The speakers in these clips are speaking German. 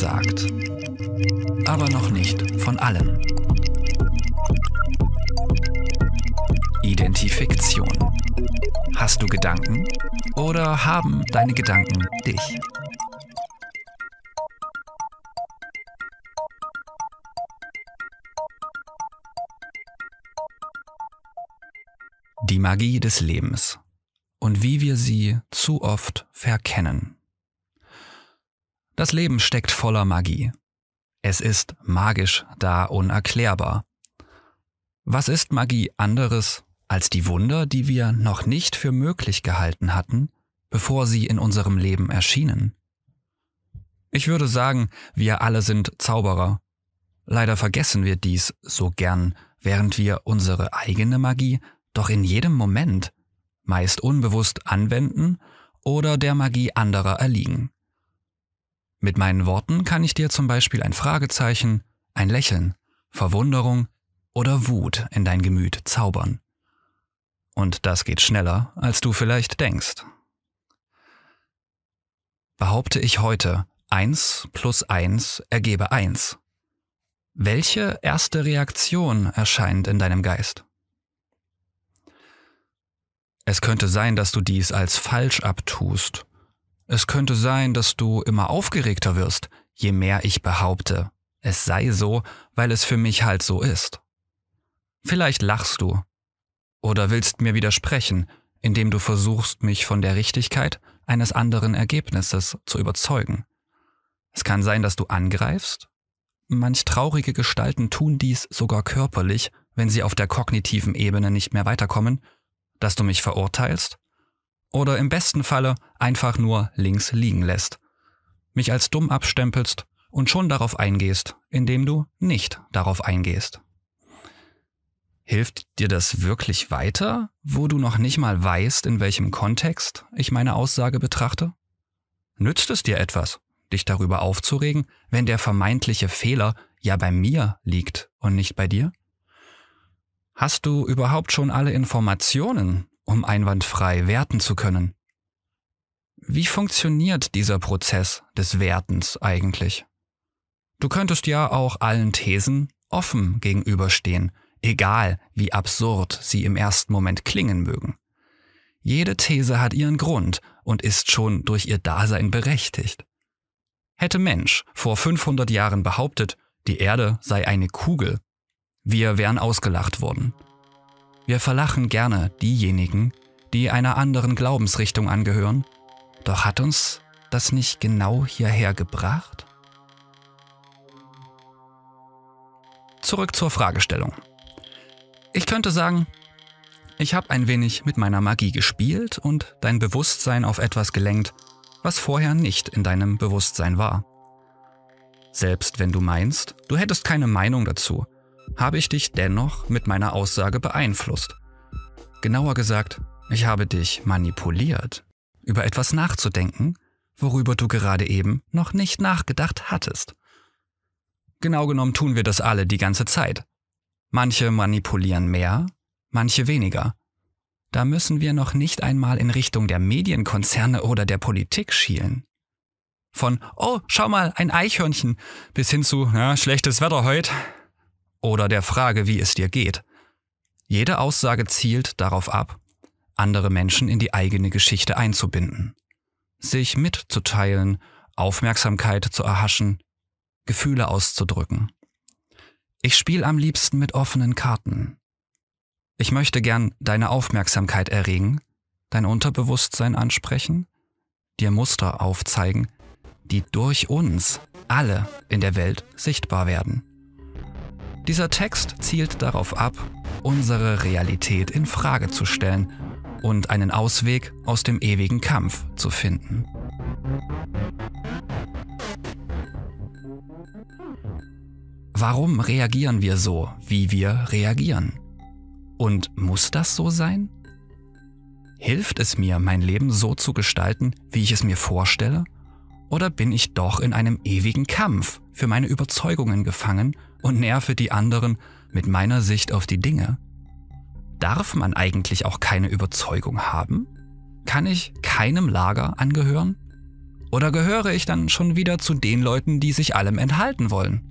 gesagt. Aber noch nicht von allen. Identifiktion. Hast du Gedanken oder haben deine Gedanken dich? Die Magie des Lebens und wie wir sie zu oft verkennen. Das Leben steckt voller Magie. Es ist magisch, da unerklärbar. Was ist Magie anderes als die Wunder, die wir noch nicht für möglich gehalten hatten, bevor sie in unserem Leben erschienen? Ich würde sagen, wir alle sind Zauberer. Leider vergessen wir dies so gern, während wir unsere eigene Magie doch in jedem Moment, meist unbewusst, anwenden oder der Magie anderer erliegen. Mit meinen Worten kann ich dir zum Beispiel ein Fragezeichen, ein Lächeln, Verwunderung oder Wut in dein Gemüt zaubern. Und das geht schneller, als du vielleicht denkst. Behaupte ich heute, 1 plus 1 ergebe 1. Welche erste Reaktion erscheint in deinem Geist? Es könnte sein, dass du dies als falsch abtust es könnte sein, dass du immer aufgeregter wirst, je mehr ich behaupte, es sei so, weil es für mich halt so ist. Vielleicht lachst du. Oder willst mir widersprechen, indem du versuchst, mich von der Richtigkeit eines anderen Ergebnisses zu überzeugen. Es kann sein, dass du angreifst. Manch traurige Gestalten tun dies sogar körperlich, wenn sie auf der kognitiven Ebene nicht mehr weiterkommen, dass du mich verurteilst oder im besten Falle einfach nur links liegen lässt, mich als dumm abstempelst und schon darauf eingehst, indem du nicht darauf eingehst. Hilft dir das wirklich weiter, wo du noch nicht mal weißt, in welchem Kontext ich meine Aussage betrachte? Nützt es dir etwas, dich darüber aufzuregen, wenn der vermeintliche Fehler ja bei mir liegt und nicht bei dir? Hast du überhaupt schon alle Informationen, um einwandfrei werten zu können. Wie funktioniert dieser Prozess des Wertens eigentlich? Du könntest ja auch allen Thesen offen gegenüberstehen, egal wie absurd sie im ersten Moment klingen mögen. Jede These hat ihren Grund und ist schon durch ihr Dasein berechtigt. Hätte Mensch vor 500 Jahren behauptet, die Erde sei eine Kugel, wir wären ausgelacht worden. Wir verlachen gerne diejenigen, die einer anderen Glaubensrichtung angehören, doch hat uns das nicht genau hierher gebracht? Zurück zur Fragestellung. Ich könnte sagen, ich habe ein wenig mit meiner Magie gespielt und dein Bewusstsein auf etwas gelenkt, was vorher nicht in deinem Bewusstsein war. Selbst wenn du meinst, du hättest keine Meinung dazu, habe ich dich dennoch mit meiner Aussage beeinflusst. Genauer gesagt, ich habe dich manipuliert, über etwas nachzudenken, worüber du gerade eben noch nicht nachgedacht hattest. Genau genommen tun wir das alle die ganze Zeit. Manche manipulieren mehr, manche weniger. Da müssen wir noch nicht einmal in Richtung der Medienkonzerne oder der Politik schielen. Von, oh, schau mal, ein Eichhörnchen, bis hin zu, ja, schlechtes Wetter heute, oder der Frage, wie es dir geht. Jede Aussage zielt darauf ab, andere Menschen in die eigene Geschichte einzubinden, sich mitzuteilen, Aufmerksamkeit zu erhaschen, Gefühle auszudrücken. Ich spiele am liebsten mit offenen Karten. Ich möchte gern deine Aufmerksamkeit erregen, dein Unterbewusstsein ansprechen, dir Muster aufzeigen, die durch uns alle in der Welt sichtbar werden. Dieser Text zielt darauf ab, unsere Realität in Frage zu stellen und einen Ausweg aus dem ewigen Kampf zu finden. Warum reagieren wir so, wie wir reagieren? Und muss das so sein? Hilft es mir, mein Leben so zu gestalten, wie ich es mir vorstelle? Oder bin ich doch in einem ewigen Kampf für meine Überzeugungen gefangen und nerve die anderen mit meiner Sicht auf die Dinge? Darf man eigentlich auch keine Überzeugung haben? Kann ich keinem Lager angehören? Oder gehöre ich dann schon wieder zu den Leuten, die sich allem enthalten wollen?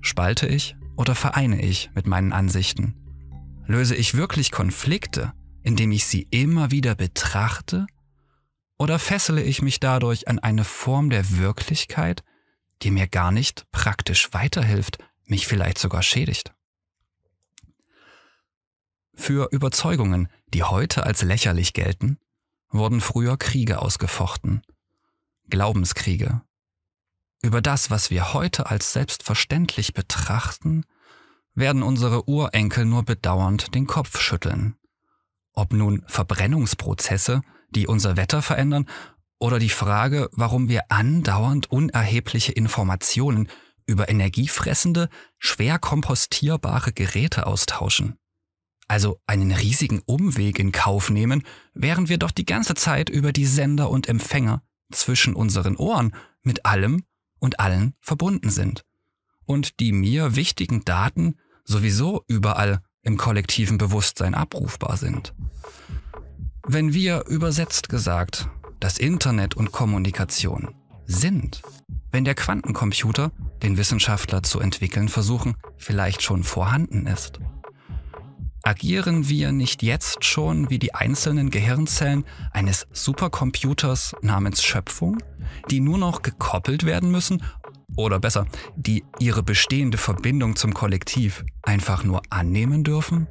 Spalte ich oder vereine ich mit meinen Ansichten? Löse ich wirklich Konflikte, indem ich sie immer wieder betrachte? Oder fessele ich mich dadurch an eine Form der Wirklichkeit, die mir gar nicht praktisch weiterhilft, mich vielleicht sogar schädigt. Für Überzeugungen, die heute als lächerlich gelten, wurden früher Kriege ausgefochten, Glaubenskriege. Über das, was wir heute als selbstverständlich betrachten, werden unsere Urenkel nur bedauernd den Kopf schütteln. Ob nun Verbrennungsprozesse, die unser Wetter verändern, oder die Frage, warum wir andauernd unerhebliche Informationen über energiefressende, schwer kompostierbare Geräte austauschen. Also einen riesigen Umweg in Kauf nehmen, während wir doch die ganze Zeit über die Sender und Empfänger zwischen unseren Ohren mit allem und allen verbunden sind. Und die mir wichtigen Daten sowieso überall im kollektiven Bewusstsein abrufbar sind. Wenn wir, übersetzt gesagt, das Internet und Kommunikation sind. Wenn der Quantencomputer, den Wissenschaftler zu entwickeln versuchen, vielleicht schon vorhanden ist. Agieren wir nicht jetzt schon wie die einzelnen Gehirnzellen eines Supercomputers namens Schöpfung, die nur noch gekoppelt werden müssen oder besser, die ihre bestehende Verbindung zum Kollektiv einfach nur annehmen dürfen?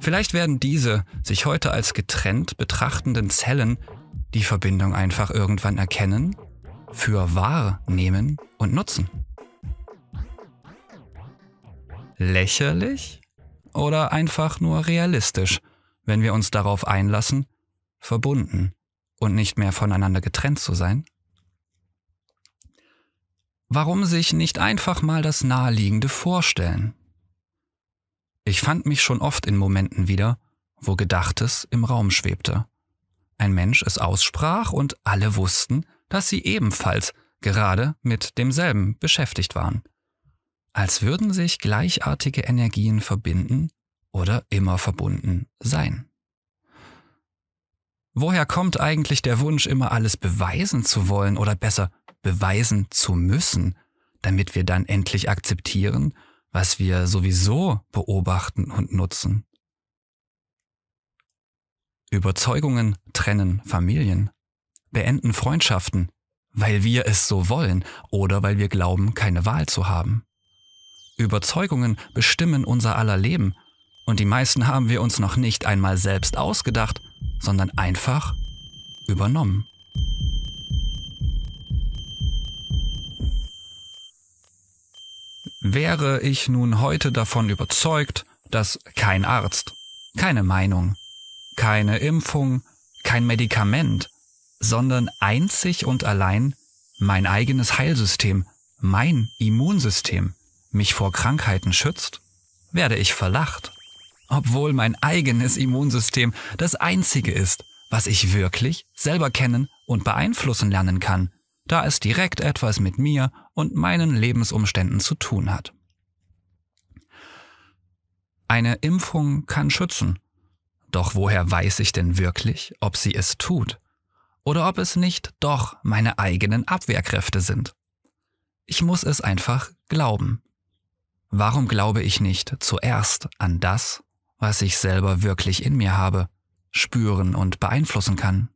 Vielleicht werden diese sich heute als getrennt betrachtenden Zellen die Verbindung einfach irgendwann erkennen, für wahrnehmen und nutzen. Lächerlich oder einfach nur realistisch, wenn wir uns darauf einlassen, verbunden und nicht mehr voneinander getrennt zu sein? Warum sich nicht einfach mal das Naheliegende vorstellen? Ich fand mich schon oft in Momenten wieder, wo Gedachtes im Raum schwebte ein Mensch es aussprach und alle wussten, dass sie ebenfalls gerade mit demselben beschäftigt waren. Als würden sich gleichartige Energien verbinden oder immer verbunden sein. Woher kommt eigentlich der Wunsch, immer alles beweisen zu wollen oder besser beweisen zu müssen, damit wir dann endlich akzeptieren, was wir sowieso beobachten und nutzen? Überzeugungen trennen Familien, beenden Freundschaften, weil wir es so wollen oder weil wir glauben, keine Wahl zu haben. Überzeugungen bestimmen unser aller Leben und die meisten haben wir uns noch nicht einmal selbst ausgedacht, sondern einfach übernommen. Wäre ich nun heute davon überzeugt, dass kein Arzt, keine Meinung, keine Impfung, kein Medikament, sondern einzig und allein mein eigenes Heilsystem, mein Immunsystem mich vor Krankheiten schützt, werde ich verlacht, obwohl mein eigenes Immunsystem das einzige ist, was ich wirklich selber kennen und beeinflussen lernen kann, da es direkt etwas mit mir und meinen Lebensumständen zu tun hat. Eine Impfung kann schützen, doch woher weiß ich denn wirklich, ob sie es tut? Oder ob es nicht doch meine eigenen Abwehrkräfte sind? Ich muss es einfach glauben. Warum glaube ich nicht zuerst an das, was ich selber wirklich in mir habe, spüren und beeinflussen kann?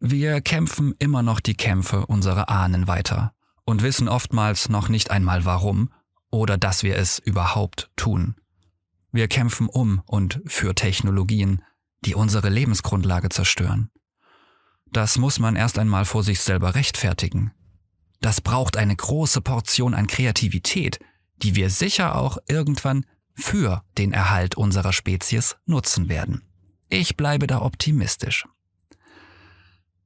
Wir kämpfen immer noch die Kämpfe unserer Ahnen weiter und wissen oftmals noch nicht einmal warum oder dass wir es überhaupt tun. Wir kämpfen um und für Technologien, die unsere Lebensgrundlage zerstören. Das muss man erst einmal vor sich selber rechtfertigen. Das braucht eine große Portion an Kreativität, die wir sicher auch irgendwann für den Erhalt unserer Spezies nutzen werden. Ich bleibe da optimistisch.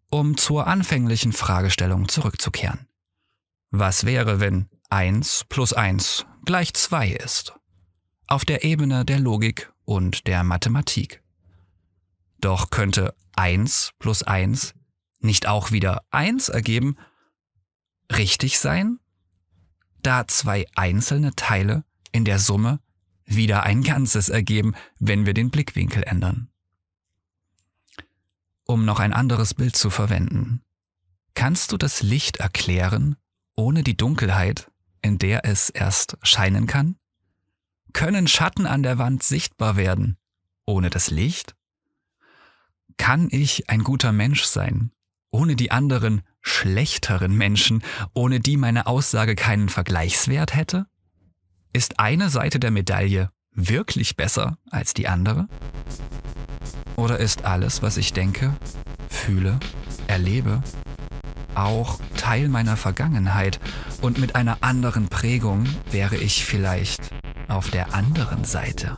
Um zur anfänglichen Fragestellung zurückzukehren. Was wäre, wenn 1 plus 1 gleich 2 ist? auf der Ebene der Logik und der Mathematik. Doch könnte 1 plus 1 nicht auch wieder 1 ergeben, richtig sein, da zwei einzelne Teile in der Summe wieder ein Ganzes ergeben, wenn wir den Blickwinkel ändern. Um noch ein anderes Bild zu verwenden, kannst du das Licht erklären ohne die Dunkelheit, in der es erst scheinen kann? Können Schatten an der Wand sichtbar werden ohne das Licht? Kann ich ein guter Mensch sein ohne die anderen schlechteren Menschen, ohne die meine Aussage keinen Vergleichswert hätte? Ist eine Seite der Medaille wirklich besser als die andere? Oder ist alles, was ich denke, fühle, erlebe, auch Teil meiner Vergangenheit und mit einer anderen Prägung wäre ich vielleicht auf der anderen Seite?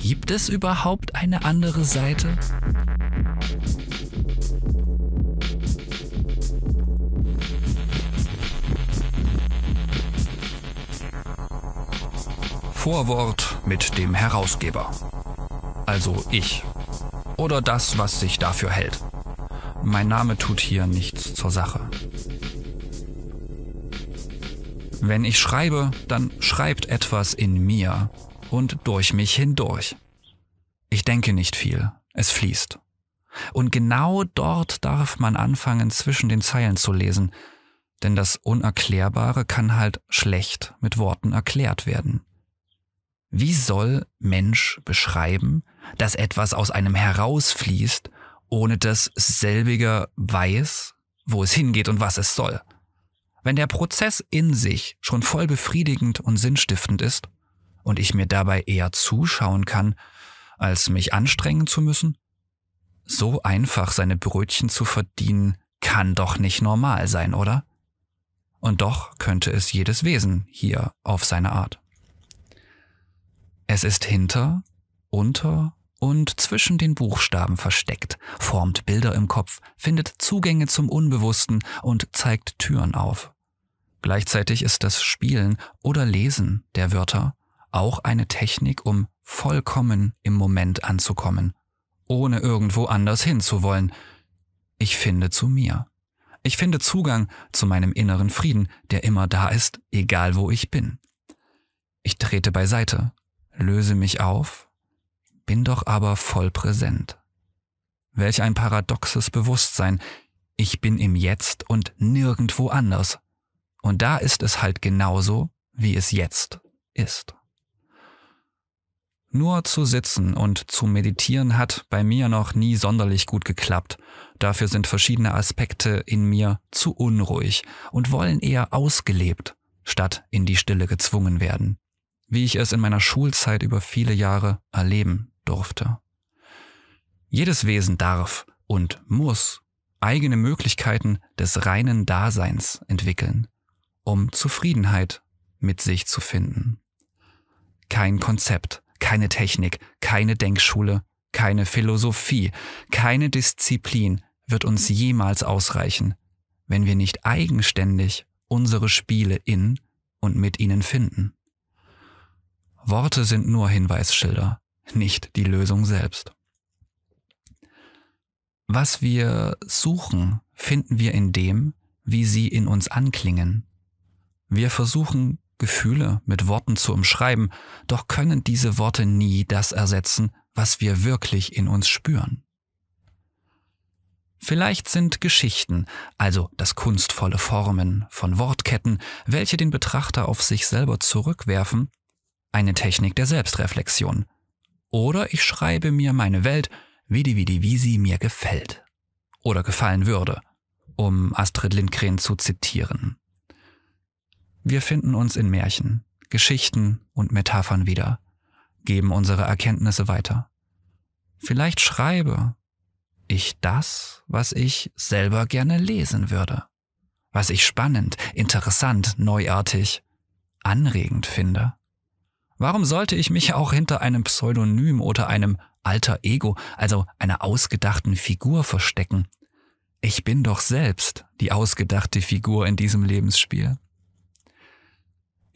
Gibt es überhaupt eine andere Seite? Vorwort mit dem Herausgeber. Also ich. Oder das, was sich dafür hält. Mein Name tut hier nichts zur Sache. Wenn ich schreibe, dann schreibt etwas in mir und durch mich hindurch. Ich denke nicht viel, es fließt. Und genau dort darf man anfangen, zwischen den Zeilen zu lesen, denn das Unerklärbare kann halt schlecht mit Worten erklärt werden. Wie soll Mensch beschreiben, dass etwas aus einem herausfließt, ohne dass selbiger weiß, wo es hingeht und was es soll? Wenn der Prozess in sich schon voll befriedigend und sinnstiftend ist und ich mir dabei eher zuschauen kann, als mich anstrengen zu müssen? So einfach seine Brötchen zu verdienen, kann doch nicht normal sein, oder? Und doch könnte es jedes Wesen hier auf seine Art. Es ist hinter, unter und zwischen den Buchstaben versteckt, formt Bilder im Kopf, findet Zugänge zum Unbewussten und zeigt Türen auf. Gleichzeitig ist das Spielen oder Lesen der Wörter auch eine Technik, um vollkommen im Moment anzukommen, ohne irgendwo anders hinzuwollen. Ich finde zu mir. Ich finde Zugang zu meinem inneren Frieden, der immer da ist, egal wo ich bin. Ich trete beiseite, löse mich auf, bin doch aber voll präsent. Welch ein paradoxes Bewusstsein, ich bin im Jetzt und nirgendwo anders. Und da ist es halt genauso, wie es jetzt ist. Nur zu sitzen und zu meditieren hat bei mir noch nie sonderlich gut geklappt. Dafür sind verschiedene Aspekte in mir zu unruhig und wollen eher ausgelebt, statt in die Stille gezwungen werden, wie ich es in meiner Schulzeit über viele Jahre erleben durfte. Jedes Wesen darf und muss eigene Möglichkeiten des reinen Daseins entwickeln um Zufriedenheit mit sich zu finden. Kein Konzept, keine Technik, keine Denkschule, keine Philosophie, keine Disziplin wird uns jemals ausreichen, wenn wir nicht eigenständig unsere Spiele in und mit ihnen finden. Worte sind nur Hinweisschilder, nicht die Lösung selbst. Was wir suchen, finden wir in dem, wie sie in uns anklingen. Wir versuchen Gefühle mit Worten zu umschreiben, doch können diese Worte nie das ersetzen, was wir wirklich in uns spüren. Vielleicht sind Geschichten, also das kunstvolle Formen von Wortketten, welche den Betrachter auf sich selber zurückwerfen, eine Technik der Selbstreflexion. Oder ich schreibe mir meine Welt, wie die, wie die, wie sie mir gefällt. Oder gefallen würde, um Astrid Lindgren zu zitieren. Wir finden uns in Märchen, Geschichten und Metaphern wieder, geben unsere Erkenntnisse weiter. Vielleicht schreibe ich das, was ich selber gerne lesen würde, was ich spannend, interessant, neuartig, anregend finde. Warum sollte ich mich auch hinter einem Pseudonym oder einem alter Ego, also einer ausgedachten Figur verstecken? Ich bin doch selbst die ausgedachte Figur in diesem Lebensspiel.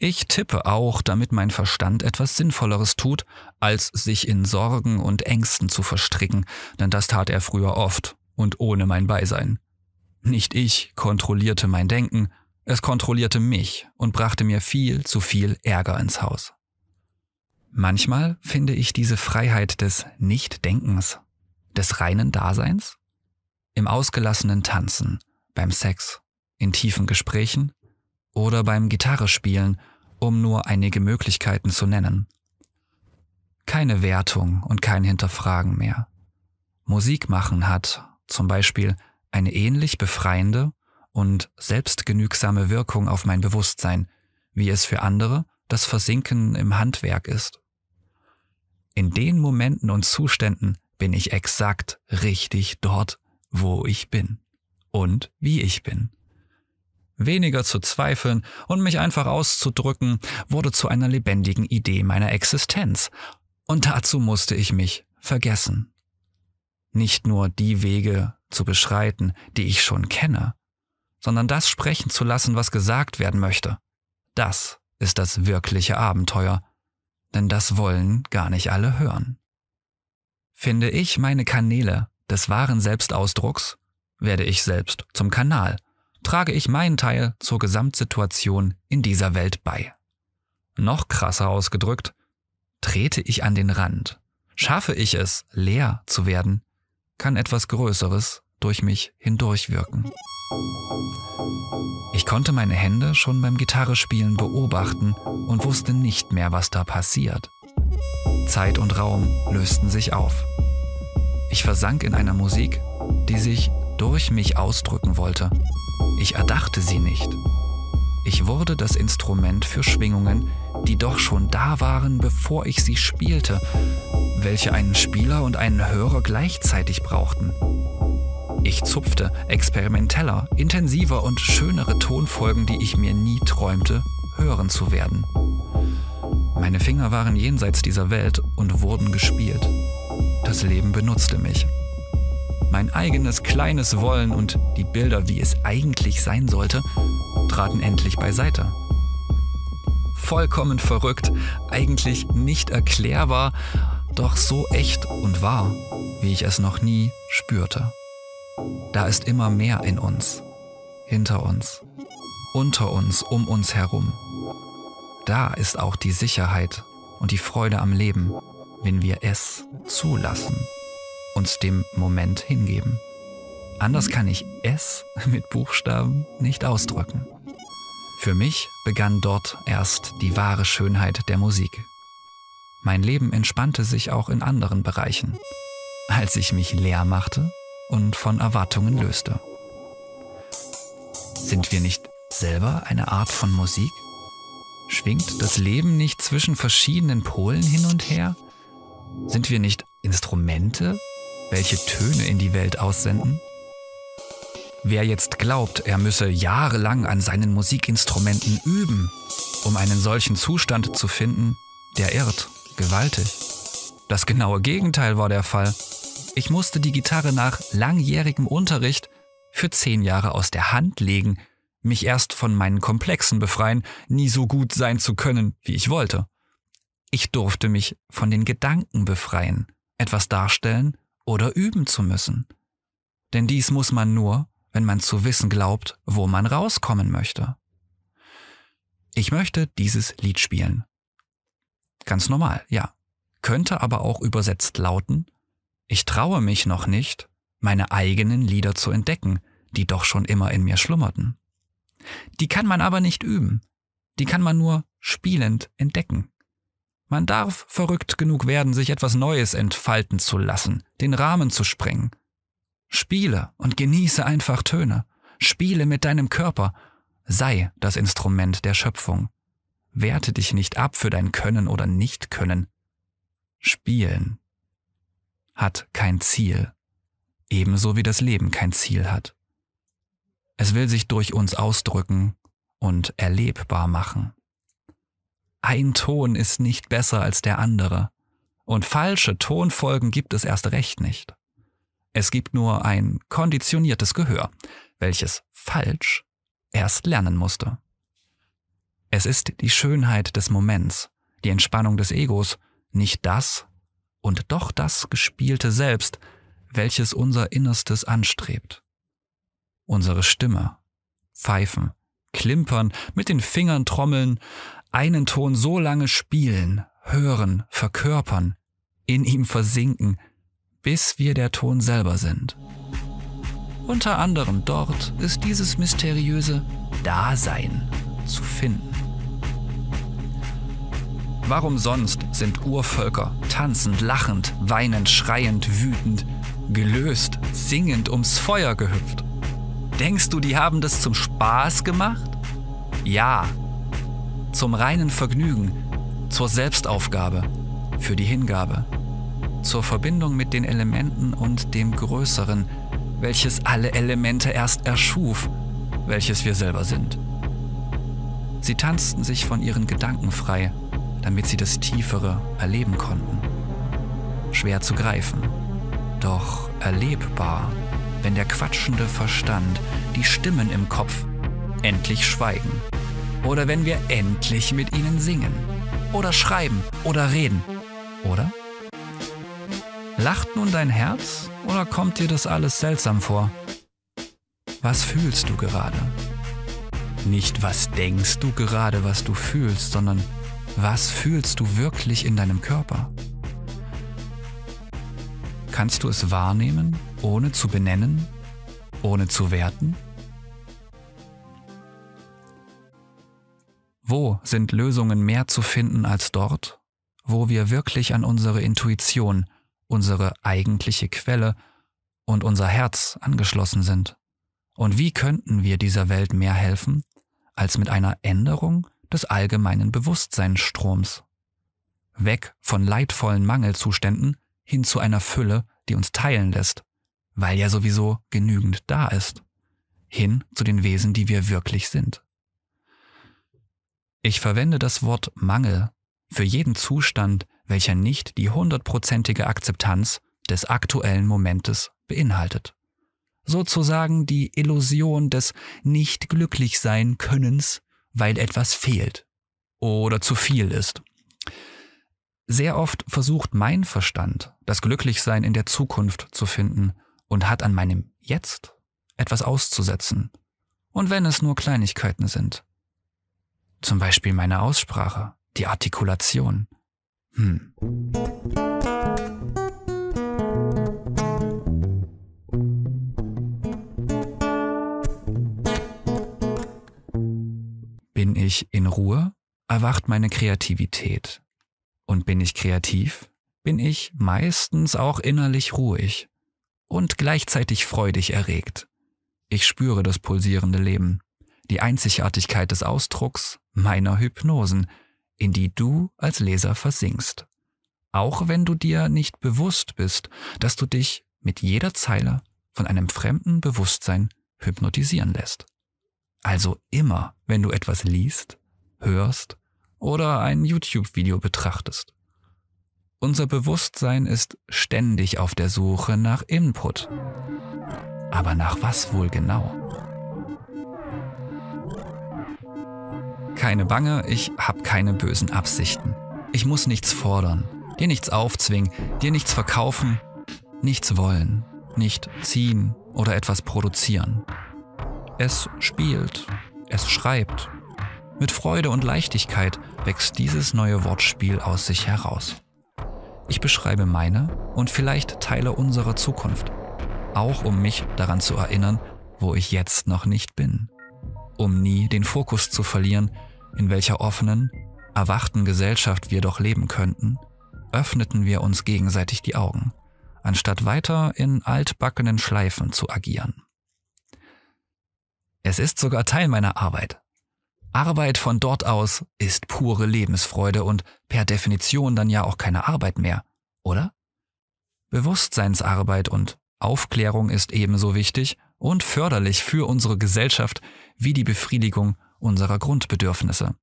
Ich tippe auch, damit mein Verstand etwas Sinnvolleres tut, als sich in Sorgen und Ängsten zu verstricken, denn das tat er früher oft und ohne mein Beisein. Nicht ich kontrollierte mein Denken, es kontrollierte mich und brachte mir viel zu viel Ärger ins Haus. Manchmal finde ich diese Freiheit des Nichtdenkens, des reinen Daseins, im ausgelassenen Tanzen, beim Sex, in tiefen Gesprächen oder beim Gitarrespielen um nur einige Möglichkeiten zu nennen. Keine Wertung und kein Hinterfragen mehr. Musik machen hat, zum Beispiel, eine ähnlich befreiende und selbstgenügsame Wirkung auf mein Bewusstsein, wie es für andere das Versinken im Handwerk ist. In den Momenten und Zuständen bin ich exakt richtig dort, wo ich bin und wie ich bin weniger zu zweifeln und mich einfach auszudrücken, wurde zu einer lebendigen Idee meiner Existenz. Und dazu musste ich mich vergessen. Nicht nur die Wege zu beschreiten, die ich schon kenne, sondern das sprechen zu lassen, was gesagt werden möchte. Das ist das wirkliche Abenteuer, denn das wollen gar nicht alle hören. Finde ich meine Kanäle des wahren Selbstausdrucks, werde ich selbst zum Kanal trage ich meinen Teil zur Gesamtsituation in dieser Welt bei. Noch krasser ausgedrückt, trete ich an den Rand, schaffe ich es, leer zu werden, kann etwas Größeres durch mich hindurchwirken. Ich konnte meine Hände schon beim Gitarrespielen beobachten und wusste nicht mehr, was da passiert. Zeit und Raum lösten sich auf. Ich versank in einer Musik, die sich durch mich ausdrücken wollte ich erdachte sie nicht. Ich wurde das Instrument für Schwingungen, die doch schon da waren, bevor ich sie spielte, welche einen Spieler und einen Hörer gleichzeitig brauchten. Ich zupfte experimenteller, intensiver und schönere Tonfolgen, die ich mir nie träumte, hören zu werden. Meine Finger waren jenseits dieser Welt und wurden gespielt. Das Leben benutzte mich mein eigenes kleines Wollen und die Bilder, wie es eigentlich sein sollte, traten endlich beiseite. Vollkommen verrückt, eigentlich nicht erklärbar, doch so echt und wahr, wie ich es noch nie spürte. Da ist immer mehr in uns, hinter uns, unter uns, um uns herum. Da ist auch die Sicherheit und die Freude am Leben, wenn wir es zulassen uns dem Moment hingeben. Anders kann ich es mit Buchstaben nicht ausdrücken. Für mich begann dort erst die wahre Schönheit der Musik. Mein Leben entspannte sich auch in anderen Bereichen, als ich mich leer machte und von Erwartungen löste. Sind wir nicht selber eine Art von Musik? Schwingt das Leben nicht zwischen verschiedenen Polen hin und her? Sind wir nicht Instrumente welche Töne in die Welt aussenden? Wer jetzt glaubt, er müsse jahrelang an seinen Musikinstrumenten üben, um einen solchen Zustand zu finden, der irrt gewaltig. Das genaue Gegenteil war der Fall. Ich musste die Gitarre nach langjährigem Unterricht für zehn Jahre aus der Hand legen, mich erst von meinen Komplexen befreien, nie so gut sein zu können, wie ich wollte. Ich durfte mich von den Gedanken befreien, etwas darstellen, oder üben zu müssen. Denn dies muss man nur, wenn man zu wissen glaubt, wo man rauskommen möchte. Ich möchte dieses Lied spielen. Ganz normal, ja. Könnte aber auch übersetzt lauten, ich traue mich noch nicht, meine eigenen Lieder zu entdecken, die doch schon immer in mir schlummerten. Die kann man aber nicht üben, die kann man nur spielend entdecken. Man darf verrückt genug werden, sich etwas Neues entfalten zu lassen, den Rahmen zu sprengen. Spiele und genieße einfach Töne. Spiele mit deinem Körper. Sei das Instrument der Schöpfung. Werte dich nicht ab für dein Können oder Nichtkönnen. Spielen hat kein Ziel, ebenso wie das Leben kein Ziel hat. Es will sich durch uns ausdrücken und erlebbar machen. Ein Ton ist nicht besser als der andere. Und falsche Tonfolgen gibt es erst recht nicht. Es gibt nur ein konditioniertes Gehör, welches falsch erst lernen musste. Es ist die Schönheit des Moments, die Entspannung des Egos, nicht das und doch das gespielte Selbst, welches unser Innerstes anstrebt. Unsere Stimme, Pfeifen, Klimpern, mit den Fingern trommeln, einen Ton so lange spielen, hören, verkörpern, in ihm versinken, bis wir der Ton selber sind. Unter anderem dort ist dieses mysteriöse Dasein zu finden. Warum sonst sind Urvölker tanzend, lachend, weinend, schreiend, wütend, gelöst, singend ums Feuer gehüpft? Denkst du, die haben das zum Spaß gemacht? Ja, zum reinen Vergnügen, zur Selbstaufgabe, für die Hingabe, zur Verbindung mit den Elementen und dem Größeren, welches alle Elemente erst erschuf, welches wir selber sind. Sie tanzten sich von ihren Gedanken frei, damit sie das Tiefere erleben konnten. Schwer zu greifen, doch erlebbar, wenn der quatschende Verstand, die Stimmen im Kopf, endlich schweigen. Oder wenn wir endlich mit ihnen singen. Oder schreiben oder reden. Oder? Lacht nun dein Herz oder kommt dir das alles seltsam vor? Was fühlst du gerade? Nicht was denkst du gerade, was du fühlst, sondern was fühlst du wirklich in deinem Körper? Kannst du es wahrnehmen, ohne zu benennen, ohne zu werten? Wo sind Lösungen mehr zu finden als dort, wo wir wirklich an unsere Intuition, unsere eigentliche Quelle und unser Herz angeschlossen sind? Und wie könnten wir dieser Welt mehr helfen als mit einer Änderung des allgemeinen Bewusstseinsstroms? Weg von leidvollen Mangelzuständen hin zu einer Fülle, die uns teilen lässt, weil ja sowieso genügend da ist. Hin zu den Wesen, die wir wirklich sind. Ich verwende das Wort Mangel für jeden Zustand, welcher nicht die hundertprozentige Akzeptanz des aktuellen Momentes beinhaltet. Sozusagen die Illusion des nicht glücklich sein Könnens, weil etwas fehlt oder zu viel ist. Sehr oft versucht mein Verstand, das Glücklichsein in der Zukunft zu finden und hat an meinem Jetzt etwas auszusetzen. Und wenn es nur Kleinigkeiten sind, zum Beispiel meine Aussprache, die Artikulation. Hm. Bin ich in Ruhe, erwacht meine Kreativität. Und bin ich kreativ, bin ich meistens auch innerlich ruhig und gleichzeitig freudig erregt. Ich spüre das pulsierende Leben die Einzigartigkeit des Ausdrucks meiner Hypnosen, in die du als Leser versinkst. Auch wenn du dir nicht bewusst bist, dass du dich mit jeder Zeile von einem fremden Bewusstsein hypnotisieren lässt. Also immer, wenn du etwas liest, hörst oder ein YouTube-Video betrachtest. Unser Bewusstsein ist ständig auf der Suche nach Input. Aber nach was wohl genau? keine Bange, ich habe keine bösen Absichten. Ich muss nichts fordern, dir nichts aufzwingen, dir nichts verkaufen, nichts wollen, nicht ziehen oder etwas produzieren. Es spielt, es schreibt. Mit Freude und Leichtigkeit wächst dieses neue Wortspiel aus sich heraus. Ich beschreibe meine und vielleicht Teile unserer Zukunft, auch um mich daran zu erinnern, wo ich jetzt noch nicht bin, um nie den Fokus zu verlieren in welcher offenen, erwachten Gesellschaft wir doch leben könnten, öffneten wir uns gegenseitig die Augen, anstatt weiter in altbackenen Schleifen zu agieren. Es ist sogar Teil meiner Arbeit. Arbeit von dort aus ist pure Lebensfreude und per Definition dann ja auch keine Arbeit mehr, oder? Bewusstseinsarbeit und Aufklärung ist ebenso wichtig und förderlich für unsere Gesellschaft wie die Befriedigung unserer Grundbedürfnisse.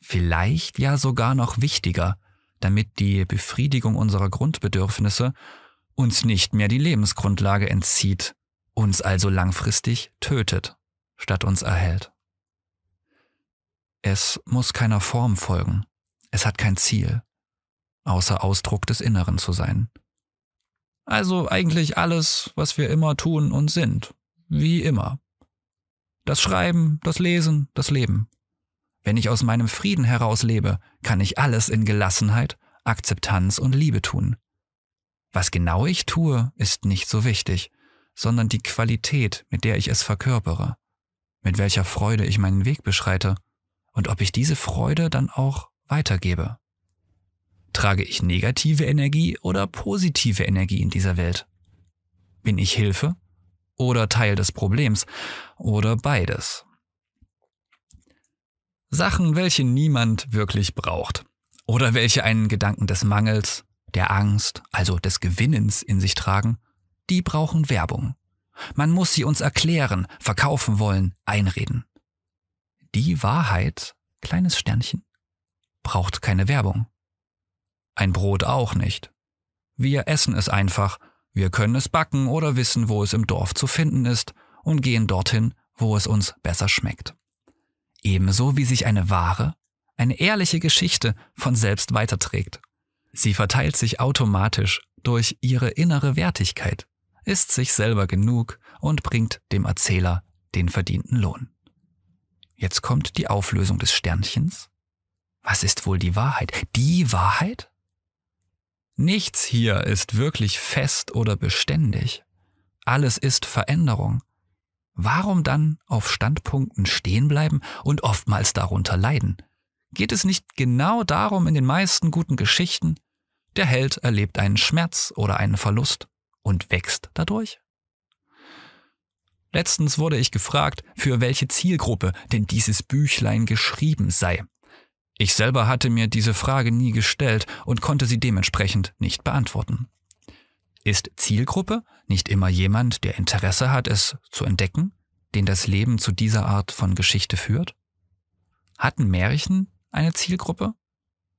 Vielleicht ja sogar noch wichtiger, damit die Befriedigung unserer Grundbedürfnisse uns nicht mehr die Lebensgrundlage entzieht, uns also langfristig tötet, statt uns erhält. Es muss keiner Form folgen, es hat kein Ziel, außer Ausdruck des Inneren zu sein. Also eigentlich alles, was wir immer tun und sind, wie immer. Das Schreiben, das Lesen, das Leben. Wenn ich aus meinem Frieden heraus lebe, kann ich alles in Gelassenheit, Akzeptanz und Liebe tun. Was genau ich tue, ist nicht so wichtig, sondern die Qualität, mit der ich es verkörpere, mit welcher Freude ich meinen Weg beschreite und ob ich diese Freude dann auch weitergebe. Trage ich negative Energie oder positive Energie in dieser Welt? Bin ich Hilfe oder Teil des Problems oder beides. Sachen, welche niemand wirklich braucht oder welche einen Gedanken des Mangels, der Angst, also des Gewinnens in sich tragen, die brauchen Werbung. Man muss sie uns erklären, verkaufen wollen, einreden. Die Wahrheit, kleines Sternchen, braucht keine Werbung. Ein Brot auch nicht. Wir essen es einfach wir können es backen oder wissen, wo es im Dorf zu finden ist und gehen dorthin, wo es uns besser schmeckt. Ebenso wie sich eine wahre, eine ehrliche Geschichte von selbst weiterträgt. Sie verteilt sich automatisch durch ihre innere Wertigkeit, ist sich selber genug und bringt dem Erzähler den verdienten Lohn. Jetzt kommt die Auflösung des Sternchens. Was ist wohl die Wahrheit? Die Wahrheit? Nichts hier ist wirklich fest oder beständig. Alles ist Veränderung. Warum dann auf Standpunkten stehen bleiben und oftmals darunter leiden? Geht es nicht genau darum in den meisten guten Geschichten? Der Held erlebt einen Schmerz oder einen Verlust und wächst dadurch? Letztens wurde ich gefragt, für welche Zielgruppe denn dieses Büchlein geschrieben sei. Ich selber hatte mir diese Frage nie gestellt und konnte sie dementsprechend nicht beantworten. Ist Zielgruppe nicht immer jemand, der Interesse hat, es zu entdecken, den das Leben zu dieser Art von Geschichte führt? Hatten Märchen eine Zielgruppe?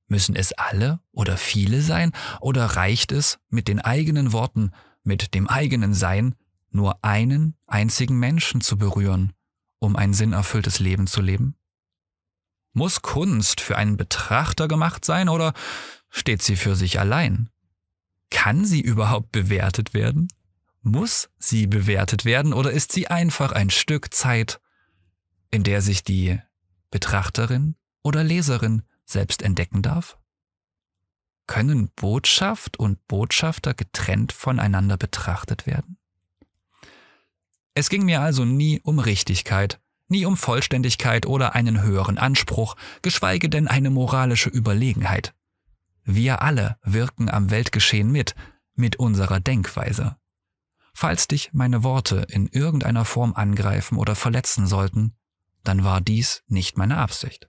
Müssen es alle oder viele sein? Oder reicht es, mit den eigenen Worten, mit dem eigenen Sein, nur einen einzigen Menschen zu berühren, um ein sinnerfülltes Leben zu leben? Muss Kunst für einen Betrachter gemacht sein oder steht sie für sich allein? Kann sie überhaupt bewertet werden? Muss sie bewertet werden oder ist sie einfach ein Stück Zeit, in der sich die Betrachterin oder Leserin selbst entdecken darf? Können Botschaft und Botschafter getrennt voneinander betrachtet werden? Es ging mir also nie um Richtigkeit, nie um Vollständigkeit oder einen höheren Anspruch, geschweige denn eine moralische Überlegenheit. Wir alle wirken am Weltgeschehen mit, mit unserer Denkweise. Falls dich meine Worte in irgendeiner Form angreifen oder verletzen sollten, dann war dies nicht meine Absicht.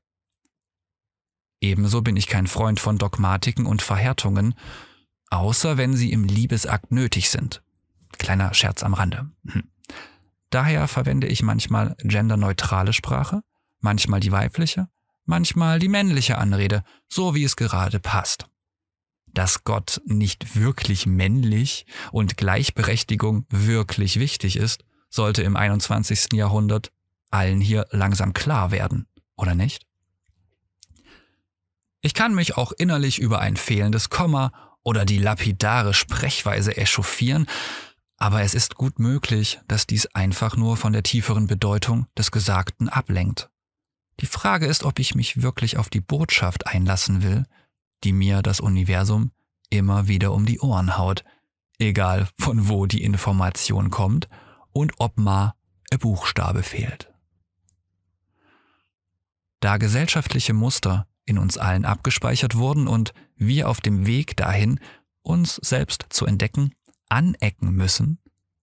Ebenso bin ich kein Freund von Dogmatiken und Verhärtungen, außer wenn sie im Liebesakt nötig sind. Kleiner Scherz am Rande. Hm. Daher verwende ich manchmal genderneutrale Sprache, manchmal die weibliche, manchmal die männliche Anrede, so wie es gerade passt. Dass Gott nicht wirklich männlich und Gleichberechtigung wirklich wichtig ist, sollte im 21. Jahrhundert allen hier langsam klar werden, oder nicht? Ich kann mich auch innerlich über ein fehlendes Komma oder die lapidare Sprechweise echauffieren, aber es ist gut möglich, dass dies einfach nur von der tieferen Bedeutung des Gesagten ablenkt. Die Frage ist, ob ich mich wirklich auf die Botschaft einlassen will, die mir das Universum immer wieder um die Ohren haut, egal von wo die Information kommt und ob mal ein Buchstabe fehlt. Da gesellschaftliche Muster in uns allen abgespeichert wurden und wir auf dem Weg dahin, uns selbst zu entdecken, anecken müssen,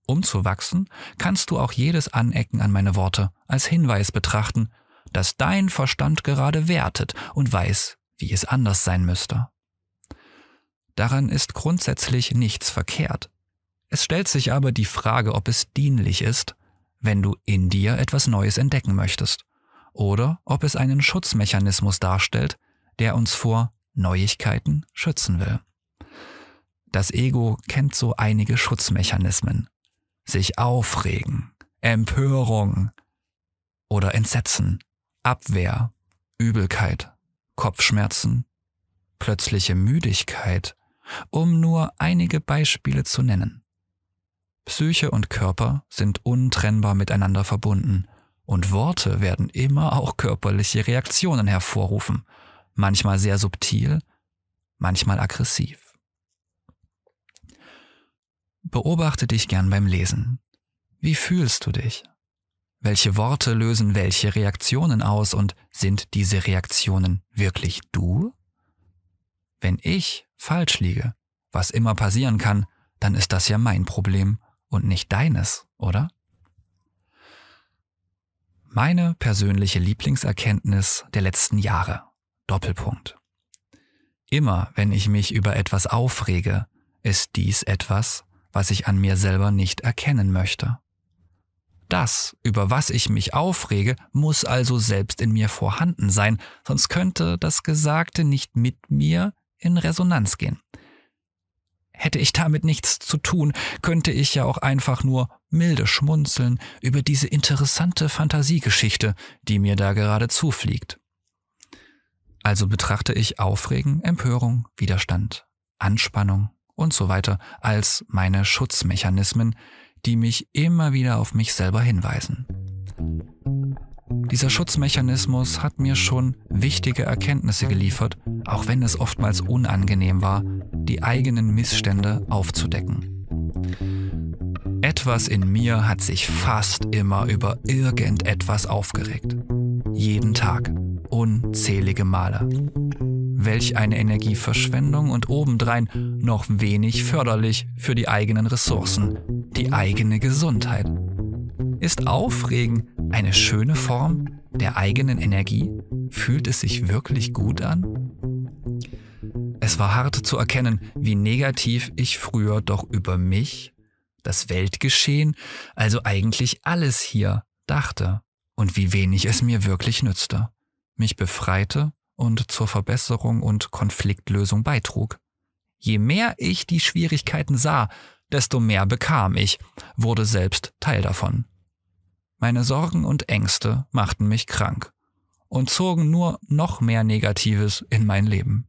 um zu wachsen, kannst du auch jedes Anecken an meine Worte als Hinweis betrachten, dass dein Verstand gerade wertet und weiß, wie es anders sein müsste. Daran ist grundsätzlich nichts verkehrt. Es stellt sich aber die Frage, ob es dienlich ist, wenn du in dir etwas Neues entdecken möchtest, oder ob es einen Schutzmechanismus darstellt, der uns vor Neuigkeiten schützen will. Das Ego kennt so einige Schutzmechanismen. Sich aufregen, Empörung oder Entsetzen, Abwehr, Übelkeit, Kopfschmerzen, plötzliche Müdigkeit, um nur einige Beispiele zu nennen. Psyche und Körper sind untrennbar miteinander verbunden und Worte werden immer auch körperliche Reaktionen hervorrufen, manchmal sehr subtil, manchmal aggressiv. Beobachte dich gern beim Lesen. Wie fühlst du dich? Welche Worte lösen welche Reaktionen aus und sind diese Reaktionen wirklich du? Wenn ich falsch liege, was immer passieren kann, dann ist das ja mein Problem und nicht deines, oder? Meine persönliche Lieblingserkenntnis der letzten Jahre. Doppelpunkt. Immer wenn ich mich über etwas aufrege, ist dies etwas, was ich an mir selber nicht erkennen möchte. Das, über was ich mich aufrege, muss also selbst in mir vorhanden sein, sonst könnte das Gesagte nicht mit mir in Resonanz gehen. Hätte ich damit nichts zu tun, könnte ich ja auch einfach nur milde schmunzeln über diese interessante Fantasiegeschichte, die mir da gerade zufliegt. Also betrachte ich Aufregen, Empörung, Widerstand, Anspannung, und so weiter als meine Schutzmechanismen, die mich immer wieder auf mich selber hinweisen. Dieser Schutzmechanismus hat mir schon wichtige Erkenntnisse geliefert, auch wenn es oftmals unangenehm war, die eigenen Missstände aufzudecken. Etwas in mir hat sich fast immer über irgendetwas aufgeregt. Jeden Tag. Unzählige Male. Welch eine Energieverschwendung und obendrein noch wenig förderlich für die eigenen Ressourcen, die eigene Gesundheit. Ist Aufregen eine schöne Form der eigenen Energie? Fühlt es sich wirklich gut an? Es war hart zu erkennen, wie negativ ich früher doch über mich, das Weltgeschehen, also eigentlich alles hier, dachte und wie wenig es mir wirklich nützte, mich befreite und zur Verbesserung und Konfliktlösung beitrug. Je mehr ich die Schwierigkeiten sah, desto mehr bekam ich, wurde selbst Teil davon. Meine Sorgen und Ängste machten mich krank und zogen nur noch mehr Negatives in mein Leben.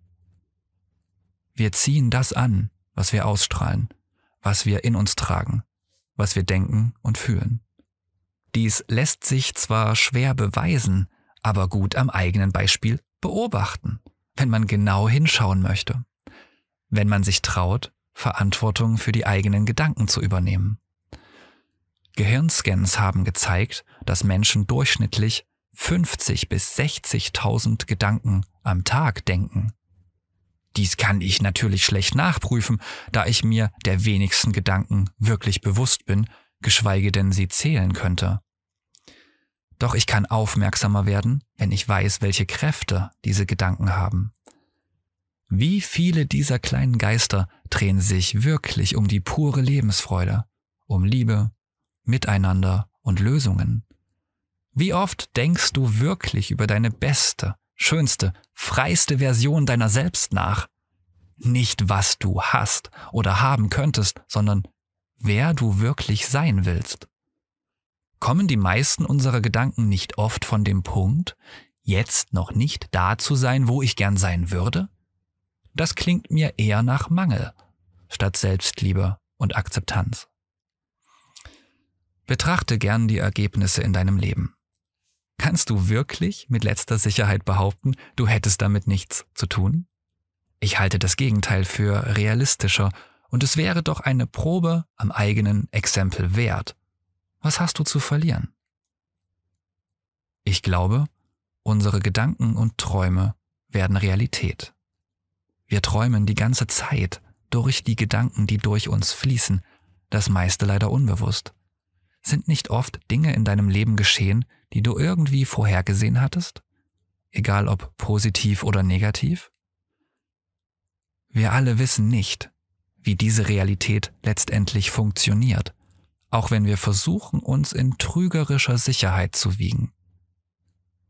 Wir ziehen das an, was wir ausstrahlen, was wir in uns tragen, was wir denken und fühlen. Dies lässt sich zwar schwer beweisen, aber gut am eigenen Beispiel beobachten, wenn man genau hinschauen möchte, wenn man sich traut, Verantwortung für die eigenen Gedanken zu übernehmen. Gehirnscans haben gezeigt, dass Menschen durchschnittlich 50 bis 60.000 Gedanken am Tag denken. Dies kann ich natürlich schlecht nachprüfen, da ich mir der wenigsten Gedanken wirklich bewusst bin, geschweige denn sie zählen könnte. Doch ich kann aufmerksamer werden, wenn ich weiß, welche Kräfte diese Gedanken haben. Wie viele dieser kleinen Geister drehen sich wirklich um die pure Lebensfreude, um Liebe, Miteinander und Lösungen? Wie oft denkst du wirklich über deine beste, schönste, freiste Version deiner selbst nach? Nicht, was du hast oder haben könntest, sondern wer du wirklich sein willst kommen die meisten unserer Gedanken nicht oft von dem Punkt, jetzt noch nicht da zu sein, wo ich gern sein würde? Das klingt mir eher nach Mangel statt Selbstliebe und Akzeptanz. Betrachte gern die Ergebnisse in deinem Leben. Kannst du wirklich mit letzter Sicherheit behaupten, du hättest damit nichts zu tun? Ich halte das Gegenteil für realistischer und es wäre doch eine Probe am eigenen Exempel wert, was hast du zu verlieren? Ich glaube, unsere Gedanken und Träume werden Realität. Wir träumen die ganze Zeit durch die Gedanken, die durch uns fließen, das meiste leider unbewusst. Sind nicht oft Dinge in deinem Leben geschehen, die du irgendwie vorhergesehen hattest? Egal ob positiv oder negativ? Wir alle wissen nicht, wie diese Realität letztendlich funktioniert auch wenn wir versuchen, uns in trügerischer Sicherheit zu wiegen.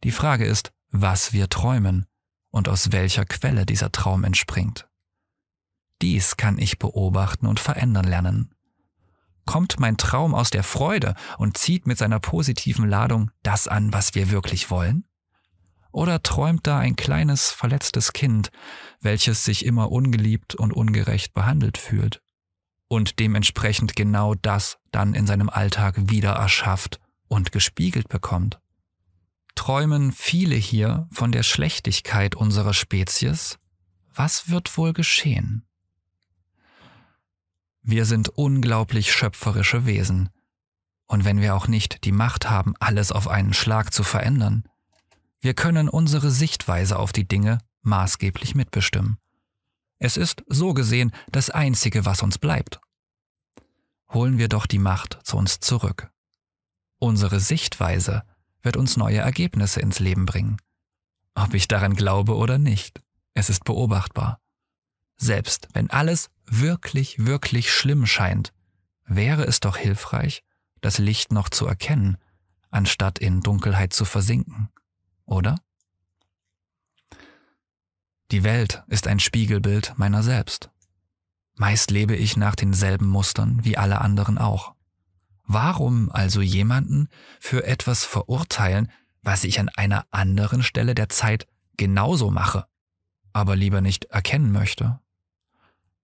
Die Frage ist, was wir träumen und aus welcher Quelle dieser Traum entspringt. Dies kann ich beobachten und verändern lernen. Kommt mein Traum aus der Freude und zieht mit seiner positiven Ladung das an, was wir wirklich wollen? Oder träumt da ein kleines, verletztes Kind, welches sich immer ungeliebt und ungerecht behandelt fühlt? und dementsprechend genau das dann in seinem Alltag wieder erschafft und gespiegelt bekommt. Träumen viele hier von der Schlechtigkeit unserer Spezies? Was wird wohl geschehen? Wir sind unglaublich schöpferische Wesen. Und wenn wir auch nicht die Macht haben, alles auf einen Schlag zu verändern, wir können unsere Sichtweise auf die Dinge maßgeblich mitbestimmen. Es ist, so gesehen, das Einzige, was uns bleibt. Holen wir doch die Macht zu uns zurück. Unsere Sichtweise wird uns neue Ergebnisse ins Leben bringen. Ob ich daran glaube oder nicht, es ist beobachtbar. Selbst wenn alles wirklich, wirklich schlimm scheint, wäre es doch hilfreich, das Licht noch zu erkennen, anstatt in Dunkelheit zu versinken, oder? Die Welt ist ein Spiegelbild meiner selbst. Meist lebe ich nach denselben Mustern wie alle anderen auch. Warum also jemanden für etwas verurteilen, was ich an einer anderen Stelle der Zeit genauso mache, aber lieber nicht erkennen möchte?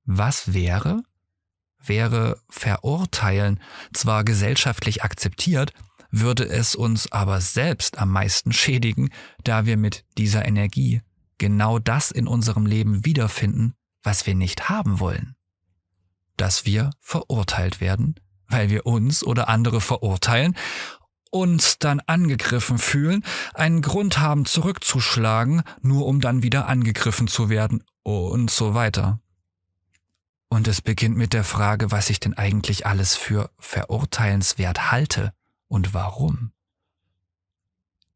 Was wäre, wäre verurteilen zwar gesellschaftlich akzeptiert, würde es uns aber selbst am meisten schädigen, da wir mit dieser Energie genau das in unserem Leben wiederfinden, was wir nicht haben wollen. Dass wir verurteilt werden, weil wir uns oder andere verurteilen, uns dann angegriffen fühlen, einen Grund haben zurückzuschlagen, nur um dann wieder angegriffen zu werden und so weiter. Und es beginnt mit der Frage, was ich denn eigentlich alles für verurteilenswert halte und warum.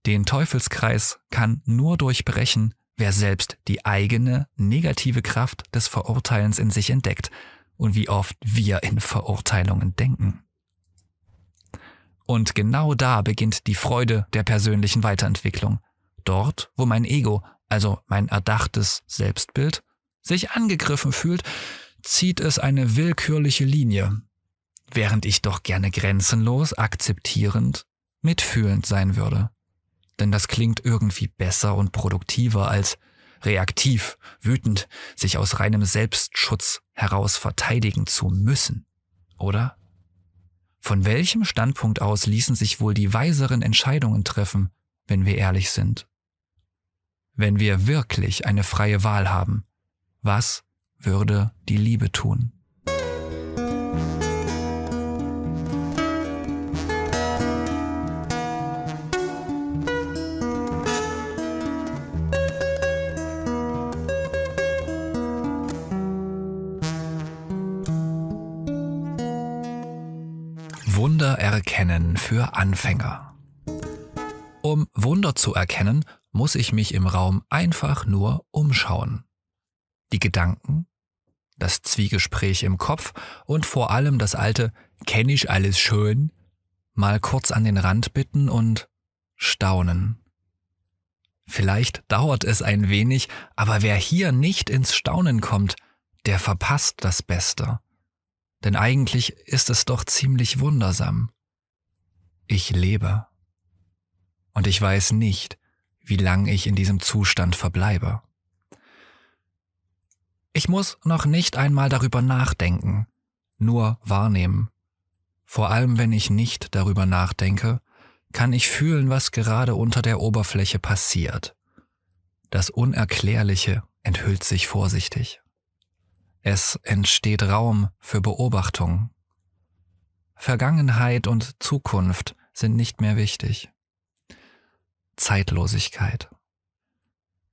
Den Teufelskreis kann nur durchbrechen, wer selbst die eigene negative Kraft des Verurteilens in sich entdeckt und wie oft wir in Verurteilungen denken. Und genau da beginnt die Freude der persönlichen Weiterentwicklung. Dort, wo mein Ego, also mein erdachtes Selbstbild, sich angegriffen fühlt, zieht es eine willkürliche Linie, während ich doch gerne grenzenlos, akzeptierend, mitfühlend sein würde denn das klingt irgendwie besser und produktiver als reaktiv, wütend, sich aus reinem Selbstschutz heraus verteidigen zu müssen, oder? Von welchem Standpunkt aus ließen sich wohl die weiseren Entscheidungen treffen, wenn wir ehrlich sind? Wenn wir wirklich eine freie Wahl haben, was würde die Liebe tun? Wunder erkennen für Anfänger. Um Wunder zu erkennen, muss ich mich im Raum einfach nur umschauen. Die Gedanken, das Zwiegespräch im Kopf und vor allem das alte Kenne ich alles schön mal kurz an den Rand bitten und staunen. Vielleicht dauert es ein wenig, aber wer hier nicht ins Staunen kommt, der verpasst das Beste denn eigentlich ist es doch ziemlich wundersam. Ich lebe. Und ich weiß nicht, wie lang ich in diesem Zustand verbleibe. Ich muss noch nicht einmal darüber nachdenken, nur wahrnehmen. Vor allem wenn ich nicht darüber nachdenke, kann ich fühlen, was gerade unter der Oberfläche passiert. Das Unerklärliche enthüllt sich vorsichtig. Es entsteht Raum für Beobachtung. Vergangenheit und Zukunft sind nicht mehr wichtig. Zeitlosigkeit.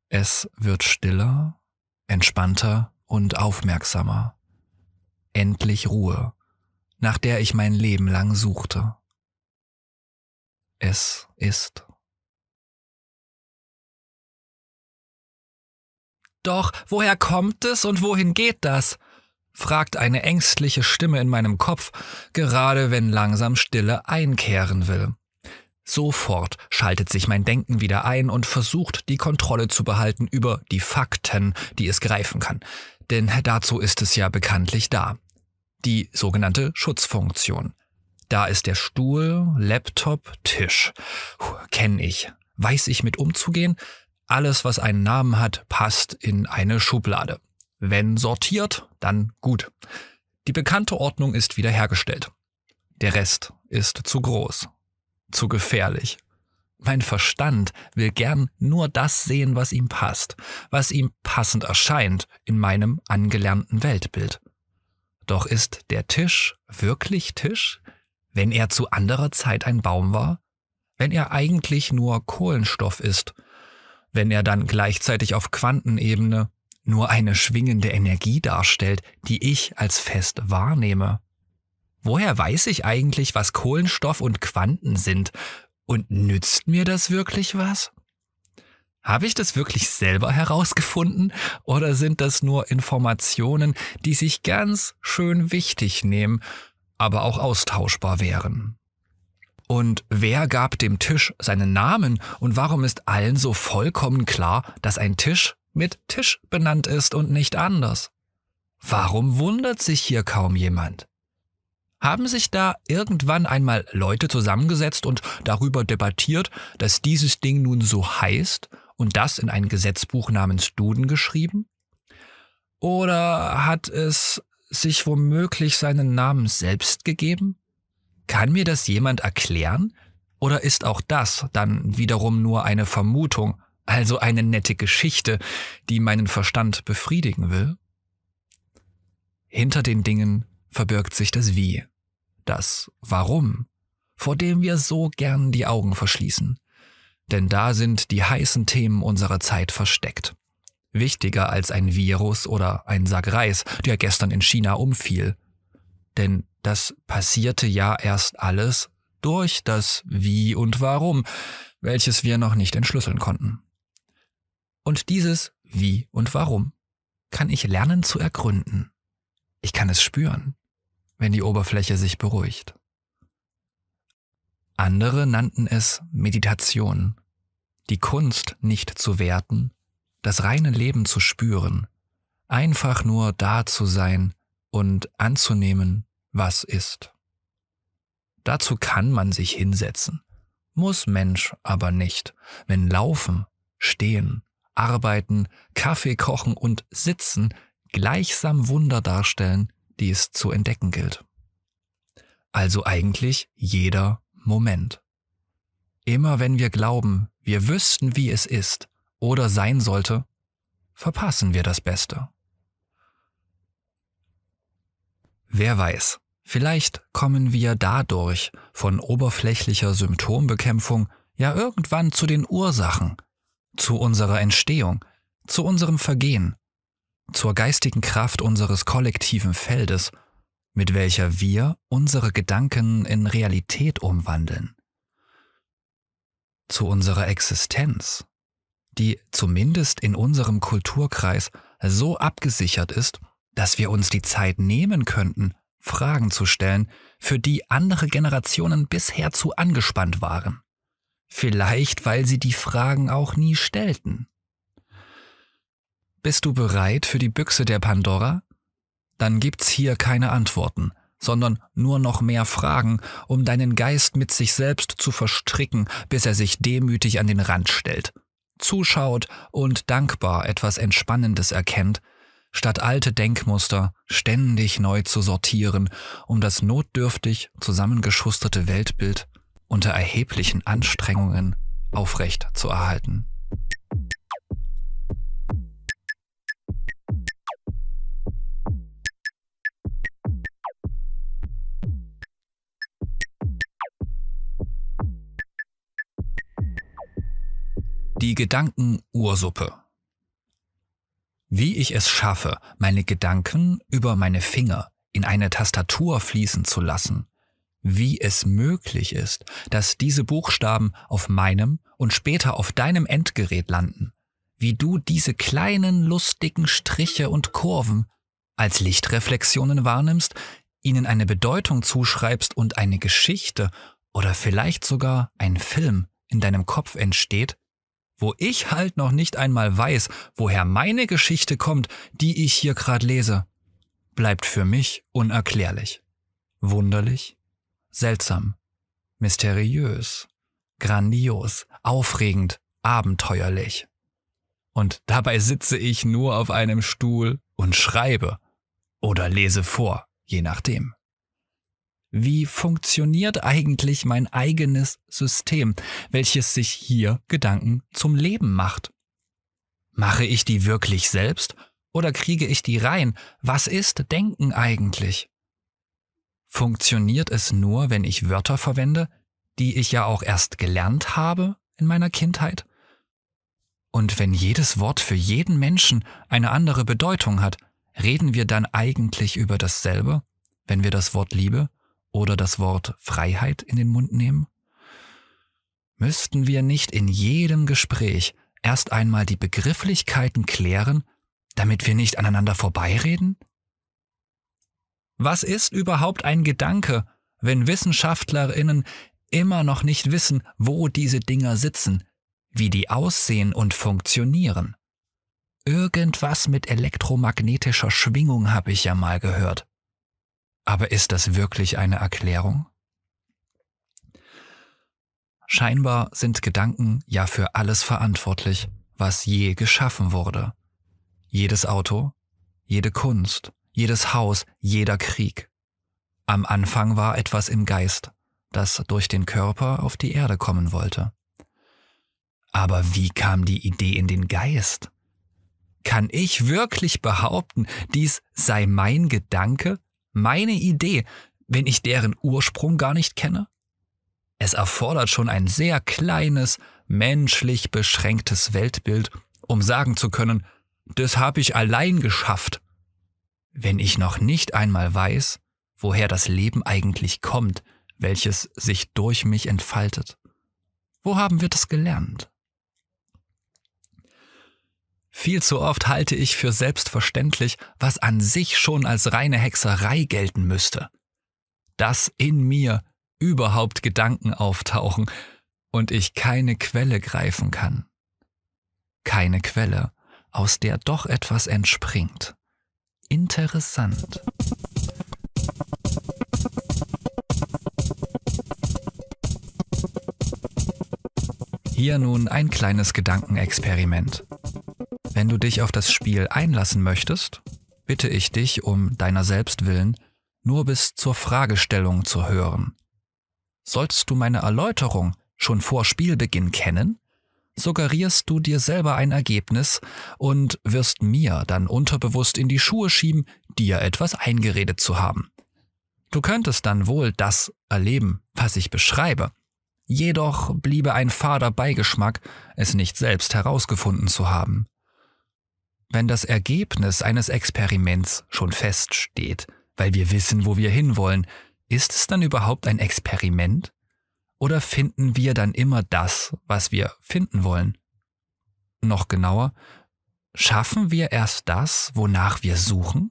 Es wird stiller, entspannter und aufmerksamer. Endlich Ruhe, nach der ich mein Leben lang suchte. Es ist. Doch woher kommt es und wohin geht das? fragt eine ängstliche Stimme in meinem Kopf, gerade wenn langsam Stille einkehren will. Sofort schaltet sich mein Denken wieder ein und versucht, die Kontrolle zu behalten über die Fakten, die es greifen kann. Denn dazu ist es ja bekanntlich da. Die sogenannte Schutzfunktion. Da ist der Stuhl, Laptop, Tisch. Kenn ich. Weiß ich mit umzugehen? Alles, was einen Namen hat, passt in eine Schublade. Wenn sortiert, dann gut. Die bekannte Ordnung ist wiederhergestellt. Der Rest ist zu groß, zu gefährlich. Mein Verstand will gern nur das sehen, was ihm passt, was ihm passend erscheint in meinem angelernten Weltbild. Doch ist der Tisch wirklich Tisch, wenn er zu anderer Zeit ein Baum war? Wenn er eigentlich nur Kohlenstoff ist wenn er dann gleichzeitig auf Quantenebene nur eine schwingende Energie darstellt, die ich als fest wahrnehme. Woher weiß ich eigentlich, was Kohlenstoff und Quanten sind? Und nützt mir das wirklich was? Habe ich das wirklich selber herausgefunden oder sind das nur Informationen, die sich ganz schön wichtig nehmen, aber auch austauschbar wären? Und wer gab dem Tisch seinen Namen und warum ist allen so vollkommen klar, dass ein Tisch mit Tisch benannt ist und nicht anders? Warum wundert sich hier kaum jemand? Haben sich da irgendwann einmal Leute zusammengesetzt und darüber debattiert, dass dieses Ding nun so heißt und das in ein Gesetzbuch namens Duden geschrieben? Oder hat es sich womöglich seinen Namen selbst gegeben? Kann mir das jemand erklären? Oder ist auch das dann wiederum nur eine Vermutung, also eine nette Geschichte, die meinen Verstand befriedigen will? Hinter den Dingen verbirgt sich das Wie, das Warum, vor dem wir so gern die Augen verschließen. Denn da sind die heißen Themen unserer Zeit versteckt. Wichtiger als ein Virus oder ein Sack Reis, der gestern in China umfiel denn das passierte ja erst alles durch das Wie und Warum, welches wir noch nicht entschlüsseln konnten. Und dieses Wie und Warum kann ich lernen zu ergründen. Ich kann es spüren, wenn die Oberfläche sich beruhigt. Andere nannten es Meditation, die Kunst nicht zu werten, das reine Leben zu spüren, einfach nur da zu sein und anzunehmen, was ist. Dazu kann man sich hinsetzen, muss Mensch aber nicht, wenn Laufen, Stehen, Arbeiten, Kaffee kochen und Sitzen gleichsam Wunder darstellen, die es zu entdecken gilt. Also eigentlich jeder Moment. Immer wenn wir glauben, wir wüssten, wie es ist oder sein sollte, verpassen wir das Beste. Wer weiß, vielleicht kommen wir dadurch von oberflächlicher Symptombekämpfung ja irgendwann zu den Ursachen, zu unserer Entstehung, zu unserem Vergehen, zur geistigen Kraft unseres kollektiven Feldes, mit welcher wir unsere Gedanken in Realität umwandeln, zu unserer Existenz, die zumindest in unserem Kulturkreis so abgesichert ist, dass wir uns die Zeit nehmen könnten, Fragen zu stellen, für die andere Generationen bisher zu angespannt waren. Vielleicht, weil sie die Fragen auch nie stellten. Bist du bereit für die Büchse der Pandora? Dann gibt's hier keine Antworten, sondern nur noch mehr Fragen, um deinen Geist mit sich selbst zu verstricken, bis er sich demütig an den Rand stellt, zuschaut und dankbar etwas Entspannendes erkennt, statt alte Denkmuster ständig neu zu sortieren, um das notdürftig zusammengeschusterte Weltbild unter erheblichen Anstrengungen aufrecht zu erhalten. Die Gedankenursuppe wie ich es schaffe, meine Gedanken über meine Finger in eine Tastatur fließen zu lassen. Wie es möglich ist, dass diese Buchstaben auf meinem und später auf deinem Endgerät landen. Wie du diese kleinen lustigen Striche und Kurven als Lichtreflexionen wahrnimmst, ihnen eine Bedeutung zuschreibst und eine Geschichte oder vielleicht sogar ein Film in deinem Kopf entsteht, wo ich halt noch nicht einmal weiß, woher meine Geschichte kommt, die ich hier gerade lese, bleibt für mich unerklärlich, wunderlich, seltsam, mysteriös, grandios, aufregend, abenteuerlich. Und dabei sitze ich nur auf einem Stuhl und schreibe oder lese vor, je nachdem wie funktioniert eigentlich mein eigenes System, welches sich hier Gedanken zum Leben macht? Mache ich die wirklich selbst oder kriege ich die rein? Was ist Denken eigentlich? Funktioniert es nur, wenn ich Wörter verwende, die ich ja auch erst gelernt habe in meiner Kindheit? Und wenn jedes Wort für jeden Menschen eine andere Bedeutung hat, reden wir dann eigentlich über dasselbe, wenn wir das Wort Liebe oder das Wort Freiheit in den Mund nehmen? Müssten wir nicht in jedem Gespräch erst einmal die Begrifflichkeiten klären, damit wir nicht aneinander vorbeireden? Was ist überhaupt ein Gedanke, wenn Wissenschaftlerinnen immer noch nicht wissen, wo diese Dinger sitzen, wie die aussehen und funktionieren? Irgendwas mit elektromagnetischer Schwingung habe ich ja mal gehört. Aber ist das wirklich eine Erklärung? Scheinbar sind Gedanken ja für alles verantwortlich, was je geschaffen wurde. Jedes Auto, jede Kunst, jedes Haus, jeder Krieg. Am Anfang war etwas im Geist, das durch den Körper auf die Erde kommen wollte. Aber wie kam die Idee in den Geist? Kann ich wirklich behaupten, dies sei mein Gedanke, meine Idee, wenn ich deren Ursprung gar nicht kenne? Es erfordert schon ein sehr kleines, menschlich beschränktes Weltbild, um sagen zu können, das habe ich allein geschafft. Wenn ich noch nicht einmal weiß, woher das Leben eigentlich kommt, welches sich durch mich entfaltet. Wo haben wir das gelernt? Viel zu oft halte ich für selbstverständlich, was an sich schon als reine Hexerei gelten müsste. Dass in mir überhaupt Gedanken auftauchen und ich keine Quelle greifen kann. Keine Quelle, aus der doch etwas entspringt. Interessant. Hier nun ein kleines Gedankenexperiment. Wenn du dich auf das Spiel einlassen möchtest, bitte ich dich um deiner selbst willen, nur bis zur Fragestellung zu hören. Solltest du meine Erläuterung schon vor Spielbeginn kennen, suggerierst du dir selber ein Ergebnis und wirst mir dann unterbewusst in die Schuhe schieben, dir etwas eingeredet zu haben. Du könntest dann wohl das erleben, was ich beschreibe. Jedoch bliebe ein fader Beigeschmack, es nicht selbst herausgefunden zu haben wenn das Ergebnis eines Experiments schon feststeht, weil wir wissen, wo wir hinwollen, ist es dann überhaupt ein Experiment? Oder finden wir dann immer das, was wir finden wollen? Noch genauer, schaffen wir erst das, wonach wir suchen?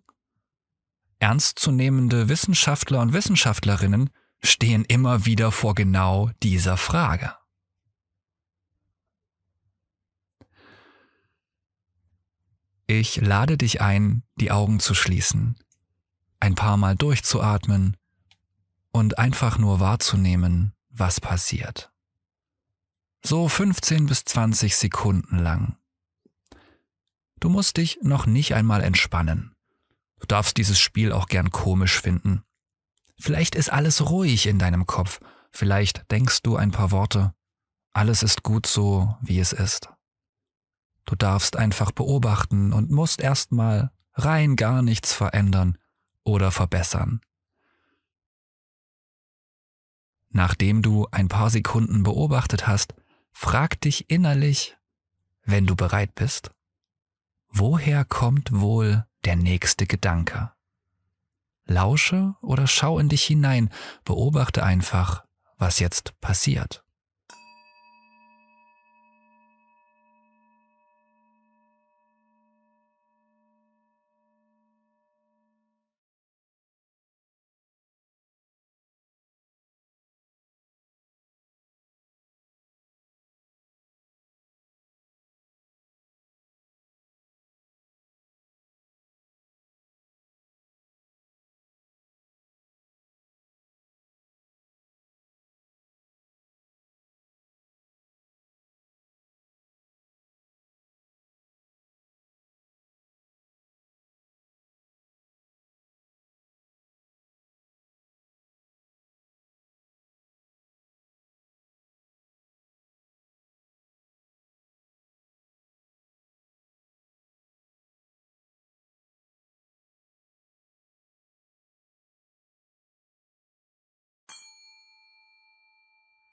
Ernstzunehmende Wissenschaftler und Wissenschaftlerinnen stehen immer wieder vor genau dieser Frage. Ich lade dich ein, die Augen zu schließen, ein paar Mal durchzuatmen und einfach nur wahrzunehmen, was passiert. So 15 bis 20 Sekunden lang. Du musst dich noch nicht einmal entspannen. Du darfst dieses Spiel auch gern komisch finden. Vielleicht ist alles ruhig in deinem Kopf, vielleicht denkst du ein paar Worte. Alles ist gut so, wie es ist. Du darfst einfach beobachten und musst erstmal rein gar nichts verändern oder verbessern. Nachdem du ein paar Sekunden beobachtet hast, frag dich innerlich, wenn du bereit bist, woher kommt wohl der nächste Gedanke? Lausche oder schau in dich hinein, beobachte einfach, was jetzt passiert.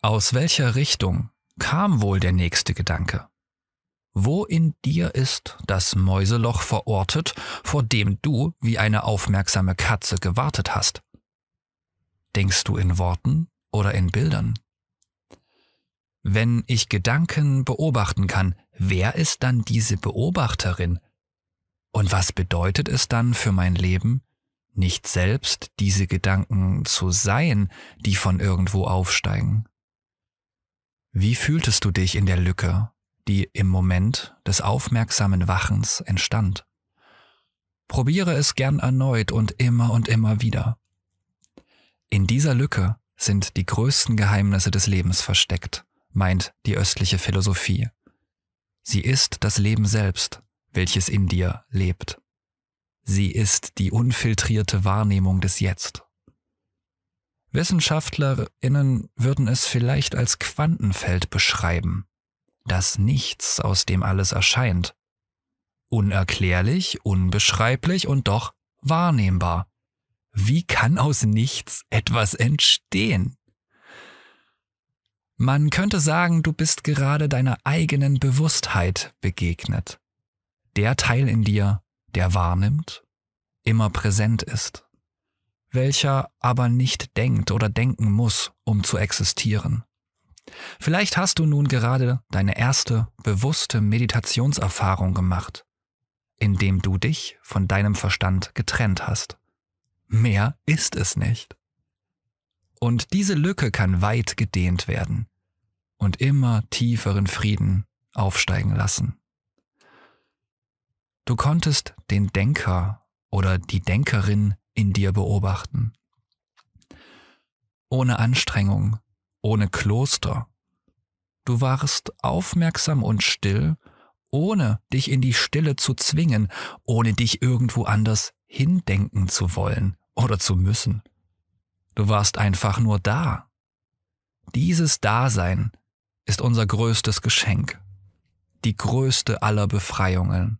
Aus welcher Richtung kam wohl der nächste Gedanke? Wo in dir ist das Mäuseloch verortet, vor dem du wie eine aufmerksame Katze gewartet hast? Denkst du in Worten oder in Bildern? Wenn ich Gedanken beobachten kann, wer ist dann diese Beobachterin? Und was bedeutet es dann für mein Leben, nicht selbst diese Gedanken zu sein, die von irgendwo aufsteigen? Wie fühltest du dich in der Lücke, die im Moment des aufmerksamen Wachens entstand? Probiere es gern erneut und immer und immer wieder. In dieser Lücke sind die größten Geheimnisse des Lebens versteckt, meint die östliche Philosophie. Sie ist das Leben selbst, welches in dir lebt. Sie ist die unfiltrierte Wahrnehmung des Jetzt. Wissenschaftlerinnen würden es vielleicht als Quantenfeld beschreiben, das Nichts, aus dem alles erscheint. Unerklärlich, unbeschreiblich und doch wahrnehmbar. Wie kann aus nichts etwas entstehen? Man könnte sagen, du bist gerade deiner eigenen Bewusstheit begegnet. Der Teil in dir, der wahrnimmt, immer präsent ist welcher aber nicht denkt oder denken muss, um zu existieren. Vielleicht hast du nun gerade deine erste bewusste Meditationserfahrung gemacht, indem du dich von deinem Verstand getrennt hast. Mehr ist es nicht. Und diese Lücke kann weit gedehnt werden und immer tieferen Frieden aufsteigen lassen. Du konntest den Denker oder die Denkerin in dir beobachten. Ohne Anstrengung, ohne Kloster. Du warst aufmerksam und still, ohne dich in die Stille zu zwingen, ohne dich irgendwo anders hindenken zu wollen oder zu müssen. Du warst einfach nur da. Dieses Dasein ist unser größtes Geschenk, die größte aller Befreiungen.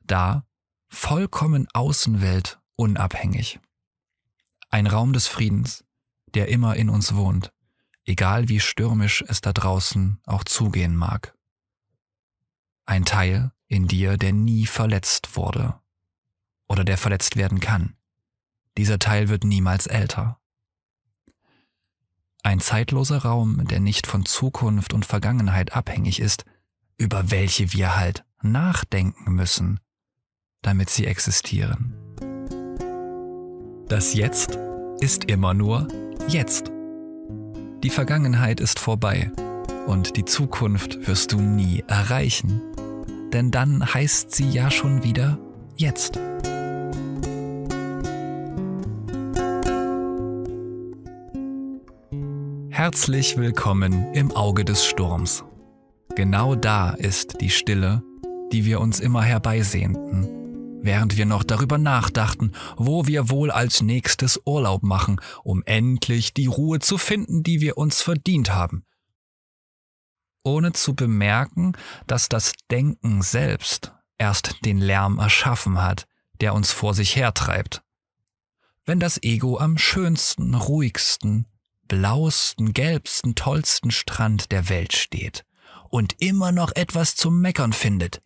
Da, vollkommen Außenwelt unabhängig. Ein Raum des Friedens, der immer in uns wohnt, egal wie stürmisch es da draußen auch zugehen mag. Ein Teil in dir, der nie verletzt wurde oder der verletzt werden kann. Dieser Teil wird niemals älter. Ein zeitloser Raum, der nicht von Zukunft und Vergangenheit abhängig ist, über welche wir halt nachdenken müssen, damit sie existieren. Das Jetzt ist immer nur jetzt. Die Vergangenheit ist vorbei und die Zukunft wirst du nie erreichen, denn dann heißt sie ja schon wieder jetzt. Herzlich willkommen im Auge des Sturms. Genau da ist die Stille, die wir uns immer herbeisehnten während wir noch darüber nachdachten, wo wir wohl als nächstes Urlaub machen, um endlich die Ruhe zu finden, die wir uns verdient haben. Ohne zu bemerken, dass das Denken selbst erst den Lärm erschaffen hat, der uns vor sich hertreibt. Wenn das Ego am schönsten, ruhigsten, blauesten, gelbsten, tollsten Strand der Welt steht und immer noch etwas zum Meckern findet,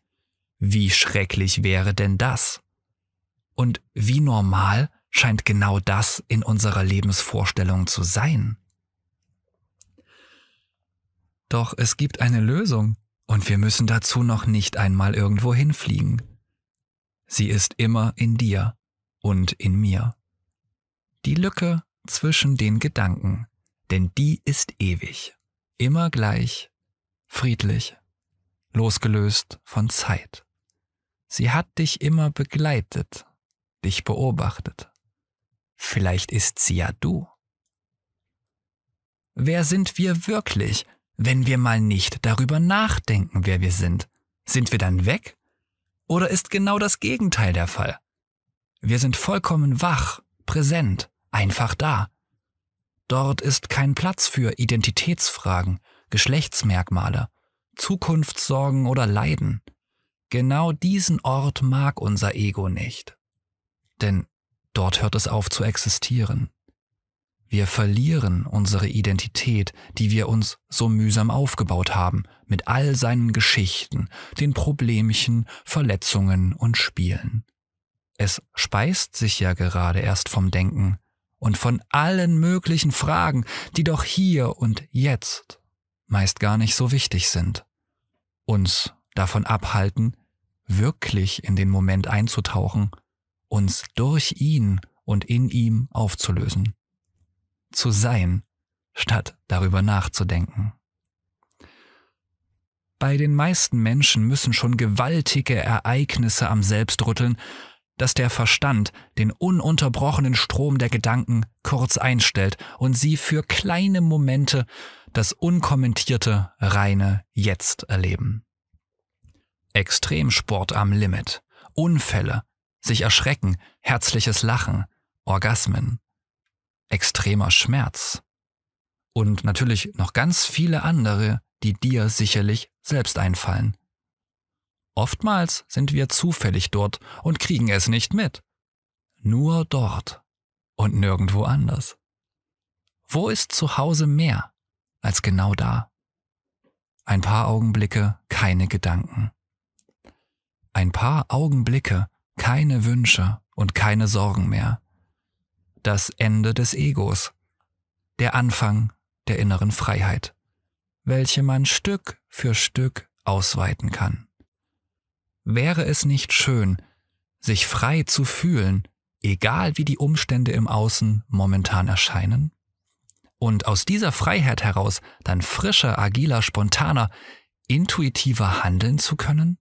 wie schrecklich wäre denn das? Und wie normal scheint genau das in unserer Lebensvorstellung zu sein. Doch es gibt eine Lösung und wir müssen dazu noch nicht einmal irgendwo hinfliegen. Sie ist immer in dir und in mir. Die Lücke zwischen den Gedanken, denn die ist ewig, immer gleich, friedlich, losgelöst von Zeit. Sie hat dich immer begleitet, dich beobachtet. Vielleicht ist sie ja du. Wer sind wir wirklich, wenn wir mal nicht darüber nachdenken, wer wir sind? Sind wir dann weg? Oder ist genau das Gegenteil der Fall? Wir sind vollkommen wach, präsent, einfach da. Dort ist kein Platz für Identitätsfragen, Geschlechtsmerkmale, Zukunftssorgen oder Leiden. Genau diesen Ort mag unser Ego nicht. Denn dort hört es auf zu existieren. Wir verlieren unsere Identität, die wir uns so mühsam aufgebaut haben, mit all seinen Geschichten, den Problemchen, Verletzungen und Spielen. Es speist sich ja gerade erst vom Denken und von allen möglichen Fragen, die doch hier und jetzt meist gar nicht so wichtig sind. Uns davon abhalten, wirklich in den Moment einzutauchen, uns durch ihn und in ihm aufzulösen. Zu sein, statt darüber nachzudenken. Bei den meisten Menschen müssen schon gewaltige Ereignisse am Selbst rütteln, dass der Verstand den ununterbrochenen Strom der Gedanken kurz einstellt und sie für kleine Momente das unkommentierte reine Jetzt erleben. Extremsport am Limit, Unfälle, sich erschrecken, herzliches Lachen, Orgasmen, extremer Schmerz. Und natürlich noch ganz viele andere, die dir sicherlich selbst einfallen. Oftmals sind wir zufällig dort und kriegen es nicht mit. Nur dort und nirgendwo anders. Wo ist zu Hause mehr als genau da? Ein paar Augenblicke, keine Gedanken. Ein paar Augenblicke, keine Wünsche und keine Sorgen mehr. Das Ende des Egos. Der Anfang der inneren Freiheit, welche man Stück für Stück ausweiten kann. Wäre es nicht schön, sich frei zu fühlen, egal wie die Umstände im Außen momentan erscheinen? Und aus dieser Freiheit heraus dann frischer, agiler, spontaner, intuitiver handeln zu können?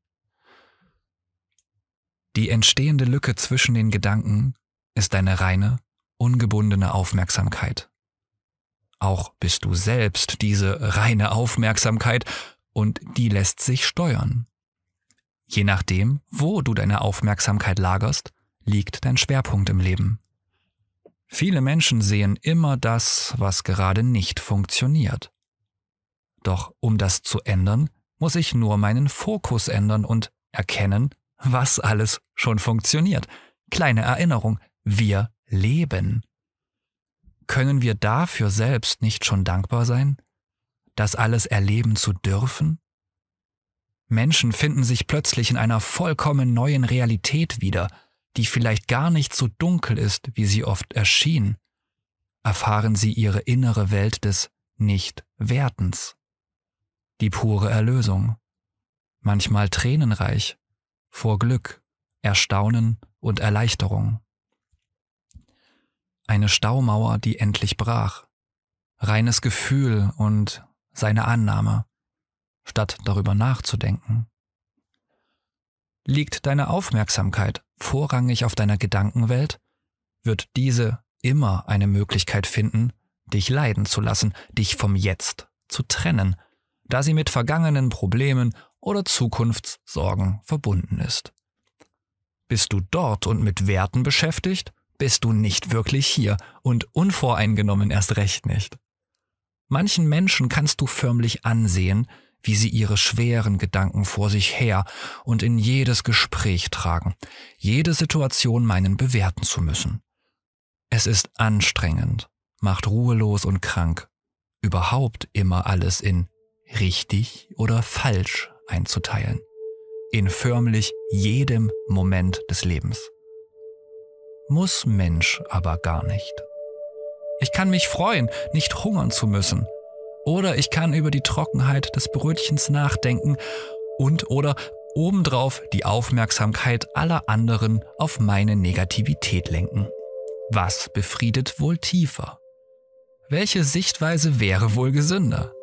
Die entstehende Lücke zwischen den Gedanken ist deine reine, ungebundene Aufmerksamkeit. Auch bist du selbst diese reine Aufmerksamkeit und die lässt sich steuern. Je nachdem, wo du deine Aufmerksamkeit lagerst, liegt dein Schwerpunkt im Leben. Viele Menschen sehen immer das, was gerade nicht funktioniert. Doch um das zu ändern, muss ich nur meinen Fokus ändern und erkennen, was alles schon funktioniert. Kleine Erinnerung, wir leben. Können wir dafür selbst nicht schon dankbar sein, das alles erleben zu dürfen? Menschen finden sich plötzlich in einer vollkommen neuen Realität wieder, die vielleicht gar nicht so dunkel ist, wie sie oft erschien. Erfahren sie ihre innere Welt des Nicht-Wertens. Die pure Erlösung. Manchmal tränenreich, vor Glück, Erstaunen und Erleichterung. Eine Staumauer, die endlich brach, reines Gefühl und seine Annahme, statt darüber nachzudenken. Liegt deine Aufmerksamkeit vorrangig auf deiner Gedankenwelt, wird diese immer eine Möglichkeit finden, dich leiden zu lassen, dich vom Jetzt zu trennen, da sie mit vergangenen Problemen oder Zukunftssorgen verbunden ist. Bist du dort und mit Werten beschäftigt, bist du nicht wirklich hier und unvoreingenommen erst recht nicht. Manchen Menschen kannst du förmlich ansehen, wie sie ihre schweren Gedanken vor sich her und in jedes Gespräch tragen, jede Situation meinen bewerten zu müssen. Es ist anstrengend, macht ruhelos und krank, überhaupt immer alles in richtig oder falsch einzuteilen. In förmlich jedem Moment des Lebens. Muss Mensch aber gar nicht. Ich kann mich freuen, nicht hungern zu müssen. Oder ich kann über die Trockenheit des Brötchens nachdenken und oder obendrauf die Aufmerksamkeit aller anderen auf meine Negativität lenken. Was befriedet wohl tiefer? Welche Sichtweise wäre wohl gesünder?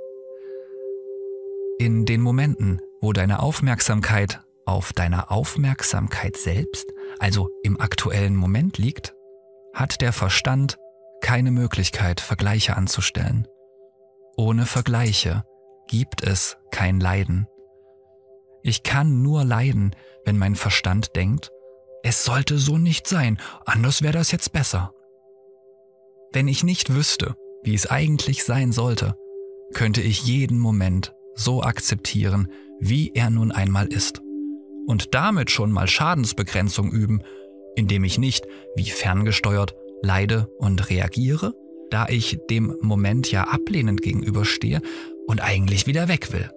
In den Momenten, wo deine Aufmerksamkeit auf deiner Aufmerksamkeit selbst, also im aktuellen Moment liegt, hat der Verstand keine Möglichkeit, Vergleiche anzustellen. Ohne Vergleiche gibt es kein Leiden. Ich kann nur leiden, wenn mein Verstand denkt, es sollte so nicht sein, anders wäre das jetzt besser. Wenn ich nicht wüsste, wie es eigentlich sein sollte, könnte ich jeden Moment so akzeptieren, wie er nun einmal ist. Und damit schon mal Schadensbegrenzung üben, indem ich nicht, wie ferngesteuert, leide und reagiere, da ich dem Moment ja ablehnend gegenüberstehe und eigentlich wieder weg will.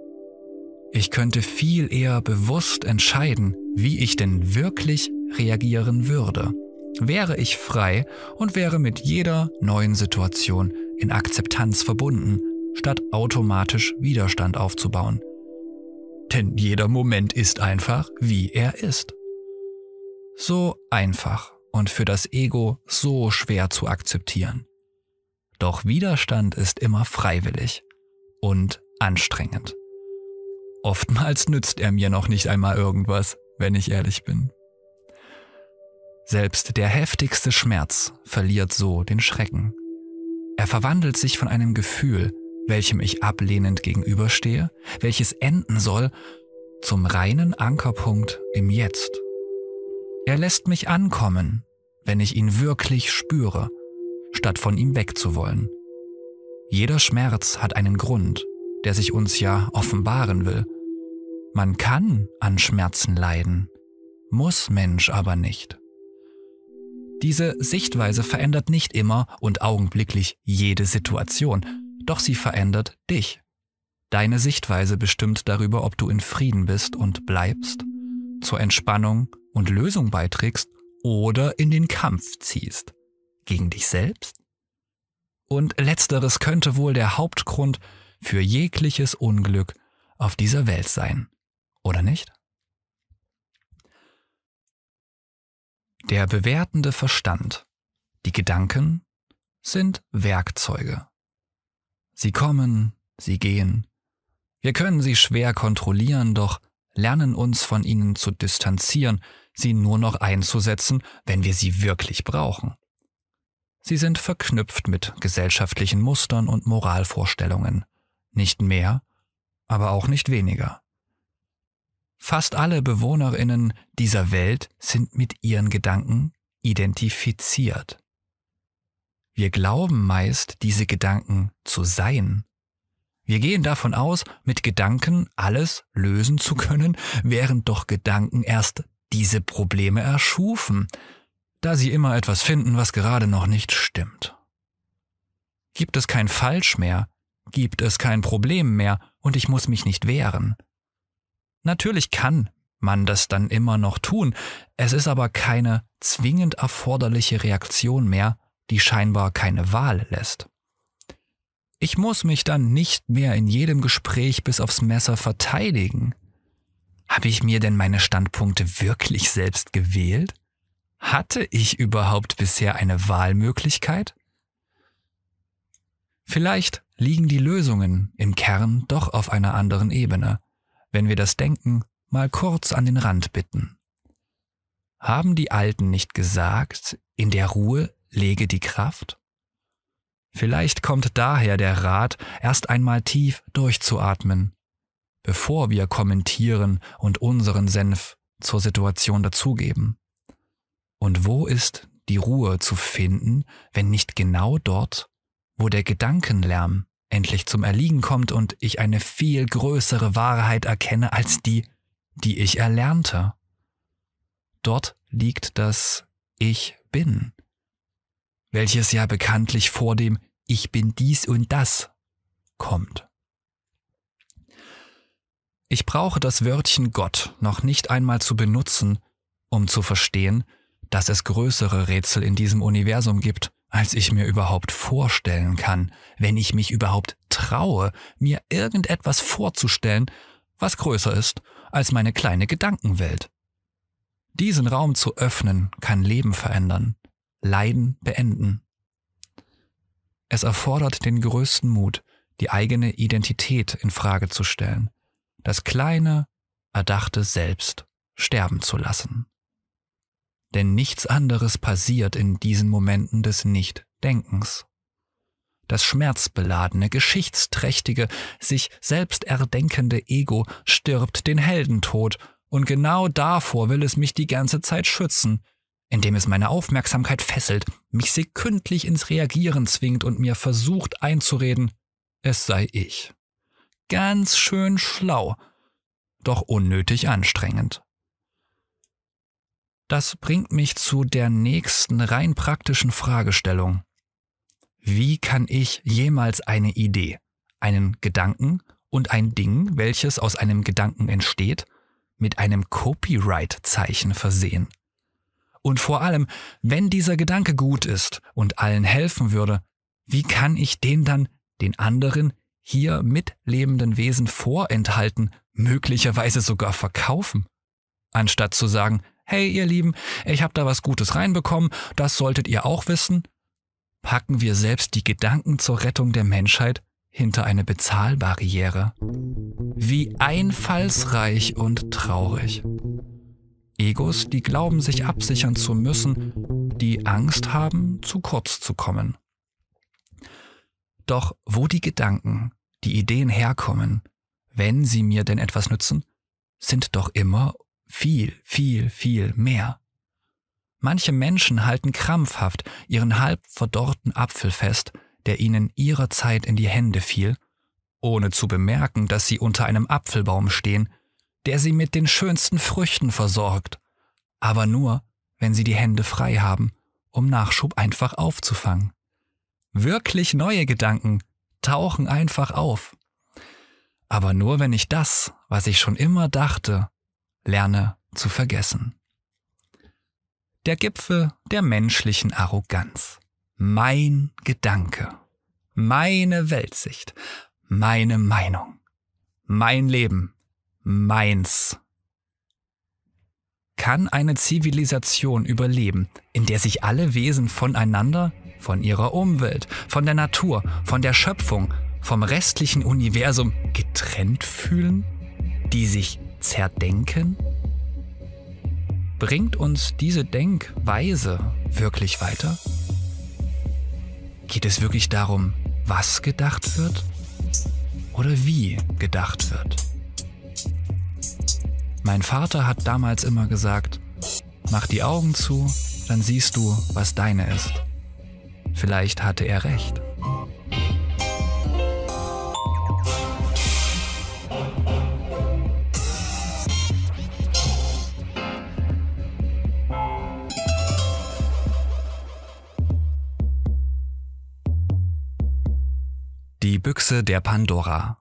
Ich könnte viel eher bewusst entscheiden, wie ich denn wirklich reagieren würde. Wäre ich frei und wäre mit jeder neuen Situation in Akzeptanz verbunden, statt automatisch Widerstand aufzubauen. Denn jeder Moment ist einfach, wie er ist. So einfach und für das Ego so schwer zu akzeptieren. Doch Widerstand ist immer freiwillig und anstrengend. Oftmals nützt er mir noch nicht einmal irgendwas, wenn ich ehrlich bin. Selbst der heftigste Schmerz verliert so den Schrecken. Er verwandelt sich von einem Gefühl, welchem ich ablehnend gegenüberstehe, welches enden soll, zum reinen Ankerpunkt im Jetzt. Er lässt mich ankommen, wenn ich ihn wirklich spüre, statt von ihm wegzuwollen. Jeder Schmerz hat einen Grund, der sich uns ja offenbaren will. Man kann an Schmerzen leiden, muss Mensch aber nicht. Diese Sichtweise verändert nicht immer und augenblicklich jede Situation, doch sie verändert dich. Deine Sichtweise bestimmt darüber, ob du in Frieden bist und bleibst, zur Entspannung und Lösung beiträgst oder in den Kampf ziehst. Gegen dich selbst? Und letzteres könnte wohl der Hauptgrund für jegliches Unglück auf dieser Welt sein, oder nicht? Der bewertende Verstand, die Gedanken sind Werkzeuge. Sie kommen, sie gehen. Wir können sie schwer kontrollieren, doch lernen uns von ihnen zu distanzieren, sie nur noch einzusetzen, wenn wir sie wirklich brauchen. Sie sind verknüpft mit gesellschaftlichen Mustern und Moralvorstellungen. Nicht mehr, aber auch nicht weniger. Fast alle Bewohnerinnen dieser Welt sind mit ihren Gedanken identifiziert. Wir glauben meist, diese Gedanken zu sein. Wir gehen davon aus, mit Gedanken alles lösen zu können, während doch Gedanken erst diese Probleme erschufen, da sie immer etwas finden, was gerade noch nicht stimmt. Gibt es kein Falsch mehr, gibt es kein Problem mehr und ich muss mich nicht wehren. Natürlich kann man das dann immer noch tun, es ist aber keine zwingend erforderliche Reaktion mehr, die scheinbar keine Wahl lässt. Ich muss mich dann nicht mehr in jedem Gespräch bis aufs Messer verteidigen. Habe ich mir denn meine Standpunkte wirklich selbst gewählt? Hatte ich überhaupt bisher eine Wahlmöglichkeit? Vielleicht liegen die Lösungen im Kern doch auf einer anderen Ebene, wenn wir das Denken mal kurz an den Rand bitten. Haben die Alten nicht gesagt, in der Ruhe lege die Kraft? Vielleicht kommt daher der Rat, erst einmal tief durchzuatmen, bevor wir kommentieren und unseren Senf zur Situation dazugeben. Und wo ist die Ruhe zu finden, wenn nicht genau dort, wo der Gedankenlärm endlich zum Erliegen kommt und ich eine viel größere Wahrheit erkenne als die, die ich erlernte? Dort liegt das Ich bin welches ja bekanntlich vor dem Ich bin dies und das kommt. Ich brauche das Wörtchen Gott noch nicht einmal zu benutzen, um zu verstehen, dass es größere Rätsel in diesem Universum gibt, als ich mir überhaupt vorstellen kann, wenn ich mich überhaupt traue, mir irgendetwas vorzustellen, was größer ist als meine kleine Gedankenwelt. Diesen Raum zu öffnen kann Leben verändern. Leiden beenden. Es erfordert den größten Mut, die eigene Identität in Frage zu stellen, das kleine, erdachte Selbst sterben zu lassen. Denn nichts anderes passiert in diesen Momenten des Nichtdenkens. Das schmerzbeladene, geschichtsträchtige, sich selbst erdenkende Ego stirbt den Heldentod, und genau davor will es mich die ganze Zeit schützen, indem es meine Aufmerksamkeit fesselt, mich sekündlich ins Reagieren zwingt und mir versucht einzureden, es sei ich. Ganz schön schlau, doch unnötig anstrengend. Das bringt mich zu der nächsten rein praktischen Fragestellung. Wie kann ich jemals eine Idee, einen Gedanken und ein Ding, welches aus einem Gedanken entsteht, mit einem Copyright-Zeichen versehen? Und vor allem, wenn dieser Gedanke gut ist und allen helfen würde, wie kann ich den dann den anderen hier mitlebenden Wesen vorenthalten, möglicherweise sogar verkaufen? Anstatt zu sagen, hey ihr Lieben, ich habe da was Gutes reinbekommen, das solltet ihr auch wissen, packen wir selbst die Gedanken zur Rettung der Menschheit hinter eine Bezahlbarriere. Wie einfallsreich und traurig. Egos, die glauben, sich absichern zu müssen, die Angst haben, zu kurz zu kommen. Doch wo die Gedanken, die Ideen herkommen, wenn sie mir denn etwas nützen, sind doch immer viel, viel, viel mehr. Manche Menschen halten krampfhaft ihren halb verdorrten Apfel fest, der ihnen ihrer Zeit in die Hände fiel, ohne zu bemerken, dass sie unter einem Apfelbaum stehen, der sie mit den schönsten Früchten versorgt, aber nur, wenn sie die Hände frei haben, um Nachschub einfach aufzufangen. Wirklich neue Gedanken tauchen einfach auf. Aber nur, wenn ich das, was ich schon immer dachte, lerne zu vergessen. Der Gipfel der menschlichen Arroganz. Mein Gedanke. Meine Weltsicht. Meine Meinung. Mein Leben meins. Kann eine Zivilisation überleben, in der sich alle Wesen voneinander, von ihrer Umwelt, von der Natur, von der Schöpfung, vom restlichen Universum getrennt fühlen? Die sich zerdenken? Bringt uns diese Denkweise wirklich weiter? Geht es wirklich darum, was gedacht wird oder wie gedacht wird? Mein Vater hat damals immer gesagt, mach die Augen zu, dann siehst du, was deine ist. Vielleicht hatte er recht. Die Büchse der Pandora.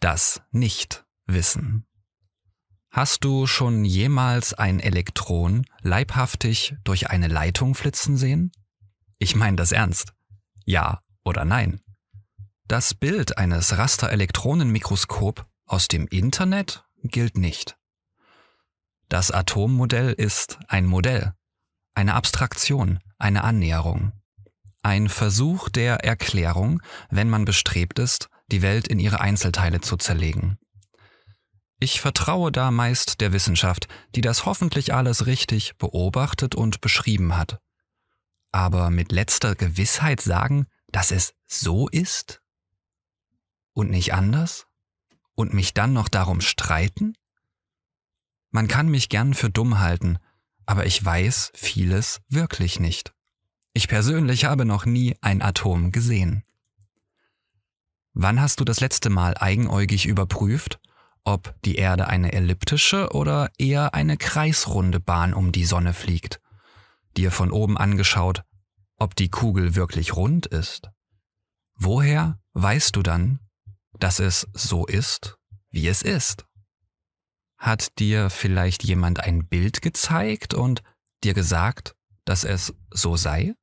Das Nicht-Wissen. Hast du schon jemals ein Elektron leibhaftig durch eine Leitung flitzen sehen? Ich meine das ernst. Ja oder nein? Das Bild eines Rasterelektronenmikroskop aus dem Internet gilt nicht. Das Atommodell ist ein Modell, eine Abstraktion, eine Annäherung, ein Versuch der Erklärung, wenn man bestrebt ist, die Welt in ihre Einzelteile zu zerlegen. Ich vertraue da meist der Wissenschaft, die das hoffentlich alles richtig beobachtet und beschrieben hat. Aber mit letzter Gewissheit sagen, dass es so ist? Und nicht anders? Und mich dann noch darum streiten? Man kann mich gern für dumm halten, aber ich weiß vieles wirklich nicht. Ich persönlich habe noch nie ein Atom gesehen. Wann hast du das letzte Mal eigenäugig überprüft, ob die Erde eine elliptische oder eher eine kreisrunde Bahn um die Sonne fliegt. Dir von oben angeschaut, ob die Kugel wirklich rund ist. Woher weißt du dann, dass es so ist, wie es ist? Hat dir vielleicht jemand ein Bild gezeigt und dir gesagt, dass es so sei?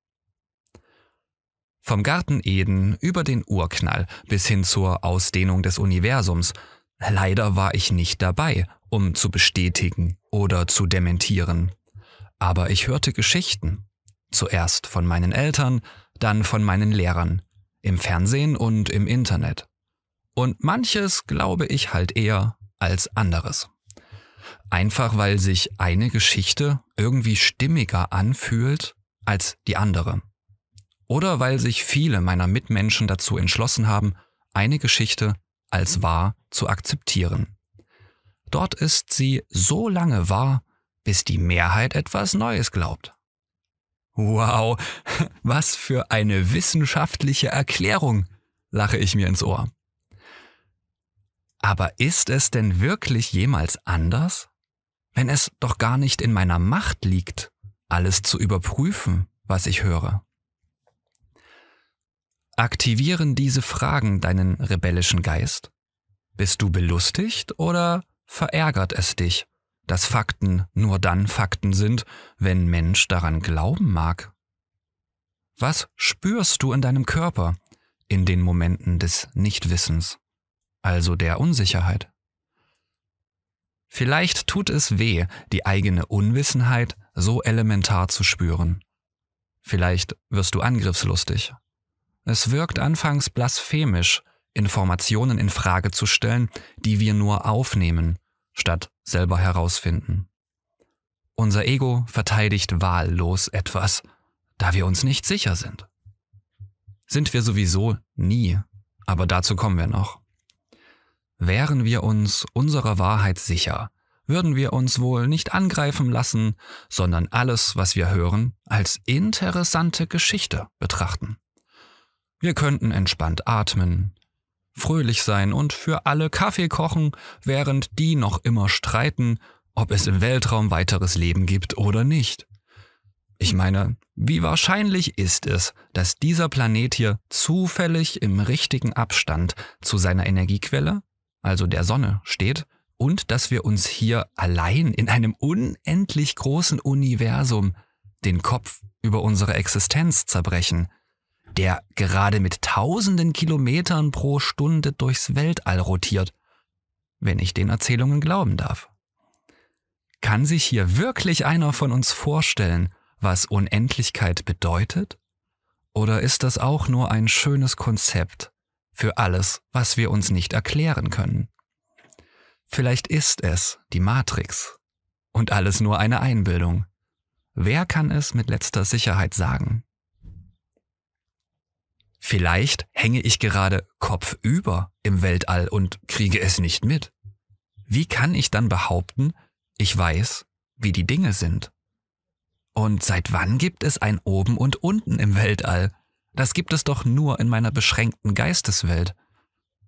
Vom Garten Eden über den Urknall bis hin zur Ausdehnung des Universums Leider war ich nicht dabei, um zu bestätigen oder zu dementieren. Aber ich hörte Geschichten. Zuerst von meinen Eltern, dann von meinen Lehrern, im Fernsehen und im Internet. Und manches glaube ich halt eher als anderes. Einfach weil sich eine Geschichte irgendwie stimmiger anfühlt als die andere. Oder weil sich viele meiner Mitmenschen dazu entschlossen haben, eine Geschichte als wahr zu akzeptieren. Dort ist sie so lange wahr, bis die Mehrheit etwas Neues glaubt. Wow, was für eine wissenschaftliche Erklärung, lache ich mir ins Ohr. Aber ist es denn wirklich jemals anders? Wenn es doch gar nicht in meiner Macht liegt, alles zu überprüfen, was ich höre. Aktivieren diese Fragen deinen rebellischen Geist? Bist du belustigt oder verärgert es dich, dass Fakten nur dann Fakten sind, wenn Mensch daran glauben mag? Was spürst du in deinem Körper in den Momenten des Nichtwissens, also der Unsicherheit? Vielleicht tut es weh, die eigene Unwissenheit so elementar zu spüren. Vielleicht wirst du angriffslustig es wirkt anfangs blasphemisch, Informationen in Frage zu stellen, die wir nur aufnehmen, statt selber herausfinden. Unser Ego verteidigt wahllos etwas, da wir uns nicht sicher sind. Sind wir sowieso nie, aber dazu kommen wir noch. Wären wir uns unserer Wahrheit sicher, würden wir uns wohl nicht angreifen lassen, sondern alles, was wir hören, als interessante Geschichte betrachten. Wir könnten entspannt atmen, fröhlich sein und für alle Kaffee kochen, während die noch immer streiten, ob es im Weltraum weiteres Leben gibt oder nicht. Ich meine, wie wahrscheinlich ist es, dass dieser Planet hier zufällig im richtigen Abstand zu seiner Energiequelle, also der Sonne, steht und dass wir uns hier allein in einem unendlich großen Universum den Kopf über unsere Existenz zerbrechen – der gerade mit tausenden Kilometern pro Stunde durchs Weltall rotiert, wenn ich den Erzählungen glauben darf. Kann sich hier wirklich einer von uns vorstellen, was Unendlichkeit bedeutet? Oder ist das auch nur ein schönes Konzept für alles, was wir uns nicht erklären können? Vielleicht ist es die Matrix und alles nur eine Einbildung. Wer kann es mit letzter Sicherheit sagen? Vielleicht hänge ich gerade kopfüber im Weltall und kriege es nicht mit. Wie kann ich dann behaupten, ich weiß, wie die Dinge sind? Und seit wann gibt es ein Oben und Unten im Weltall? Das gibt es doch nur in meiner beschränkten Geisteswelt.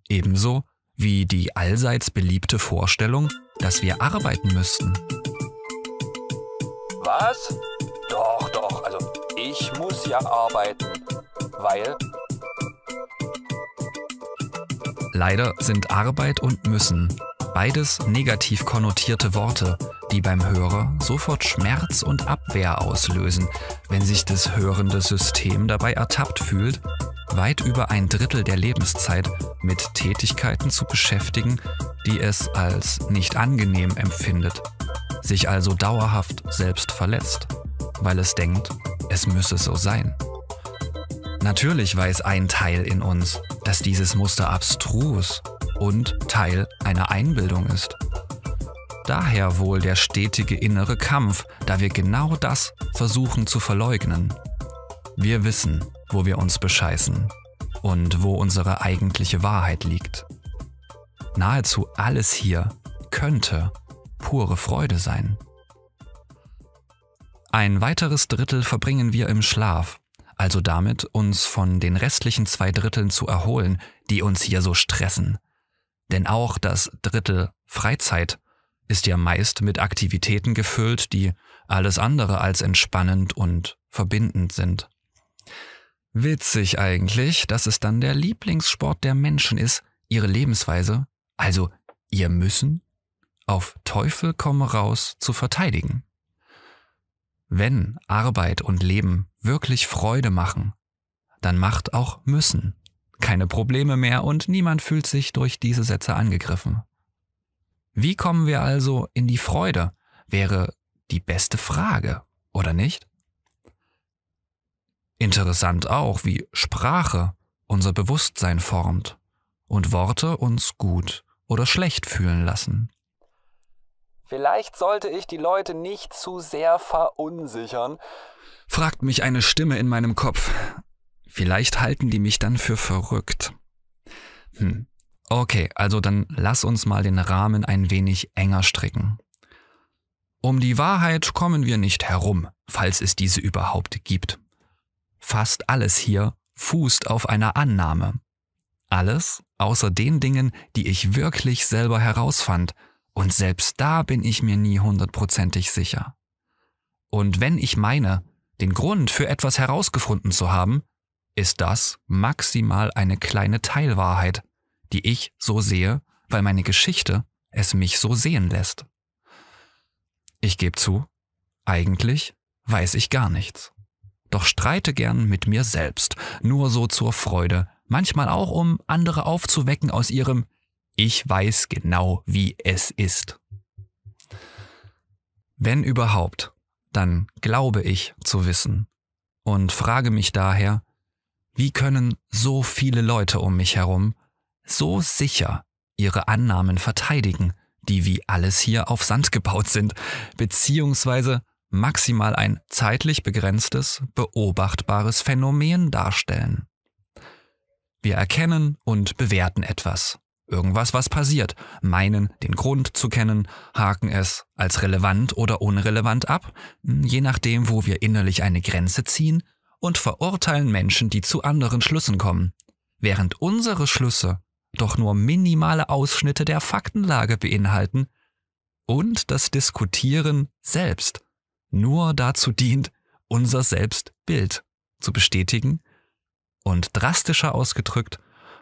Ebenso wie die allseits beliebte Vorstellung, dass wir arbeiten müssten. Was? Ich muss ja arbeiten, weil... Leider sind Arbeit und müssen beides negativ konnotierte Worte, die beim Hörer sofort Schmerz und Abwehr auslösen, wenn sich das hörende System dabei ertappt fühlt, weit über ein Drittel der Lebenszeit mit Tätigkeiten zu beschäftigen, die es als nicht angenehm empfindet, sich also dauerhaft selbst verletzt weil es denkt, es müsse so sein. Natürlich weiß ein Teil in uns, dass dieses Muster abstrus und Teil einer Einbildung ist. Daher wohl der stetige innere Kampf, da wir genau das versuchen zu verleugnen. Wir wissen, wo wir uns bescheißen und wo unsere eigentliche Wahrheit liegt. Nahezu alles hier könnte pure Freude sein. Ein weiteres Drittel verbringen wir im Schlaf, also damit, uns von den restlichen zwei Dritteln zu erholen, die uns hier so stressen. Denn auch das Drittel Freizeit ist ja meist mit Aktivitäten gefüllt, die alles andere als entspannend und verbindend sind. Witzig eigentlich, dass es dann der Lieblingssport der Menschen ist, ihre Lebensweise, also ihr Müssen, auf Teufel komm raus zu verteidigen. Wenn Arbeit und Leben wirklich Freude machen, dann macht auch müssen keine Probleme mehr und niemand fühlt sich durch diese Sätze angegriffen. Wie kommen wir also in die Freude, wäre die beste Frage, oder nicht? Interessant auch, wie Sprache unser Bewusstsein formt und Worte uns gut oder schlecht fühlen lassen. Vielleicht sollte ich die Leute nicht zu sehr verunsichern, fragt mich eine Stimme in meinem Kopf. Vielleicht halten die mich dann für verrückt. Hm. Okay, also dann lass uns mal den Rahmen ein wenig enger stricken. Um die Wahrheit kommen wir nicht herum, falls es diese überhaupt gibt. Fast alles hier fußt auf einer Annahme. Alles außer den Dingen, die ich wirklich selber herausfand – und selbst da bin ich mir nie hundertprozentig sicher. Und wenn ich meine, den Grund für etwas herausgefunden zu haben, ist das maximal eine kleine Teilwahrheit, die ich so sehe, weil meine Geschichte es mich so sehen lässt. Ich gebe zu, eigentlich weiß ich gar nichts. Doch streite gern mit mir selbst, nur so zur Freude, manchmal auch um andere aufzuwecken aus ihrem ich weiß genau, wie es ist. Wenn überhaupt, dann glaube ich zu wissen und frage mich daher, wie können so viele Leute um mich herum so sicher ihre Annahmen verteidigen, die wie alles hier auf Sand gebaut sind, beziehungsweise maximal ein zeitlich begrenztes, beobachtbares Phänomen darstellen. Wir erkennen und bewerten etwas irgendwas, was passiert, meinen, den Grund zu kennen, haken es als relevant oder unrelevant ab, hm, je nachdem, wo wir innerlich eine Grenze ziehen, und verurteilen Menschen, die zu anderen Schlüssen kommen, während unsere Schlüsse doch nur minimale Ausschnitte der Faktenlage beinhalten und das Diskutieren selbst nur dazu dient, unser Selbstbild zu bestätigen und drastischer ausgedrückt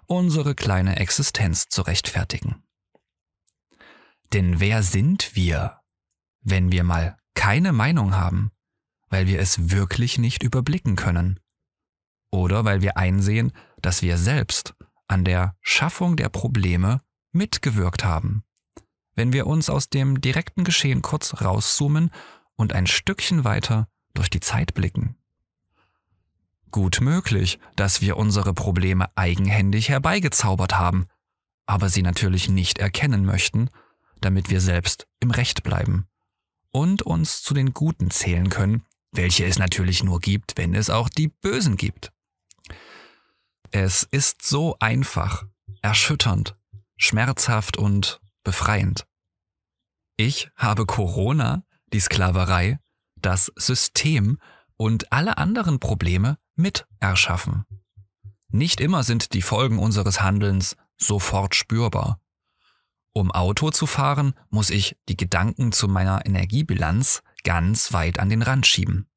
unsere kleine Existenz zu rechtfertigen. Denn wer sind wir, wenn wir mal keine Meinung haben, weil wir es wirklich nicht überblicken können? Oder weil wir einsehen, dass wir selbst an der Schaffung der Probleme mitgewirkt haben? Wenn wir uns aus dem direkten Geschehen kurz rauszoomen und ein Stückchen weiter durch die Zeit blicken. Gut möglich, dass wir unsere Probleme eigenhändig herbeigezaubert haben, aber sie natürlich nicht erkennen möchten, damit wir selbst im Recht bleiben und uns zu den Guten zählen können, welche es natürlich nur gibt, wenn es auch die Bösen gibt. Es ist so einfach, erschütternd, schmerzhaft und befreiend. Ich habe Corona, die Sklaverei, das System und alle anderen Probleme mit erschaffen. Nicht immer sind die Folgen unseres Handelns sofort spürbar. Um Auto zu fahren, muss ich die Gedanken zu meiner Energiebilanz ganz weit an den Rand schieben.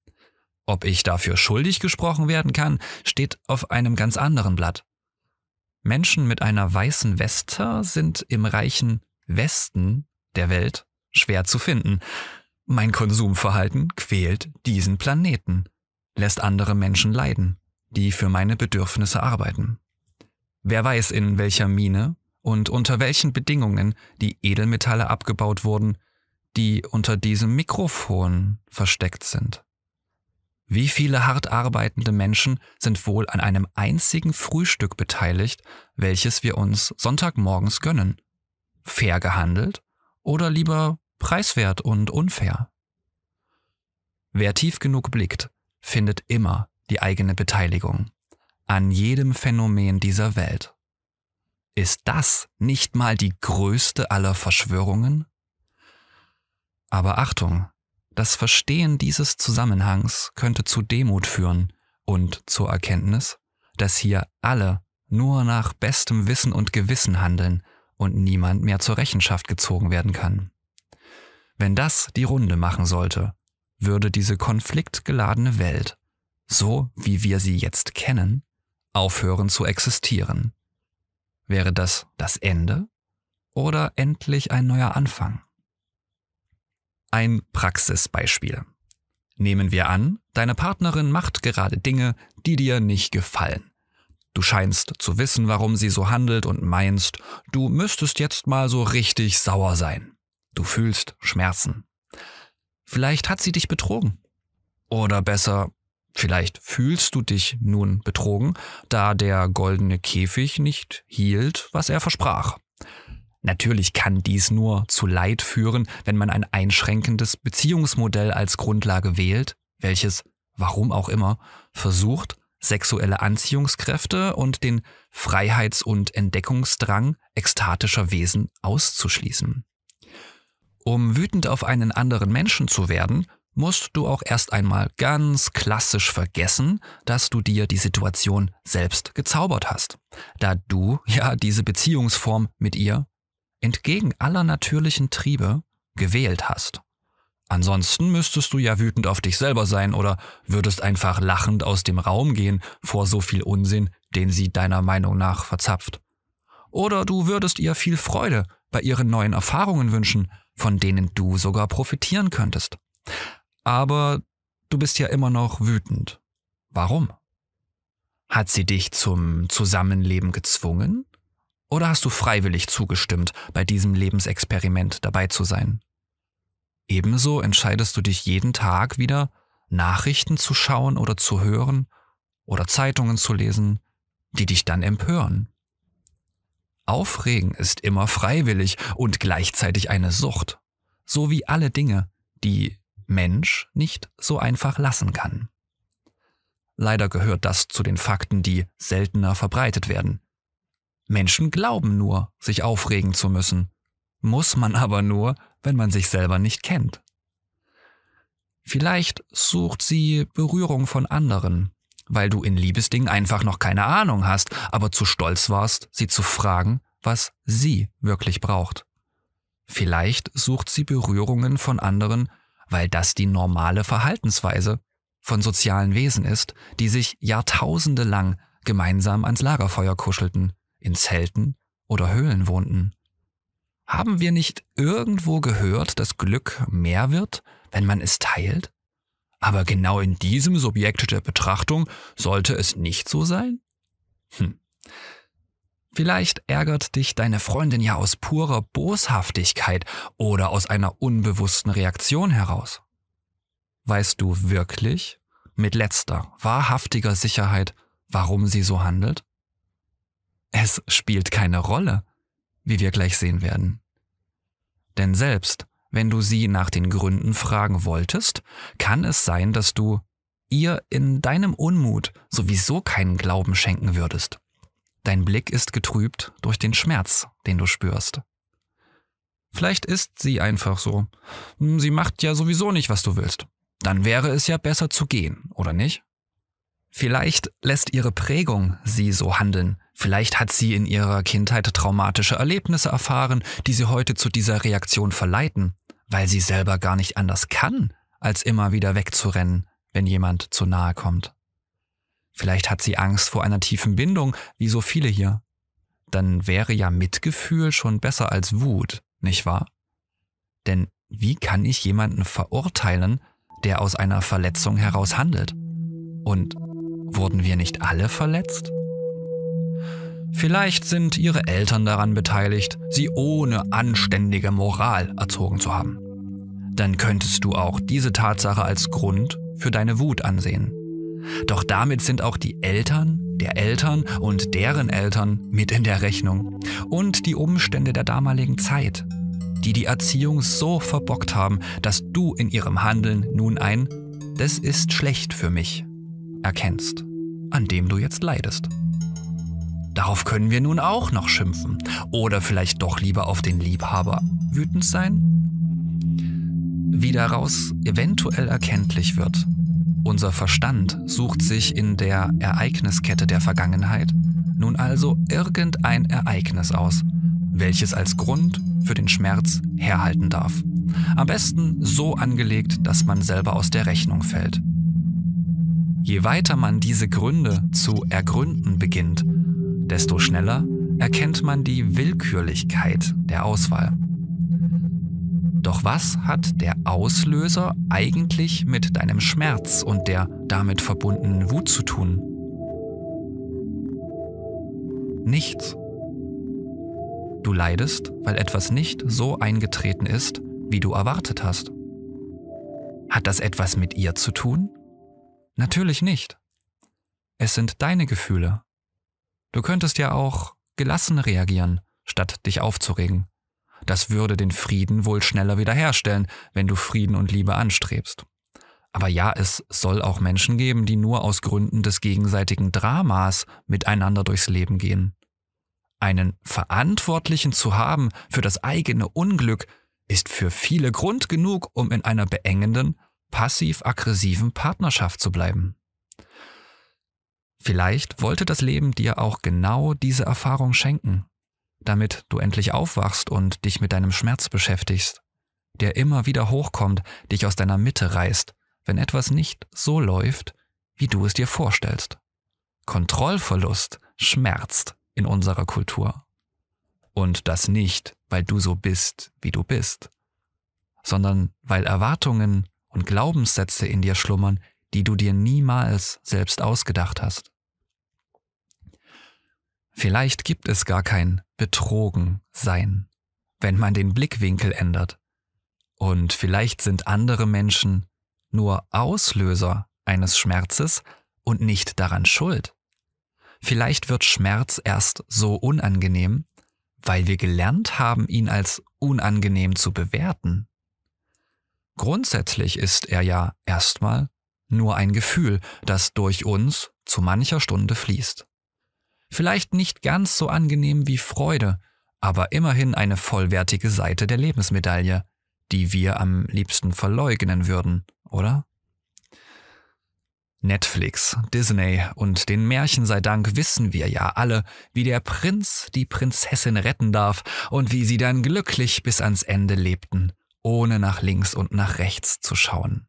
Ob ich dafür schuldig gesprochen werden kann, steht auf einem ganz anderen Blatt. Menschen mit einer weißen Weste sind im reichen Westen der Welt schwer zu finden. Mein Konsumverhalten quält diesen Planeten lässt andere Menschen leiden, die für meine Bedürfnisse arbeiten. Wer weiß, in welcher Mine und unter welchen Bedingungen die Edelmetalle abgebaut wurden, die unter diesem Mikrofon versteckt sind. Wie viele hart arbeitende Menschen sind wohl an einem einzigen Frühstück beteiligt, welches wir uns Sonntagmorgens gönnen? Fair gehandelt oder lieber preiswert und unfair? Wer tief genug blickt, findet immer die eigene Beteiligung an jedem Phänomen dieser Welt. Ist das nicht mal die größte aller Verschwörungen? Aber Achtung, das Verstehen dieses Zusammenhangs könnte zu Demut führen und zur Erkenntnis, dass hier alle nur nach bestem Wissen und Gewissen handeln und niemand mehr zur Rechenschaft gezogen werden kann. Wenn das die Runde machen sollte, würde diese konfliktgeladene Welt, so wie wir sie jetzt kennen, aufhören zu existieren. Wäre das das Ende oder endlich ein neuer Anfang? Ein Praxisbeispiel. Nehmen wir an, deine Partnerin macht gerade Dinge, die dir nicht gefallen. Du scheinst zu wissen, warum sie so handelt und meinst, du müsstest jetzt mal so richtig sauer sein. Du fühlst Schmerzen. Vielleicht hat sie dich betrogen. Oder besser, vielleicht fühlst du dich nun betrogen, da der goldene Käfig nicht hielt, was er versprach. Natürlich kann dies nur zu Leid führen, wenn man ein einschränkendes Beziehungsmodell als Grundlage wählt, welches, warum auch immer, versucht, sexuelle Anziehungskräfte und den Freiheits- und Entdeckungsdrang ekstatischer Wesen auszuschließen. Um wütend auf einen anderen Menschen zu werden, musst du auch erst einmal ganz klassisch vergessen, dass du dir die Situation selbst gezaubert hast, da du ja diese Beziehungsform mit ihr entgegen aller natürlichen Triebe gewählt hast. Ansonsten müsstest du ja wütend auf dich selber sein oder würdest einfach lachend aus dem Raum gehen vor so viel Unsinn, den sie deiner Meinung nach verzapft. Oder du würdest ihr viel Freude bei ihren neuen Erfahrungen wünschen, von denen du sogar profitieren könntest. Aber du bist ja immer noch wütend. Warum? Hat sie dich zum Zusammenleben gezwungen? Oder hast du freiwillig zugestimmt, bei diesem Lebensexperiment dabei zu sein? Ebenso entscheidest du dich jeden Tag wieder, Nachrichten zu schauen oder zu hören oder Zeitungen zu lesen, die dich dann empören. Aufregen ist immer freiwillig und gleichzeitig eine Sucht. So wie alle Dinge, die Mensch nicht so einfach lassen kann. Leider gehört das zu den Fakten, die seltener verbreitet werden. Menschen glauben nur, sich aufregen zu müssen, muss man aber nur, wenn man sich selber nicht kennt. Vielleicht sucht sie Berührung von anderen, weil du in Liebesdingen einfach noch keine Ahnung hast, aber zu stolz warst, sie zu fragen, was sie wirklich braucht. Vielleicht sucht sie Berührungen von anderen, weil das die normale Verhaltensweise von sozialen Wesen ist, die sich Jahrtausende lang gemeinsam ans Lagerfeuer kuschelten, in Zelten oder Höhlen wohnten. Haben wir nicht irgendwo gehört, dass Glück mehr wird, wenn man es teilt? Aber genau in diesem Subjekt der Betrachtung sollte es nicht so sein? Hm. Vielleicht ärgert dich deine Freundin ja aus purer Boshaftigkeit oder aus einer unbewussten Reaktion heraus. Weißt du wirklich, mit letzter, wahrhaftiger Sicherheit, warum sie so handelt? Es spielt keine Rolle, wie wir gleich sehen werden. Denn selbst wenn du sie nach den Gründen fragen wolltest, kann es sein, dass du ihr in deinem Unmut sowieso keinen Glauben schenken würdest. Dein Blick ist getrübt durch den Schmerz, den du spürst. Vielleicht ist sie einfach so. Hm, sie macht ja sowieso nicht, was du willst. Dann wäre es ja besser zu gehen, oder nicht? Vielleicht lässt ihre Prägung sie so handeln. Vielleicht hat sie in ihrer Kindheit traumatische Erlebnisse erfahren, die sie heute zu dieser Reaktion verleiten weil sie selber gar nicht anders kann, als immer wieder wegzurennen, wenn jemand zu nahe kommt. Vielleicht hat sie Angst vor einer tiefen Bindung, wie so viele hier. Dann wäre ja Mitgefühl schon besser als Wut, nicht wahr? Denn wie kann ich jemanden verurteilen, der aus einer Verletzung heraus handelt? Und wurden wir nicht alle verletzt? Vielleicht sind ihre Eltern daran beteiligt, sie ohne anständige Moral erzogen zu haben. Dann könntest du auch diese Tatsache als Grund für deine Wut ansehen. Doch damit sind auch die Eltern der Eltern und deren Eltern mit in der Rechnung und die Umstände der damaligen Zeit, die die Erziehung so verbockt haben, dass du in ihrem Handeln nun ein Das ist schlecht für mich erkennst, an dem du jetzt leidest. Darauf können wir nun auch noch schimpfen. Oder vielleicht doch lieber auf den Liebhaber wütend sein? Wie daraus eventuell erkenntlich wird, unser Verstand sucht sich in der Ereigniskette der Vergangenheit nun also irgendein Ereignis aus, welches als Grund für den Schmerz herhalten darf. Am besten so angelegt, dass man selber aus der Rechnung fällt. Je weiter man diese Gründe zu ergründen beginnt, desto schneller erkennt man die Willkürlichkeit der Auswahl. Doch was hat der Auslöser eigentlich mit deinem Schmerz und der damit verbundenen Wut zu tun? Nichts. Du leidest, weil etwas nicht so eingetreten ist, wie du erwartet hast. Hat das etwas mit ihr zu tun? Natürlich nicht. Es sind deine Gefühle, Du könntest ja auch gelassen reagieren, statt dich aufzuregen. Das würde den Frieden wohl schneller wiederherstellen, wenn du Frieden und Liebe anstrebst. Aber ja, es soll auch Menschen geben, die nur aus Gründen des gegenseitigen Dramas miteinander durchs Leben gehen. Einen Verantwortlichen zu haben für das eigene Unglück ist für viele Grund genug, um in einer beengenden, passiv-aggressiven Partnerschaft zu bleiben. Vielleicht wollte das Leben dir auch genau diese Erfahrung schenken, damit du endlich aufwachst und dich mit deinem Schmerz beschäftigst, der immer wieder hochkommt, dich aus deiner Mitte reißt, wenn etwas nicht so läuft, wie du es dir vorstellst. Kontrollverlust schmerzt in unserer Kultur. Und das nicht, weil du so bist, wie du bist, sondern weil Erwartungen und Glaubenssätze in dir schlummern, die du dir niemals selbst ausgedacht hast. Vielleicht gibt es gar kein Betrogen sein, wenn man den Blickwinkel ändert. Und vielleicht sind andere Menschen nur Auslöser eines Schmerzes und nicht daran schuld. Vielleicht wird Schmerz erst so unangenehm, weil wir gelernt haben, ihn als unangenehm zu bewerten. Grundsätzlich ist er ja erstmal nur ein Gefühl, das durch uns zu mancher Stunde fließt. Vielleicht nicht ganz so angenehm wie Freude, aber immerhin eine vollwertige Seite der Lebensmedaille, die wir am liebsten verleugnen würden, oder? Netflix, Disney und den Märchen sei Dank wissen wir ja alle, wie der Prinz die Prinzessin retten darf und wie sie dann glücklich bis ans Ende lebten, ohne nach links und nach rechts zu schauen.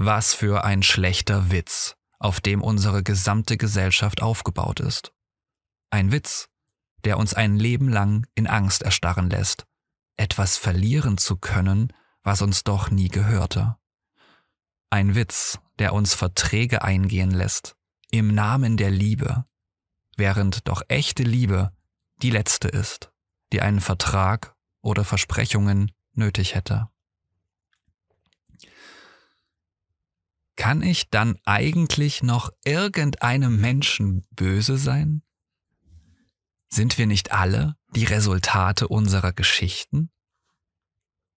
Was für ein schlechter Witz, auf dem unsere gesamte Gesellschaft aufgebaut ist. Ein Witz, der uns ein Leben lang in Angst erstarren lässt, etwas verlieren zu können, was uns doch nie gehörte. Ein Witz, der uns Verträge eingehen lässt, im Namen der Liebe, während doch echte Liebe die letzte ist, die einen Vertrag oder Versprechungen nötig hätte. kann ich dann eigentlich noch irgendeinem Menschen böse sein? Sind wir nicht alle die Resultate unserer Geschichten?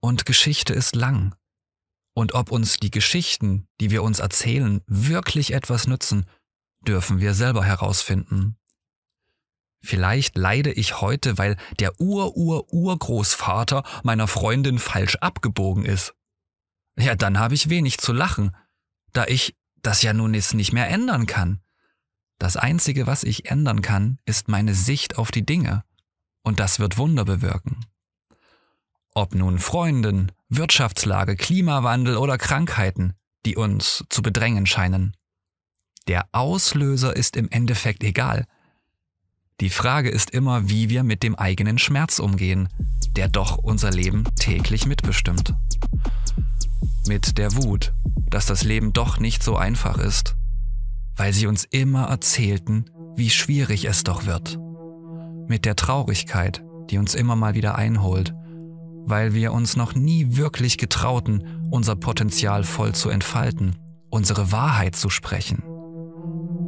Und Geschichte ist lang. Und ob uns die Geschichten, die wir uns erzählen, wirklich etwas nützen, dürfen wir selber herausfinden. Vielleicht leide ich heute, weil der Ur-Ur-Urgroßvater meiner Freundin falsch abgebogen ist. Ja, dann habe ich wenig zu lachen, da ich das ja nun jetzt nicht mehr ändern kann. Das Einzige, was ich ändern kann, ist meine Sicht auf die Dinge, und das wird Wunder bewirken. Ob nun Freunden, Wirtschaftslage, Klimawandel oder Krankheiten, die uns zu bedrängen scheinen. Der Auslöser ist im Endeffekt egal. Die Frage ist immer, wie wir mit dem eigenen Schmerz umgehen, der doch unser Leben täglich mitbestimmt. Mit der Wut, dass das Leben doch nicht so einfach ist. Weil sie uns immer erzählten, wie schwierig es doch wird. Mit der Traurigkeit, die uns immer mal wieder einholt. Weil wir uns noch nie wirklich getrauten, unser Potenzial voll zu entfalten, unsere Wahrheit zu sprechen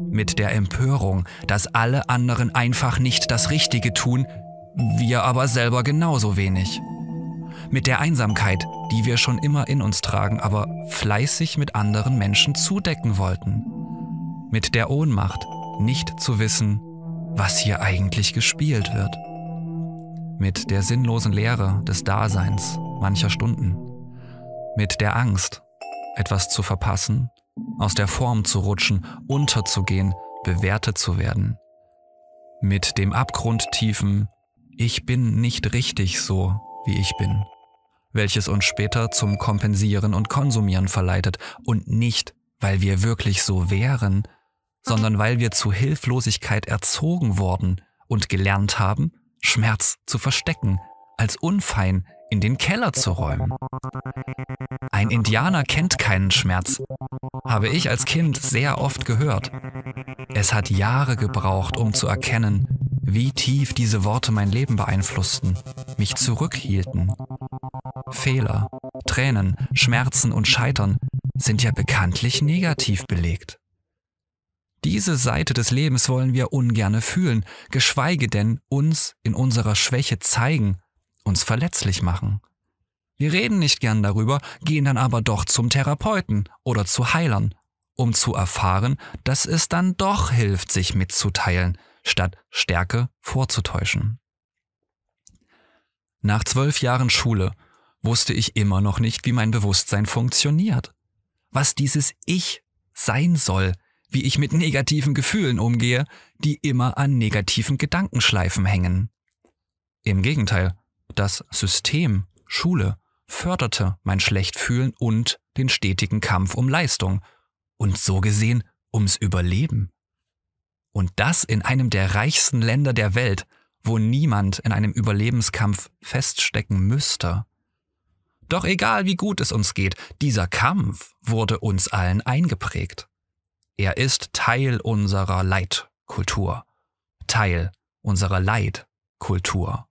mit der Empörung, dass alle anderen einfach nicht das Richtige tun, wir aber selber genauso wenig mit der Einsamkeit, die wir schon immer in uns tragen, aber fleißig mit anderen Menschen zudecken wollten. Mit der Ohnmacht, nicht zu wissen, was hier eigentlich gespielt wird. Mit der sinnlosen Leere des Daseins mancher Stunden. Mit der Angst, etwas zu verpassen, aus der Form zu rutschen, unterzugehen, bewertet zu werden. Mit dem abgrundtiefen Ich bin nicht richtig so, wie ich bin welches uns später zum Kompensieren und Konsumieren verleitet und nicht, weil wir wirklich so wären, sondern weil wir zu Hilflosigkeit erzogen worden und gelernt haben, Schmerz zu verstecken, als unfein, in den Keller zu räumen. Ein Indianer kennt keinen Schmerz, habe ich als Kind sehr oft gehört. Es hat Jahre gebraucht, um zu erkennen, wie tief diese Worte mein Leben beeinflussten, mich zurückhielten. Fehler, Tränen, Schmerzen und Scheitern sind ja bekanntlich negativ belegt. Diese Seite des Lebens wollen wir ungerne fühlen, geschweige denn uns in unserer Schwäche zeigen uns verletzlich machen. Wir reden nicht gern darüber, gehen dann aber doch zum Therapeuten oder zu Heilern, um zu erfahren, dass es dann doch hilft, sich mitzuteilen, statt Stärke vorzutäuschen. Nach zwölf Jahren Schule wusste ich immer noch nicht, wie mein Bewusstsein funktioniert, was dieses Ich sein soll, wie ich mit negativen Gefühlen umgehe, die immer an negativen Gedankenschleifen hängen. Im Gegenteil, das System Schule förderte mein Schlechtfühlen und den stetigen Kampf um Leistung und so gesehen ums Überleben. Und das in einem der reichsten Länder der Welt, wo niemand in einem Überlebenskampf feststecken müsste. Doch egal wie gut es uns geht, dieser Kampf wurde uns allen eingeprägt. Er ist Teil unserer Leitkultur, Teil unserer Leitkultur.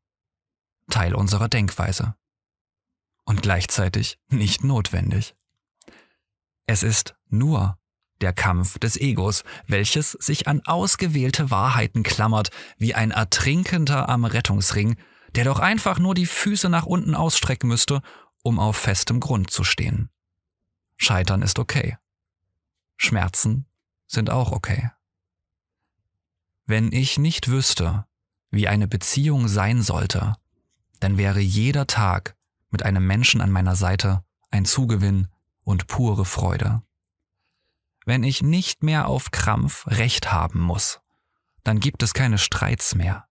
Teil unserer Denkweise und gleichzeitig nicht notwendig. Es ist nur der Kampf des Egos, welches sich an ausgewählte Wahrheiten klammert, wie ein Ertrinkender am Rettungsring, der doch einfach nur die Füße nach unten ausstrecken müsste, um auf festem Grund zu stehen. Scheitern ist okay. Schmerzen sind auch okay. Wenn ich nicht wüsste, wie eine Beziehung sein sollte, dann wäre jeder Tag mit einem Menschen an meiner Seite ein Zugewinn und pure Freude. Wenn ich nicht mehr auf Krampf Recht haben muss, dann gibt es keine Streits mehr.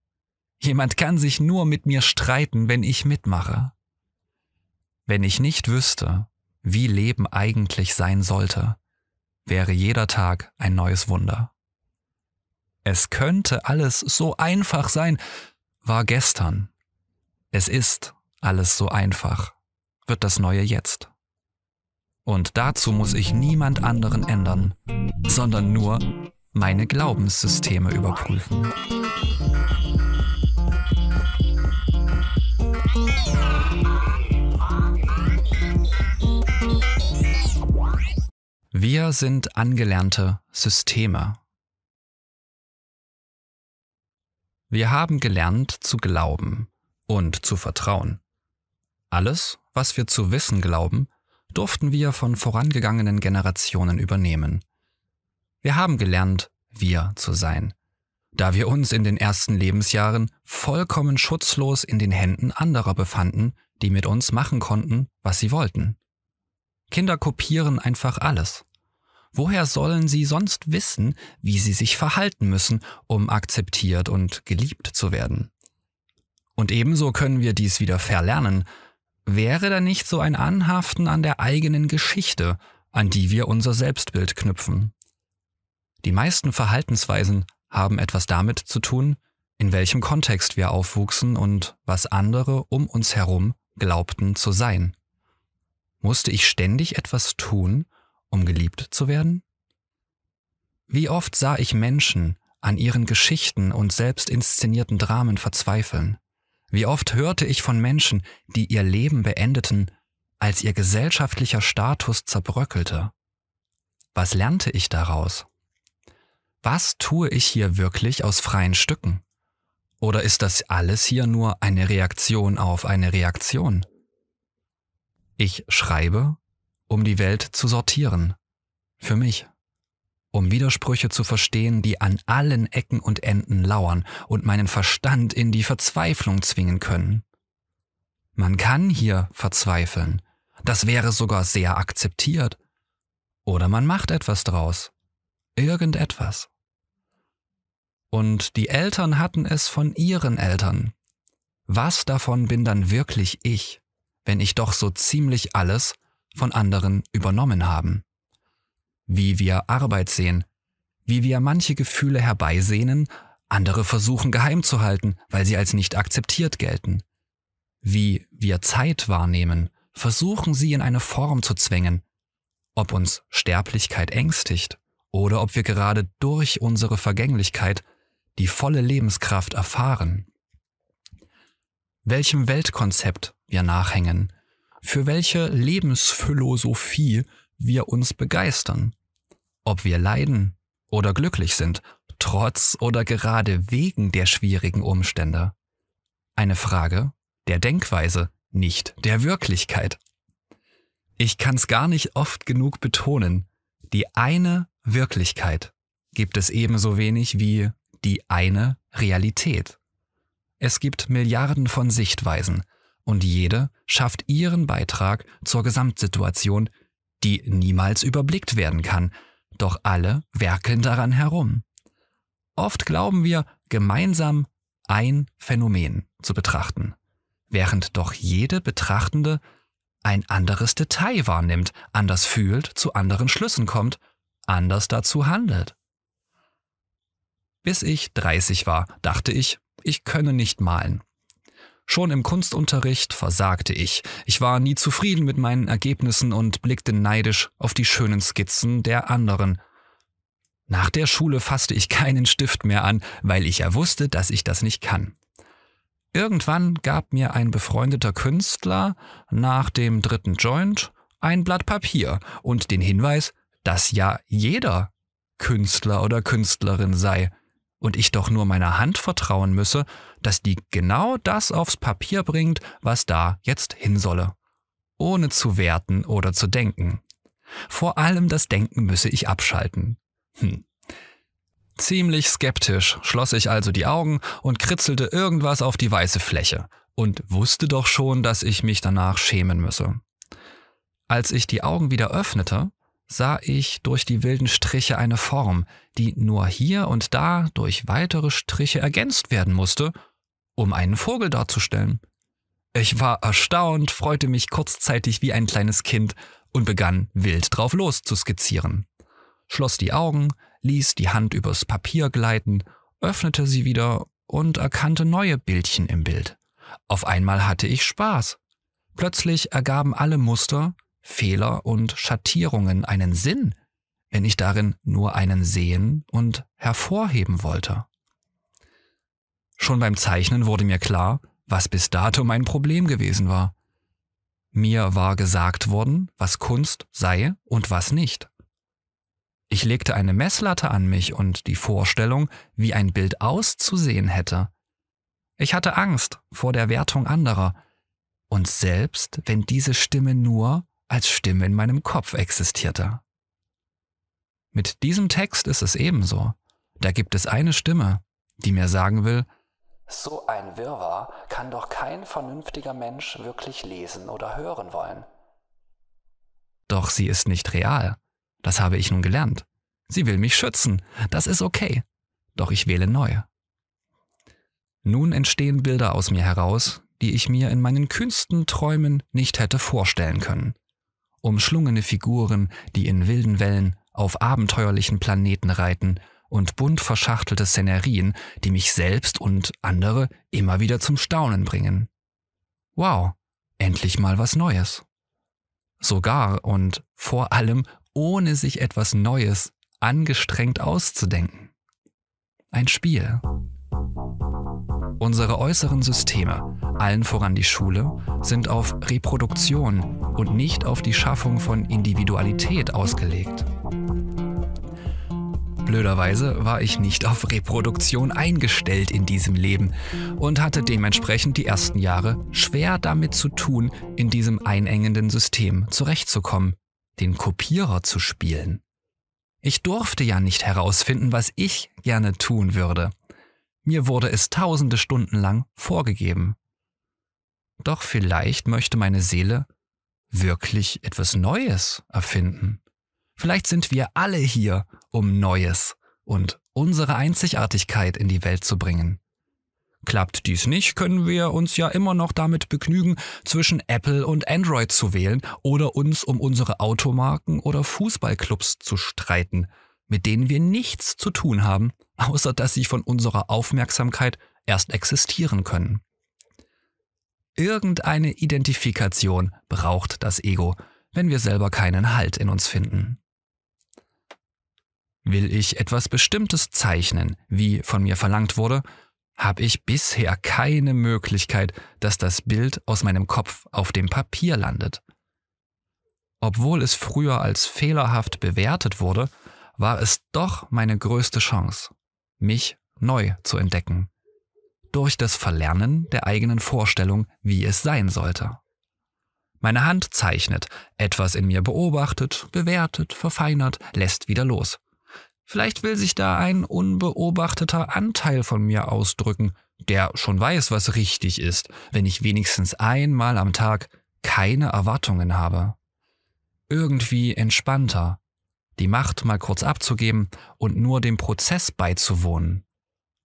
Jemand kann sich nur mit mir streiten, wenn ich mitmache. Wenn ich nicht wüsste, wie Leben eigentlich sein sollte, wäre jeder Tag ein neues Wunder. Es könnte alles so einfach sein, war gestern es ist alles so einfach, wird das neue Jetzt. Und dazu muss ich niemand anderen ändern, sondern nur meine Glaubenssysteme überprüfen. Wir sind angelernte Systeme. Wir haben gelernt zu glauben, und zu vertrauen. Alles, was wir zu wissen glauben, durften wir von vorangegangenen Generationen übernehmen. Wir haben gelernt, wir zu sein, da wir uns in den ersten Lebensjahren vollkommen schutzlos in den Händen anderer befanden, die mit uns machen konnten, was sie wollten. Kinder kopieren einfach alles. Woher sollen sie sonst wissen, wie sie sich verhalten müssen, um akzeptiert und geliebt zu werden? Und ebenso können wir dies wieder verlernen. Wäre da nicht so ein Anhaften an der eigenen Geschichte, an die wir unser Selbstbild knüpfen? Die meisten Verhaltensweisen haben etwas damit zu tun, in welchem Kontext wir aufwuchsen und was andere um uns herum glaubten zu sein. Musste ich ständig etwas tun, um geliebt zu werden? Wie oft sah ich Menschen an ihren Geschichten und selbst inszenierten Dramen verzweifeln? Wie oft hörte ich von Menschen, die ihr Leben beendeten, als ihr gesellschaftlicher Status zerbröckelte. Was lernte ich daraus? Was tue ich hier wirklich aus freien Stücken? Oder ist das alles hier nur eine Reaktion auf eine Reaktion? Ich schreibe, um die Welt zu sortieren. Für mich um Widersprüche zu verstehen, die an allen Ecken und Enden lauern und meinen Verstand in die Verzweiflung zwingen können. Man kann hier verzweifeln, das wäre sogar sehr akzeptiert. Oder man macht etwas draus, irgendetwas. Und die Eltern hatten es von ihren Eltern. Was davon bin dann wirklich ich, wenn ich doch so ziemlich alles von anderen übernommen haben? wie wir Arbeit sehen, wie wir manche Gefühle herbeisehnen, andere versuchen geheim zu halten, weil sie als nicht akzeptiert gelten, wie wir Zeit wahrnehmen, versuchen sie in eine Form zu zwängen, ob uns Sterblichkeit ängstigt oder ob wir gerade durch unsere Vergänglichkeit die volle Lebenskraft erfahren. Welchem Weltkonzept wir nachhängen, für welche Lebensphilosophie wir uns begeistern, ob wir leiden oder glücklich sind, trotz oder gerade wegen der schwierigen Umstände. Eine Frage der Denkweise, nicht der Wirklichkeit. Ich kann's gar nicht oft genug betonen, die eine Wirklichkeit gibt es ebenso wenig wie die eine Realität. Es gibt Milliarden von Sichtweisen und jede schafft ihren Beitrag zur Gesamtsituation, die niemals überblickt werden kann, doch alle werkeln daran herum. Oft glauben wir, gemeinsam ein Phänomen zu betrachten, während doch jede Betrachtende ein anderes Detail wahrnimmt, anders fühlt, zu anderen Schlüssen kommt, anders dazu handelt. Bis ich 30 war, dachte ich, ich könne nicht malen. Schon im Kunstunterricht versagte ich. Ich war nie zufrieden mit meinen Ergebnissen und blickte neidisch auf die schönen Skizzen der anderen. Nach der Schule fasste ich keinen Stift mehr an, weil ich ja wusste, dass ich das nicht kann. Irgendwann gab mir ein befreundeter Künstler nach dem dritten Joint ein Blatt Papier und den Hinweis, dass ja jeder Künstler oder Künstlerin sei und ich doch nur meiner Hand vertrauen müsse, dass die genau das aufs Papier bringt, was da jetzt hin solle. Ohne zu werten oder zu denken. Vor allem das Denken müsse ich abschalten. Hm. Ziemlich skeptisch schloss ich also die Augen und kritzelte irgendwas auf die weiße Fläche und wusste doch schon, dass ich mich danach schämen müsse. Als ich die Augen wieder öffnete, sah ich durch die wilden Striche eine Form, die nur hier und da durch weitere Striche ergänzt werden musste, um einen Vogel darzustellen. Ich war erstaunt, freute mich kurzzeitig wie ein kleines Kind und begann wild drauf los zu skizzieren. Schloss die Augen, ließ die Hand übers Papier gleiten, öffnete sie wieder und erkannte neue Bildchen im Bild. Auf einmal hatte ich Spaß. Plötzlich ergaben alle Muster, Fehler und Schattierungen einen Sinn, wenn ich darin nur einen sehen und hervorheben wollte? Schon beim Zeichnen wurde mir klar, was bis dato mein Problem gewesen war. Mir war gesagt worden, was Kunst sei und was nicht. Ich legte eine Messlatte an mich und die Vorstellung, wie ein Bild auszusehen hätte. Ich hatte Angst vor der Wertung anderer. Und selbst wenn diese Stimme nur als Stimme in meinem Kopf existierte. Mit diesem Text ist es ebenso. Da gibt es eine Stimme, die mir sagen will, so ein Wirrwarr kann doch kein vernünftiger Mensch wirklich lesen oder hören wollen. Doch sie ist nicht real. Das habe ich nun gelernt. Sie will mich schützen. Das ist okay. Doch ich wähle neu. Nun entstehen Bilder aus mir heraus, die ich mir in meinen kühnsten Träumen nicht hätte vorstellen können umschlungene Figuren, die in wilden Wellen auf abenteuerlichen Planeten reiten und bunt verschachtelte Szenerien, die mich selbst und andere immer wieder zum Staunen bringen. Wow, endlich mal was Neues. Sogar und vor allem ohne sich etwas Neues angestrengt auszudenken. Ein Spiel. Unsere äußeren Systeme, allen voran die Schule, sind auf Reproduktion und nicht auf die Schaffung von Individualität ausgelegt. Blöderweise war ich nicht auf Reproduktion eingestellt in diesem Leben und hatte dementsprechend die ersten Jahre schwer damit zu tun, in diesem einengenden System zurechtzukommen, den Kopierer zu spielen. Ich durfte ja nicht herausfinden, was ich gerne tun würde. Mir wurde es tausende Stunden lang vorgegeben. Doch vielleicht möchte meine Seele wirklich etwas Neues erfinden. Vielleicht sind wir alle hier, um Neues und unsere Einzigartigkeit in die Welt zu bringen. Klappt dies nicht, können wir uns ja immer noch damit begnügen, zwischen Apple und Android zu wählen oder uns um unsere Automarken oder Fußballclubs zu streiten, mit denen wir nichts zu tun haben, außer dass sie von unserer Aufmerksamkeit erst existieren können. Irgendeine Identifikation braucht das Ego, wenn wir selber keinen Halt in uns finden. Will ich etwas Bestimmtes zeichnen, wie von mir verlangt wurde, habe ich bisher keine Möglichkeit, dass das Bild aus meinem Kopf auf dem Papier landet. Obwohl es früher als fehlerhaft bewertet wurde, war es doch meine größte Chance, mich neu zu entdecken. Durch das Verlernen der eigenen Vorstellung, wie es sein sollte. Meine Hand zeichnet, etwas in mir beobachtet, bewertet, verfeinert, lässt wieder los. Vielleicht will sich da ein unbeobachteter Anteil von mir ausdrücken, der schon weiß, was richtig ist, wenn ich wenigstens einmal am Tag keine Erwartungen habe. Irgendwie entspannter, die Macht mal kurz abzugeben und nur dem Prozess beizuwohnen?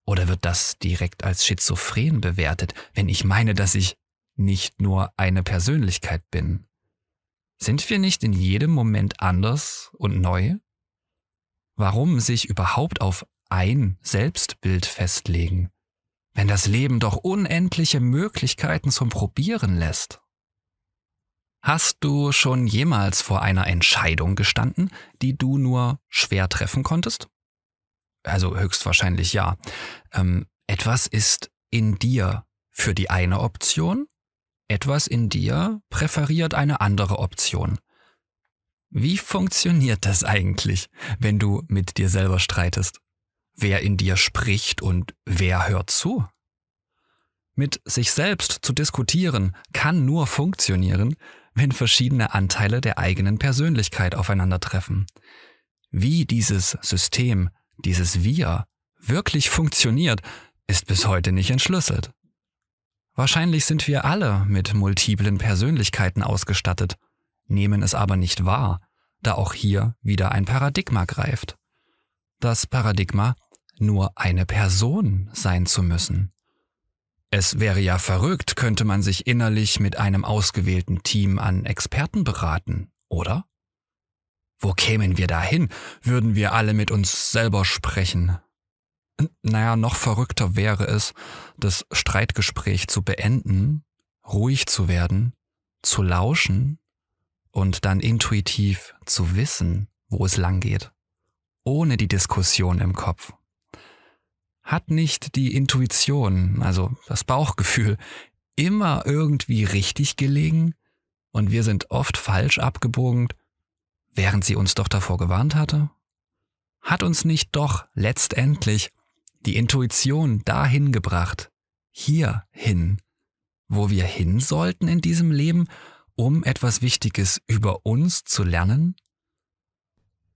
Oder wird das direkt als schizophren bewertet, wenn ich meine, dass ich nicht nur eine Persönlichkeit bin? Sind wir nicht in jedem Moment anders und neu? Warum sich überhaupt auf ein Selbstbild festlegen, wenn das Leben doch unendliche Möglichkeiten zum Probieren lässt? Hast du schon jemals vor einer Entscheidung gestanden, die du nur schwer treffen konntest? Also höchstwahrscheinlich ja. Ähm, etwas ist in dir für die eine Option, etwas in dir präferiert eine andere Option. Wie funktioniert das eigentlich, wenn du mit dir selber streitest? Wer in dir spricht und wer hört zu? Mit sich selbst zu diskutieren kann nur funktionieren, wenn verschiedene Anteile der eigenen Persönlichkeit aufeinandertreffen. Wie dieses System, dieses Wir, wirklich funktioniert, ist bis heute nicht entschlüsselt. Wahrscheinlich sind wir alle mit multiplen Persönlichkeiten ausgestattet, nehmen es aber nicht wahr, da auch hier wieder ein Paradigma greift. Das Paradigma, nur eine Person sein zu müssen. Es wäre ja verrückt, könnte man sich innerlich mit einem ausgewählten Team an Experten beraten, oder? Wo kämen wir dahin? Würden wir alle mit uns selber sprechen? Naja, noch verrückter wäre es, das Streitgespräch zu beenden, ruhig zu werden, zu lauschen und dann intuitiv zu wissen, wo es langgeht, ohne die Diskussion im Kopf hat nicht die Intuition, also das Bauchgefühl, immer irgendwie richtig gelegen und wir sind oft falsch abgebogen, während sie uns doch davor gewarnt hatte? Hat uns nicht doch letztendlich die Intuition dahin gebracht, hierhin, wo wir hin sollten in diesem Leben, um etwas Wichtiges über uns zu lernen?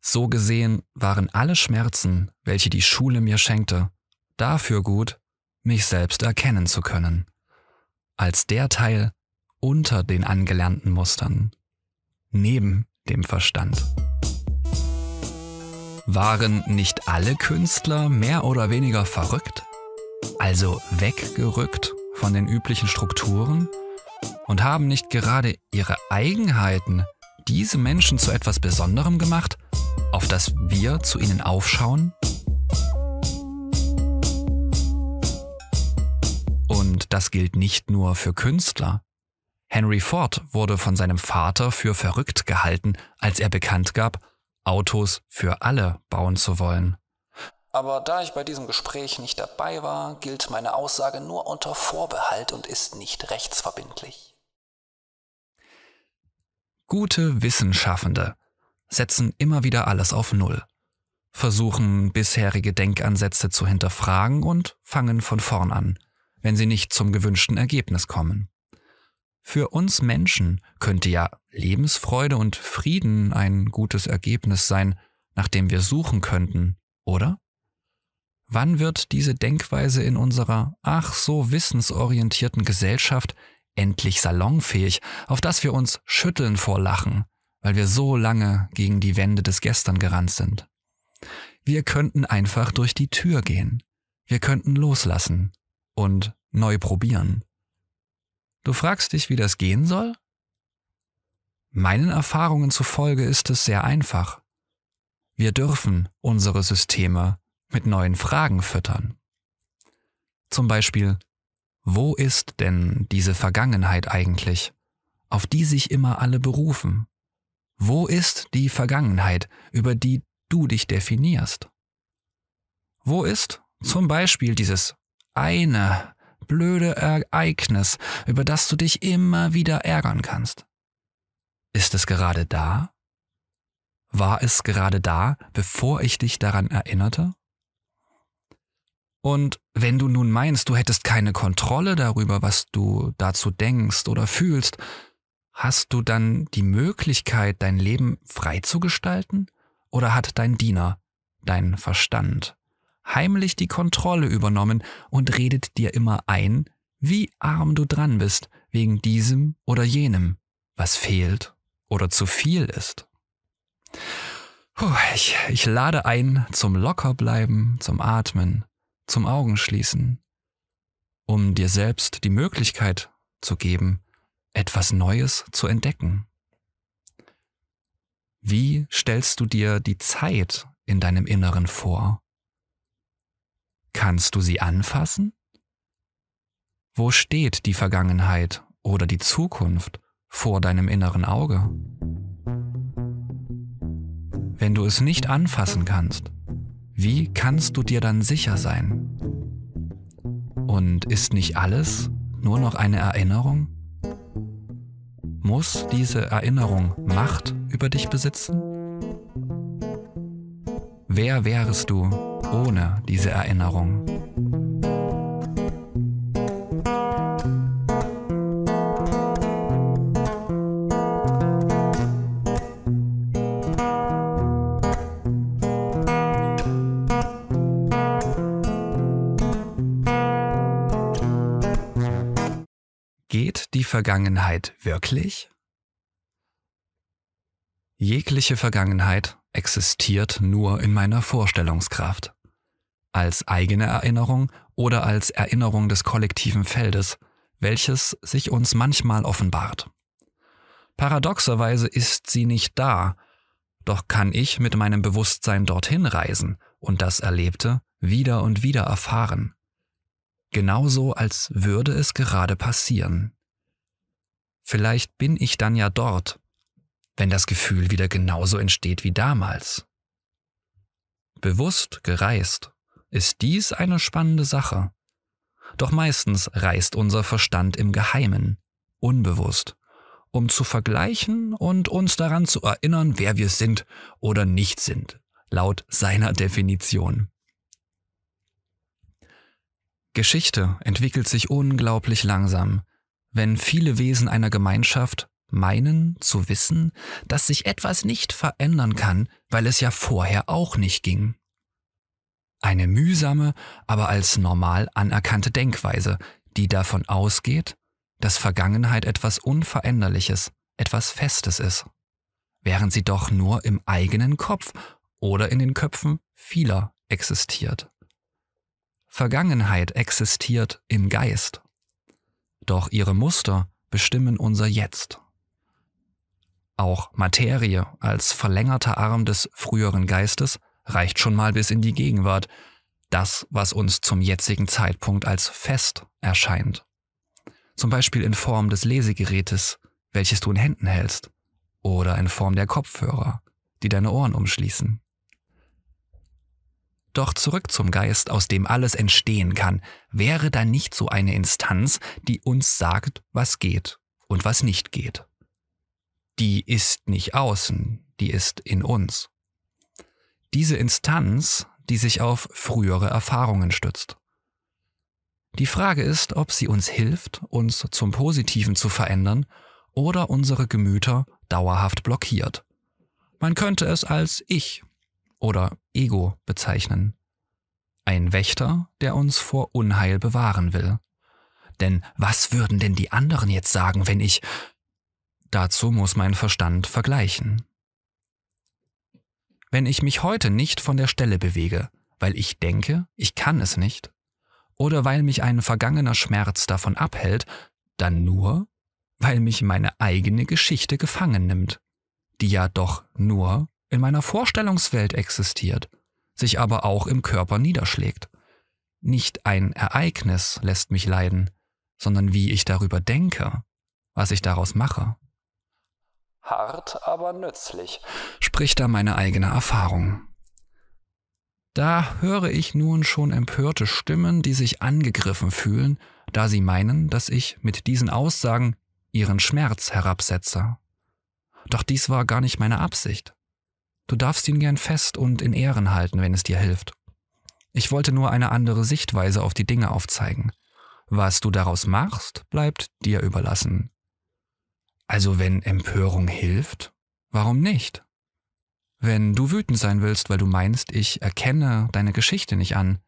So gesehen waren alle Schmerzen, welche die Schule mir schenkte, dafür gut, mich selbst erkennen zu können, als der Teil unter den angelernten Mustern, neben dem Verstand. Waren nicht alle Künstler mehr oder weniger verrückt, also weggerückt von den üblichen Strukturen und haben nicht gerade ihre Eigenheiten, diese Menschen zu etwas Besonderem gemacht, auf das wir zu ihnen aufschauen? das gilt nicht nur für Künstler. Henry Ford wurde von seinem Vater für verrückt gehalten, als er bekannt gab, Autos für alle bauen zu wollen. Aber da ich bei diesem Gespräch nicht dabei war, gilt meine Aussage nur unter Vorbehalt und ist nicht rechtsverbindlich. Gute Wissenschaftende setzen immer wieder alles auf Null, versuchen bisherige Denkansätze zu hinterfragen und fangen von vorn an wenn sie nicht zum gewünschten Ergebnis kommen. Für uns Menschen könnte ja Lebensfreude und Frieden ein gutes Ergebnis sein, nach dem wir suchen könnten, oder? Wann wird diese Denkweise in unserer ach so wissensorientierten Gesellschaft endlich salonfähig, auf das wir uns schütteln vor Lachen, weil wir so lange gegen die Wände des Gestern gerannt sind? Wir könnten einfach durch die Tür gehen. Wir könnten loslassen und neu probieren. Du fragst dich, wie das gehen soll? Meinen Erfahrungen zufolge ist es sehr einfach. Wir dürfen unsere Systeme mit neuen Fragen füttern. Zum Beispiel, wo ist denn diese Vergangenheit eigentlich, auf die sich immer alle berufen? Wo ist die Vergangenheit, über die du dich definierst? Wo ist zum Beispiel dieses eine blöde Ereignis, über das du dich immer wieder ärgern kannst. Ist es gerade da? War es gerade da, bevor ich dich daran erinnerte? Und wenn du nun meinst, du hättest keine Kontrolle darüber, was du dazu denkst oder fühlst, hast du dann die Möglichkeit, dein Leben frei zu gestalten? Oder hat dein Diener, dein Verstand, heimlich die Kontrolle übernommen und redet dir immer ein, wie arm du dran bist wegen diesem oder jenem, was fehlt oder zu viel ist. Puh, ich, ich lade ein zum Lockerbleiben, zum Atmen, zum Augenschließen, um dir selbst die Möglichkeit zu geben, etwas Neues zu entdecken. Wie stellst du dir die Zeit in deinem Inneren vor? Kannst du sie anfassen? Wo steht die Vergangenheit oder die Zukunft vor deinem inneren Auge? Wenn du es nicht anfassen kannst, wie kannst du dir dann sicher sein? Und ist nicht alles nur noch eine Erinnerung? Muss diese Erinnerung Macht über dich besitzen? Wer wärest du, ohne diese Erinnerung. Geht die Vergangenheit wirklich? Jegliche Vergangenheit existiert nur in meiner Vorstellungskraft als eigene Erinnerung oder als Erinnerung des kollektiven Feldes, welches sich uns manchmal offenbart. Paradoxerweise ist sie nicht da, doch kann ich mit meinem Bewusstsein dorthin reisen und das Erlebte wieder und wieder erfahren. Genauso als würde es gerade passieren. Vielleicht bin ich dann ja dort, wenn das Gefühl wieder genauso entsteht wie damals. Bewusst gereist ist dies eine spannende Sache. Doch meistens reist unser Verstand im Geheimen, unbewusst, um zu vergleichen und uns daran zu erinnern, wer wir sind oder nicht sind, laut seiner Definition. Geschichte entwickelt sich unglaublich langsam, wenn viele Wesen einer Gemeinschaft meinen zu wissen, dass sich etwas nicht verändern kann, weil es ja vorher auch nicht ging. Eine mühsame, aber als normal anerkannte Denkweise, die davon ausgeht, dass Vergangenheit etwas Unveränderliches, etwas Festes ist, während sie doch nur im eigenen Kopf oder in den Köpfen vieler existiert. Vergangenheit existiert im Geist, doch ihre Muster bestimmen unser Jetzt. Auch Materie als verlängerter Arm des früheren Geistes reicht schon mal bis in die Gegenwart, das, was uns zum jetzigen Zeitpunkt als fest erscheint. Zum Beispiel in Form des Lesegerätes, welches du in Händen hältst, oder in Form der Kopfhörer, die deine Ohren umschließen. Doch zurück zum Geist, aus dem alles entstehen kann, wäre da nicht so eine Instanz, die uns sagt, was geht und was nicht geht. Die ist nicht außen, die ist in uns diese Instanz, die sich auf frühere Erfahrungen stützt. Die Frage ist, ob sie uns hilft, uns zum Positiven zu verändern oder unsere Gemüter dauerhaft blockiert. Man könnte es als Ich oder Ego bezeichnen. Ein Wächter, der uns vor Unheil bewahren will. Denn was würden denn die anderen jetzt sagen, wenn ich... Dazu muss mein Verstand vergleichen. Wenn ich mich heute nicht von der Stelle bewege, weil ich denke, ich kann es nicht, oder weil mich ein vergangener Schmerz davon abhält, dann nur, weil mich meine eigene Geschichte gefangen nimmt, die ja doch nur in meiner Vorstellungswelt existiert, sich aber auch im Körper niederschlägt. Nicht ein Ereignis lässt mich leiden, sondern wie ich darüber denke, was ich daraus mache. Hart, aber nützlich, spricht da meine eigene Erfahrung. Da höre ich nun schon empörte Stimmen, die sich angegriffen fühlen, da sie meinen, dass ich mit diesen Aussagen ihren Schmerz herabsetze. Doch dies war gar nicht meine Absicht. Du darfst ihn gern fest und in Ehren halten, wenn es dir hilft. Ich wollte nur eine andere Sichtweise auf die Dinge aufzeigen. Was du daraus machst, bleibt dir überlassen. Also wenn Empörung hilft, warum nicht? Wenn du wütend sein willst, weil du meinst, ich erkenne deine Geschichte nicht an,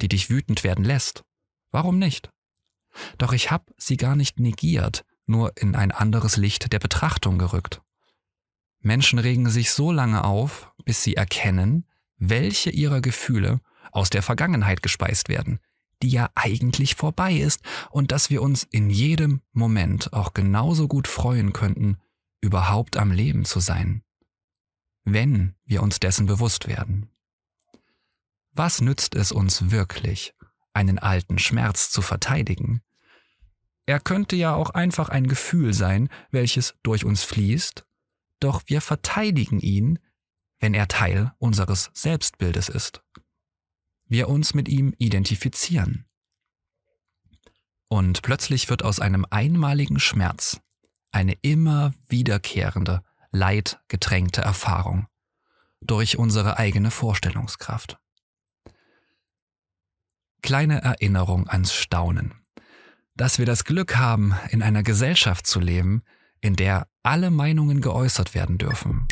die dich wütend werden lässt, warum nicht? Doch ich habe sie gar nicht negiert, nur in ein anderes Licht der Betrachtung gerückt. Menschen regen sich so lange auf, bis sie erkennen, welche ihrer Gefühle aus der Vergangenheit gespeist werden, die ja eigentlich vorbei ist und dass wir uns in jedem Moment auch genauso gut freuen könnten, überhaupt am Leben zu sein, wenn wir uns dessen bewusst werden. Was nützt es uns wirklich, einen alten Schmerz zu verteidigen? Er könnte ja auch einfach ein Gefühl sein, welches durch uns fließt, doch wir verteidigen ihn, wenn er Teil unseres Selbstbildes ist wir uns mit ihm identifizieren. Und plötzlich wird aus einem einmaligen Schmerz eine immer wiederkehrende, leidgetränkte Erfahrung durch unsere eigene Vorstellungskraft. Kleine Erinnerung ans Staunen. Dass wir das Glück haben, in einer Gesellschaft zu leben, in der alle Meinungen geäußert werden dürfen.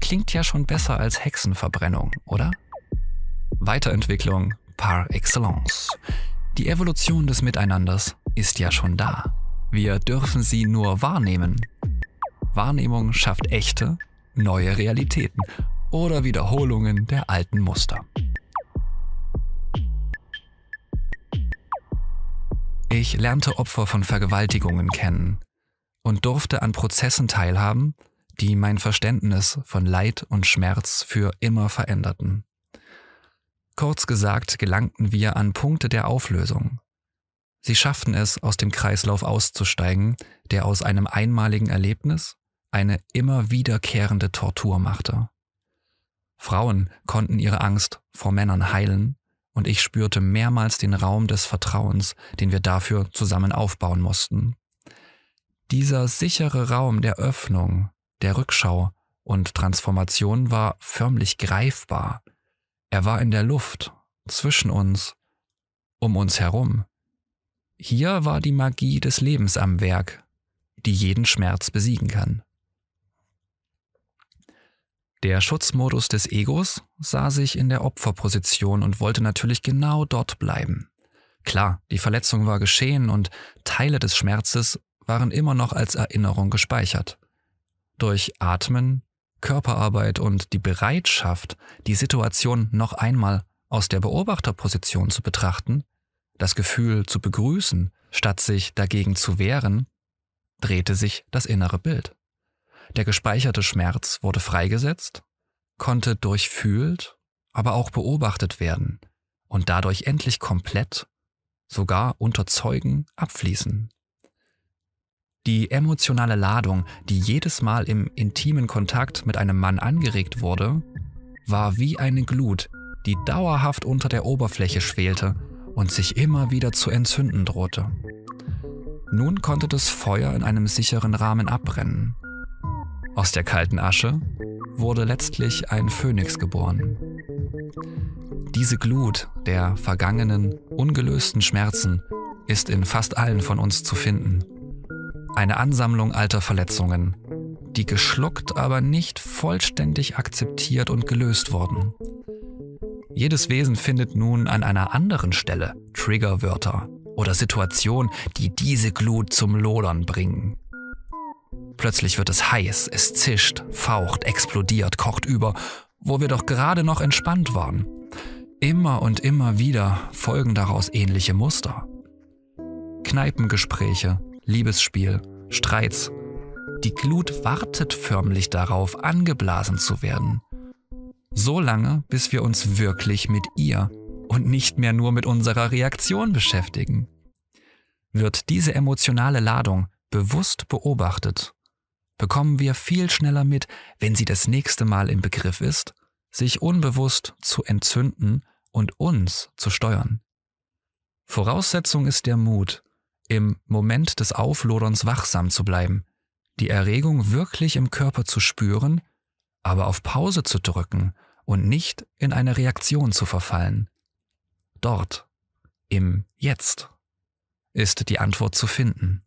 Klingt ja schon besser als Hexenverbrennung, oder? Weiterentwicklung par excellence. Die Evolution des Miteinanders ist ja schon da. Wir dürfen sie nur wahrnehmen. Wahrnehmung schafft echte, neue Realitäten oder Wiederholungen der alten Muster. Ich lernte Opfer von Vergewaltigungen kennen und durfte an Prozessen teilhaben, die mein Verständnis von Leid und Schmerz für immer veränderten. Kurz gesagt gelangten wir an Punkte der Auflösung. Sie schafften es, aus dem Kreislauf auszusteigen, der aus einem einmaligen Erlebnis eine immer wiederkehrende Tortur machte. Frauen konnten ihre Angst vor Männern heilen, und ich spürte mehrmals den Raum des Vertrauens, den wir dafür zusammen aufbauen mussten. Dieser sichere Raum der Öffnung, der Rückschau und Transformation war förmlich greifbar er war in der Luft, zwischen uns, um uns herum. Hier war die Magie des Lebens am Werk, die jeden Schmerz besiegen kann. Der Schutzmodus des Egos sah sich in der Opferposition und wollte natürlich genau dort bleiben. Klar, die Verletzung war geschehen und Teile des Schmerzes waren immer noch als Erinnerung gespeichert. Durch Atmen, Körperarbeit und die Bereitschaft, die Situation noch einmal aus der Beobachterposition zu betrachten, das Gefühl zu begrüßen, statt sich dagegen zu wehren, drehte sich das innere Bild. Der gespeicherte Schmerz wurde freigesetzt, konnte durchfühlt, aber auch beobachtet werden und dadurch endlich komplett, sogar unter Zeugen, abfließen. Die emotionale Ladung, die jedes Mal im intimen Kontakt mit einem Mann angeregt wurde, war wie eine Glut, die dauerhaft unter der Oberfläche schwelte und sich immer wieder zu entzünden drohte. Nun konnte das Feuer in einem sicheren Rahmen abbrennen. Aus der kalten Asche wurde letztlich ein Phönix geboren. Diese Glut der vergangenen, ungelösten Schmerzen ist in fast allen von uns zu finden eine Ansammlung alter Verletzungen, die geschluckt, aber nicht vollständig akzeptiert und gelöst wurden. Jedes Wesen findet nun an einer anderen Stelle Triggerwörter oder Situationen, die diese Glut zum Lodern bringen. Plötzlich wird es heiß, es zischt, faucht, explodiert, kocht über, wo wir doch gerade noch entspannt waren. Immer und immer wieder folgen daraus ähnliche Muster. Kneipengespräche, Liebesspiel, Streits. Die Glut wartet förmlich darauf, angeblasen zu werden. So lange, bis wir uns wirklich mit ihr und nicht mehr nur mit unserer Reaktion beschäftigen. Wird diese emotionale Ladung bewusst beobachtet, bekommen wir viel schneller mit, wenn sie das nächste Mal im Begriff ist, sich unbewusst zu entzünden und uns zu steuern. Voraussetzung ist der Mut, im Moment des Aufloderns wachsam zu bleiben, die Erregung wirklich im Körper zu spüren, aber auf Pause zu drücken und nicht in eine Reaktion zu verfallen. Dort, im Jetzt, ist die Antwort zu finden.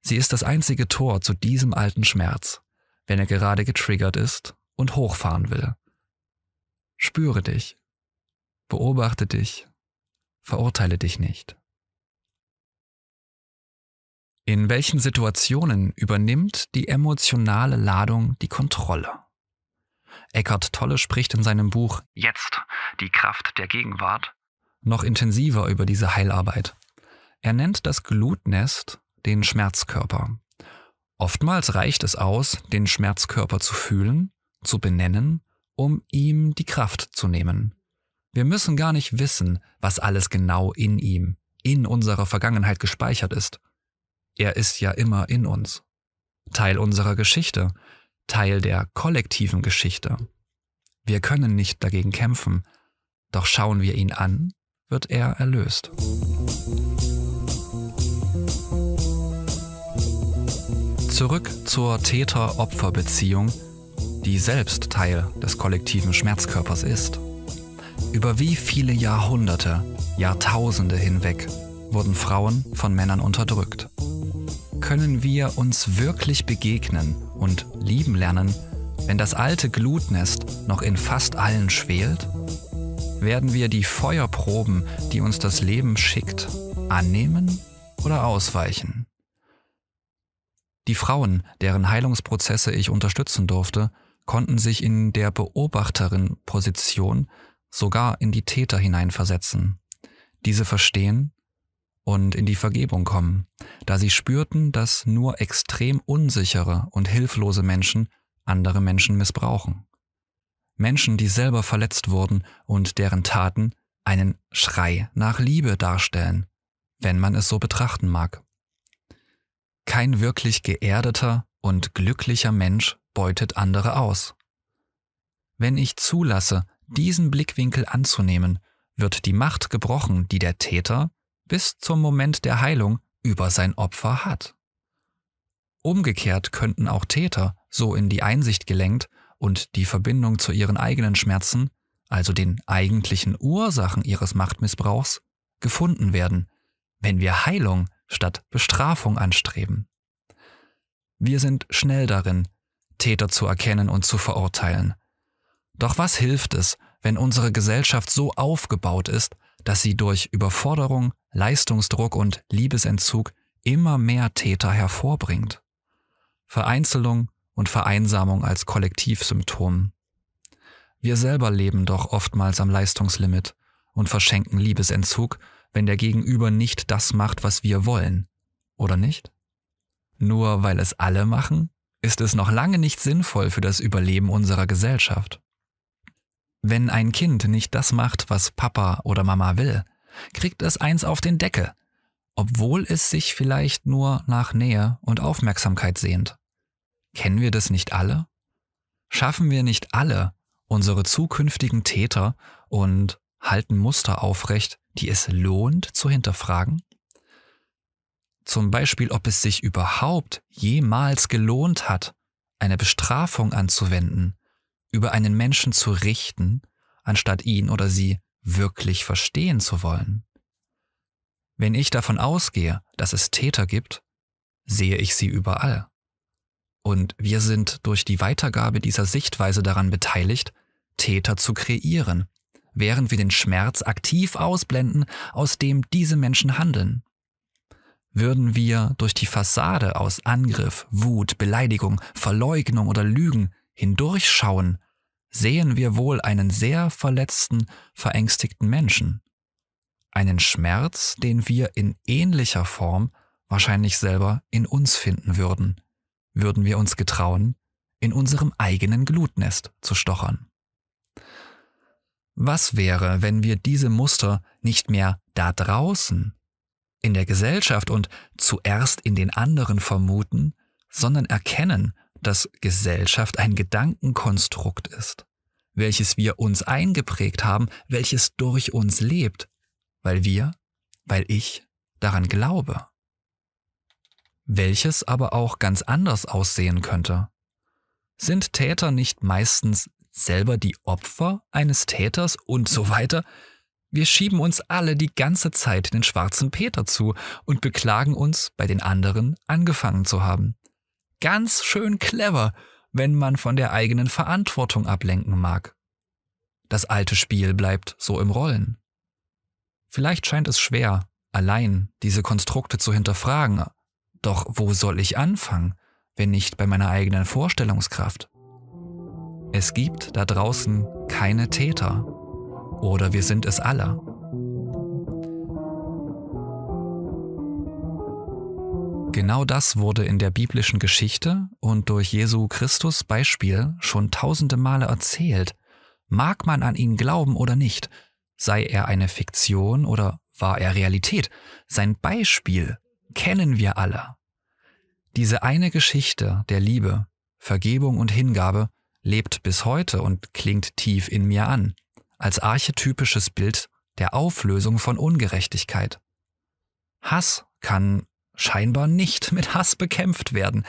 Sie ist das einzige Tor zu diesem alten Schmerz, wenn er gerade getriggert ist und hochfahren will. Spüre dich, beobachte dich, verurteile dich nicht. In welchen Situationen übernimmt die emotionale Ladung die Kontrolle? Eckart Tolle spricht in seinem Buch Jetzt, die Kraft der Gegenwart noch intensiver über diese Heilarbeit. Er nennt das Glutnest den Schmerzkörper. Oftmals reicht es aus, den Schmerzkörper zu fühlen, zu benennen, um ihm die Kraft zu nehmen. Wir müssen gar nicht wissen, was alles genau in ihm, in unserer Vergangenheit gespeichert ist er ist ja immer in uns. Teil unserer Geschichte, Teil der kollektiven Geschichte. Wir können nicht dagegen kämpfen, doch schauen wir ihn an, wird er erlöst. Zurück zur Täter-Opfer-Beziehung, die selbst Teil des kollektiven Schmerzkörpers ist. Über wie viele Jahrhunderte, Jahrtausende hinweg wurden Frauen von Männern unterdrückt können wir uns wirklich begegnen und lieben lernen, wenn das alte Glutnest noch in fast allen schwelt? Werden wir die Feuerproben, die uns das Leben schickt, annehmen oder ausweichen? Die Frauen, deren Heilungsprozesse ich unterstützen durfte, konnten sich in der Beobachterin-Position sogar in die Täter hineinversetzen. Diese verstehen, und in die Vergebung kommen, da sie spürten, dass nur extrem unsichere und hilflose Menschen andere Menschen missbrauchen. Menschen, die selber verletzt wurden und deren Taten einen Schrei nach Liebe darstellen, wenn man es so betrachten mag. Kein wirklich geerdeter und glücklicher Mensch beutet andere aus. Wenn ich zulasse, diesen Blickwinkel anzunehmen, wird die Macht gebrochen, die der Täter bis zum Moment der Heilung über sein Opfer hat. Umgekehrt könnten auch Täter, so in die Einsicht gelenkt und die Verbindung zu ihren eigenen Schmerzen, also den eigentlichen Ursachen ihres Machtmissbrauchs, gefunden werden, wenn wir Heilung statt Bestrafung anstreben. Wir sind schnell darin, Täter zu erkennen und zu verurteilen. Doch was hilft es, wenn unsere Gesellschaft so aufgebaut ist, dass sie durch Überforderung, Leistungsdruck und Liebesentzug immer mehr Täter hervorbringt. Vereinzelung und Vereinsamung als Kollektivsymptom. Wir selber leben doch oftmals am Leistungslimit und verschenken Liebesentzug, wenn der Gegenüber nicht das macht, was wir wollen, oder nicht? Nur weil es alle machen, ist es noch lange nicht sinnvoll für das Überleben unserer Gesellschaft. Wenn ein Kind nicht das macht, was Papa oder Mama will, kriegt es eins auf den Deckel, obwohl es sich vielleicht nur nach Nähe und Aufmerksamkeit sehnt. Kennen wir das nicht alle? Schaffen wir nicht alle unsere zukünftigen Täter und halten Muster aufrecht, die es lohnt zu hinterfragen? Zum Beispiel, ob es sich überhaupt jemals gelohnt hat, eine Bestrafung anzuwenden, über einen Menschen zu richten, anstatt ihn oder sie wirklich verstehen zu wollen. Wenn ich davon ausgehe, dass es Täter gibt, sehe ich sie überall. Und wir sind durch die Weitergabe dieser Sichtweise daran beteiligt, Täter zu kreieren, während wir den Schmerz aktiv ausblenden, aus dem diese Menschen handeln. Würden wir durch die Fassade aus Angriff, Wut, Beleidigung, Verleugnung oder Lügen hindurchschauen, sehen wir wohl einen sehr verletzten, verängstigten Menschen, einen Schmerz, den wir in ähnlicher Form wahrscheinlich selber in uns finden würden, würden wir uns getrauen, in unserem eigenen Glutnest zu stochern. Was wäre, wenn wir diese Muster nicht mehr da draußen, in der Gesellschaft und zuerst in den anderen vermuten, sondern erkennen, dass Gesellschaft ein Gedankenkonstrukt ist, welches wir uns eingeprägt haben, welches durch uns lebt, weil wir, weil ich daran glaube, welches aber auch ganz anders aussehen könnte. Sind Täter nicht meistens selber die Opfer eines Täters und so weiter? Wir schieben uns alle die ganze Zeit den schwarzen Peter zu und beklagen uns, bei den anderen angefangen zu haben ganz schön clever, wenn man von der eigenen Verantwortung ablenken mag. Das alte Spiel bleibt so im Rollen. Vielleicht scheint es schwer, allein diese Konstrukte zu hinterfragen, doch wo soll ich anfangen, wenn nicht bei meiner eigenen Vorstellungskraft? Es gibt da draußen keine Täter. Oder wir sind es alle. Genau das wurde in der biblischen Geschichte und durch Jesu Christus Beispiel schon tausende Male erzählt. Mag man an ihn glauben oder nicht, sei er eine Fiktion oder war er Realität, sein Beispiel kennen wir alle. Diese eine Geschichte der Liebe, Vergebung und Hingabe lebt bis heute und klingt tief in mir an, als archetypisches Bild der Auflösung von Ungerechtigkeit. Hass kann scheinbar nicht mit Hass bekämpft werden,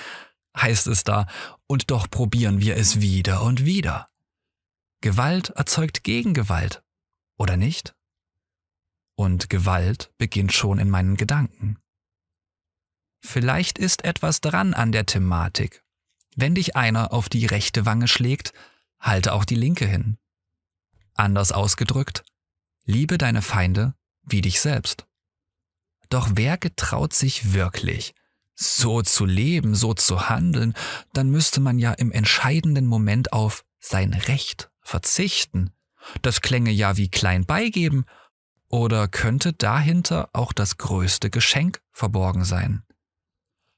heißt es da, und doch probieren wir es wieder und wieder. Gewalt erzeugt Gegengewalt, oder nicht? Und Gewalt beginnt schon in meinen Gedanken. Vielleicht ist etwas dran an der Thematik. Wenn dich einer auf die rechte Wange schlägt, halte auch die linke hin. Anders ausgedrückt, liebe deine Feinde wie dich selbst. Doch wer getraut sich wirklich, so zu leben, so zu handeln, dann müsste man ja im entscheidenden Moment auf sein Recht verzichten. Das klänge ja wie klein beigeben, oder könnte dahinter auch das größte Geschenk verborgen sein?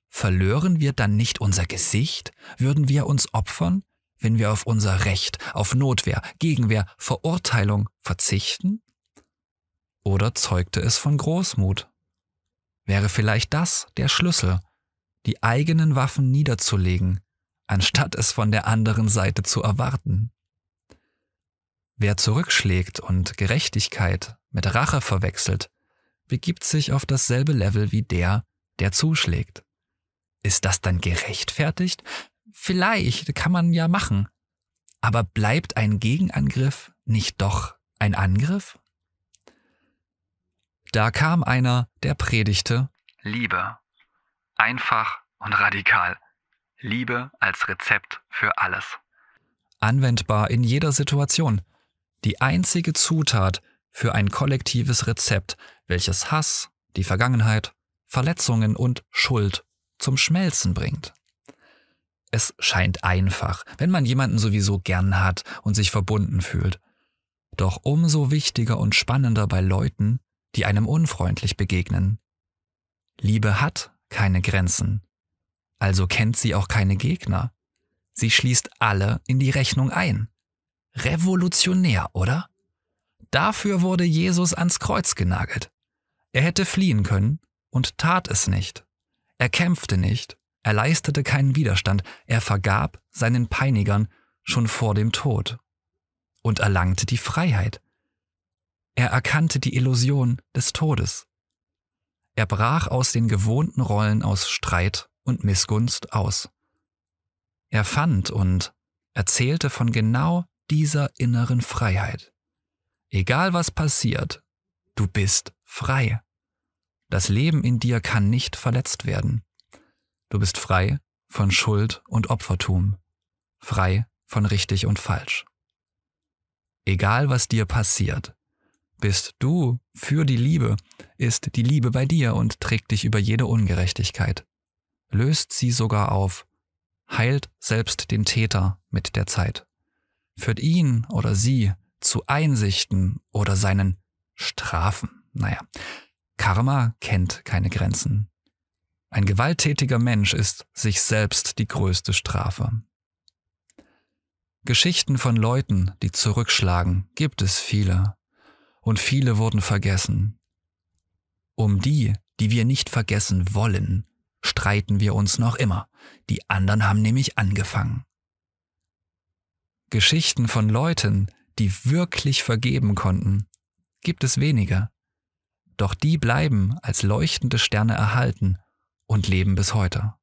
Verlören wir dann nicht unser Gesicht? Würden wir uns opfern, wenn wir auf unser Recht, auf Notwehr, Gegenwehr, Verurteilung verzichten? Oder zeugte es von Großmut? wäre vielleicht das der Schlüssel, die eigenen Waffen niederzulegen, anstatt es von der anderen Seite zu erwarten. Wer zurückschlägt und Gerechtigkeit mit Rache verwechselt, begibt sich auf dasselbe Level wie der, der zuschlägt. Ist das dann gerechtfertigt? Vielleicht kann man ja machen. Aber bleibt ein Gegenangriff nicht doch ein Angriff? Da kam einer, der predigte Liebe. Einfach und radikal. Liebe als Rezept für alles. Anwendbar in jeder Situation. Die einzige Zutat für ein kollektives Rezept, welches Hass, die Vergangenheit, Verletzungen und Schuld zum Schmelzen bringt. Es scheint einfach, wenn man jemanden sowieso gern hat und sich verbunden fühlt. Doch umso wichtiger und spannender bei Leuten, die einem unfreundlich begegnen. Liebe hat keine Grenzen, also kennt sie auch keine Gegner. Sie schließt alle in die Rechnung ein. Revolutionär, oder? Dafür wurde Jesus ans Kreuz genagelt. Er hätte fliehen können und tat es nicht. Er kämpfte nicht, er leistete keinen Widerstand, er vergab seinen Peinigern schon vor dem Tod und erlangte die Freiheit, er erkannte die Illusion des Todes. Er brach aus den gewohnten Rollen aus Streit und Missgunst aus. Er fand und erzählte von genau dieser inneren Freiheit. Egal was passiert, du bist frei. Das Leben in dir kann nicht verletzt werden. Du bist frei von Schuld und Opfertum, frei von richtig und falsch. Egal was dir passiert, bist du für die Liebe, ist die Liebe bei dir und trägt dich über jede Ungerechtigkeit. Löst sie sogar auf, heilt selbst den Täter mit der Zeit, führt ihn oder sie zu Einsichten oder seinen Strafen. Naja, Karma kennt keine Grenzen. Ein gewalttätiger Mensch ist sich selbst die größte Strafe. Geschichten von Leuten, die zurückschlagen, gibt es viele und viele wurden vergessen. Um die, die wir nicht vergessen wollen, streiten wir uns noch immer. Die anderen haben nämlich angefangen. Geschichten von Leuten, die wirklich vergeben konnten, gibt es weniger. Doch die bleiben als leuchtende Sterne erhalten und leben bis heute.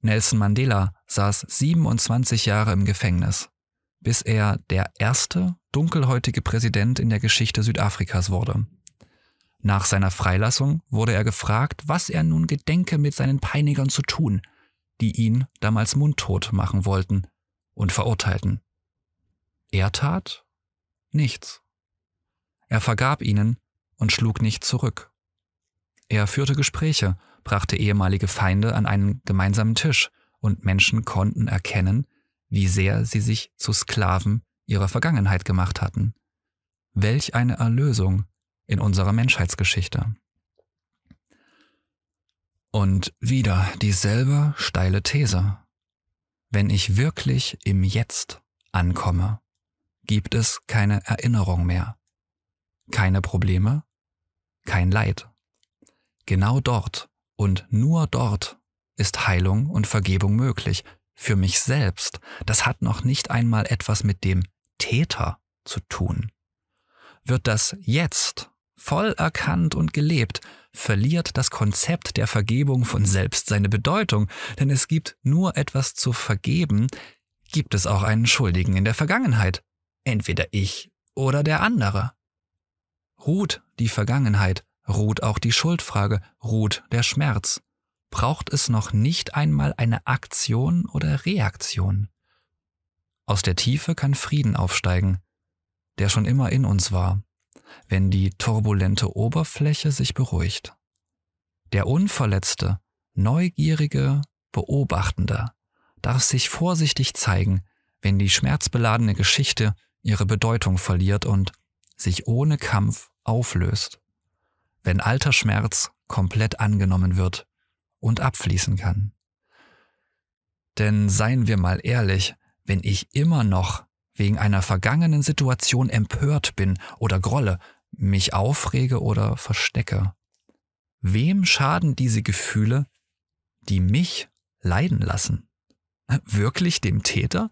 Nelson Mandela saß 27 Jahre im Gefängnis bis er der erste dunkelhäutige Präsident in der Geschichte Südafrikas wurde. Nach seiner Freilassung wurde er gefragt, was er nun gedenke mit seinen Peinigern zu tun, die ihn damals mundtot machen wollten und verurteilten. Er tat nichts. Er vergab ihnen und schlug nicht zurück. Er führte Gespräche, brachte ehemalige Feinde an einen gemeinsamen Tisch, und Menschen konnten erkennen, wie sehr sie sich zu Sklaven ihrer Vergangenheit gemacht hatten. Welch eine Erlösung in unserer Menschheitsgeschichte. Und wieder dieselbe steile These. Wenn ich wirklich im Jetzt ankomme, gibt es keine Erinnerung mehr, keine Probleme, kein Leid. Genau dort und nur dort ist Heilung und Vergebung möglich, für mich selbst, das hat noch nicht einmal etwas mit dem Täter zu tun. Wird das jetzt voll erkannt und gelebt, verliert das Konzept der Vergebung von selbst seine Bedeutung, denn es gibt nur etwas zu vergeben, gibt es auch einen Schuldigen in der Vergangenheit, entweder ich oder der andere. Ruht die Vergangenheit, ruht auch die Schuldfrage, ruht der Schmerz braucht es noch nicht einmal eine Aktion oder Reaktion. Aus der Tiefe kann Frieden aufsteigen, der schon immer in uns war, wenn die turbulente Oberfläche sich beruhigt. Der unverletzte, neugierige, beobachtende darf sich vorsichtig zeigen, wenn die schmerzbeladene Geschichte ihre Bedeutung verliert und sich ohne Kampf auflöst, wenn alter Schmerz komplett angenommen wird und abfließen kann. Denn seien wir mal ehrlich, wenn ich immer noch wegen einer vergangenen Situation empört bin oder grolle, mich aufrege oder verstecke, wem schaden diese Gefühle, die mich leiden lassen? Wirklich dem Täter?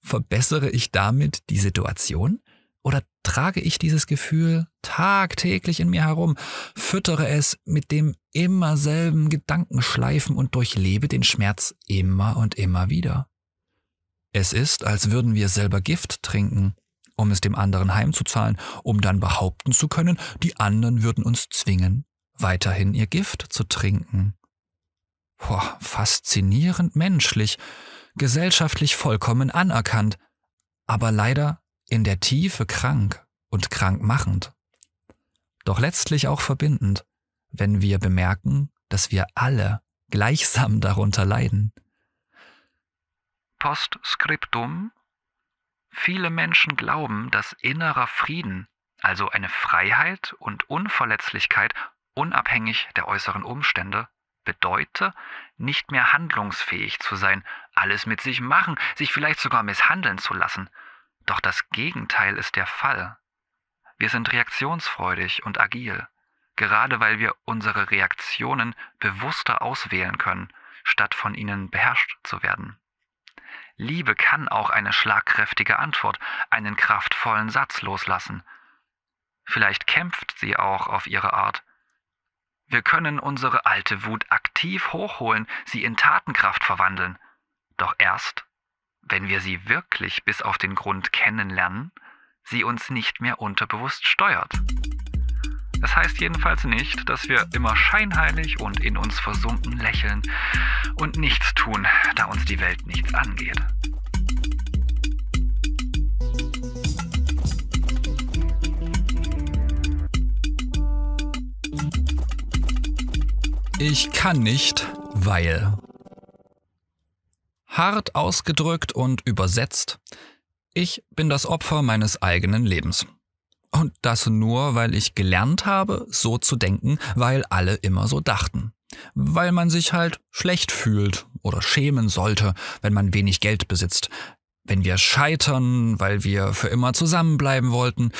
Verbessere ich damit die Situation? Oder trage ich dieses Gefühl tagtäglich in mir herum, füttere es mit dem immer selben Gedankenschleifen und durchlebe den Schmerz immer und immer wieder? Es ist, als würden wir selber Gift trinken, um es dem anderen heimzuzahlen, um dann behaupten zu können, die anderen würden uns zwingen, weiterhin ihr Gift zu trinken. Boah, faszinierend menschlich, gesellschaftlich vollkommen anerkannt, aber leider in der Tiefe krank und krankmachend, doch letztlich auch verbindend, wenn wir bemerken, dass wir alle gleichsam darunter leiden. Postskriptum Viele Menschen glauben, dass innerer Frieden, also eine Freiheit und Unverletzlichkeit unabhängig der äußeren Umstände, bedeute, nicht mehr handlungsfähig zu sein, alles mit sich machen, sich vielleicht sogar misshandeln zu lassen, doch das Gegenteil ist der Fall. Wir sind reaktionsfreudig und agil, gerade weil wir unsere Reaktionen bewusster auswählen können, statt von ihnen beherrscht zu werden. Liebe kann auch eine schlagkräftige Antwort, einen kraftvollen Satz loslassen. Vielleicht kämpft sie auch auf ihre Art. Wir können unsere alte Wut aktiv hochholen, sie in Tatenkraft verwandeln, doch erst, wenn wir sie wirklich bis auf den Grund kennenlernen, sie uns nicht mehr unterbewusst steuert. Das heißt jedenfalls nicht, dass wir immer scheinheilig und in uns versunken lächeln und nichts tun, da uns die Welt nichts angeht. Ich kann nicht, weil Hart ausgedrückt und übersetzt, ich bin das Opfer meines eigenen Lebens. Und das nur, weil ich gelernt habe, so zu denken, weil alle immer so dachten. Weil man sich halt schlecht fühlt oder schämen sollte, wenn man wenig Geld besitzt. Wenn wir scheitern, weil wir für immer zusammenbleiben wollten,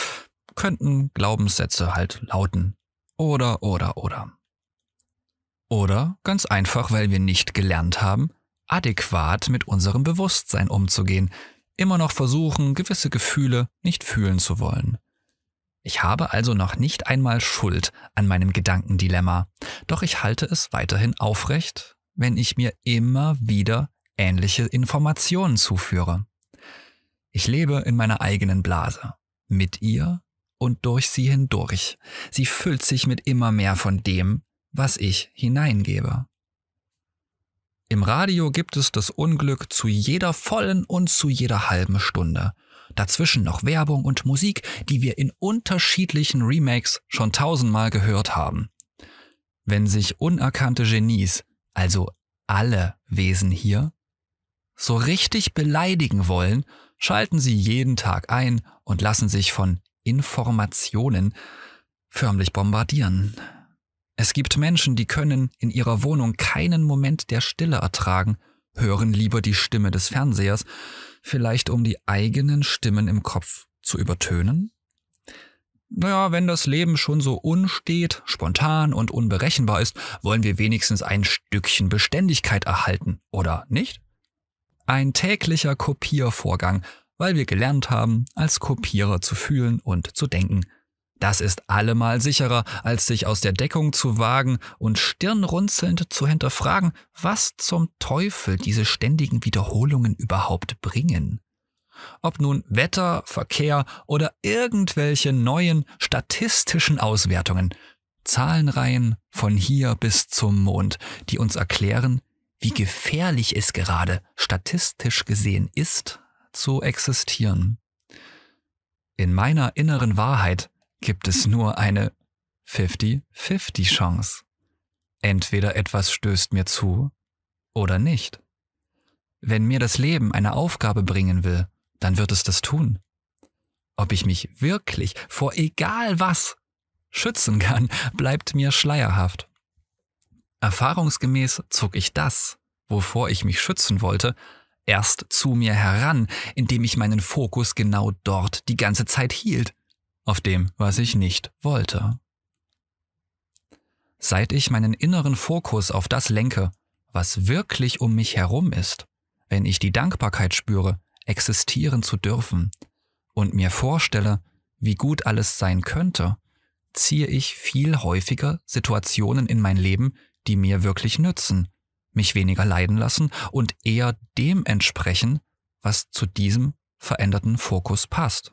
könnten Glaubenssätze halt lauten. Oder, oder, oder. Oder ganz einfach, weil wir nicht gelernt haben, adäquat mit unserem Bewusstsein umzugehen, immer noch versuchen, gewisse Gefühle nicht fühlen zu wollen. Ich habe also noch nicht einmal Schuld an meinem Gedankendilemma, doch ich halte es weiterhin aufrecht, wenn ich mir immer wieder ähnliche Informationen zuführe. Ich lebe in meiner eigenen Blase, mit ihr und durch sie hindurch. Sie füllt sich mit immer mehr von dem, was ich hineingebe. Im Radio gibt es das Unglück zu jeder vollen und zu jeder halben Stunde. Dazwischen noch Werbung und Musik, die wir in unterschiedlichen Remakes schon tausendmal gehört haben. Wenn sich unerkannte Genies, also alle Wesen hier, so richtig beleidigen wollen, schalten sie jeden Tag ein und lassen sich von Informationen förmlich bombardieren. Es gibt Menschen, die können in ihrer Wohnung keinen Moment der Stille ertragen, hören lieber die Stimme des Fernsehers, vielleicht um die eigenen Stimmen im Kopf zu übertönen? Naja, wenn das Leben schon so unstet, spontan und unberechenbar ist, wollen wir wenigstens ein Stückchen Beständigkeit erhalten, oder nicht? Ein täglicher Kopiervorgang, weil wir gelernt haben, als Kopierer zu fühlen und zu denken – das ist allemal sicherer, als sich aus der Deckung zu wagen und stirnrunzelnd zu hinterfragen, was zum Teufel diese ständigen Wiederholungen überhaupt bringen. Ob nun Wetter, Verkehr oder irgendwelche neuen statistischen Auswertungen, Zahlenreihen von hier bis zum Mond, die uns erklären, wie gefährlich es gerade statistisch gesehen ist, zu existieren. In meiner inneren Wahrheit gibt es nur eine 50-50 Chance. Entweder etwas stößt mir zu oder nicht. Wenn mir das Leben eine Aufgabe bringen will, dann wird es das tun. Ob ich mich wirklich vor egal was schützen kann, bleibt mir schleierhaft. Erfahrungsgemäß zog ich das, wovor ich mich schützen wollte, erst zu mir heran, indem ich meinen Fokus genau dort die ganze Zeit hielt auf dem, was ich nicht wollte. Seit ich meinen inneren Fokus auf das lenke, was wirklich um mich herum ist, wenn ich die Dankbarkeit spüre, existieren zu dürfen und mir vorstelle, wie gut alles sein könnte, ziehe ich viel häufiger Situationen in mein Leben, die mir wirklich nützen, mich weniger leiden lassen und eher dem entsprechen, was zu diesem veränderten Fokus passt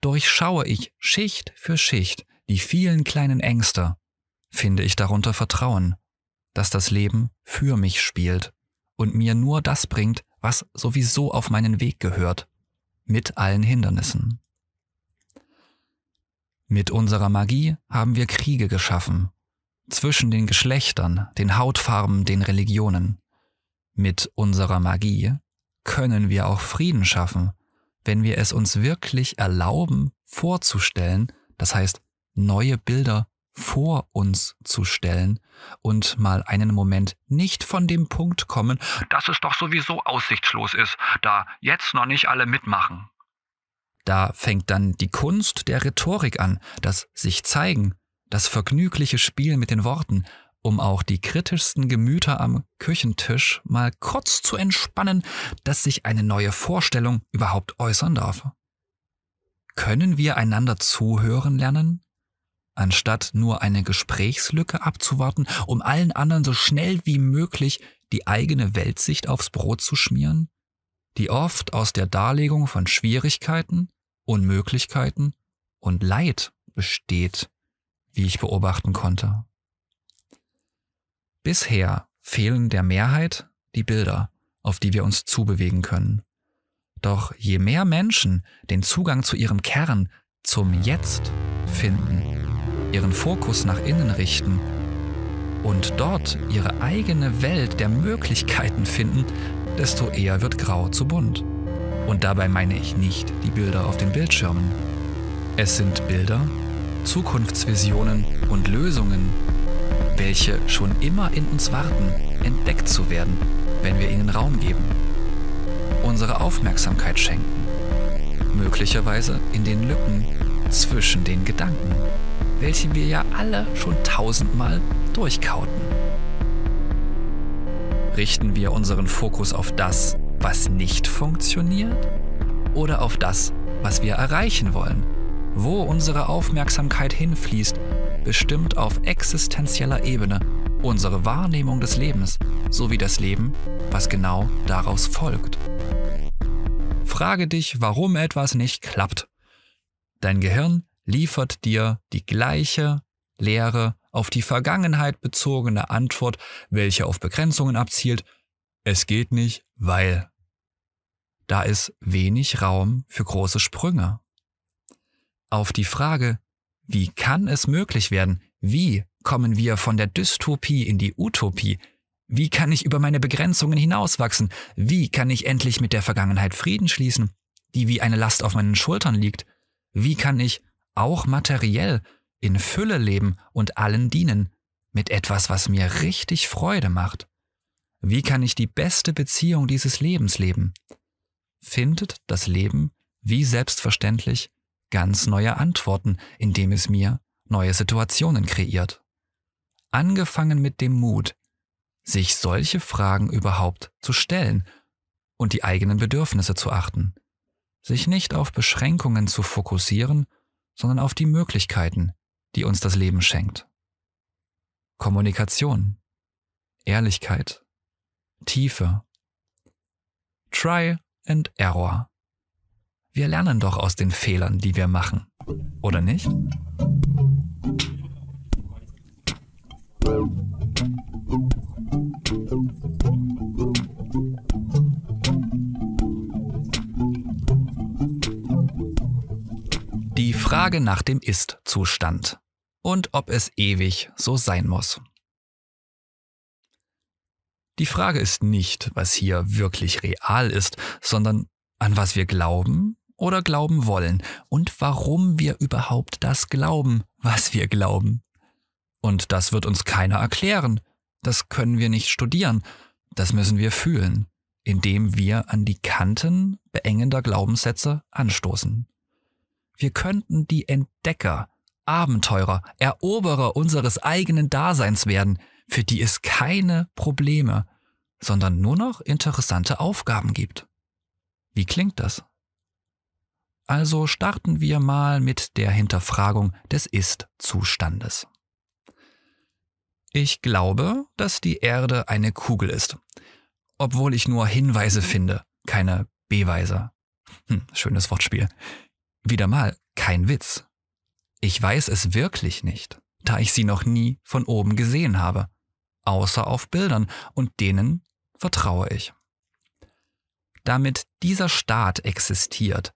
durchschaue ich Schicht für Schicht die vielen kleinen Ängste, finde ich darunter Vertrauen, dass das Leben für mich spielt und mir nur das bringt, was sowieso auf meinen Weg gehört, mit allen Hindernissen. Mit unserer Magie haben wir Kriege geschaffen, zwischen den Geschlechtern, den Hautfarben, den Religionen. Mit unserer Magie können wir auch Frieden schaffen wenn wir es uns wirklich erlauben vorzustellen, das heißt neue Bilder vor uns zu stellen und mal einen Moment nicht von dem Punkt kommen, dass es doch sowieso aussichtslos ist, da jetzt noch nicht alle mitmachen. Da fängt dann die Kunst der Rhetorik an, das sich zeigen, das vergnügliche Spiel mit den Worten, um auch die kritischsten Gemüter am Küchentisch mal kurz zu entspannen, dass sich eine neue Vorstellung überhaupt äußern darf. Können wir einander zuhören lernen? Anstatt nur eine Gesprächslücke abzuwarten, um allen anderen so schnell wie möglich die eigene Weltsicht aufs Brot zu schmieren, die oft aus der Darlegung von Schwierigkeiten, Unmöglichkeiten und Leid besteht, wie ich beobachten konnte. Bisher fehlen der Mehrheit die Bilder, auf die wir uns zubewegen können. Doch je mehr Menschen den Zugang zu ihrem Kern, zum Jetzt finden, ihren Fokus nach innen richten und dort ihre eigene Welt der Möglichkeiten finden, desto eher wird Grau zu bunt. Und dabei meine ich nicht die Bilder auf den Bildschirmen. Es sind Bilder, Zukunftsvisionen und Lösungen, welche schon immer in uns warten, entdeckt zu werden, wenn wir ihnen Raum geben, unsere Aufmerksamkeit schenken, möglicherweise in den Lücken zwischen den Gedanken, welche wir ja alle schon tausendmal durchkauten. Richten wir unseren Fokus auf das, was nicht funktioniert oder auf das, was wir erreichen wollen, wo unsere Aufmerksamkeit hinfließt bestimmt auf existenzieller Ebene unsere Wahrnehmung des Lebens sowie das Leben, was genau daraus folgt. Frage dich, warum etwas nicht klappt. Dein Gehirn liefert dir die gleiche, leere, auf die Vergangenheit bezogene Antwort, welche auf Begrenzungen abzielt, es geht nicht, weil. Da ist wenig Raum für große Sprünge. Auf die Frage, wie kann es möglich werden? Wie kommen wir von der Dystopie in die Utopie? Wie kann ich über meine Begrenzungen hinauswachsen? Wie kann ich endlich mit der Vergangenheit Frieden schließen, die wie eine Last auf meinen Schultern liegt? Wie kann ich, auch materiell, in Fülle leben und allen dienen, mit etwas, was mir richtig Freude macht? Wie kann ich die beste Beziehung dieses Lebens leben? Findet das Leben, wie selbstverständlich, ganz neue Antworten, indem es mir neue Situationen kreiert. Angefangen mit dem Mut, sich solche Fragen überhaupt zu stellen und die eigenen Bedürfnisse zu achten, sich nicht auf Beschränkungen zu fokussieren, sondern auf die Möglichkeiten, die uns das Leben schenkt. Kommunikation, Ehrlichkeit, Tiefe, Try and Error. Wir lernen doch aus den Fehlern, die wir machen, oder nicht? Die Frage nach dem Ist-Zustand und ob es ewig so sein muss. Die Frage ist nicht, was hier wirklich real ist, sondern an was wir glauben, oder glauben wollen und warum wir überhaupt das glauben, was wir glauben. Und das wird uns keiner erklären. Das können wir nicht studieren. Das müssen wir fühlen, indem wir an die Kanten beengender Glaubenssätze anstoßen. Wir könnten die Entdecker, Abenteurer, Eroberer unseres eigenen Daseins werden, für die es keine Probleme, sondern nur noch interessante Aufgaben gibt. Wie klingt das? Also starten wir mal mit der Hinterfragung des Ist-Zustandes. Ich glaube, dass die Erde eine Kugel ist, obwohl ich nur Hinweise finde, keine Beweise. Hm, schönes Wortspiel. Wieder mal kein Witz. Ich weiß es wirklich nicht, da ich sie noch nie von oben gesehen habe, außer auf Bildern, und denen vertraue ich. Damit dieser Staat existiert,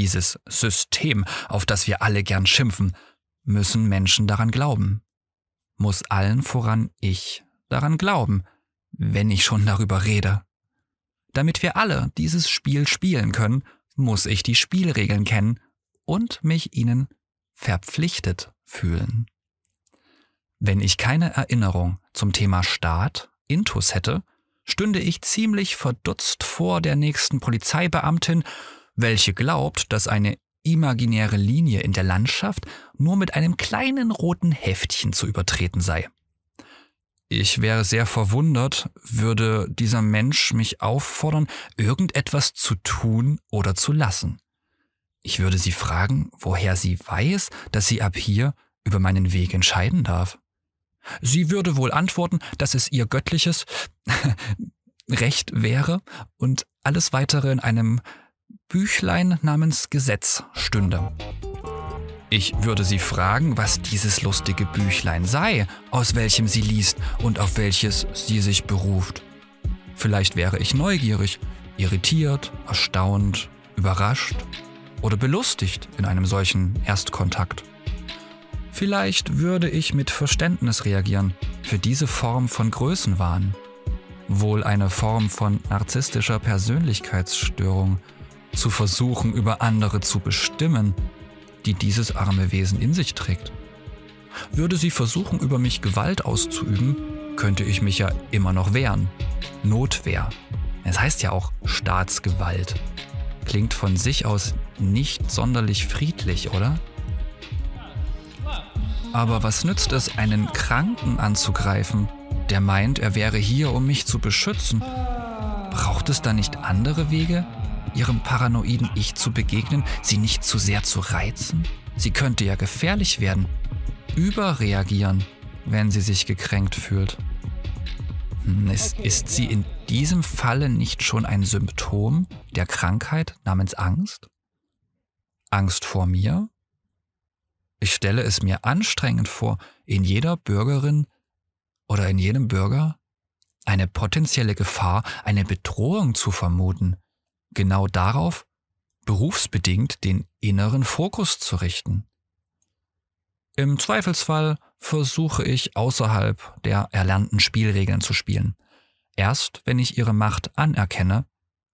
dieses System, auf das wir alle gern schimpfen, müssen Menschen daran glauben. Muss allen voran ich daran glauben, wenn ich schon darüber rede. Damit wir alle dieses Spiel spielen können, muss ich die Spielregeln kennen und mich ihnen verpflichtet fühlen. Wenn ich keine Erinnerung zum Thema Staat, Intus hätte, stünde ich ziemlich verdutzt vor der nächsten Polizeibeamtin welche glaubt, dass eine imaginäre Linie in der Landschaft nur mit einem kleinen roten Heftchen zu übertreten sei. Ich wäre sehr verwundert, würde dieser Mensch mich auffordern, irgendetwas zu tun oder zu lassen. Ich würde sie fragen, woher sie weiß, dass sie ab hier über meinen Weg entscheiden darf. Sie würde wohl antworten, dass es ihr göttliches Recht wäre und alles weitere in einem Büchlein namens Gesetz stünde. Ich würde sie fragen, was dieses lustige Büchlein sei, aus welchem sie liest und auf welches sie sich beruft. Vielleicht wäre ich neugierig, irritiert, erstaunt, überrascht oder belustigt in einem solchen Erstkontakt. Vielleicht würde ich mit Verständnis reagieren für diese Form von Größenwahn. Wohl eine Form von narzisstischer Persönlichkeitsstörung, zu versuchen, über andere zu bestimmen, die dieses arme Wesen in sich trägt. Würde sie versuchen, über mich Gewalt auszuüben, könnte ich mich ja immer noch wehren. Notwehr. Es heißt ja auch Staatsgewalt. Klingt von sich aus nicht sonderlich friedlich, oder? Aber was nützt es, einen Kranken anzugreifen, der meint, er wäre hier, um mich zu beschützen? Braucht es da nicht andere Wege? ihrem paranoiden Ich zu begegnen, sie nicht zu sehr zu reizen? Sie könnte ja gefährlich werden, überreagieren, wenn sie sich gekränkt fühlt. Ist, hm, ist sie in diesem Falle nicht schon ein Symptom der Krankheit namens Angst? Angst vor mir? Ich stelle es mir anstrengend vor, in jeder Bürgerin oder in jedem Bürger eine potenzielle Gefahr, eine Bedrohung zu vermuten, genau darauf, berufsbedingt den inneren Fokus zu richten. Im Zweifelsfall versuche ich außerhalb der erlernten Spielregeln zu spielen. Erst wenn ich ihre Macht anerkenne,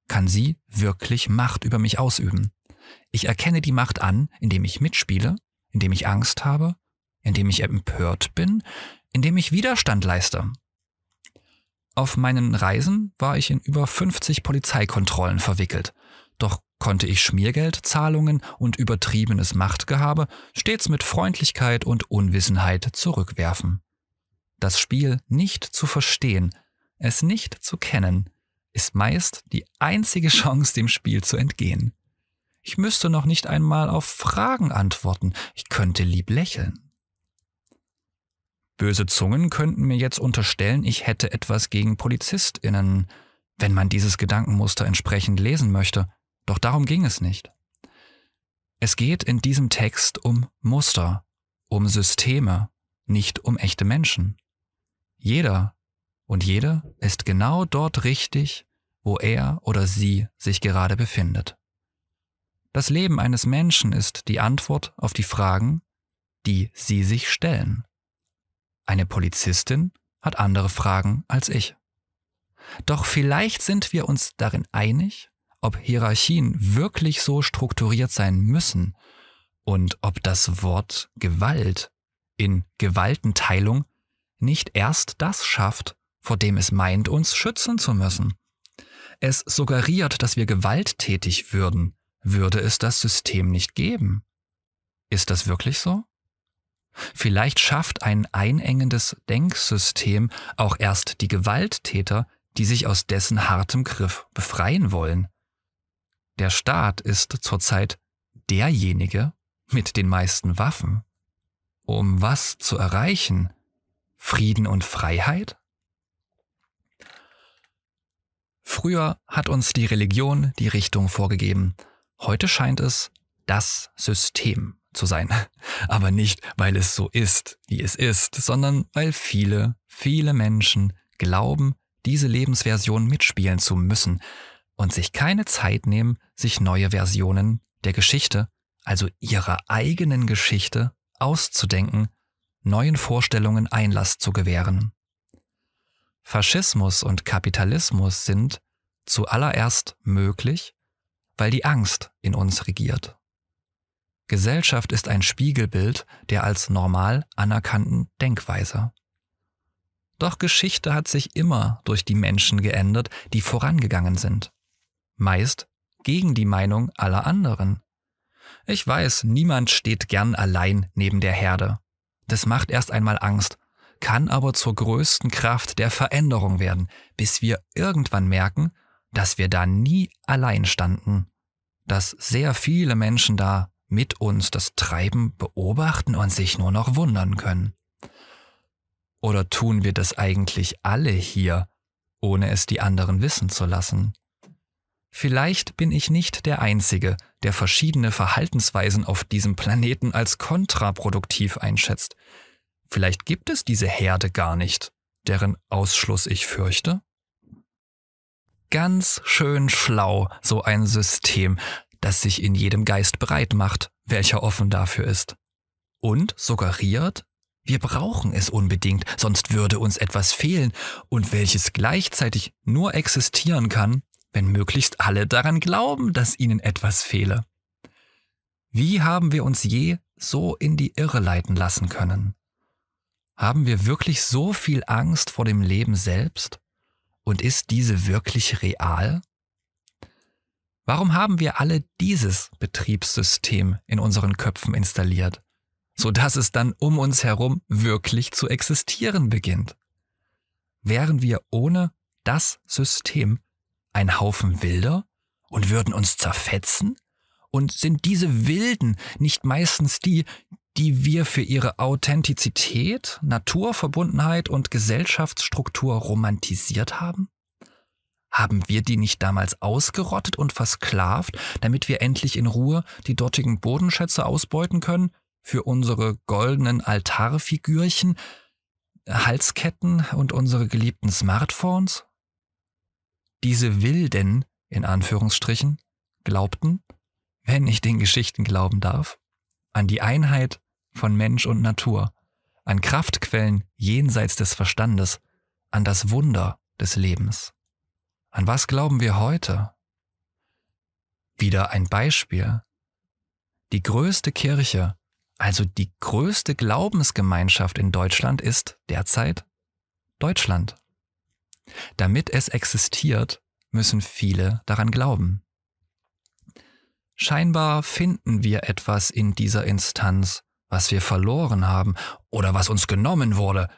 kann sie wirklich Macht über mich ausüben. Ich erkenne die Macht an, indem ich mitspiele, indem ich Angst habe, indem ich empört bin, indem ich Widerstand leiste auf meinen Reisen war ich in über 50 Polizeikontrollen verwickelt. Doch konnte ich Schmiergeldzahlungen und übertriebenes Machtgehabe stets mit Freundlichkeit und Unwissenheit zurückwerfen. Das Spiel nicht zu verstehen, es nicht zu kennen, ist meist die einzige Chance, dem Spiel zu entgehen. Ich müsste noch nicht einmal auf Fragen antworten, ich könnte lieb lächeln. Böse Zungen könnten mir jetzt unterstellen, ich hätte etwas gegen PolizistInnen, wenn man dieses Gedankenmuster entsprechend lesen möchte. Doch darum ging es nicht. Es geht in diesem Text um Muster, um Systeme, nicht um echte Menschen. Jeder und jede ist genau dort richtig, wo er oder sie sich gerade befindet. Das Leben eines Menschen ist die Antwort auf die Fragen, die sie sich stellen. Eine Polizistin hat andere Fragen als ich. Doch vielleicht sind wir uns darin einig, ob Hierarchien wirklich so strukturiert sein müssen und ob das Wort Gewalt in Gewaltenteilung nicht erst das schafft, vor dem es meint, uns schützen zu müssen. Es suggeriert, dass wir gewalttätig würden, würde es das System nicht geben. Ist das wirklich so? Vielleicht schafft ein einengendes Denksystem auch erst die Gewalttäter, die sich aus dessen hartem Griff befreien wollen. Der Staat ist zurzeit derjenige mit den meisten Waffen. Um was zu erreichen? Frieden und Freiheit? Früher hat uns die Religion die Richtung vorgegeben. Heute scheint es das System zu sein. Aber nicht, weil es so ist, wie es ist, sondern weil viele, viele Menschen glauben, diese Lebensversion mitspielen zu müssen und sich keine Zeit nehmen, sich neue Versionen der Geschichte, also ihrer eigenen Geschichte, auszudenken, neuen Vorstellungen Einlass zu gewähren. Faschismus und Kapitalismus sind zuallererst möglich, weil die Angst in uns regiert. Gesellschaft ist ein Spiegelbild der als normal anerkannten Denkweise. Doch Geschichte hat sich immer durch die Menschen geändert, die vorangegangen sind. Meist gegen die Meinung aller anderen. Ich weiß, niemand steht gern allein neben der Herde. Das macht erst einmal Angst, kann aber zur größten Kraft der Veränderung werden, bis wir irgendwann merken, dass wir da nie allein standen, dass sehr viele Menschen da mit uns das Treiben beobachten und sich nur noch wundern können. Oder tun wir das eigentlich alle hier, ohne es die anderen wissen zu lassen? Vielleicht bin ich nicht der Einzige, der verschiedene Verhaltensweisen auf diesem Planeten als kontraproduktiv einschätzt. Vielleicht gibt es diese Herde gar nicht, deren Ausschluss ich fürchte? Ganz schön schlau, so ein System, das sich in jedem Geist breit macht, welcher offen dafür ist. Und suggeriert, wir brauchen es unbedingt, sonst würde uns etwas fehlen und welches gleichzeitig nur existieren kann, wenn möglichst alle daran glauben, dass ihnen etwas fehle. Wie haben wir uns je so in die Irre leiten lassen können? Haben wir wirklich so viel Angst vor dem Leben selbst? Und ist diese wirklich real? Warum haben wir alle dieses Betriebssystem in unseren Köpfen installiert, sodass es dann um uns herum wirklich zu existieren beginnt? Wären wir ohne das System ein Haufen Wilder und würden uns zerfetzen? Und sind diese Wilden nicht meistens die, die wir für ihre Authentizität, Naturverbundenheit und Gesellschaftsstruktur romantisiert haben? Haben wir die nicht damals ausgerottet und versklavt, damit wir endlich in Ruhe die dortigen Bodenschätze ausbeuten können? Für unsere goldenen Altarfigürchen, Halsketten und unsere geliebten Smartphones? Diese Wilden, in Anführungsstrichen, glaubten, wenn ich den Geschichten glauben darf, an die Einheit von Mensch und Natur, an Kraftquellen jenseits des Verstandes, an das Wunder des Lebens. An was glauben wir heute? Wieder ein Beispiel. Die größte Kirche, also die größte Glaubensgemeinschaft in Deutschland ist derzeit Deutschland. Damit es existiert, müssen viele daran glauben. Scheinbar finden wir etwas in dieser Instanz, was wir verloren haben oder was uns genommen wurde,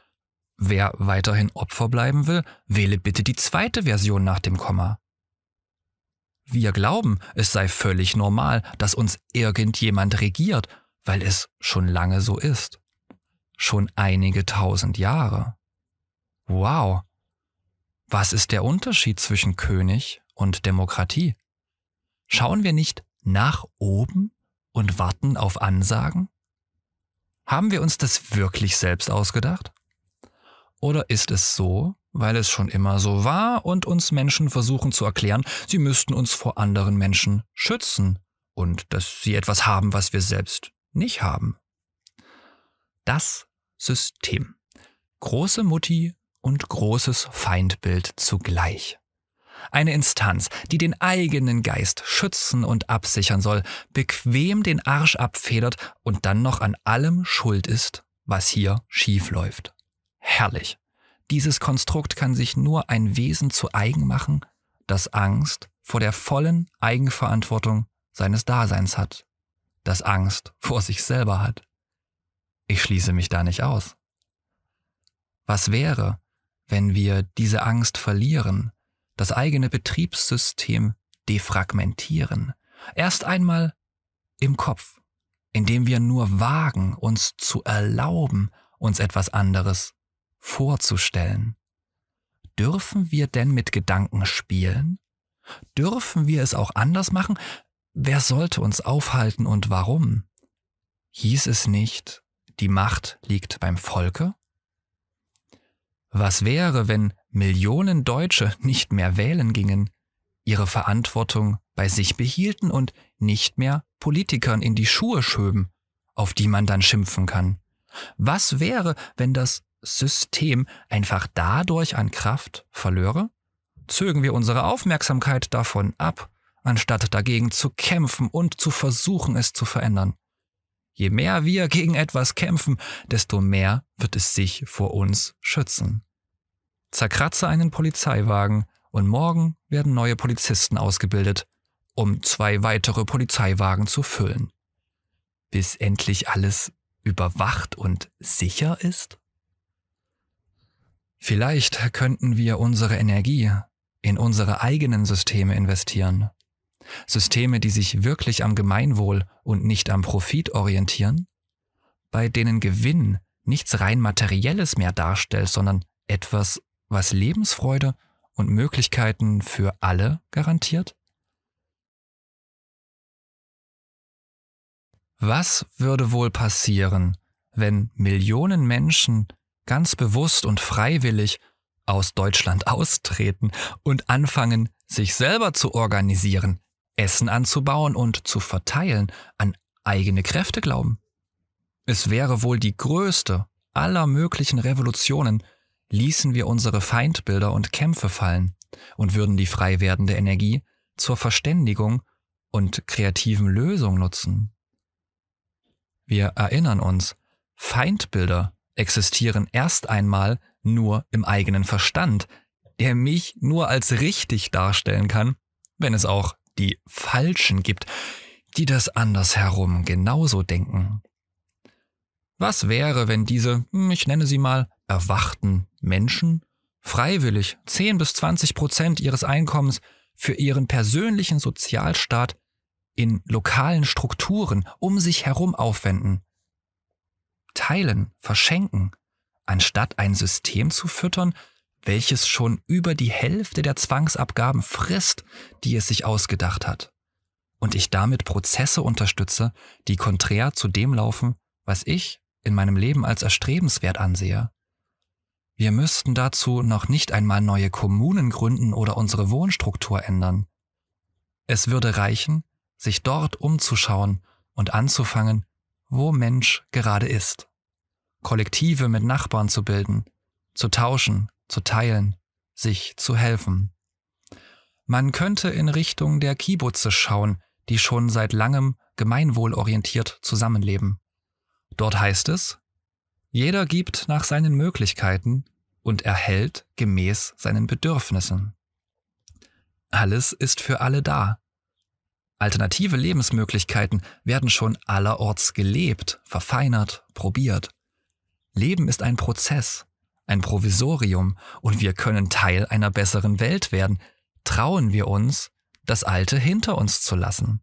Wer weiterhin Opfer bleiben will, wähle bitte die zweite Version nach dem Komma. Wir glauben, es sei völlig normal, dass uns irgendjemand regiert, weil es schon lange so ist. Schon einige tausend Jahre. Wow. Was ist der Unterschied zwischen König und Demokratie? Schauen wir nicht nach oben und warten auf Ansagen? Haben wir uns das wirklich selbst ausgedacht? Oder ist es so, weil es schon immer so war und uns Menschen versuchen zu erklären, sie müssten uns vor anderen Menschen schützen und dass sie etwas haben, was wir selbst nicht haben? Das System. Große Mutti und großes Feindbild zugleich. Eine Instanz, die den eigenen Geist schützen und absichern soll, bequem den Arsch abfedert und dann noch an allem schuld ist, was hier schief läuft. Herrlich. Dieses Konstrukt kann sich nur ein Wesen zu eigen machen, das Angst vor der vollen Eigenverantwortung seines Daseins hat, das Angst vor sich selber hat. Ich schließe mich da nicht aus. Was wäre, wenn wir diese Angst verlieren, das eigene Betriebssystem defragmentieren, erst einmal im Kopf, indem wir nur wagen, uns zu erlauben, uns etwas anderes vorzustellen. Dürfen wir denn mit Gedanken spielen? Dürfen wir es auch anders machen? Wer sollte uns aufhalten und warum? Hieß es nicht, die Macht liegt beim Volke? Was wäre, wenn Millionen Deutsche nicht mehr wählen gingen, ihre Verantwortung bei sich behielten und nicht mehr Politikern in die Schuhe schöben, auf die man dann schimpfen kann? Was wäre, wenn das System einfach dadurch an Kraft verlöre? Zögen wir unsere Aufmerksamkeit davon ab, anstatt dagegen zu kämpfen und zu versuchen, es zu verändern. Je mehr wir gegen etwas kämpfen, desto mehr wird es sich vor uns schützen. Zerkratze einen Polizeiwagen und morgen werden neue Polizisten ausgebildet, um zwei weitere Polizeiwagen zu füllen. Bis endlich alles überwacht und sicher ist? Vielleicht könnten wir unsere Energie in unsere eigenen Systeme investieren. Systeme, die sich wirklich am Gemeinwohl und nicht am Profit orientieren, bei denen Gewinn nichts rein materielles mehr darstellt, sondern etwas, was Lebensfreude und Möglichkeiten für alle garantiert? Was würde wohl passieren, wenn Millionen Menschen ganz bewusst und freiwillig aus Deutschland austreten und anfangen, sich selber zu organisieren, Essen anzubauen und zu verteilen, an eigene Kräfte glauben. Es wäre wohl die größte aller möglichen Revolutionen, ließen wir unsere Feindbilder und Kämpfe fallen und würden die frei werdende Energie zur Verständigung und kreativen Lösung nutzen. Wir erinnern uns, Feindbilder existieren erst einmal nur im eigenen Verstand, der mich nur als richtig darstellen kann, wenn es auch die Falschen gibt, die das andersherum genauso denken. Was wäre, wenn diese, hm, ich nenne sie mal, erwachten Menschen freiwillig 10 bis 20 Prozent ihres Einkommens für ihren persönlichen Sozialstaat in lokalen Strukturen um sich herum aufwenden? teilen, verschenken, anstatt ein System zu füttern, welches schon über die Hälfte der Zwangsabgaben frisst, die es sich ausgedacht hat. Und ich damit Prozesse unterstütze, die konträr zu dem laufen, was ich in meinem Leben als erstrebenswert ansehe. Wir müssten dazu noch nicht einmal neue Kommunen gründen oder unsere Wohnstruktur ändern. Es würde reichen, sich dort umzuschauen und anzufangen, wo Mensch gerade ist. Kollektive mit Nachbarn zu bilden, zu tauschen, zu teilen, sich zu helfen. Man könnte in Richtung der Kibbutze schauen, die schon seit langem gemeinwohlorientiert zusammenleben. Dort heißt es, jeder gibt nach seinen Möglichkeiten und erhält gemäß seinen Bedürfnissen. Alles ist für alle da. Alternative Lebensmöglichkeiten werden schon allerorts gelebt, verfeinert, probiert. Leben ist ein Prozess, ein Provisorium und wir können Teil einer besseren Welt werden. Trauen wir uns, das Alte hinter uns zu lassen.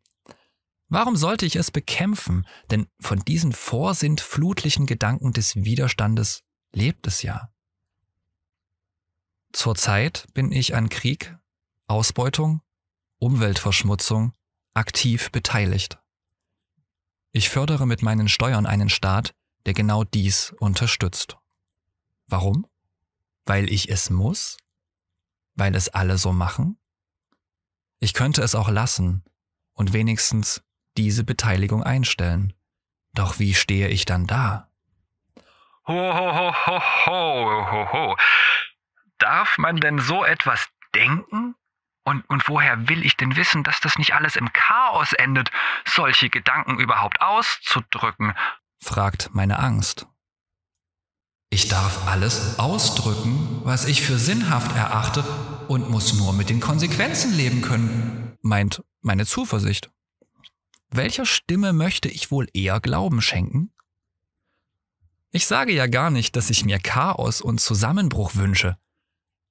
Warum sollte ich es bekämpfen? Denn von diesen vorsintflutlichen Gedanken des Widerstandes lebt es ja. Zurzeit bin ich an Krieg, Ausbeutung, Umweltverschmutzung aktiv beteiligt. Ich fördere mit meinen Steuern einen Staat, der genau dies unterstützt. Warum? Weil ich es muss? Weil es alle so machen? Ich könnte es auch lassen und wenigstens diese Beteiligung einstellen. Doch wie stehe ich dann da? Ho, ho, ho, ho, ho, ho. Darf man denn so etwas denken? Und, und woher will ich denn wissen, dass das nicht alles im Chaos endet, solche Gedanken überhaupt auszudrücken? fragt meine Angst. Ich darf alles ausdrücken, was ich für sinnhaft erachte und muss nur mit den Konsequenzen leben können, meint meine Zuversicht. Welcher Stimme möchte ich wohl eher Glauben schenken? Ich sage ja gar nicht, dass ich mir Chaos und Zusammenbruch wünsche.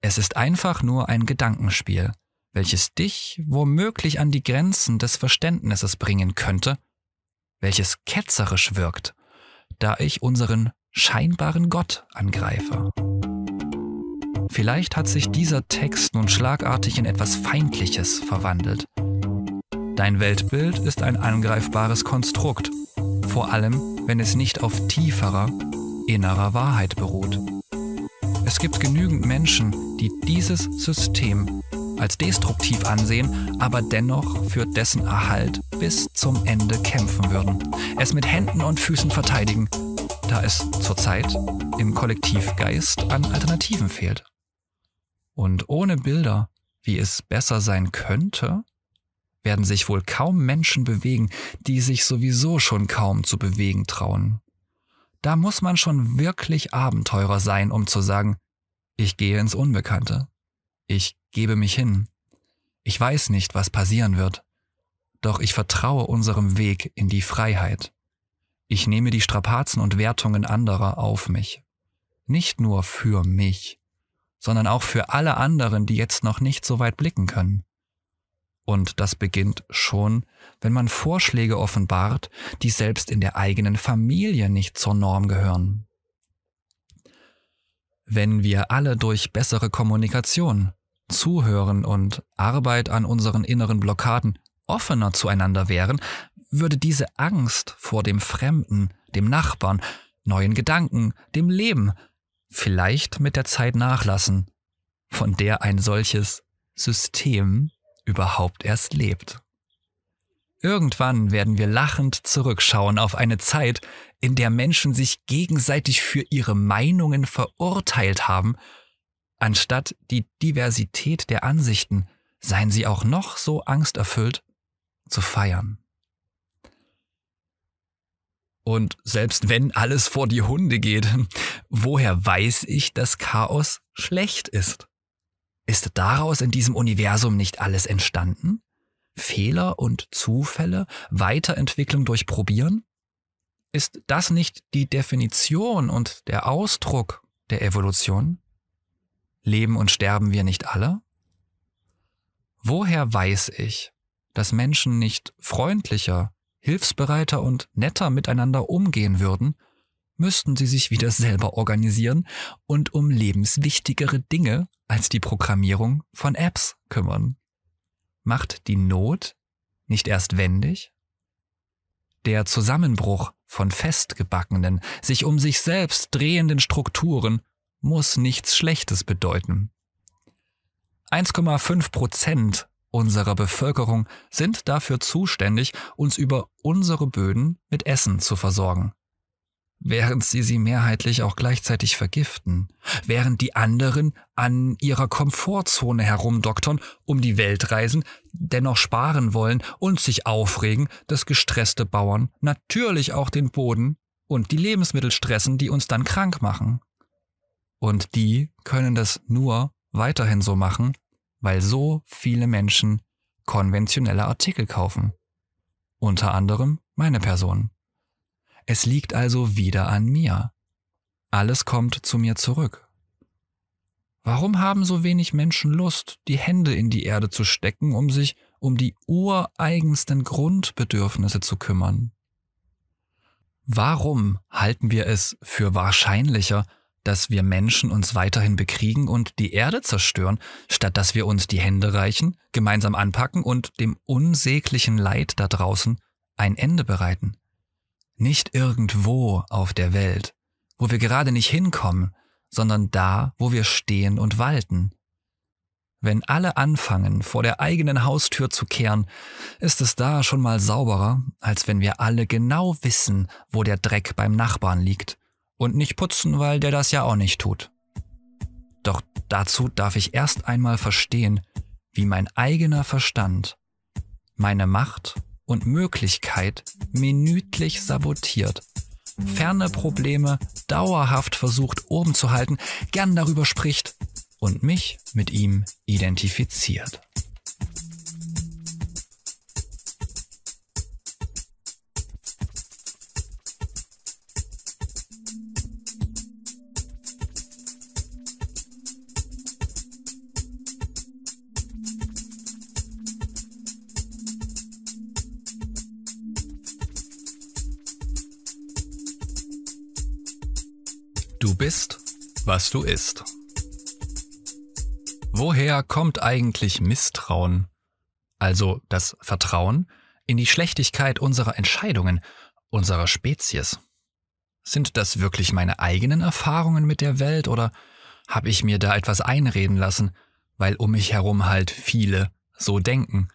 Es ist einfach nur ein Gedankenspiel, welches dich womöglich an die Grenzen des Verständnisses bringen könnte, welches ketzerisch wirkt da ich unseren scheinbaren Gott angreife. Vielleicht hat sich dieser Text nun schlagartig in etwas Feindliches verwandelt. Dein Weltbild ist ein angreifbares Konstrukt, vor allem wenn es nicht auf tieferer, innerer Wahrheit beruht. Es gibt genügend Menschen, die dieses System als destruktiv ansehen, aber dennoch für dessen Erhalt bis zum Ende kämpfen würden. Es mit Händen und Füßen verteidigen, da es zurzeit im Kollektivgeist an Alternativen fehlt. Und ohne Bilder, wie es besser sein könnte, werden sich wohl kaum Menschen bewegen, die sich sowieso schon kaum zu bewegen trauen. Da muss man schon wirklich Abenteurer sein, um zu sagen, ich gehe ins Unbekannte. Ich gebe mich hin. Ich weiß nicht, was passieren wird, doch ich vertraue unserem Weg in die Freiheit. Ich nehme die Strapazen und Wertungen anderer auf mich. Nicht nur für mich, sondern auch für alle anderen, die jetzt noch nicht so weit blicken können. Und das beginnt schon, wenn man Vorschläge offenbart, die selbst in der eigenen Familie nicht zur Norm gehören. Wenn wir alle durch bessere Kommunikation, Zuhören und Arbeit an unseren inneren Blockaden offener zueinander wären, würde diese Angst vor dem Fremden, dem Nachbarn, neuen Gedanken, dem Leben vielleicht mit der Zeit nachlassen, von der ein solches System überhaupt erst lebt. Irgendwann werden wir lachend zurückschauen auf eine Zeit, in der Menschen sich gegenseitig für ihre Meinungen verurteilt haben Anstatt die Diversität der Ansichten, seien sie auch noch so angsterfüllt, zu feiern. Und selbst wenn alles vor die Hunde geht, woher weiß ich, dass Chaos schlecht ist? Ist daraus in diesem Universum nicht alles entstanden? Fehler und Zufälle, Weiterentwicklung durch Probieren? Ist das nicht die Definition und der Ausdruck der Evolution? Leben und sterben wir nicht alle? Woher weiß ich, dass Menschen nicht freundlicher, hilfsbereiter und netter miteinander umgehen würden, müssten sie sich wieder selber organisieren und um lebenswichtigere Dinge als die Programmierung von Apps kümmern. Macht die Not nicht erst wendig? Der Zusammenbruch von festgebackenen, sich um sich selbst drehenden Strukturen muss nichts Schlechtes bedeuten. 1,5 Prozent unserer Bevölkerung sind dafür zuständig, uns über unsere Böden mit Essen zu versorgen. Während sie sie mehrheitlich auch gleichzeitig vergiften, während die anderen an ihrer Komfortzone herumdoktern, um die Welt reisen, dennoch sparen wollen und sich aufregen, dass gestresste Bauern natürlich auch den Boden und die Lebensmittel stressen, die uns dann krank machen. Und die können das nur weiterhin so machen, weil so viele Menschen konventionelle Artikel kaufen. Unter anderem meine Person. Es liegt also wieder an mir. Alles kommt zu mir zurück. Warum haben so wenig Menschen Lust, die Hände in die Erde zu stecken, um sich um die ureigensten Grundbedürfnisse zu kümmern? Warum halten wir es für wahrscheinlicher, dass wir Menschen uns weiterhin bekriegen und die Erde zerstören, statt dass wir uns die Hände reichen, gemeinsam anpacken und dem unsäglichen Leid da draußen ein Ende bereiten. Nicht irgendwo auf der Welt, wo wir gerade nicht hinkommen, sondern da, wo wir stehen und walten. Wenn alle anfangen, vor der eigenen Haustür zu kehren, ist es da schon mal sauberer, als wenn wir alle genau wissen, wo der Dreck beim Nachbarn liegt und nicht putzen, weil der das ja auch nicht tut. Doch dazu darf ich erst einmal verstehen, wie mein eigener Verstand meine Macht und Möglichkeit minütlich sabotiert, ferne Probleme dauerhaft versucht oben zu halten, gern darüber spricht und mich mit ihm identifiziert. was du isst. Woher kommt eigentlich Misstrauen, also das Vertrauen, in die Schlechtigkeit unserer Entscheidungen, unserer Spezies? Sind das wirklich meine eigenen Erfahrungen mit der Welt oder habe ich mir da etwas einreden lassen, weil um mich herum halt viele so denken,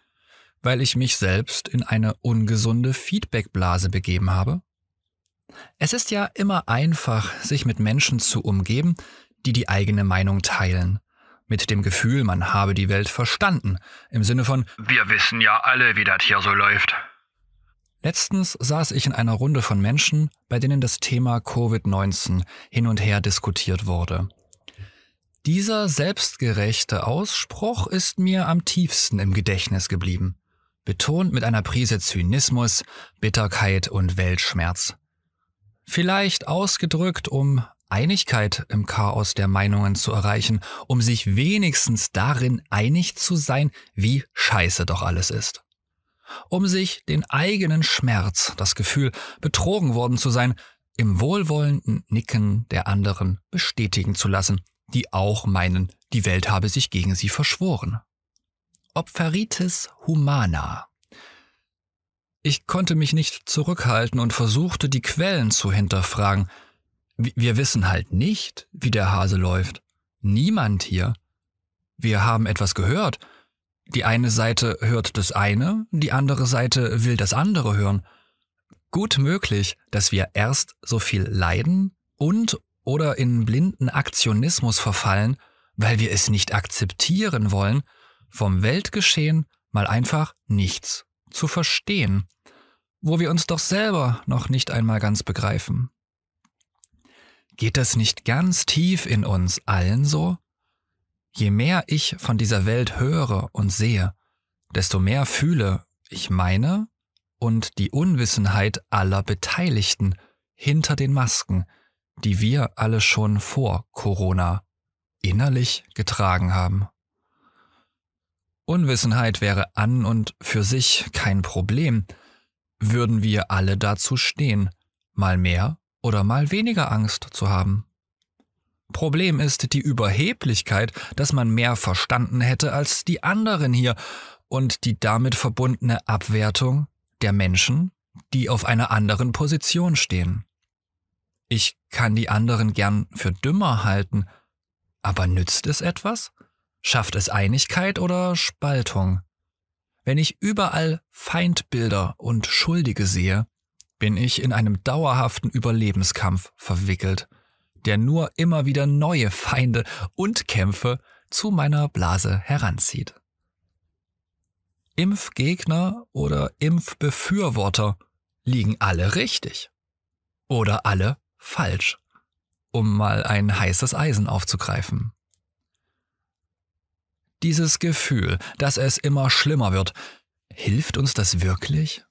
weil ich mich selbst in eine ungesunde Feedbackblase begeben habe? Es ist ja immer einfach, sich mit Menschen zu umgeben, die die eigene Meinung teilen. Mit dem Gefühl, man habe die Welt verstanden, im Sinne von Wir wissen ja alle, wie das hier so läuft. Letztens saß ich in einer Runde von Menschen, bei denen das Thema Covid-19 hin und her diskutiert wurde. Dieser selbstgerechte Ausspruch ist mir am tiefsten im Gedächtnis geblieben, betont mit einer Prise Zynismus, Bitterkeit und Weltschmerz. Vielleicht ausgedrückt, um Einigkeit im Chaos der Meinungen zu erreichen, um sich wenigstens darin einig zu sein, wie scheiße doch alles ist. Um sich den eigenen Schmerz, das Gefühl, betrogen worden zu sein, im wohlwollenden Nicken der anderen bestätigen zu lassen, die auch meinen, die Welt habe sich gegen sie verschworen. Opferitis humana ich konnte mich nicht zurückhalten und versuchte, die Quellen zu hinterfragen. Wir wissen halt nicht, wie der Hase läuft. Niemand hier. Wir haben etwas gehört. Die eine Seite hört das eine, die andere Seite will das andere hören. Gut möglich, dass wir erst so viel leiden und oder in blinden Aktionismus verfallen, weil wir es nicht akzeptieren wollen, vom Weltgeschehen mal einfach nichts zu verstehen, wo wir uns doch selber noch nicht einmal ganz begreifen. Geht das nicht ganz tief in uns allen so? Je mehr ich von dieser Welt höre und sehe, desto mehr fühle ich meine und die Unwissenheit aller Beteiligten hinter den Masken, die wir alle schon vor Corona innerlich getragen haben. Unwissenheit wäre an und für sich kein Problem, würden wir alle dazu stehen, mal mehr oder mal weniger Angst zu haben. Problem ist die Überheblichkeit, dass man mehr verstanden hätte als die anderen hier und die damit verbundene Abwertung der Menschen, die auf einer anderen Position stehen. Ich kann die anderen gern für dümmer halten, aber nützt es etwas? Schafft es Einigkeit oder Spaltung? Wenn ich überall Feindbilder und Schuldige sehe, bin ich in einem dauerhaften Überlebenskampf verwickelt, der nur immer wieder neue Feinde und Kämpfe zu meiner Blase heranzieht. Impfgegner oder Impfbefürworter liegen alle richtig oder alle falsch, um mal ein heißes Eisen aufzugreifen. Dieses Gefühl, dass es immer schlimmer wird, hilft uns das wirklich?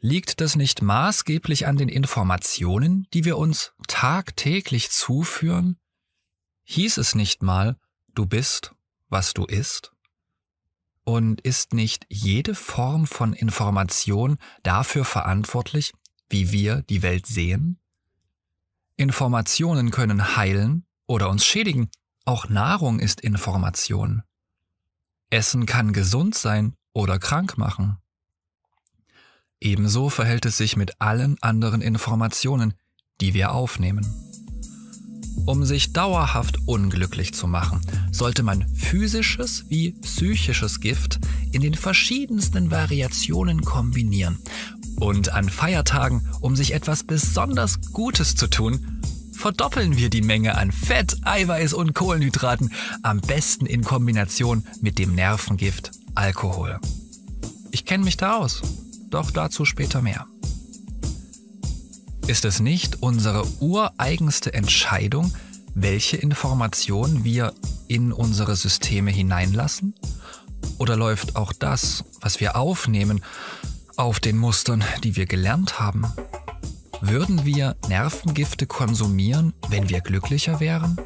Liegt das nicht maßgeblich an den Informationen, die wir uns tagtäglich zuführen? Hieß es nicht mal, du bist, was du isst? Und ist nicht jede Form von Information dafür verantwortlich, wie wir die Welt sehen? Informationen können heilen oder uns schädigen. Auch Nahrung ist Information. Essen kann gesund sein oder krank machen. Ebenso verhält es sich mit allen anderen Informationen, die wir aufnehmen. Um sich dauerhaft unglücklich zu machen, sollte man physisches wie psychisches Gift in den verschiedensten Variationen kombinieren. Und an Feiertagen, um sich etwas besonders Gutes zu tun, verdoppeln wir die Menge an Fett, Eiweiß und Kohlenhydraten, am besten in Kombination mit dem Nervengift Alkohol. Ich kenne mich da aus, doch dazu später mehr. Ist es nicht unsere ureigenste Entscheidung, welche Informationen wir in unsere Systeme hineinlassen? Oder läuft auch das, was wir aufnehmen, auf den Mustern, die wir gelernt haben? Würden wir Nervengifte konsumieren, wenn wir glücklicher wären?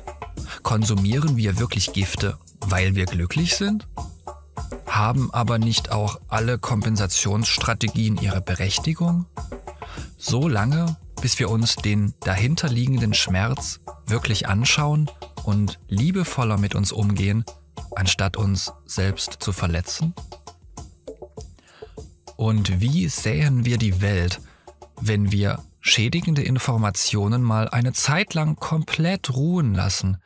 Konsumieren wir wirklich Gifte, weil wir glücklich sind? Haben aber nicht auch alle Kompensationsstrategien ihre Berechtigung? So lange, bis wir uns den dahinterliegenden Schmerz wirklich anschauen und liebevoller mit uns umgehen, anstatt uns selbst zu verletzen? Und wie sähen wir die Welt, wenn wir schädigende Informationen mal eine Zeit lang komplett ruhen lassen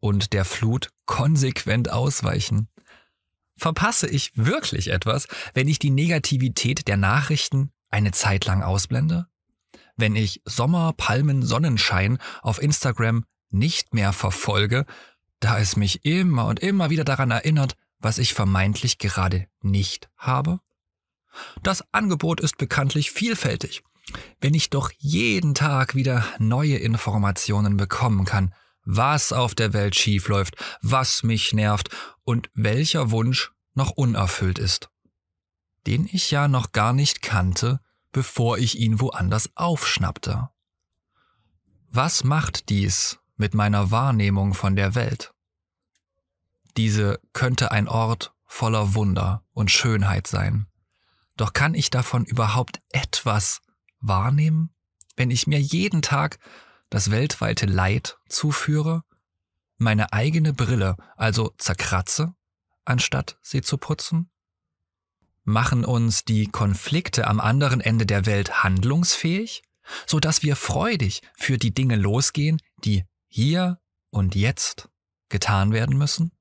und der Flut konsequent ausweichen. Verpasse ich wirklich etwas, wenn ich die Negativität der Nachrichten eine Zeit lang ausblende? Wenn ich Sommer, Palmen, Sonnenschein auf Instagram nicht mehr verfolge, da es mich immer und immer wieder daran erinnert, was ich vermeintlich gerade nicht habe? Das Angebot ist bekanntlich vielfältig. Wenn ich doch jeden Tag wieder neue Informationen bekommen kann, was auf der Welt schiefläuft, was mich nervt und welcher Wunsch noch unerfüllt ist, den ich ja noch gar nicht kannte, bevor ich ihn woanders aufschnappte. Was macht dies mit meiner Wahrnehmung von der Welt? Diese könnte ein Ort voller Wunder und Schönheit sein. Doch kann ich davon überhaupt etwas wahrnehmen, wenn ich mir jeden Tag das weltweite Leid zuführe, meine eigene Brille also zerkratze, anstatt sie zu putzen? Machen uns die Konflikte am anderen Ende der Welt handlungsfähig, so dass wir freudig für die Dinge losgehen, die hier und jetzt getan werden müssen?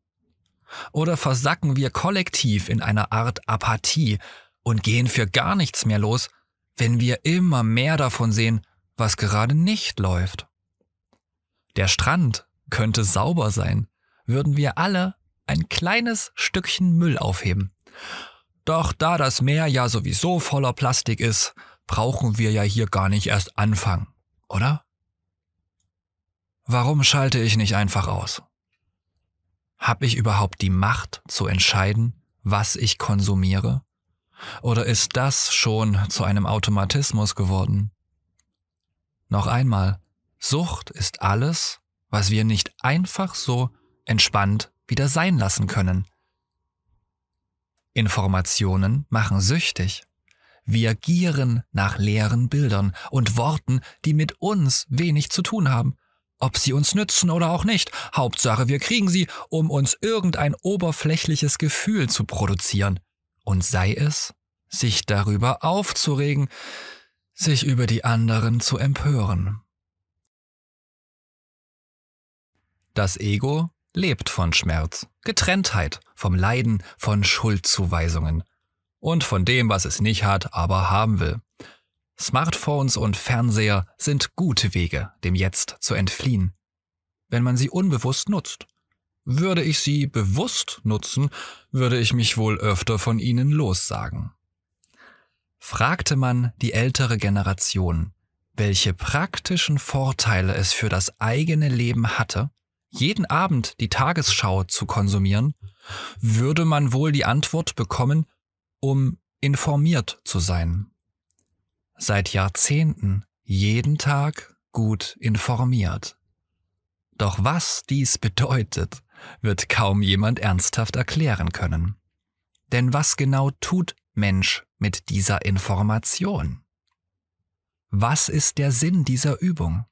Oder versacken wir kollektiv in einer Art Apathie und gehen für gar nichts mehr los, wenn wir immer mehr davon sehen, was gerade nicht läuft. Der Strand könnte sauber sein, würden wir alle ein kleines Stückchen Müll aufheben. Doch da das Meer ja sowieso voller Plastik ist, brauchen wir ja hier gar nicht erst anfangen, oder? Warum schalte ich nicht einfach aus? Hab ich überhaupt die Macht zu entscheiden, was ich konsumiere? Oder ist das schon zu einem Automatismus geworden? Noch einmal, Sucht ist alles, was wir nicht einfach so entspannt wieder sein lassen können. Informationen machen süchtig. Wir gieren nach leeren Bildern und Worten, die mit uns wenig zu tun haben. Ob sie uns nützen oder auch nicht, Hauptsache wir kriegen sie, um uns irgendein oberflächliches Gefühl zu produzieren und sei es, sich darüber aufzuregen, sich über die anderen zu empören. Das Ego lebt von Schmerz, Getrenntheit, vom Leiden, von Schuldzuweisungen und von dem, was es nicht hat, aber haben will. Smartphones und Fernseher sind gute Wege, dem Jetzt zu entfliehen, wenn man sie unbewusst nutzt. Würde ich sie bewusst nutzen, würde ich mich wohl öfter von ihnen lossagen. Fragte man die ältere Generation, welche praktischen Vorteile es für das eigene Leben hatte, jeden Abend die Tagesschau zu konsumieren, würde man wohl die Antwort bekommen, um informiert zu sein. Seit Jahrzehnten jeden Tag gut informiert. Doch was dies bedeutet, wird kaum jemand ernsthaft erklären können. Denn was genau tut Mensch mit dieser Information? Was ist der Sinn dieser Übung?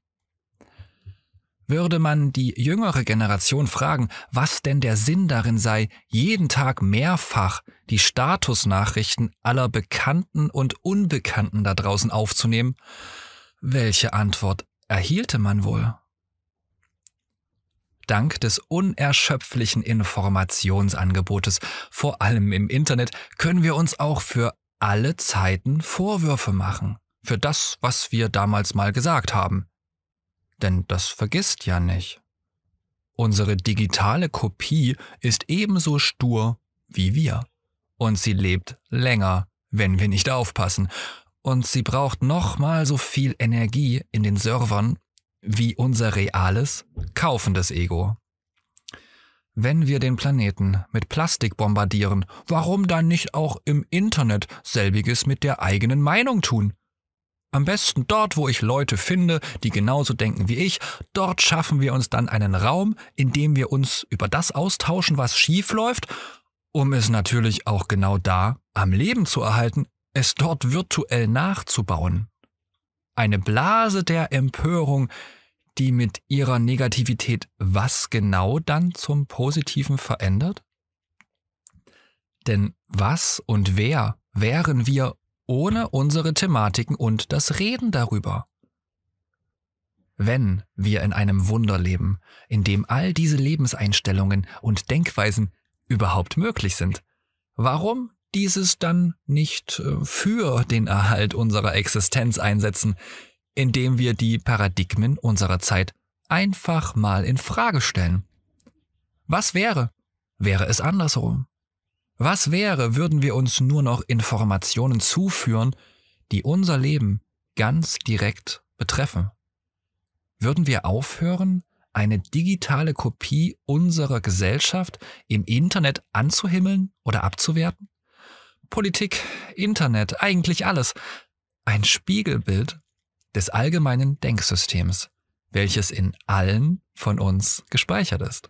Würde man die jüngere Generation fragen, was denn der Sinn darin sei, jeden Tag mehrfach die Statusnachrichten aller Bekannten und Unbekannten da draußen aufzunehmen, welche Antwort erhielte man wohl? Dank des unerschöpflichen Informationsangebotes, vor allem im Internet, können wir uns auch für alle Zeiten Vorwürfe machen, für das, was wir damals mal gesagt haben. Denn das vergisst ja nicht. Unsere digitale Kopie ist ebenso stur wie wir. Und sie lebt länger, wenn wir nicht aufpassen. Und sie braucht nochmal so viel Energie in den Servern wie unser reales, kaufendes Ego. Wenn wir den Planeten mit Plastik bombardieren, warum dann nicht auch im Internet selbiges mit der eigenen Meinung tun? Am besten dort, wo ich Leute finde, die genauso denken wie ich, dort schaffen wir uns dann einen Raum, in dem wir uns über das austauschen, was schief läuft, um es natürlich auch genau da am Leben zu erhalten, es dort virtuell nachzubauen eine Blase der Empörung, die mit ihrer Negativität was genau dann zum Positiven verändert? Denn was und wer wären wir ohne unsere Thematiken und das Reden darüber? Wenn wir in einem Wunder leben, in dem all diese Lebenseinstellungen und Denkweisen überhaupt möglich sind, warum dieses dann nicht äh, für den Erhalt unserer Existenz einsetzen, indem wir die Paradigmen unserer Zeit einfach mal in Frage stellen. Was wäre, wäre es andersrum? Was wäre, würden wir uns nur noch Informationen zuführen, die unser Leben ganz direkt betreffen? Würden wir aufhören, eine digitale Kopie unserer Gesellschaft im Internet anzuhimmeln oder abzuwerten? Politik, Internet, eigentlich alles. Ein Spiegelbild des allgemeinen Denksystems, welches in allen von uns gespeichert ist.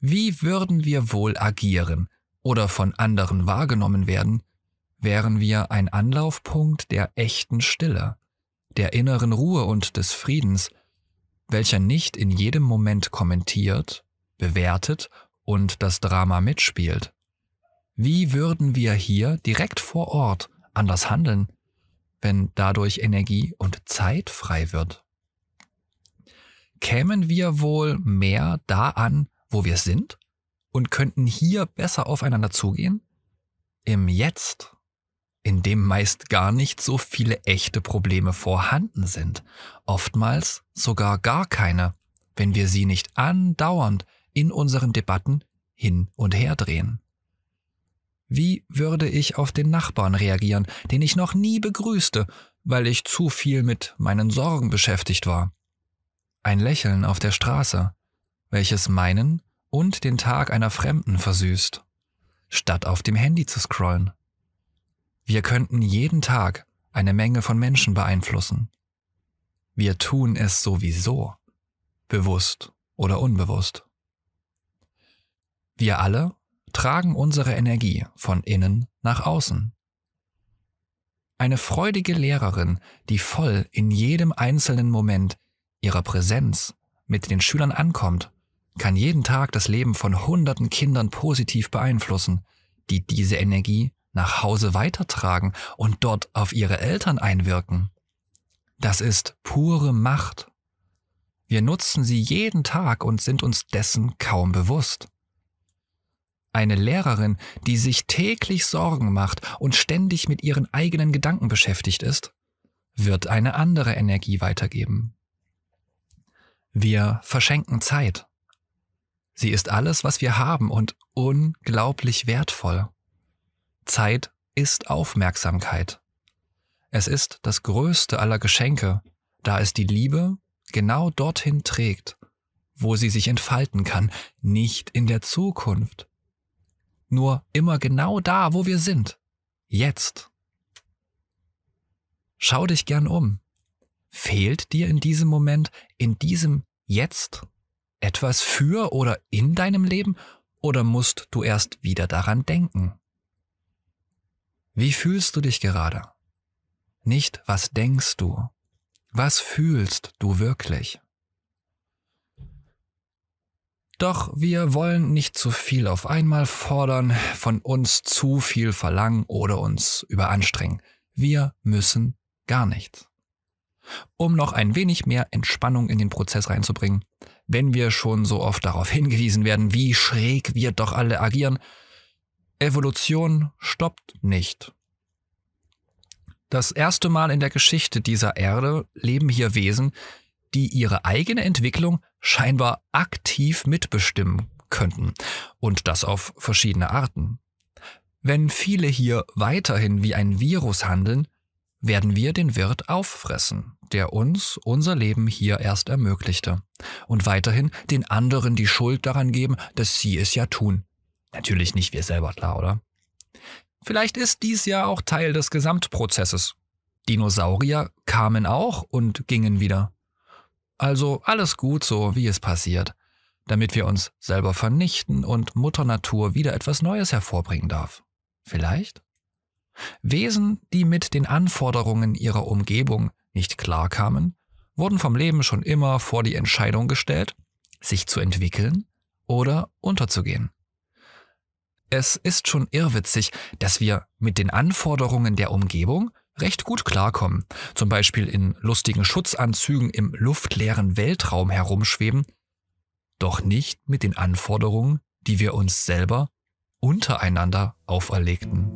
Wie würden wir wohl agieren oder von anderen wahrgenommen werden, wären wir ein Anlaufpunkt der echten Stille, der inneren Ruhe und des Friedens, welcher nicht in jedem Moment kommentiert, bewertet und das Drama mitspielt, wie würden wir hier direkt vor Ort anders handeln, wenn dadurch Energie und Zeit frei wird? Kämen wir wohl mehr da an, wo wir sind und könnten hier besser aufeinander zugehen? Im Jetzt, in dem meist gar nicht so viele echte Probleme vorhanden sind, oftmals sogar gar keine, wenn wir sie nicht andauernd in unseren Debatten hin und her drehen. Wie würde ich auf den Nachbarn reagieren, den ich noch nie begrüßte, weil ich zu viel mit meinen Sorgen beschäftigt war? Ein Lächeln auf der Straße, welches meinen und den Tag einer Fremden versüßt, statt auf dem Handy zu scrollen. Wir könnten jeden Tag eine Menge von Menschen beeinflussen. Wir tun es sowieso, bewusst oder unbewusst. Wir alle tragen unsere Energie von innen nach außen. Eine freudige Lehrerin, die voll in jedem einzelnen Moment ihrer Präsenz mit den Schülern ankommt, kann jeden Tag das Leben von hunderten Kindern positiv beeinflussen, die diese Energie nach Hause weitertragen und dort auf ihre Eltern einwirken. Das ist pure Macht. Wir nutzen sie jeden Tag und sind uns dessen kaum bewusst. Eine Lehrerin, die sich täglich Sorgen macht und ständig mit ihren eigenen Gedanken beschäftigt ist, wird eine andere Energie weitergeben. Wir verschenken Zeit. Sie ist alles, was wir haben und unglaublich wertvoll. Zeit ist Aufmerksamkeit. Es ist das größte aller Geschenke, da es die Liebe genau dorthin trägt, wo sie sich entfalten kann, nicht in der Zukunft, nur immer genau da, wo wir sind. Jetzt. Schau dich gern um. Fehlt dir in diesem Moment, in diesem Jetzt etwas für oder in deinem Leben oder musst du erst wieder daran denken? Wie fühlst du dich gerade? Nicht, was denkst du? Was fühlst du wirklich? Doch wir wollen nicht zu viel auf einmal fordern, von uns zu viel verlangen oder uns überanstrengen. Wir müssen gar nichts. Um noch ein wenig mehr Entspannung in den Prozess reinzubringen, wenn wir schon so oft darauf hingewiesen werden, wie schräg wir doch alle agieren, Evolution stoppt nicht. Das erste Mal in der Geschichte dieser Erde leben hier Wesen, die ihre eigene Entwicklung scheinbar aktiv mitbestimmen könnten. Und das auf verschiedene Arten. Wenn viele hier weiterhin wie ein Virus handeln, werden wir den Wirt auffressen, der uns unser Leben hier erst ermöglichte, und weiterhin den anderen die Schuld daran geben, dass sie es ja tun. Natürlich nicht wir selber, klar, oder? Vielleicht ist dies ja auch Teil des Gesamtprozesses. Dinosaurier kamen auch und gingen wieder. Also alles gut so, wie es passiert, damit wir uns selber vernichten und Mutter Natur wieder etwas Neues hervorbringen darf. Vielleicht? Wesen, die mit den Anforderungen ihrer Umgebung nicht klarkamen, wurden vom Leben schon immer vor die Entscheidung gestellt, sich zu entwickeln oder unterzugehen. Es ist schon irrwitzig, dass wir mit den Anforderungen der Umgebung recht gut klarkommen, zum Beispiel in lustigen Schutzanzügen im luftleeren Weltraum herumschweben, doch nicht mit den Anforderungen, die wir uns selber untereinander auferlegten.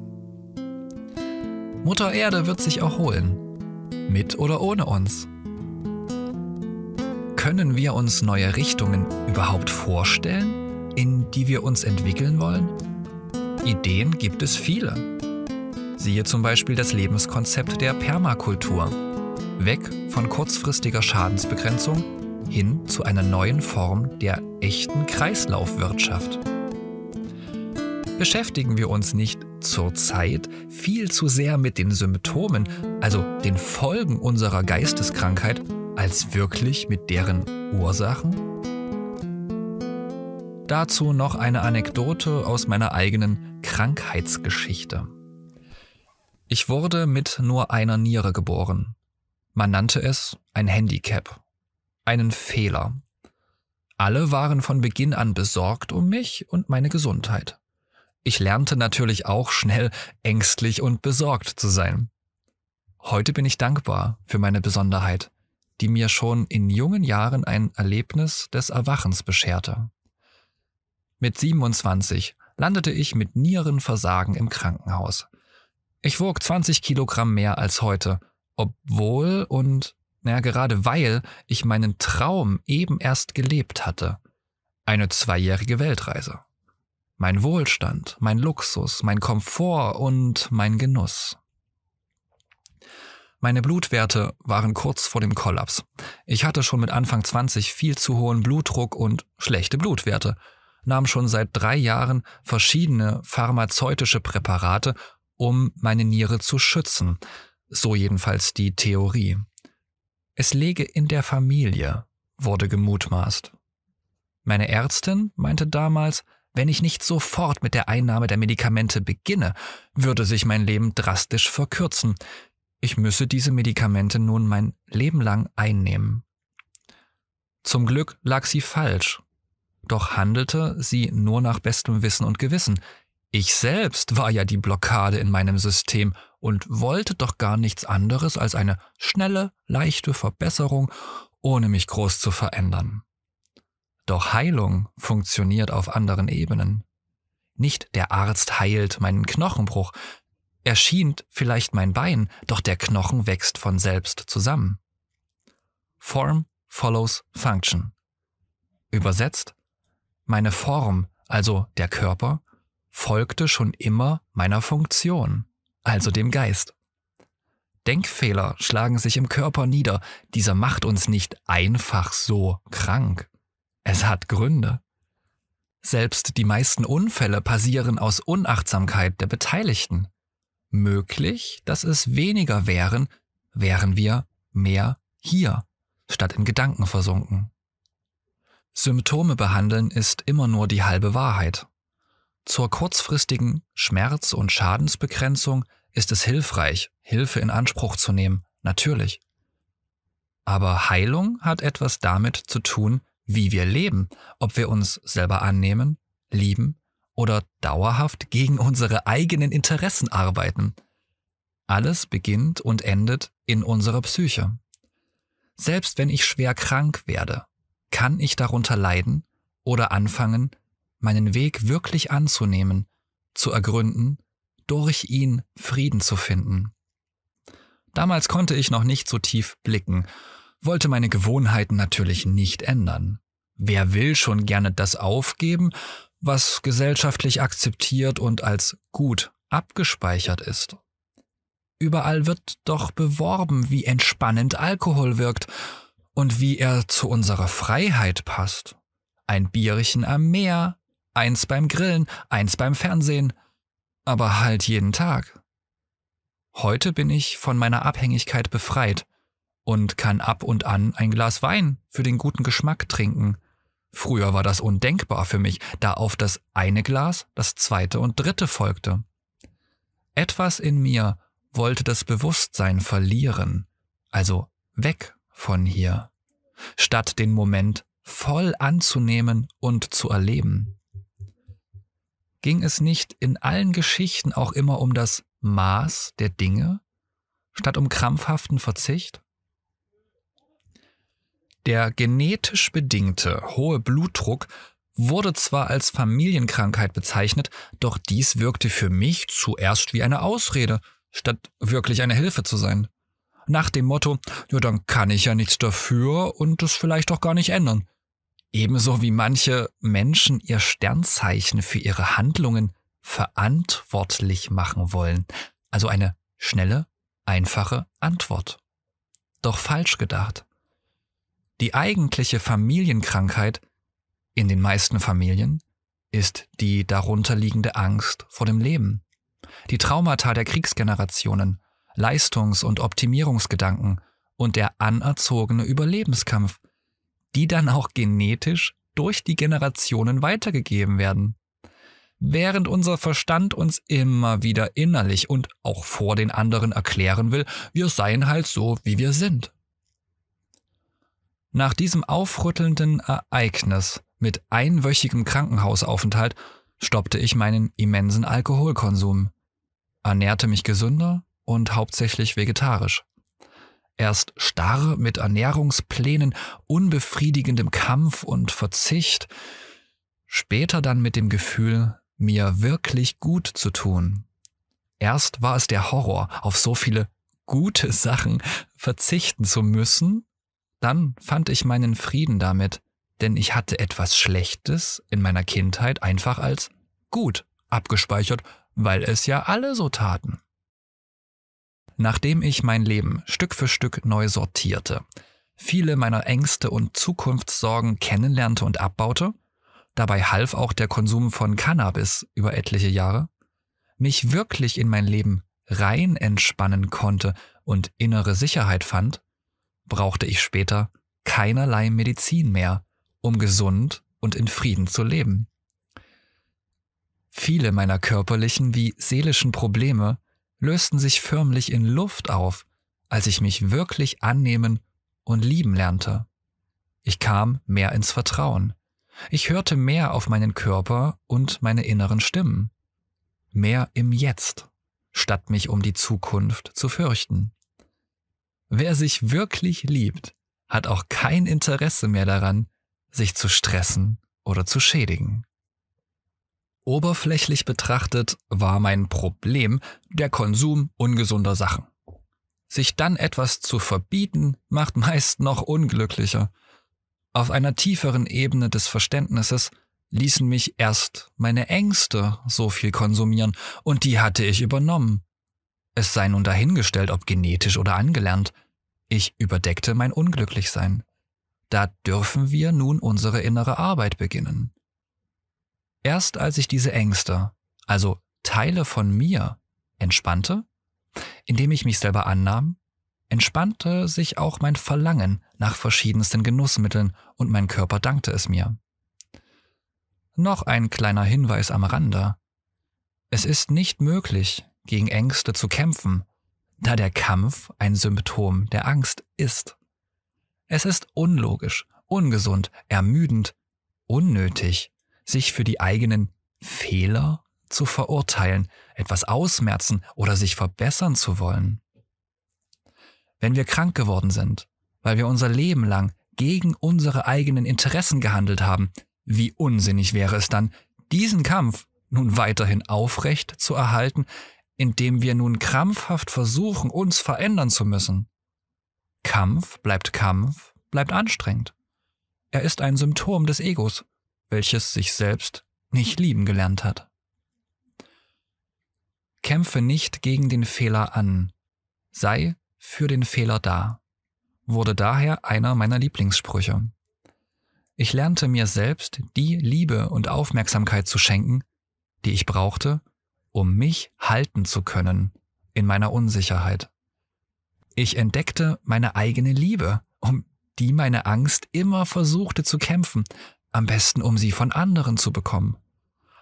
Mutter Erde wird sich erholen, mit oder ohne uns. Können wir uns neue Richtungen überhaupt vorstellen, in die wir uns entwickeln wollen? Ideen gibt es viele. Siehe zum Beispiel das Lebenskonzept der Permakultur. Weg von kurzfristiger Schadensbegrenzung hin zu einer neuen Form der echten Kreislaufwirtschaft. Beschäftigen wir uns nicht zurzeit viel zu sehr mit den Symptomen, also den Folgen unserer Geisteskrankheit, als wirklich mit deren Ursachen? Dazu noch eine Anekdote aus meiner eigenen Krankheitsgeschichte. Ich wurde mit nur einer Niere geboren. Man nannte es ein Handicap, einen Fehler. Alle waren von Beginn an besorgt um mich und meine Gesundheit. Ich lernte natürlich auch schnell ängstlich und besorgt zu sein. Heute bin ich dankbar für meine Besonderheit, die mir schon in jungen Jahren ein Erlebnis des Erwachens bescherte. Mit 27 landete ich mit Nierenversagen im Krankenhaus. Ich wog 20 Kilogramm mehr als heute, obwohl und, naja, gerade weil ich meinen Traum eben erst gelebt hatte. Eine zweijährige Weltreise. Mein Wohlstand, mein Luxus, mein Komfort und mein Genuss. Meine Blutwerte waren kurz vor dem Kollaps. Ich hatte schon mit Anfang 20 viel zu hohen Blutdruck und schlechte Blutwerte, nahm schon seit drei Jahren verschiedene pharmazeutische Präparate um meine Niere zu schützen, so jedenfalls die Theorie. Es läge in der Familie, wurde gemutmaßt. Meine Ärztin meinte damals, wenn ich nicht sofort mit der Einnahme der Medikamente beginne, würde sich mein Leben drastisch verkürzen. Ich müsse diese Medikamente nun mein Leben lang einnehmen. Zum Glück lag sie falsch, doch handelte sie nur nach bestem Wissen und Gewissen, ich selbst war ja die Blockade in meinem System und wollte doch gar nichts anderes als eine schnelle, leichte Verbesserung, ohne mich groß zu verändern. Doch Heilung funktioniert auf anderen Ebenen. Nicht der Arzt heilt meinen Knochenbruch, er schient vielleicht mein Bein, doch der Knochen wächst von selbst zusammen. Form follows function. Übersetzt, meine Form, also der Körper, folgte schon immer meiner Funktion, also dem Geist. Denkfehler schlagen sich im Körper nieder, dieser macht uns nicht einfach so krank. Es hat Gründe. Selbst die meisten Unfälle passieren aus Unachtsamkeit der Beteiligten. Möglich, dass es weniger wären, wären wir mehr hier, statt in Gedanken versunken. Symptome behandeln ist immer nur die halbe Wahrheit. Zur kurzfristigen Schmerz- und Schadensbegrenzung ist es hilfreich, Hilfe in Anspruch zu nehmen, natürlich. Aber Heilung hat etwas damit zu tun, wie wir leben, ob wir uns selber annehmen, lieben oder dauerhaft gegen unsere eigenen Interessen arbeiten. Alles beginnt und endet in unserer Psyche. Selbst wenn ich schwer krank werde, kann ich darunter leiden oder anfangen, meinen Weg wirklich anzunehmen, zu ergründen, durch ihn Frieden zu finden. Damals konnte ich noch nicht so tief blicken, wollte meine Gewohnheiten natürlich nicht ändern. Wer will schon gerne das aufgeben, was gesellschaftlich akzeptiert und als gut abgespeichert ist? Überall wird doch beworben, wie entspannend Alkohol wirkt und wie er zu unserer Freiheit passt. Ein Bierchen am Meer, eins beim Grillen, eins beim Fernsehen, aber halt jeden Tag. Heute bin ich von meiner Abhängigkeit befreit und kann ab und an ein Glas Wein für den guten Geschmack trinken. Früher war das undenkbar für mich, da auf das eine Glas das zweite und dritte folgte. Etwas in mir wollte das Bewusstsein verlieren, also weg von hier, statt den Moment voll anzunehmen und zu erleben. Ging es nicht in allen Geschichten auch immer um das Maß der Dinge, statt um krampfhaften Verzicht? Der genetisch bedingte hohe Blutdruck wurde zwar als Familienkrankheit bezeichnet, doch dies wirkte für mich zuerst wie eine Ausrede, statt wirklich eine Hilfe zu sein. Nach dem Motto, ja, dann kann ich ja nichts dafür und es vielleicht auch gar nicht ändern. Ebenso wie manche Menschen ihr Sternzeichen für ihre Handlungen verantwortlich machen wollen. Also eine schnelle, einfache Antwort. Doch falsch gedacht. Die eigentliche Familienkrankheit in den meisten Familien ist die darunterliegende Angst vor dem Leben. Die Traumata der Kriegsgenerationen, Leistungs- und Optimierungsgedanken und der anerzogene Überlebenskampf die dann auch genetisch durch die Generationen weitergegeben werden. Während unser Verstand uns immer wieder innerlich und auch vor den anderen erklären will, wir seien halt so, wie wir sind. Nach diesem aufrüttelnden Ereignis mit einwöchigem Krankenhausaufenthalt stoppte ich meinen immensen Alkoholkonsum, ernährte mich gesünder und hauptsächlich vegetarisch. Erst starr mit Ernährungsplänen, unbefriedigendem Kampf und Verzicht, später dann mit dem Gefühl, mir wirklich gut zu tun. Erst war es der Horror, auf so viele gute Sachen verzichten zu müssen, dann fand ich meinen Frieden damit, denn ich hatte etwas Schlechtes in meiner Kindheit einfach als gut abgespeichert, weil es ja alle so taten. Nachdem ich mein Leben Stück für Stück neu sortierte, viele meiner Ängste und Zukunftssorgen kennenlernte und abbaute, dabei half auch der Konsum von Cannabis über etliche Jahre, mich wirklich in mein Leben rein entspannen konnte und innere Sicherheit fand, brauchte ich später keinerlei Medizin mehr, um gesund und in Frieden zu leben. Viele meiner körperlichen wie seelischen Probleme lösten sich förmlich in Luft auf, als ich mich wirklich annehmen und lieben lernte. Ich kam mehr ins Vertrauen. Ich hörte mehr auf meinen Körper und meine inneren Stimmen. Mehr im Jetzt, statt mich um die Zukunft zu fürchten. Wer sich wirklich liebt, hat auch kein Interesse mehr daran, sich zu stressen oder zu schädigen. Oberflächlich betrachtet war mein Problem der Konsum ungesunder Sachen. Sich dann etwas zu verbieten, macht meist noch unglücklicher. Auf einer tieferen Ebene des Verständnisses ließen mich erst meine Ängste so viel konsumieren, und die hatte ich übernommen. Es sei nun dahingestellt, ob genetisch oder angelernt, ich überdeckte mein Unglücklichsein. Da dürfen wir nun unsere innere Arbeit beginnen. Erst als ich diese Ängste, also Teile von mir, entspannte, indem ich mich selber annahm, entspannte sich auch mein Verlangen nach verschiedensten Genussmitteln und mein Körper dankte es mir. Noch ein kleiner Hinweis am Rande. Es ist nicht möglich, gegen Ängste zu kämpfen, da der Kampf ein Symptom der Angst ist. Es ist unlogisch, ungesund, ermüdend, unnötig sich für die eigenen Fehler zu verurteilen, etwas ausmerzen oder sich verbessern zu wollen. Wenn wir krank geworden sind, weil wir unser Leben lang gegen unsere eigenen Interessen gehandelt haben, wie unsinnig wäre es dann, diesen Kampf nun weiterhin aufrecht zu erhalten, indem wir nun krampfhaft versuchen, uns verändern zu müssen. Kampf bleibt Kampf, bleibt anstrengend. Er ist ein Symptom des Egos welches sich selbst nicht lieben gelernt hat. Kämpfe nicht gegen den Fehler an, sei für den Fehler da, wurde daher einer meiner Lieblingssprüche. Ich lernte mir selbst die Liebe und Aufmerksamkeit zu schenken, die ich brauchte, um mich halten zu können in meiner Unsicherheit. Ich entdeckte meine eigene Liebe, um die meine Angst immer versuchte zu kämpfen, am besten, um sie von anderen zu bekommen.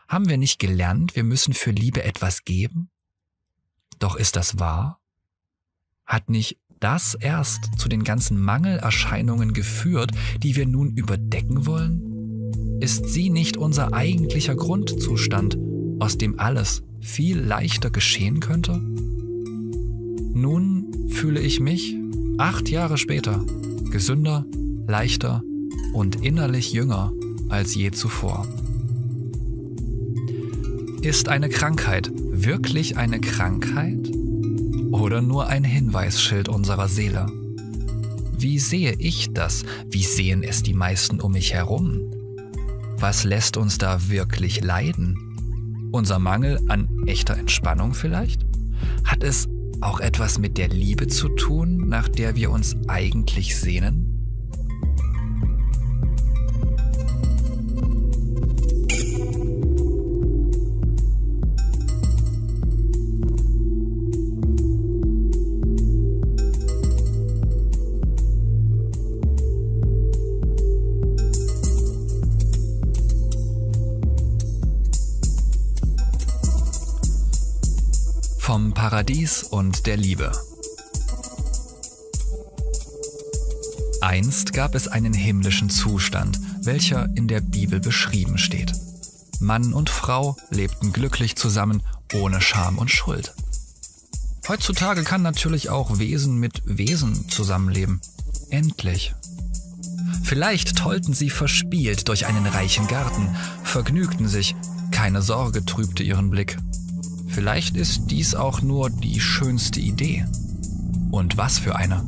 Haben wir nicht gelernt, wir müssen für Liebe etwas geben? Doch ist das wahr? Hat nicht das erst zu den ganzen Mangelerscheinungen geführt, die wir nun überdecken wollen? Ist sie nicht unser eigentlicher Grundzustand, aus dem alles viel leichter geschehen könnte? Nun fühle ich mich, acht Jahre später, gesünder, leichter und innerlich jünger als je zuvor. Ist eine Krankheit wirklich eine Krankheit oder nur ein Hinweisschild unserer Seele? Wie sehe ich das? Wie sehen es die meisten um mich herum? Was lässt uns da wirklich leiden? Unser Mangel an echter Entspannung vielleicht? Hat es auch etwas mit der Liebe zu tun, nach der wir uns eigentlich sehnen? Paradies und der Liebe. Einst gab es einen himmlischen Zustand, welcher in der Bibel beschrieben steht. Mann und Frau lebten glücklich zusammen, ohne Scham und Schuld. Heutzutage kann natürlich auch Wesen mit Wesen zusammenleben. Endlich. Vielleicht tollten sie verspielt durch einen reichen Garten, vergnügten sich, keine Sorge trübte ihren Blick. Vielleicht ist dies auch nur die schönste Idee. Und was für eine.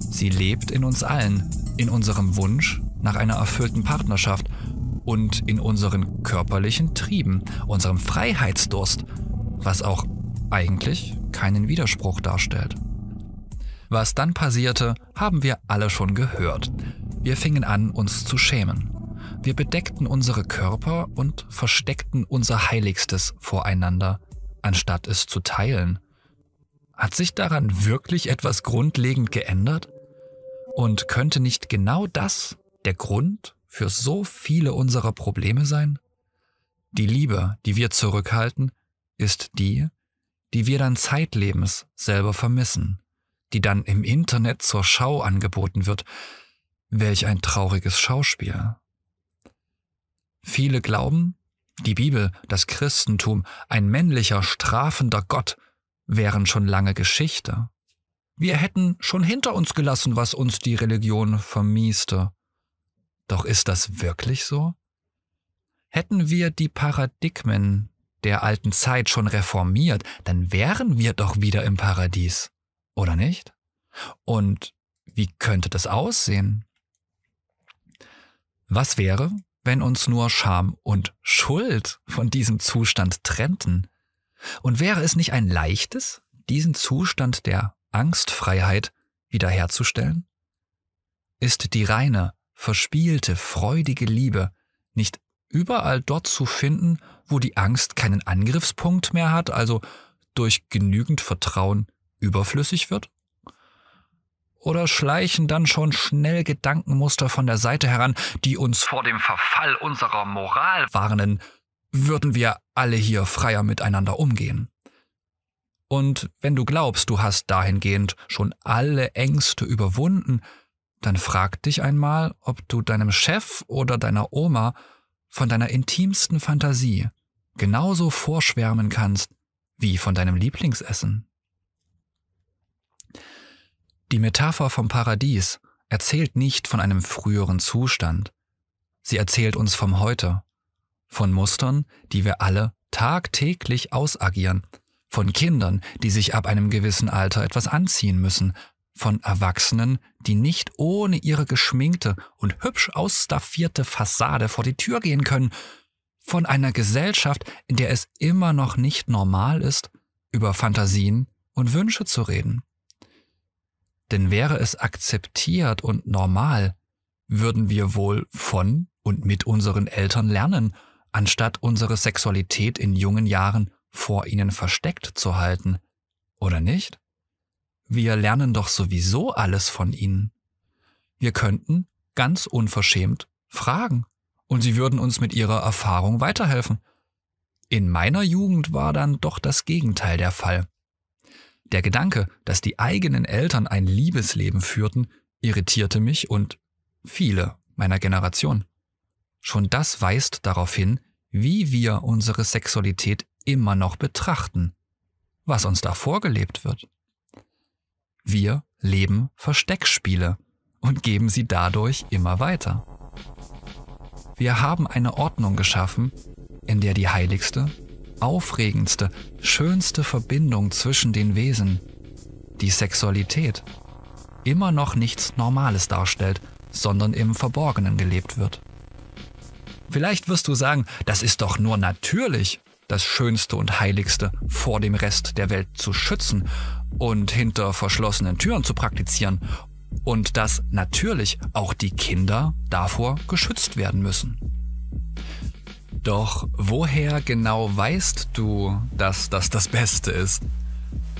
Sie lebt in uns allen, in unserem Wunsch nach einer erfüllten Partnerschaft und in unseren körperlichen Trieben, unserem Freiheitsdurst, was auch eigentlich keinen Widerspruch darstellt. Was dann passierte, haben wir alle schon gehört. Wir fingen an, uns zu schämen. Wir bedeckten unsere Körper und versteckten unser Heiligstes voreinander, anstatt es zu teilen. Hat sich daran wirklich etwas grundlegend geändert? Und könnte nicht genau das der Grund für so viele unserer Probleme sein? Die Liebe, die wir zurückhalten, ist die, die wir dann zeitlebens selber vermissen, die dann im Internet zur Schau angeboten wird. Welch ein trauriges Schauspiel. Viele glauben, die Bibel, das Christentum, ein männlicher, strafender Gott wären schon lange Geschichte. Wir hätten schon hinter uns gelassen, was uns die Religion vermieste. Doch ist das wirklich so? Hätten wir die Paradigmen der alten Zeit schon reformiert, dann wären wir doch wieder im Paradies, oder nicht? Und wie könnte das aussehen? Was wäre, wenn uns nur Scham und Schuld von diesem Zustand trennten? Und wäre es nicht ein leichtes, diesen Zustand der Angstfreiheit wiederherzustellen? Ist die reine, verspielte, freudige Liebe nicht überall dort zu finden, wo die Angst keinen Angriffspunkt mehr hat, also durch genügend Vertrauen überflüssig wird? oder schleichen dann schon schnell Gedankenmuster von der Seite heran, die uns vor dem Verfall unserer Moral warnen, würden wir alle hier freier miteinander umgehen. Und wenn du glaubst, du hast dahingehend schon alle Ängste überwunden, dann frag dich einmal, ob du deinem Chef oder deiner Oma von deiner intimsten Fantasie genauso vorschwärmen kannst wie von deinem Lieblingsessen. Die Metapher vom Paradies erzählt nicht von einem früheren Zustand. Sie erzählt uns vom Heute, von Mustern, die wir alle tagtäglich ausagieren, von Kindern, die sich ab einem gewissen Alter etwas anziehen müssen, von Erwachsenen, die nicht ohne ihre geschminkte und hübsch ausstaffierte Fassade vor die Tür gehen können, von einer Gesellschaft, in der es immer noch nicht normal ist, über Fantasien und Wünsche zu reden. Denn wäre es akzeptiert und normal, würden wir wohl von und mit unseren Eltern lernen, anstatt unsere Sexualität in jungen Jahren vor ihnen versteckt zu halten, oder nicht? Wir lernen doch sowieso alles von ihnen. Wir könnten ganz unverschämt fragen, und sie würden uns mit ihrer Erfahrung weiterhelfen. In meiner Jugend war dann doch das Gegenteil der Fall. Der Gedanke, dass die eigenen Eltern ein Liebesleben führten, irritierte mich und viele meiner Generation. Schon das weist darauf hin, wie wir unsere Sexualität immer noch betrachten, was uns da vorgelebt wird. Wir leben Versteckspiele und geben sie dadurch immer weiter. Wir haben eine Ordnung geschaffen, in der die heiligste aufregendste, schönste Verbindung zwischen den Wesen, die Sexualität, immer noch nichts Normales darstellt, sondern im Verborgenen gelebt wird. Vielleicht wirst du sagen, das ist doch nur natürlich, das Schönste und Heiligste vor dem Rest der Welt zu schützen und hinter verschlossenen Türen zu praktizieren und dass natürlich auch die Kinder davor geschützt werden müssen. Doch woher genau weißt du, dass das das Beste ist?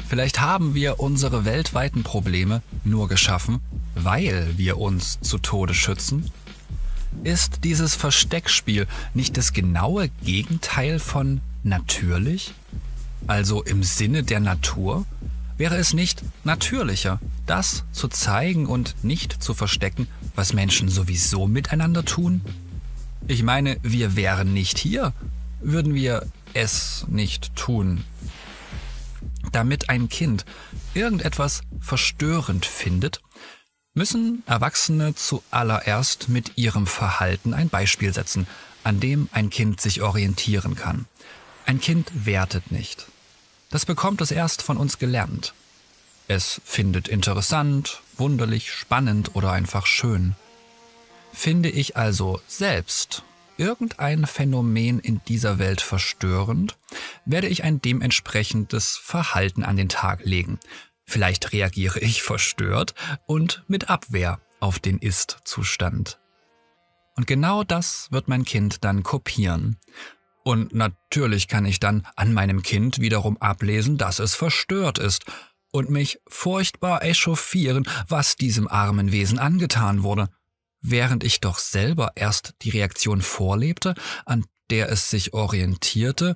Vielleicht haben wir unsere weltweiten Probleme nur geschaffen, weil wir uns zu Tode schützen? Ist dieses Versteckspiel nicht das genaue Gegenteil von natürlich? Also im Sinne der Natur? Wäre es nicht natürlicher, das zu zeigen und nicht zu verstecken, was Menschen sowieso miteinander tun? Ich meine, wir wären nicht hier, würden wir es nicht tun. Damit ein Kind irgendetwas verstörend findet, müssen Erwachsene zuallererst mit ihrem Verhalten ein Beispiel setzen, an dem ein Kind sich orientieren kann. Ein Kind wertet nicht. Das bekommt es erst von uns gelernt. Es findet interessant, wunderlich, spannend oder einfach schön. Finde ich also selbst irgendein Phänomen in dieser Welt verstörend, werde ich ein dementsprechendes Verhalten an den Tag legen. Vielleicht reagiere ich verstört und mit Abwehr auf den Ist-Zustand. Und genau das wird mein Kind dann kopieren. Und natürlich kann ich dann an meinem Kind wiederum ablesen, dass es verstört ist und mich furchtbar echauffieren, was diesem armen Wesen angetan wurde während ich doch selber erst die Reaktion vorlebte, an der es sich orientierte,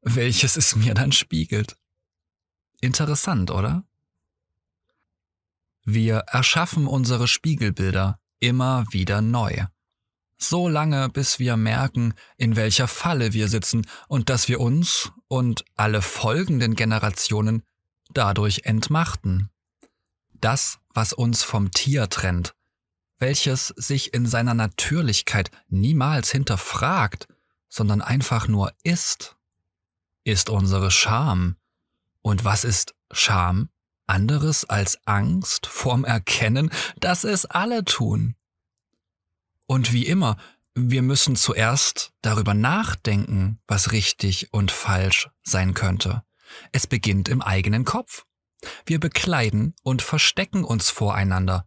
welches es mir dann spiegelt. Interessant, oder? Wir erschaffen unsere Spiegelbilder immer wieder neu. So lange, bis wir merken, in welcher Falle wir sitzen und dass wir uns und alle folgenden Generationen dadurch entmachten. Das, was uns vom Tier trennt, welches sich in seiner Natürlichkeit niemals hinterfragt, sondern einfach nur ist, ist unsere Scham. Und was ist Scham anderes als Angst vorm Erkennen, dass es alle tun? Und wie immer, wir müssen zuerst darüber nachdenken, was richtig und falsch sein könnte. Es beginnt im eigenen Kopf. Wir bekleiden und verstecken uns voreinander,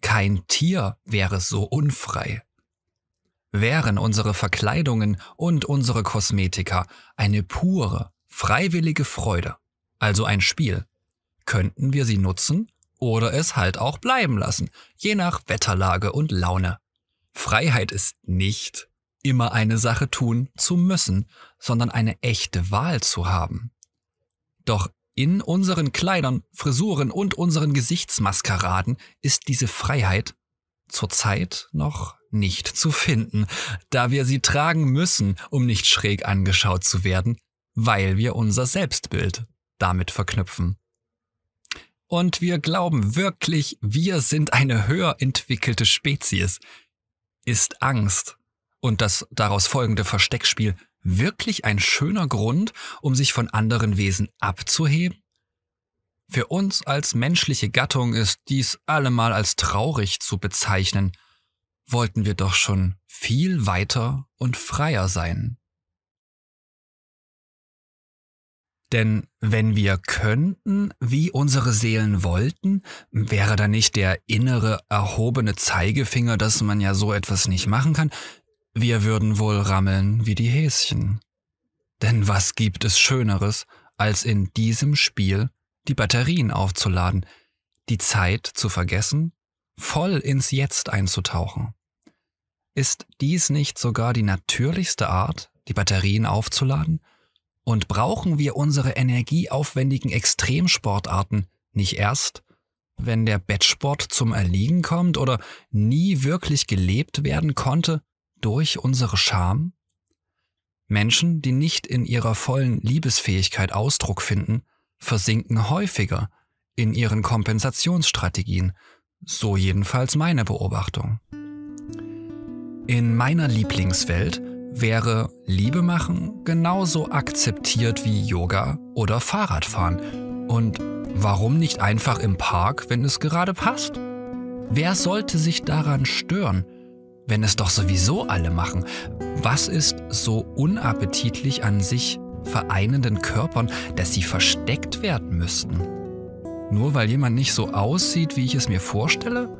kein Tier wäre so unfrei. Wären unsere Verkleidungen und unsere Kosmetika eine pure, freiwillige Freude, also ein Spiel, könnten wir sie nutzen oder es halt auch bleiben lassen, je nach Wetterlage und Laune. Freiheit ist nicht immer eine Sache tun zu müssen, sondern eine echte Wahl zu haben. Doch in unseren Kleidern, Frisuren und unseren Gesichtsmaskeraden ist diese Freiheit zurzeit noch nicht zu finden, da wir sie tragen müssen, um nicht schräg angeschaut zu werden, weil wir unser Selbstbild damit verknüpfen. Und wir glauben wirklich, wir sind eine höher entwickelte Spezies. Ist Angst und das daraus folgende Versteckspiel wirklich ein schöner Grund, um sich von anderen Wesen abzuheben? Für uns als menschliche Gattung ist dies allemal als traurig zu bezeichnen, wollten wir doch schon viel weiter und freier sein. Denn wenn wir könnten, wie unsere Seelen wollten, wäre da nicht der innere erhobene Zeigefinger, dass man ja so etwas nicht machen kann, wir würden wohl rammeln wie die Häschen. Denn was gibt es Schöneres, als in diesem Spiel die Batterien aufzuladen, die Zeit zu vergessen, voll ins Jetzt einzutauchen? Ist dies nicht sogar die natürlichste Art, die Batterien aufzuladen? Und brauchen wir unsere energieaufwendigen Extremsportarten nicht erst, wenn der Bettsport zum Erliegen kommt oder nie wirklich gelebt werden konnte, durch unsere Scham Menschen, die nicht in ihrer vollen Liebesfähigkeit Ausdruck finden, versinken häufiger in ihren Kompensationsstrategien, so jedenfalls meine Beobachtung. In meiner Lieblingswelt wäre Liebe machen genauso akzeptiert wie Yoga oder Fahrradfahren. Und warum nicht einfach im Park, wenn es gerade passt? Wer sollte sich daran stören? wenn es doch sowieso alle machen? Was ist so unappetitlich an sich vereinenden Körpern, dass sie versteckt werden müssten? Nur weil jemand nicht so aussieht, wie ich es mir vorstelle?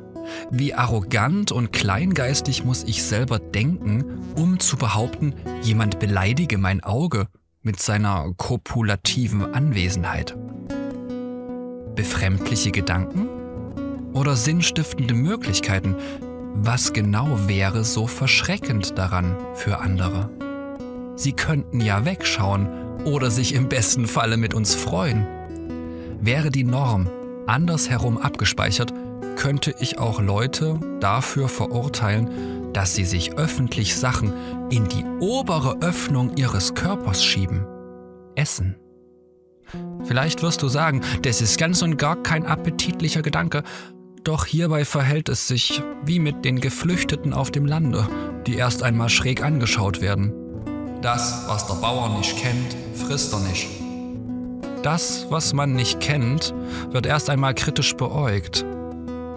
Wie arrogant und kleingeistig muss ich selber denken, um zu behaupten, jemand beleidige mein Auge mit seiner kopulativen Anwesenheit? Befremdliche Gedanken? Oder sinnstiftende Möglichkeiten, was genau wäre so verschreckend daran für andere? Sie könnten ja wegschauen oder sich im besten Falle mit uns freuen. Wäre die Norm andersherum abgespeichert, könnte ich auch Leute dafür verurteilen, dass sie sich öffentlich Sachen in die obere Öffnung ihres Körpers schieben. Essen. Vielleicht wirst du sagen, das ist ganz und gar kein appetitlicher Gedanke, doch hierbei verhält es sich wie mit den Geflüchteten auf dem Lande, die erst einmal schräg angeschaut werden. Das, was der Bauer nicht kennt, frisst er nicht. Das, was man nicht kennt, wird erst einmal kritisch beäugt.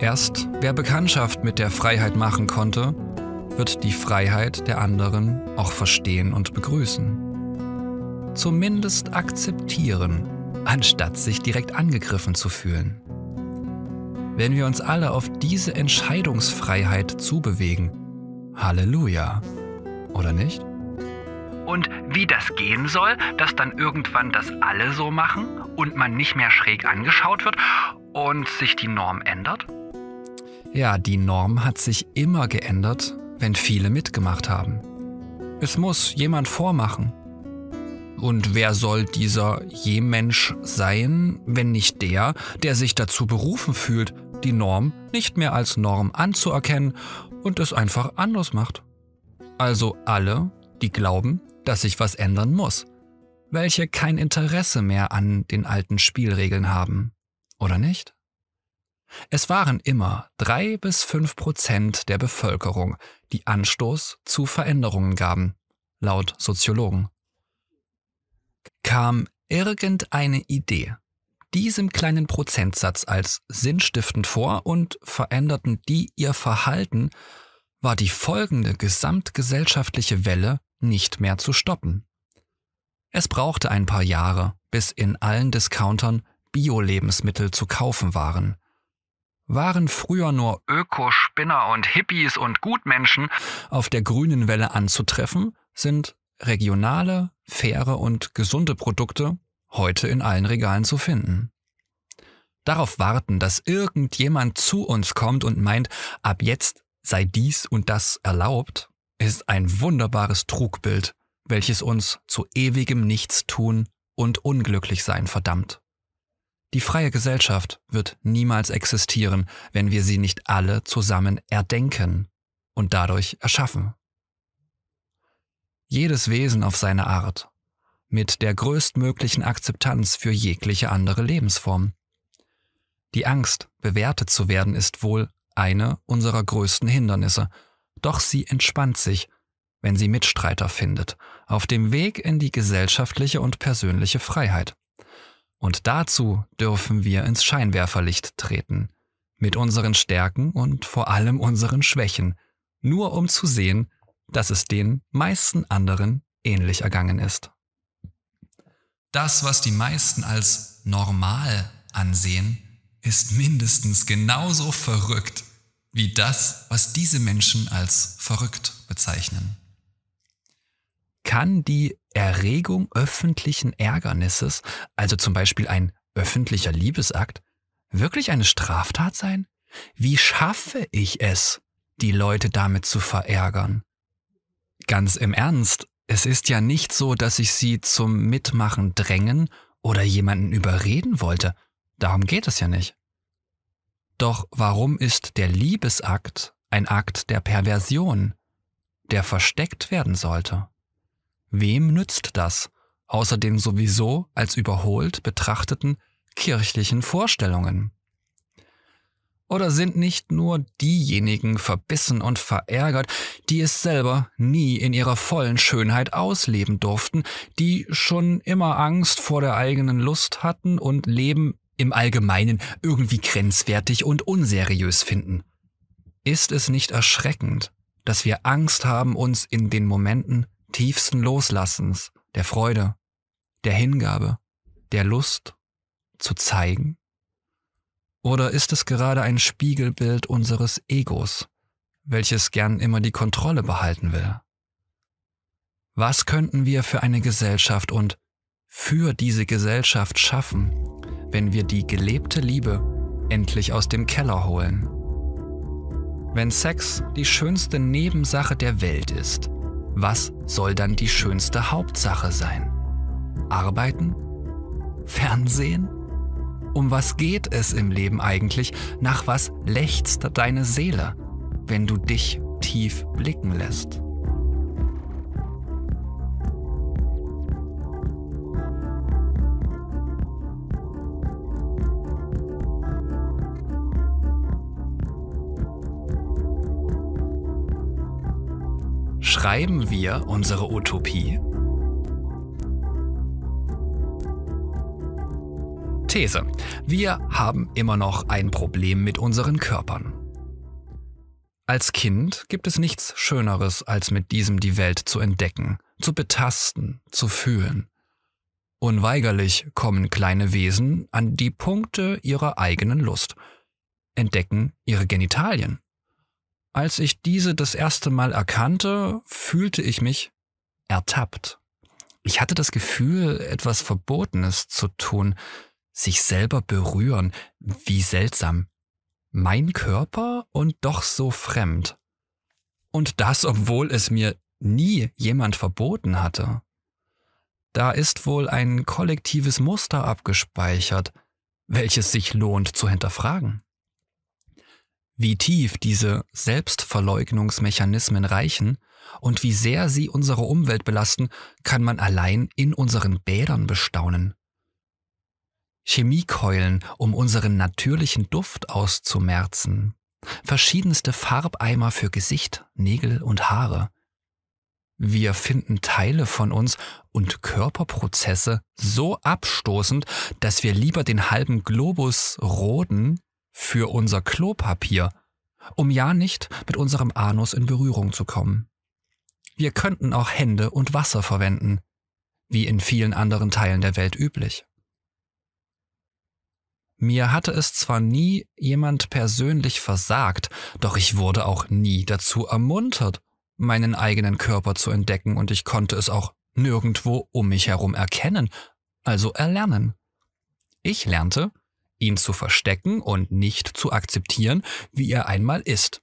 Erst wer Bekanntschaft mit der Freiheit machen konnte, wird die Freiheit der anderen auch verstehen und begrüßen. Zumindest akzeptieren, anstatt sich direkt angegriffen zu fühlen wenn wir uns alle auf diese Entscheidungsfreiheit zubewegen. Halleluja. Oder nicht? Und wie das gehen soll, dass dann irgendwann das alle so machen und man nicht mehr schräg angeschaut wird und sich die Norm ändert? Ja, die Norm hat sich immer geändert, wenn viele mitgemacht haben. Es muss jemand vormachen. Und wer soll dieser Je-Mensch sein, wenn nicht der, der sich dazu berufen fühlt die Norm nicht mehr als Norm anzuerkennen und es einfach anders macht. Also alle, die glauben, dass sich was ändern muss, welche kein Interesse mehr an den alten Spielregeln haben, oder nicht? Es waren immer drei bis fünf Prozent der Bevölkerung, die Anstoß zu Veränderungen gaben, laut Soziologen. Kam irgendeine Idee, diesem kleinen Prozentsatz als sinnstiftend vor und veränderten die ihr Verhalten, war die folgende gesamtgesellschaftliche Welle nicht mehr zu stoppen. Es brauchte ein paar Jahre, bis in allen Discountern Bio-Lebensmittel zu kaufen waren. Waren früher nur Ökospinner und Hippies und Gutmenschen auf der grünen Welle anzutreffen, sind regionale, faire und gesunde Produkte heute in allen Regalen zu finden. Darauf warten, dass irgendjemand zu uns kommt und meint, ab jetzt sei dies und das erlaubt, ist ein wunderbares Trugbild, welches uns zu ewigem Nichtstun und Unglücklichsein verdammt. Die freie Gesellschaft wird niemals existieren, wenn wir sie nicht alle zusammen erdenken und dadurch erschaffen. Jedes Wesen auf seine Art mit der größtmöglichen Akzeptanz für jegliche andere Lebensform. Die Angst, bewertet zu werden, ist wohl eine unserer größten Hindernisse, doch sie entspannt sich, wenn sie Mitstreiter findet, auf dem Weg in die gesellschaftliche und persönliche Freiheit. Und dazu dürfen wir ins Scheinwerferlicht treten, mit unseren Stärken und vor allem unseren Schwächen, nur um zu sehen, dass es den meisten anderen ähnlich ergangen ist. Das, was die meisten als normal ansehen, ist mindestens genauso verrückt wie das, was diese Menschen als verrückt bezeichnen. Kann die Erregung öffentlichen Ärgernisses, also zum Beispiel ein öffentlicher Liebesakt, wirklich eine Straftat sein? Wie schaffe ich es, die Leute damit zu verärgern? Ganz im Ernst, es ist ja nicht so, dass ich sie zum Mitmachen drängen oder jemanden überreden wollte. Darum geht es ja nicht. Doch warum ist der Liebesakt ein Akt der Perversion, der versteckt werden sollte? Wem nützt das, außer den sowieso als überholt betrachteten kirchlichen Vorstellungen? Oder sind nicht nur diejenigen verbissen und verärgert, die es selber nie in ihrer vollen Schönheit ausleben durften, die schon immer Angst vor der eigenen Lust hatten und Leben im Allgemeinen irgendwie grenzwertig und unseriös finden? Ist es nicht erschreckend, dass wir Angst haben, uns in den Momenten tiefsten Loslassens, der Freude, der Hingabe, der Lust zu zeigen? Oder ist es gerade ein Spiegelbild unseres Egos, welches gern immer die Kontrolle behalten will? Was könnten wir für eine Gesellschaft und für diese Gesellschaft schaffen, wenn wir die gelebte Liebe endlich aus dem Keller holen? Wenn Sex die schönste Nebensache der Welt ist, was soll dann die schönste Hauptsache sein? Arbeiten? Fernsehen? Um was geht es im Leben eigentlich? Nach was lechzt deine Seele, wenn du dich tief blicken lässt? Schreiben wir unsere Utopie? These. Wir haben immer noch ein Problem mit unseren Körpern. Als Kind gibt es nichts Schöneres, als mit diesem die Welt zu entdecken, zu betasten, zu fühlen. Unweigerlich kommen kleine Wesen an die Punkte ihrer eigenen Lust, entdecken ihre Genitalien. Als ich diese das erste Mal erkannte, fühlte ich mich ertappt. Ich hatte das Gefühl, etwas Verbotenes zu tun, sich selber berühren. Wie seltsam. Mein Körper und doch so fremd. Und das, obwohl es mir nie jemand verboten hatte. Da ist wohl ein kollektives Muster abgespeichert, welches sich lohnt zu hinterfragen. Wie tief diese Selbstverleugnungsmechanismen reichen und wie sehr sie unsere Umwelt belasten, kann man allein in unseren Bädern bestaunen. Chemiekeulen, um unseren natürlichen Duft auszumerzen, verschiedenste Farbeimer für Gesicht, Nägel und Haare. Wir finden Teile von uns und Körperprozesse so abstoßend, dass wir lieber den halben Globus roden für unser Klopapier, um ja nicht mit unserem Anus in Berührung zu kommen. Wir könnten auch Hände und Wasser verwenden, wie in vielen anderen Teilen der Welt üblich. Mir hatte es zwar nie jemand persönlich versagt, doch ich wurde auch nie dazu ermuntert, meinen eigenen Körper zu entdecken und ich konnte es auch nirgendwo um mich herum erkennen, also erlernen. Ich lernte, ihn zu verstecken und nicht zu akzeptieren, wie er einmal ist.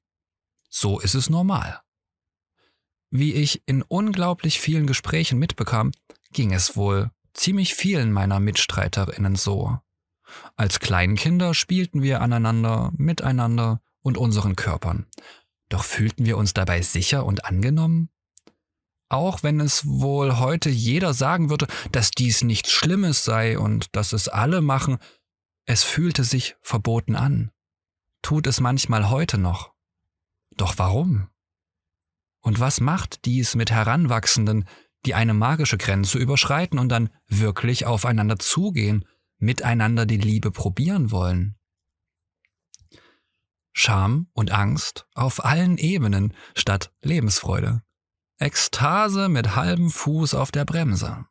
So ist es normal. Wie ich in unglaublich vielen Gesprächen mitbekam, ging es wohl ziemlich vielen meiner Mitstreiterinnen so. Als Kleinkinder spielten wir aneinander, miteinander und unseren Körpern. Doch fühlten wir uns dabei sicher und angenommen? Auch wenn es wohl heute jeder sagen würde, dass dies nichts Schlimmes sei und dass es alle machen, es fühlte sich verboten an. Tut es manchmal heute noch. Doch warum? Und was macht dies mit Heranwachsenden, die eine magische Grenze überschreiten und dann wirklich aufeinander zugehen, miteinander die Liebe probieren wollen. Scham und Angst auf allen Ebenen statt Lebensfreude. Ekstase mit halbem Fuß auf der Bremse.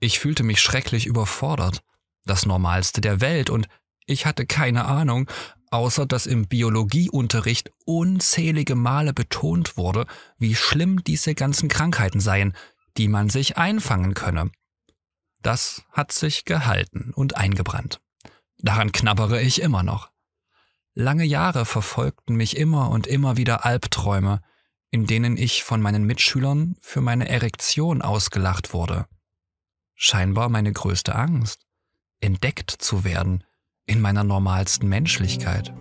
Ich fühlte mich schrecklich überfordert, das Normalste der Welt, und ich hatte keine Ahnung, außer dass im Biologieunterricht unzählige Male betont wurde, wie schlimm diese ganzen Krankheiten seien, die man sich einfangen könne, das hat sich gehalten und eingebrannt. Daran knabbere ich immer noch. Lange Jahre verfolgten mich immer und immer wieder Albträume, in denen ich von meinen Mitschülern für meine Erektion ausgelacht wurde. Scheinbar meine größte Angst, entdeckt zu werden in meiner normalsten Menschlichkeit.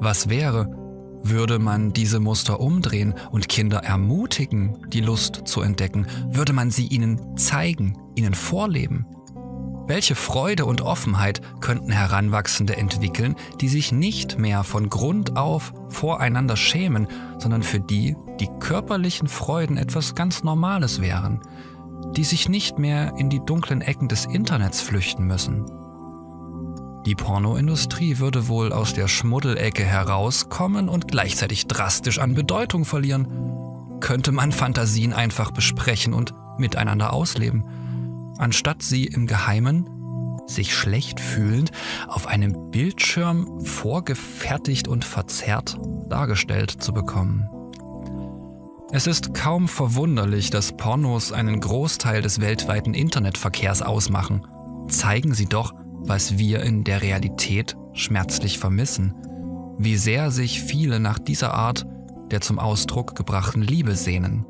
Was wäre, würde man diese Muster umdrehen und Kinder ermutigen, die Lust zu entdecken, würde man sie ihnen zeigen, ihnen vorleben. Welche Freude und Offenheit könnten Heranwachsende entwickeln, die sich nicht mehr von Grund auf voreinander schämen, sondern für die die körperlichen Freuden etwas ganz Normales wären, die sich nicht mehr in die dunklen Ecken des Internets flüchten müssen, die Pornoindustrie würde wohl aus der Schmuddelecke herauskommen und gleichzeitig drastisch an Bedeutung verlieren. Könnte man Fantasien einfach besprechen und miteinander ausleben, anstatt sie im Geheimen, sich schlecht fühlend, auf einem Bildschirm vorgefertigt und verzerrt dargestellt zu bekommen. Es ist kaum verwunderlich, dass Pornos einen Großteil des weltweiten Internetverkehrs ausmachen. Zeigen sie doch, was wir in der Realität schmerzlich vermissen, wie sehr sich viele nach dieser Art der zum Ausdruck gebrachten Liebe sehnen.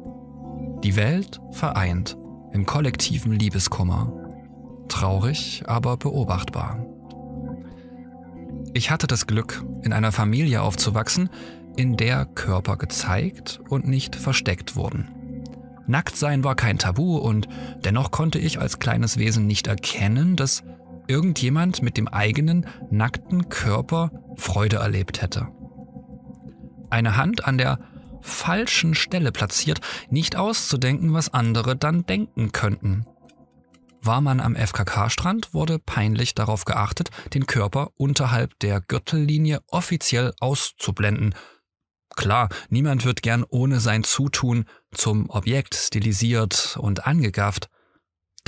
Die Welt vereint im kollektiven Liebeskummer, traurig, aber beobachtbar. Ich hatte das Glück, in einer Familie aufzuwachsen, in der Körper gezeigt und nicht versteckt wurden. Nackt sein war kein Tabu und dennoch konnte ich als kleines Wesen nicht erkennen, dass irgendjemand mit dem eigenen, nackten Körper Freude erlebt hätte. Eine Hand an der falschen Stelle platziert, nicht auszudenken, was andere dann denken könnten. War man am FKK-Strand, wurde peinlich darauf geachtet, den Körper unterhalb der Gürtellinie offiziell auszublenden. Klar, niemand wird gern ohne sein Zutun zum Objekt stilisiert und angegafft,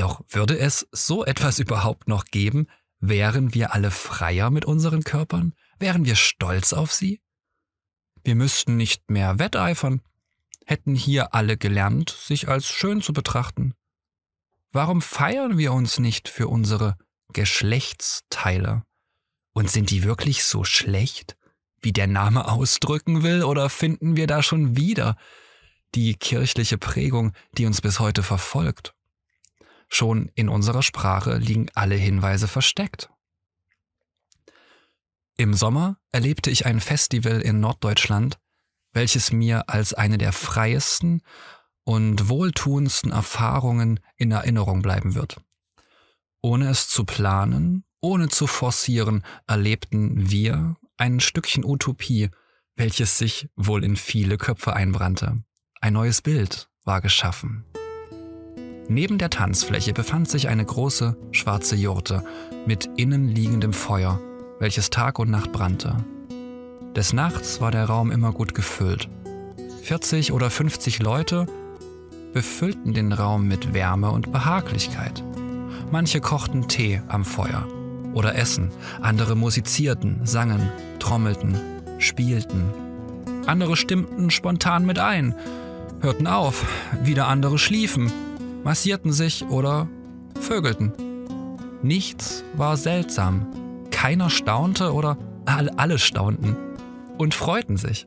doch würde es so etwas überhaupt noch geben, wären wir alle freier mit unseren Körpern? Wären wir stolz auf sie? Wir müssten nicht mehr wetteifern, hätten hier alle gelernt, sich als schön zu betrachten. Warum feiern wir uns nicht für unsere Geschlechtsteile? Und sind die wirklich so schlecht, wie der Name ausdrücken will, oder finden wir da schon wieder die kirchliche Prägung, die uns bis heute verfolgt? Schon in unserer Sprache liegen alle Hinweise versteckt. Im Sommer erlebte ich ein Festival in Norddeutschland, welches mir als eine der freiesten und wohltuendsten Erfahrungen in Erinnerung bleiben wird. Ohne es zu planen, ohne zu forcieren, erlebten wir ein Stückchen Utopie, welches sich wohl in viele Köpfe einbrannte. Ein neues Bild war geschaffen. Neben der Tanzfläche befand sich eine große, schwarze Jurte mit innenliegendem Feuer, welches Tag und Nacht brannte. Des Nachts war der Raum immer gut gefüllt. 40 oder 50 Leute befüllten den Raum mit Wärme und Behaglichkeit. Manche kochten Tee am Feuer oder Essen, andere musizierten, sangen, trommelten, spielten. Andere stimmten spontan mit ein, hörten auf, wieder andere schliefen massierten sich oder vögelten. Nichts war seltsam. Keiner staunte oder alle staunten und freuten sich.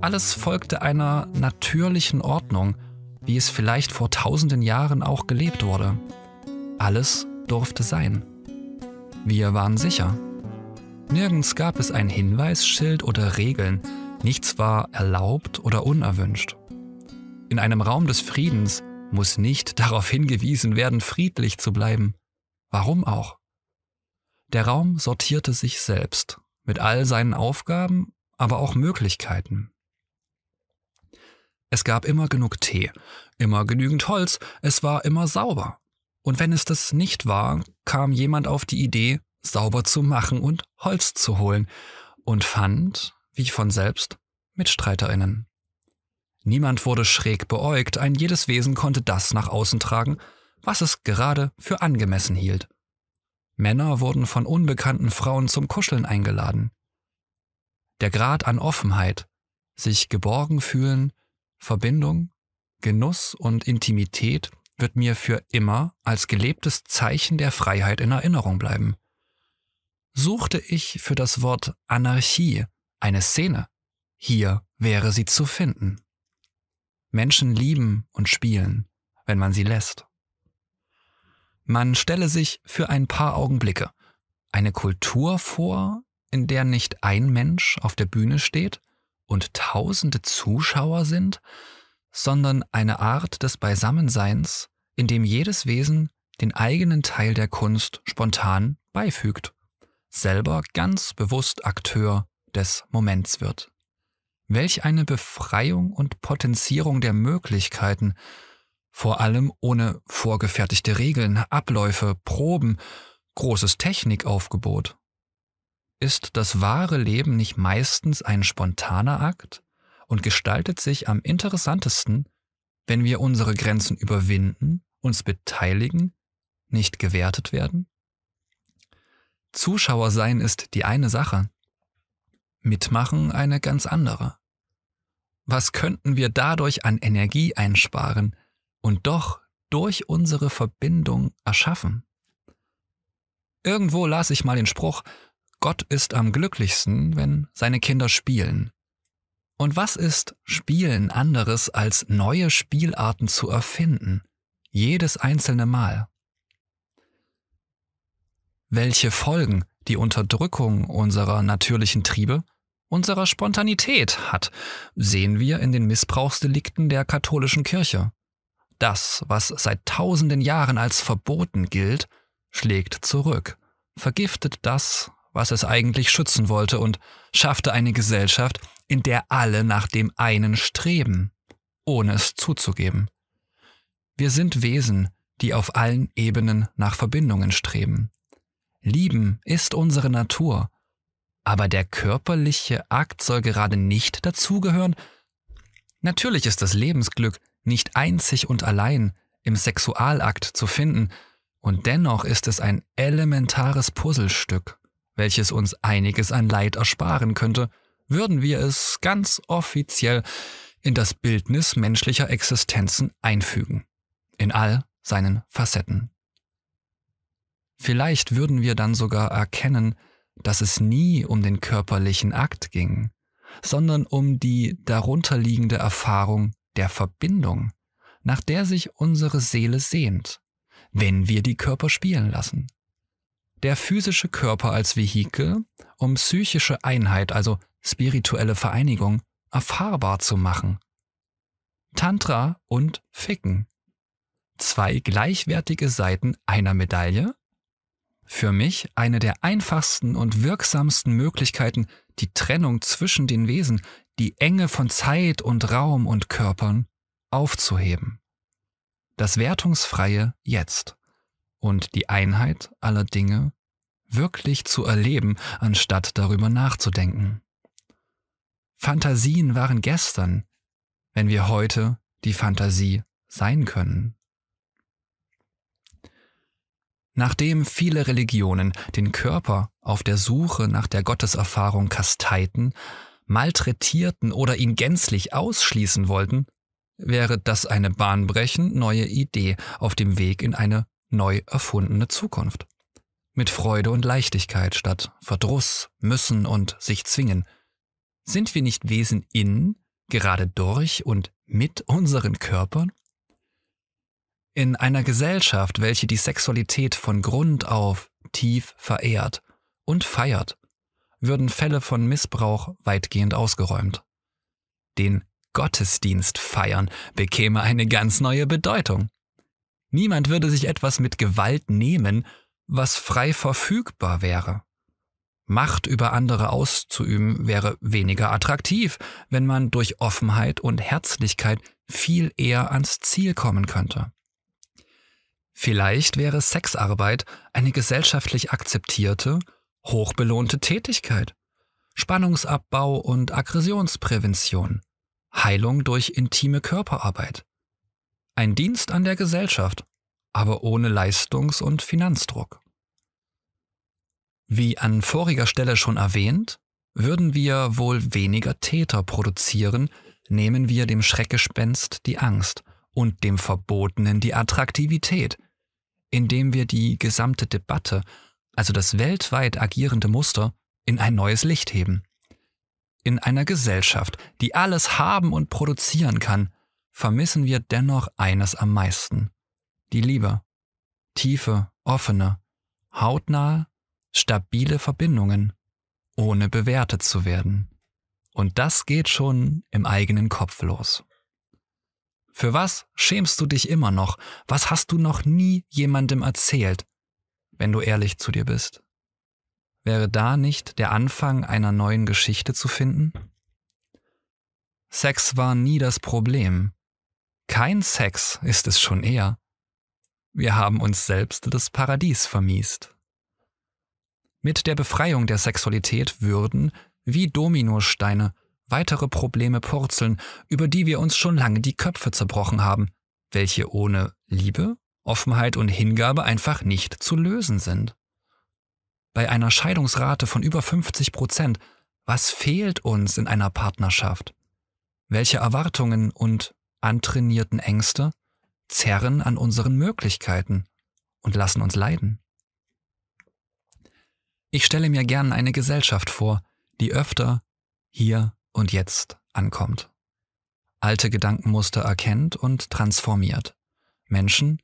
Alles folgte einer natürlichen Ordnung, wie es vielleicht vor tausenden Jahren auch gelebt wurde. Alles durfte sein. Wir waren sicher. Nirgends gab es ein Hinweisschild oder Regeln, nichts war erlaubt oder unerwünscht. In einem Raum des Friedens muss nicht darauf hingewiesen werden, friedlich zu bleiben. Warum auch? Der Raum sortierte sich selbst, mit all seinen Aufgaben, aber auch Möglichkeiten. Es gab immer genug Tee, immer genügend Holz, es war immer sauber. Und wenn es das nicht war, kam jemand auf die Idee, sauber zu machen und Holz zu holen und fand, wie von selbst, Mitstreiterinnen. Niemand wurde schräg beäugt, ein jedes Wesen konnte das nach außen tragen, was es gerade für angemessen hielt. Männer wurden von unbekannten Frauen zum Kuscheln eingeladen. Der Grad an Offenheit, sich geborgen fühlen, Verbindung, Genuss und Intimität wird mir für immer als gelebtes Zeichen der Freiheit in Erinnerung bleiben. Suchte ich für das Wort Anarchie eine Szene, hier wäre sie zu finden. Menschen lieben und spielen, wenn man sie lässt. Man stelle sich für ein paar Augenblicke eine Kultur vor, in der nicht ein Mensch auf der Bühne steht und tausende Zuschauer sind, sondern eine Art des Beisammenseins, in dem jedes Wesen den eigenen Teil der Kunst spontan beifügt, selber ganz bewusst Akteur des Moments wird. Welch eine Befreiung und Potenzierung der Möglichkeiten, vor allem ohne vorgefertigte Regeln, Abläufe, Proben, großes Technikaufgebot. Ist das wahre Leben nicht meistens ein spontaner Akt und gestaltet sich am interessantesten, wenn wir unsere Grenzen überwinden, uns beteiligen, nicht gewertet werden? Zuschauer sein ist die eine Sache, Mitmachen eine ganz andere. Was könnten wir dadurch an Energie einsparen und doch durch unsere Verbindung erschaffen? Irgendwo las ich mal den Spruch, Gott ist am glücklichsten, wenn seine Kinder spielen. Und was ist Spielen anderes als neue Spielarten zu erfinden, jedes einzelne Mal? Welche Folgen die Unterdrückung unserer natürlichen Triebe, unserer Spontanität hat, sehen wir in den Missbrauchsdelikten der katholischen Kirche. Das, was seit tausenden Jahren als verboten gilt, schlägt zurück, vergiftet das, was es eigentlich schützen wollte und schaffte eine Gesellschaft, in der alle nach dem einen streben, ohne es zuzugeben. Wir sind Wesen, die auf allen Ebenen nach Verbindungen streben. Lieben ist unsere Natur. Aber der körperliche Akt soll gerade nicht dazugehören? Natürlich ist das Lebensglück nicht einzig und allein im Sexualakt zu finden, und dennoch ist es ein elementares Puzzlestück, welches uns einiges an Leid ersparen könnte, würden wir es ganz offiziell in das Bildnis menschlicher Existenzen einfügen, in all seinen Facetten. Vielleicht würden wir dann sogar erkennen, dass es nie um den körperlichen Akt ging, sondern um die darunterliegende Erfahrung der Verbindung, nach der sich unsere Seele sehnt, wenn wir die Körper spielen lassen. Der physische Körper als Vehikel, um psychische Einheit, also spirituelle Vereinigung, erfahrbar zu machen. Tantra und Ficken. Zwei gleichwertige Seiten einer Medaille, für mich eine der einfachsten und wirksamsten Möglichkeiten, die Trennung zwischen den Wesen, die Enge von Zeit und Raum und Körpern aufzuheben. Das wertungsfreie Jetzt und die Einheit aller Dinge wirklich zu erleben, anstatt darüber nachzudenken. Fantasien waren gestern, wenn wir heute die Fantasie sein können. Nachdem viele Religionen den Körper auf der Suche nach der Gotteserfahrung kasteiten, malträtierten oder ihn gänzlich ausschließen wollten, wäre das eine bahnbrechend neue Idee auf dem Weg in eine neu erfundene Zukunft. Mit Freude und Leichtigkeit statt Verdruss, Müssen und sich zwingen. Sind wir nicht Wesen in, gerade durch und mit unseren Körpern? In einer Gesellschaft, welche die Sexualität von Grund auf tief verehrt und feiert, würden Fälle von Missbrauch weitgehend ausgeräumt. Den Gottesdienst feiern bekäme eine ganz neue Bedeutung. Niemand würde sich etwas mit Gewalt nehmen, was frei verfügbar wäre. Macht über andere auszuüben wäre weniger attraktiv, wenn man durch Offenheit und Herzlichkeit viel eher ans Ziel kommen könnte. Vielleicht wäre Sexarbeit eine gesellschaftlich akzeptierte, hochbelohnte Tätigkeit. Spannungsabbau und Aggressionsprävention. Heilung durch intime Körperarbeit. Ein Dienst an der Gesellschaft, aber ohne Leistungs- und Finanzdruck. Wie an voriger Stelle schon erwähnt, würden wir wohl weniger Täter produzieren, nehmen wir dem Schreckgespenst die Angst und dem Verbotenen die Attraktivität, indem wir die gesamte Debatte, also das weltweit agierende Muster, in ein neues Licht heben. In einer Gesellschaft, die alles haben und produzieren kann, vermissen wir dennoch eines am meisten. Die Liebe. Tiefe, offene, hautnahe, stabile Verbindungen, ohne bewertet zu werden. Und das geht schon im eigenen Kopf los. Für was schämst du dich immer noch? Was hast du noch nie jemandem erzählt, wenn du ehrlich zu dir bist? Wäre da nicht der Anfang einer neuen Geschichte zu finden? Sex war nie das Problem. Kein Sex ist es schon eher. Wir haben uns selbst das Paradies vermiest. Mit der Befreiung der Sexualität würden, wie Dominosteine, weitere Probleme purzeln, über die wir uns schon lange die Köpfe zerbrochen haben, welche ohne Liebe, Offenheit und Hingabe einfach nicht zu lösen sind. Bei einer Scheidungsrate von über 50 Prozent, was fehlt uns in einer Partnerschaft? Welche Erwartungen und antrainierten Ängste zerren an unseren Möglichkeiten und lassen uns leiden? Ich stelle mir gern eine Gesellschaft vor, die öfter hier und Jetzt ankommt. Alte Gedankenmuster erkennt und transformiert. Menschen,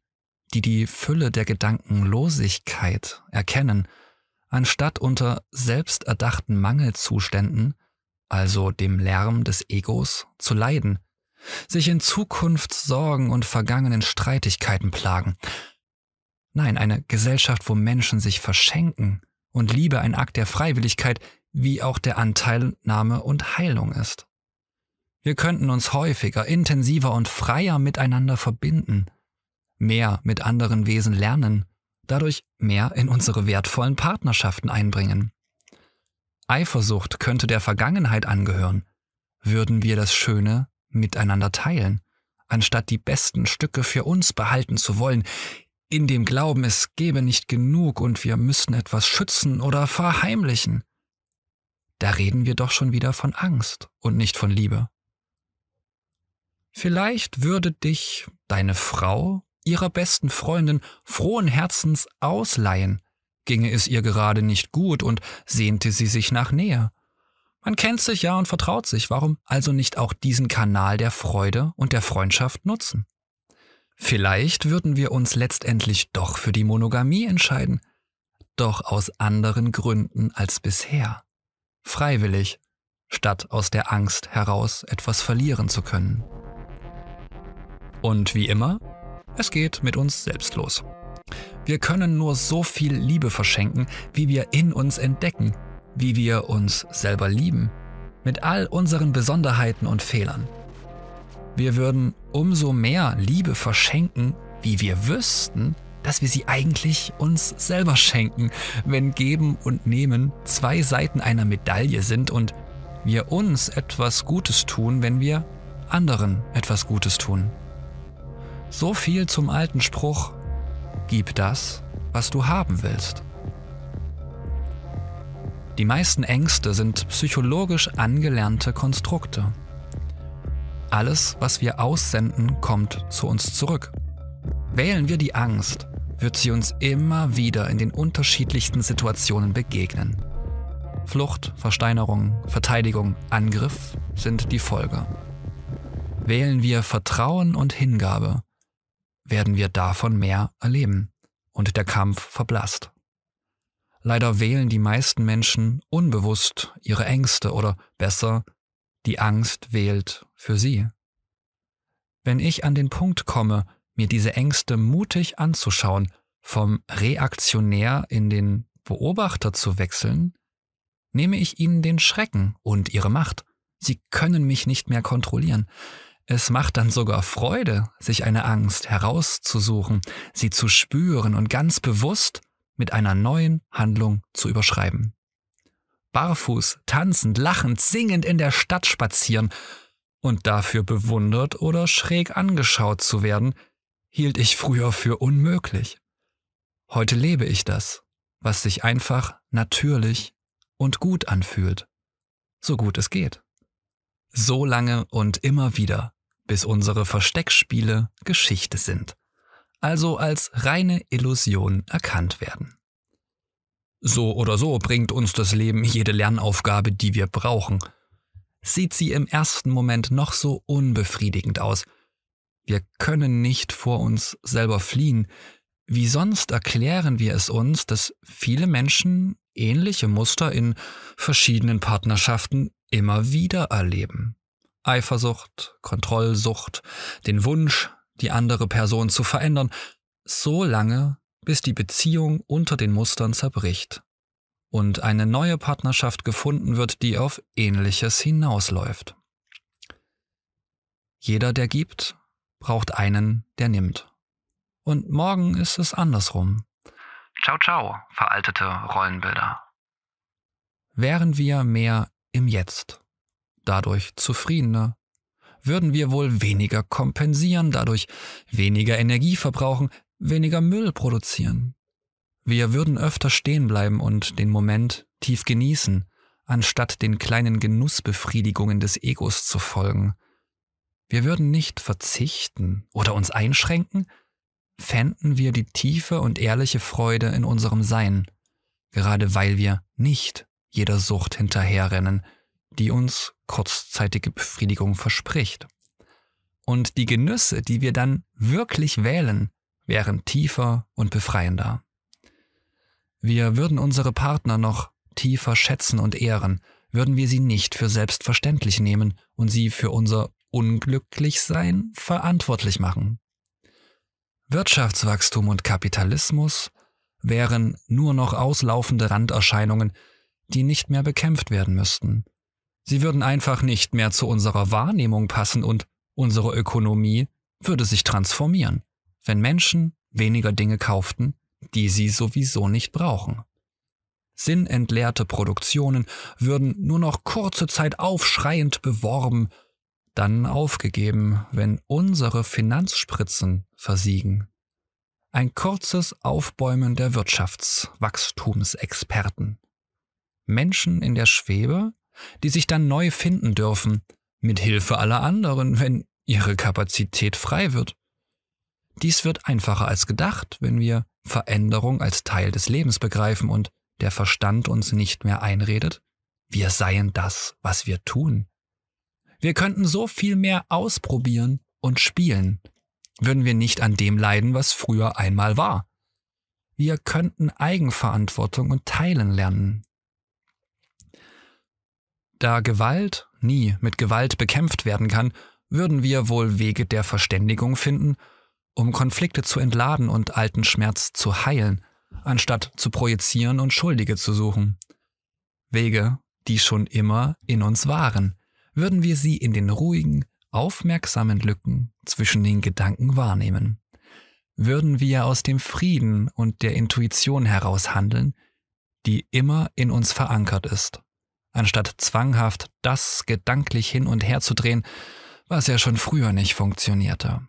die die Fülle der Gedankenlosigkeit erkennen, anstatt unter selbsterdachten Mangelzuständen, also dem Lärm des Egos, zu leiden, sich in Zukunftssorgen und vergangenen Streitigkeiten plagen. Nein, eine Gesellschaft, wo Menschen sich verschenken und Liebe ein Akt der Freiwilligkeit wie auch der Anteilnahme und Heilung ist. Wir könnten uns häufiger, intensiver und freier miteinander verbinden, mehr mit anderen Wesen lernen, dadurch mehr in unsere wertvollen Partnerschaften einbringen. Eifersucht könnte der Vergangenheit angehören, würden wir das Schöne miteinander teilen, anstatt die besten Stücke für uns behalten zu wollen, in dem Glauben, es gebe nicht genug und wir müssten etwas schützen oder verheimlichen da reden wir doch schon wieder von Angst und nicht von Liebe. Vielleicht würde dich deine Frau ihrer besten Freundin frohen Herzens ausleihen, ginge es ihr gerade nicht gut und sehnte sie sich nach Nähe. Man kennt sich ja und vertraut sich, warum also nicht auch diesen Kanal der Freude und der Freundschaft nutzen? Vielleicht würden wir uns letztendlich doch für die Monogamie entscheiden, doch aus anderen Gründen als bisher freiwillig, statt aus der Angst heraus etwas verlieren zu können. Und wie immer, es geht mit uns selbst los. Wir können nur so viel Liebe verschenken, wie wir in uns entdecken, wie wir uns selber lieben, mit all unseren Besonderheiten und Fehlern. Wir würden umso mehr Liebe verschenken, wie wir wüssten, dass wir sie eigentlich uns selber schenken, wenn Geben und Nehmen zwei Seiten einer Medaille sind und wir uns etwas Gutes tun, wenn wir anderen etwas Gutes tun. So viel zum alten Spruch, gib das, was du haben willst. Die meisten Ängste sind psychologisch angelernte Konstrukte. Alles, was wir aussenden, kommt zu uns zurück, Wählen wir die Angst, wird sie uns immer wieder in den unterschiedlichsten Situationen begegnen. Flucht, Versteinerung, Verteidigung, Angriff sind die Folge. Wählen wir Vertrauen und Hingabe, werden wir davon mehr erleben und der Kampf verblasst. Leider wählen die meisten Menschen unbewusst ihre Ängste oder besser, die Angst wählt für sie. Wenn ich an den Punkt komme, mir diese Ängste mutig anzuschauen, vom Reaktionär in den Beobachter zu wechseln, nehme ich ihnen den Schrecken und ihre Macht. Sie können mich nicht mehr kontrollieren. Es macht dann sogar Freude, sich eine Angst herauszusuchen, sie zu spüren und ganz bewusst mit einer neuen Handlung zu überschreiben. Barfuß, tanzend, lachend, singend in der Stadt spazieren und dafür bewundert oder schräg angeschaut zu werden, hielt ich früher für unmöglich. Heute lebe ich das, was sich einfach, natürlich und gut anfühlt, so gut es geht. So lange und immer wieder, bis unsere Versteckspiele Geschichte sind, also als reine Illusion erkannt werden. So oder so bringt uns das Leben jede Lernaufgabe, die wir brauchen. Sieht sie im ersten Moment noch so unbefriedigend aus, wir können nicht vor uns selber fliehen. Wie sonst erklären wir es uns, dass viele Menschen ähnliche Muster in verschiedenen Partnerschaften immer wieder erleben? Eifersucht, Kontrollsucht, den Wunsch, die andere Person zu verändern, so lange, bis die Beziehung unter den Mustern zerbricht und eine neue Partnerschaft gefunden wird, die auf ähnliches hinausläuft. Jeder, der gibt, braucht einen, der nimmt. Und morgen ist es andersrum. Ciao, ciao, veraltete Rollenbilder. Wären wir mehr im Jetzt, dadurch zufriedener, würden wir wohl weniger kompensieren, dadurch weniger Energie verbrauchen, weniger Müll produzieren. Wir würden öfter stehen bleiben und den Moment tief genießen, anstatt den kleinen Genussbefriedigungen des Egos zu folgen, wir würden nicht verzichten oder uns einschränken, fänden wir die tiefe und ehrliche Freude in unserem Sein, gerade weil wir nicht jeder Sucht hinterherrennen, die uns kurzzeitige Befriedigung verspricht. Und die Genüsse, die wir dann wirklich wählen, wären tiefer und befreiender. Wir würden unsere Partner noch tiefer schätzen und ehren, würden wir sie nicht für selbstverständlich nehmen und sie für unser Unglücklichsein verantwortlich machen. Wirtschaftswachstum und Kapitalismus wären nur noch auslaufende Randerscheinungen, die nicht mehr bekämpft werden müssten. Sie würden einfach nicht mehr zu unserer Wahrnehmung passen und unsere Ökonomie würde sich transformieren, wenn Menschen weniger Dinge kauften, die sie sowieso nicht brauchen. Sinnentleerte Produktionen würden nur noch kurze Zeit aufschreiend beworben dann aufgegeben, wenn unsere Finanzspritzen versiegen. Ein kurzes Aufbäumen der Wirtschaftswachstumsexperten. Menschen in der Schwebe, die sich dann neu finden dürfen, mit Hilfe aller anderen, wenn ihre Kapazität frei wird. Dies wird einfacher als gedacht, wenn wir Veränderung als Teil des Lebens begreifen und der Verstand uns nicht mehr einredet, wir seien das, was wir tun. Wir könnten so viel mehr ausprobieren und spielen, würden wir nicht an dem leiden, was früher einmal war. Wir könnten Eigenverantwortung und Teilen lernen. Da Gewalt nie mit Gewalt bekämpft werden kann, würden wir wohl Wege der Verständigung finden, um Konflikte zu entladen und alten Schmerz zu heilen, anstatt zu projizieren und Schuldige zu suchen. Wege, die schon immer in uns waren, würden wir sie in den ruhigen, aufmerksamen Lücken zwischen den Gedanken wahrnehmen. Würden wir aus dem Frieden und der Intuition heraus handeln, die immer in uns verankert ist, anstatt zwanghaft das gedanklich hin und her zu drehen, was ja schon früher nicht funktionierte.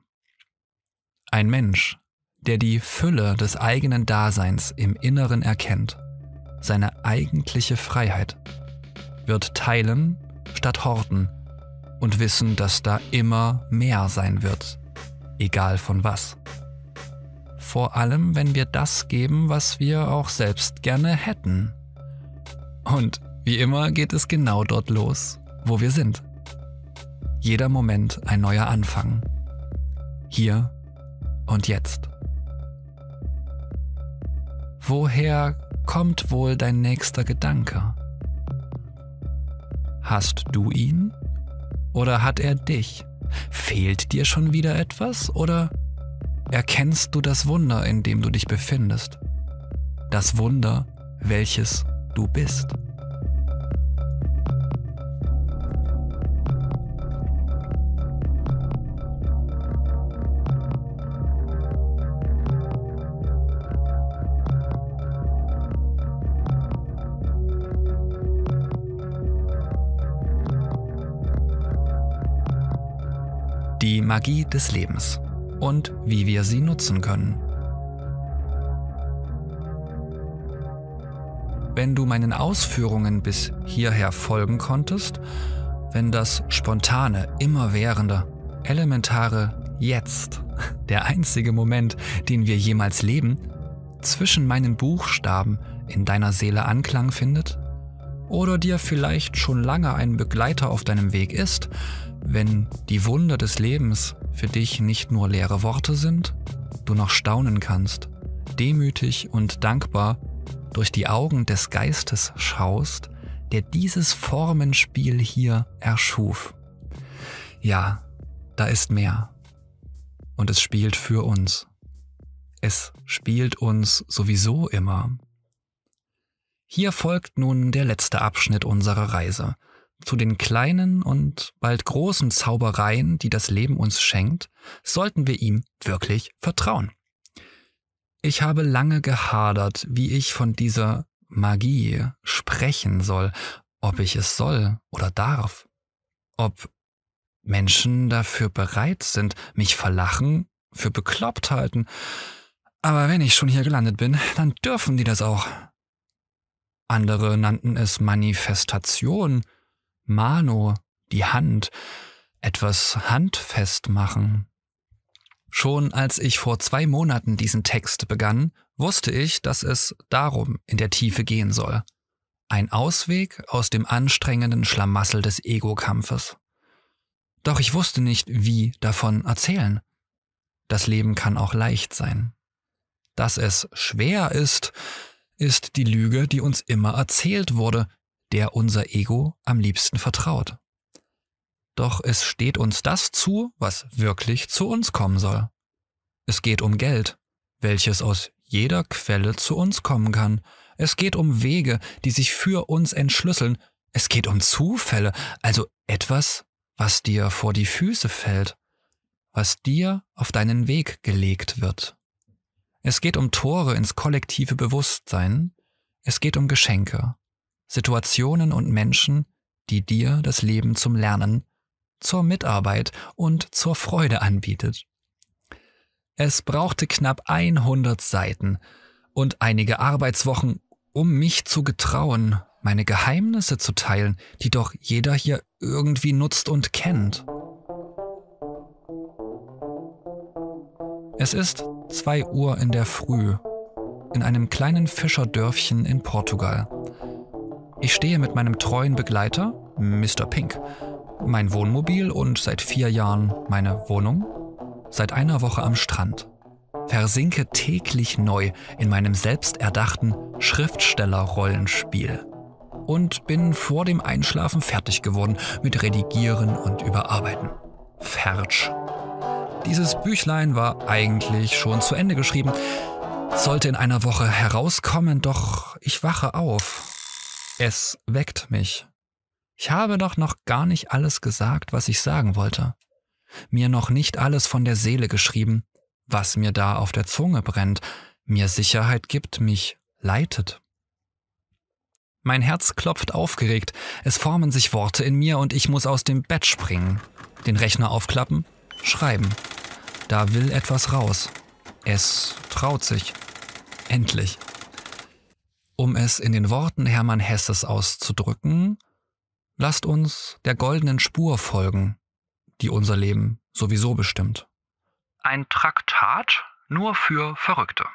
Ein Mensch, der die Fülle des eigenen Daseins im Inneren erkennt, seine eigentliche Freiheit, wird teilen statt horten und wissen, dass da immer mehr sein wird, egal von was. Vor allem, wenn wir das geben, was wir auch selbst gerne hätten. Und wie immer geht es genau dort los, wo wir sind. Jeder Moment ein neuer Anfang. Hier und jetzt. Woher kommt wohl dein nächster Gedanke? Hast du ihn? Oder hat er dich? Fehlt dir schon wieder etwas? Oder erkennst du das Wunder, in dem du dich befindest? Das Wunder, welches du bist. die Magie des Lebens und wie wir sie nutzen können. Wenn du meinen Ausführungen bis hierher folgen konntest, wenn das spontane, immerwährende, elementare Jetzt, der einzige Moment, den wir jemals leben, zwischen meinen Buchstaben in deiner Seele Anklang findet, oder dir vielleicht schon lange ein Begleiter auf deinem Weg ist, wenn die Wunder des Lebens für dich nicht nur leere Worte sind, du noch staunen kannst, demütig und dankbar durch die Augen des Geistes schaust, der dieses Formenspiel hier erschuf. Ja, da ist mehr. Und es spielt für uns. Es spielt uns sowieso immer. Hier folgt nun der letzte Abschnitt unserer Reise, zu den kleinen und bald großen Zaubereien, die das Leben uns schenkt, sollten wir ihm wirklich vertrauen. Ich habe lange gehadert, wie ich von dieser Magie sprechen soll, ob ich es soll oder darf, ob Menschen dafür bereit sind, mich verlachen, für bekloppt halten. Aber wenn ich schon hier gelandet bin, dann dürfen die das auch. Andere nannten es Manifestation, Mano, die Hand, etwas handfest machen. Schon als ich vor zwei Monaten diesen Text begann, wusste ich, dass es darum in der Tiefe gehen soll. Ein Ausweg aus dem anstrengenden Schlamassel des Ego-Kampfes. Doch ich wusste nicht, wie davon erzählen. Das Leben kann auch leicht sein. Dass es schwer ist, ist die Lüge, die uns immer erzählt wurde, der unser Ego am liebsten vertraut. Doch es steht uns das zu, was wirklich zu uns kommen soll. Es geht um Geld, welches aus jeder Quelle zu uns kommen kann. Es geht um Wege, die sich für uns entschlüsseln. Es geht um Zufälle, also etwas, was dir vor die Füße fällt, was dir auf deinen Weg gelegt wird. Es geht um Tore ins kollektive Bewusstsein. Es geht um Geschenke. Situationen und Menschen, die dir das Leben zum Lernen, zur Mitarbeit und zur Freude anbietet. Es brauchte knapp 100 Seiten und einige Arbeitswochen, um mich zu getrauen, meine Geheimnisse zu teilen, die doch jeder hier irgendwie nutzt und kennt. Es ist 2 Uhr in der Früh in einem kleinen Fischerdörfchen in Portugal. Ich stehe mit meinem treuen Begleiter, Mr. Pink, mein Wohnmobil und seit vier Jahren meine Wohnung, seit einer Woche am Strand. Versinke täglich neu in meinem selbsterdachten Schriftstellerrollenspiel und bin vor dem Einschlafen fertig geworden mit Redigieren und Überarbeiten. Fertsch. Dieses Büchlein war eigentlich schon zu Ende geschrieben, sollte in einer Woche herauskommen, doch ich wache auf es weckt mich. Ich habe doch noch gar nicht alles gesagt, was ich sagen wollte. Mir noch nicht alles von der Seele geschrieben, was mir da auf der Zunge brennt, mir Sicherheit gibt, mich leitet. Mein Herz klopft aufgeregt, es formen sich Worte in mir und ich muss aus dem Bett springen, den Rechner aufklappen, schreiben. Da will etwas raus. Es traut sich. Endlich. Um es in den Worten Hermann Hesses auszudrücken, lasst uns der goldenen Spur folgen, die unser Leben sowieso bestimmt. Ein Traktat nur für Verrückte.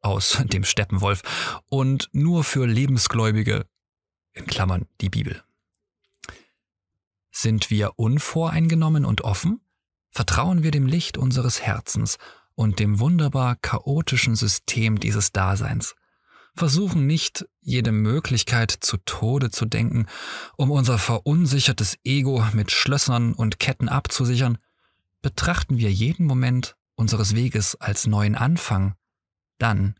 Aus dem Steppenwolf und nur für Lebensgläubige, in Klammern die Bibel. Sind wir unvoreingenommen und offen? Vertrauen wir dem Licht unseres Herzens und dem wunderbar chaotischen System dieses Daseins versuchen nicht, jede Möglichkeit zu Tode zu denken, um unser verunsichertes Ego mit Schlössern und Ketten abzusichern, betrachten wir jeden Moment unseres Weges als neuen Anfang, dann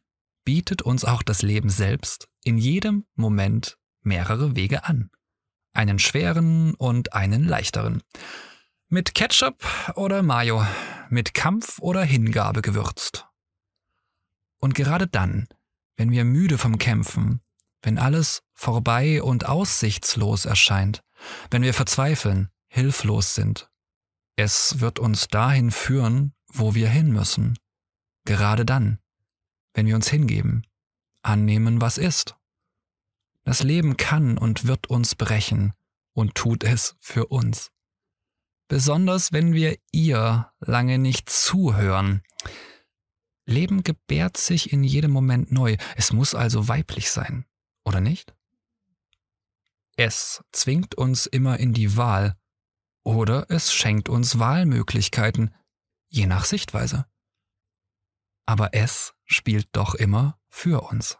bietet uns auch das Leben selbst in jedem Moment mehrere Wege an. Einen schweren und einen leichteren. Mit Ketchup oder Mayo, mit Kampf oder Hingabe gewürzt. Und gerade dann, wenn wir müde vom Kämpfen, wenn alles vorbei und aussichtslos erscheint, wenn wir verzweifeln, hilflos sind. Es wird uns dahin führen, wo wir hin müssen. Gerade dann, wenn wir uns hingeben, annehmen, was ist. Das Leben kann und wird uns brechen und tut es für uns. Besonders wenn wir ihr lange nicht zuhören, Leben gebärt sich in jedem Moment neu. Es muss also weiblich sein, oder nicht? Es zwingt uns immer in die Wahl oder es schenkt uns Wahlmöglichkeiten, je nach Sichtweise. Aber es spielt doch immer für uns.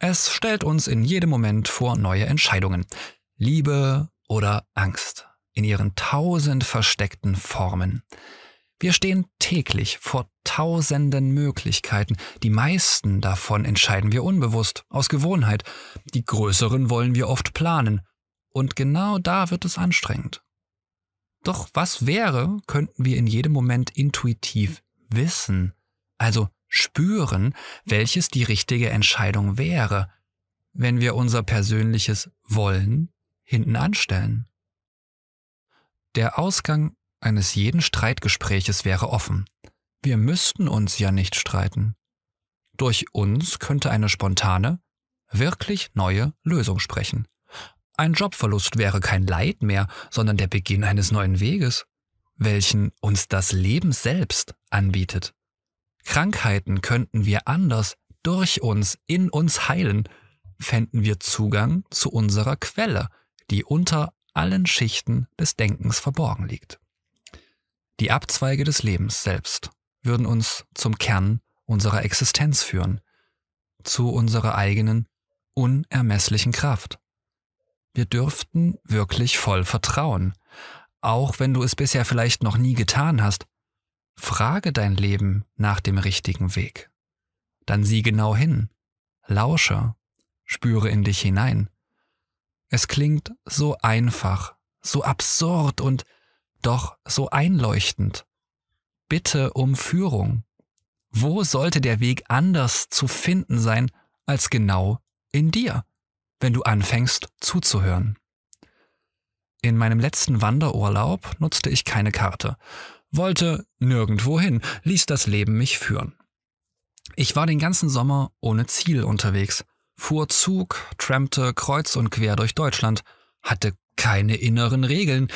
Es stellt uns in jedem Moment vor neue Entscheidungen. Liebe oder Angst in ihren tausend versteckten Formen. Wir stehen täglich vor tausenden Möglichkeiten. Die meisten davon entscheiden wir unbewusst, aus Gewohnheit. Die größeren wollen wir oft planen. Und genau da wird es anstrengend. Doch was wäre, könnten wir in jedem Moment intuitiv wissen, also spüren, welches die richtige Entscheidung wäre, wenn wir unser persönliches Wollen hinten anstellen. Der Ausgang eines jeden Streitgespräches wäre offen. Wir müssten uns ja nicht streiten. Durch uns könnte eine spontane, wirklich neue Lösung sprechen. Ein Jobverlust wäre kein Leid mehr, sondern der Beginn eines neuen Weges, welchen uns das Leben selbst anbietet. Krankheiten könnten wir anders, durch uns, in uns heilen, fänden wir Zugang zu unserer Quelle, die unter allen Schichten des Denkens verborgen liegt. Die Abzweige des Lebens selbst würden uns zum Kern unserer Existenz führen, zu unserer eigenen, unermesslichen Kraft. Wir dürften wirklich voll vertrauen, auch wenn du es bisher vielleicht noch nie getan hast. Frage dein Leben nach dem richtigen Weg. Dann sieh genau hin, lausche, spüre in dich hinein. Es klingt so einfach, so absurd und doch so einleuchtend. Bitte um Führung. Wo sollte der Weg anders zu finden sein als genau in dir, wenn du anfängst zuzuhören? In meinem letzten Wanderurlaub nutzte ich keine Karte, wollte nirgendwo hin, ließ das Leben mich führen. Ich war den ganzen Sommer ohne Ziel unterwegs, fuhr Zug, trampte kreuz und quer durch Deutschland, hatte keine inneren Regeln,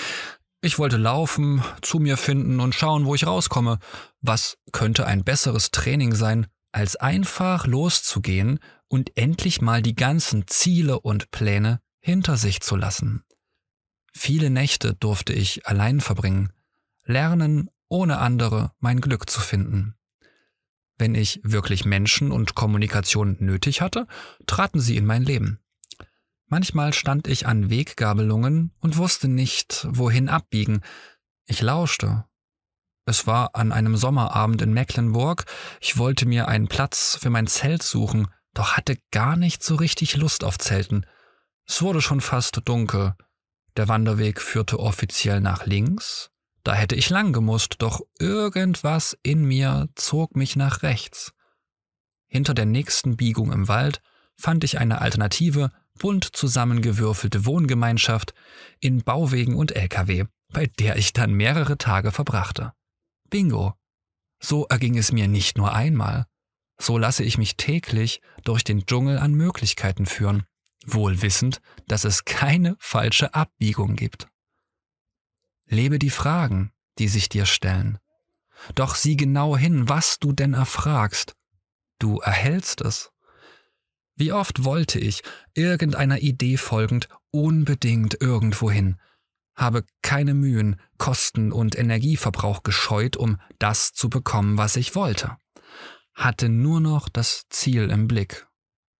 ich wollte laufen, zu mir finden und schauen, wo ich rauskomme. Was könnte ein besseres Training sein, als einfach loszugehen und endlich mal die ganzen Ziele und Pläne hinter sich zu lassen. Viele Nächte durfte ich allein verbringen, lernen, ohne andere mein Glück zu finden. Wenn ich wirklich Menschen und Kommunikation nötig hatte, traten sie in mein Leben. Manchmal stand ich an Weggabelungen und wusste nicht, wohin abbiegen. Ich lauschte. Es war an einem Sommerabend in Mecklenburg. Ich wollte mir einen Platz für mein Zelt suchen, doch hatte gar nicht so richtig Lust auf Zelten. Es wurde schon fast dunkel. Der Wanderweg führte offiziell nach links. Da hätte ich lang gemusst, doch irgendwas in mir zog mich nach rechts. Hinter der nächsten Biegung im Wald fand ich eine Alternative, bunt zusammengewürfelte Wohngemeinschaft in Bauwegen und Lkw, bei der ich dann mehrere Tage verbrachte. Bingo. So erging es mir nicht nur einmal. So lasse ich mich täglich durch den Dschungel an Möglichkeiten führen, wohl wissend, dass es keine falsche Abbiegung gibt. Lebe die Fragen, die sich dir stellen. Doch sieh genau hin, was du denn erfragst. Du erhältst es. Wie oft wollte ich, irgendeiner Idee folgend, unbedingt irgendwohin, habe keine Mühen, Kosten und Energieverbrauch gescheut, um das zu bekommen, was ich wollte, hatte nur noch das Ziel im Blick,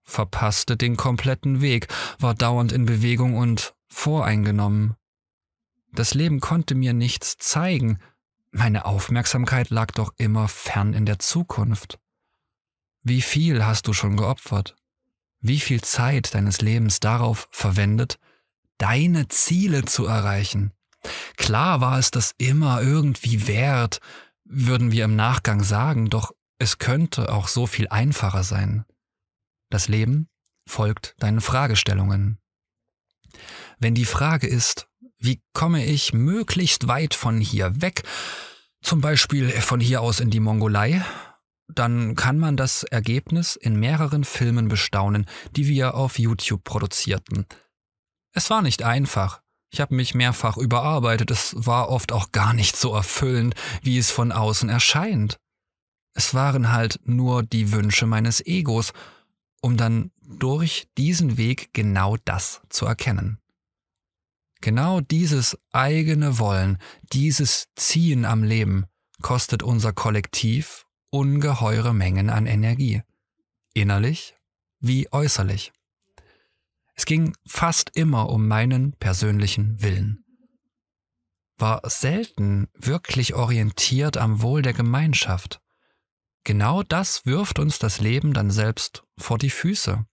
verpasste den kompletten Weg, war dauernd in Bewegung und voreingenommen. Das Leben konnte mir nichts zeigen, meine Aufmerksamkeit lag doch immer fern in der Zukunft. Wie viel hast du schon geopfert? wie viel Zeit deines Lebens darauf verwendet, deine Ziele zu erreichen. Klar war es das immer irgendwie wert, würden wir im Nachgang sagen, doch es könnte auch so viel einfacher sein. Das Leben folgt deinen Fragestellungen. Wenn die Frage ist, wie komme ich möglichst weit von hier weg, zum Beispiel von hier aus in die Mongolei, dann kann man das Ergebnis in mehreren Filmen bestaunen, die wir auf YouTube produzierten. Es war nicht einfach. Ich habe mich mehrfach überarbeitet, es war oft auch gar nicht so erfüllend, wie es von außen erscheint. Es waren halt nur die Wünsche meines Egos, um dann durch diesen Weg genau das zu erkennen. Genau dieses eigene Wollen, dieses Ziehen am Leben kostet unser Kollektiv ungeheure Mengen an Energie, innerlich wie äußerlich. Es ging fast immer um meinen persönlichen Willen. War selten wirklich orientiert am Wohl der Gemeinschaft. Genau das wirft uns das Leben dann selbst vor die Füße.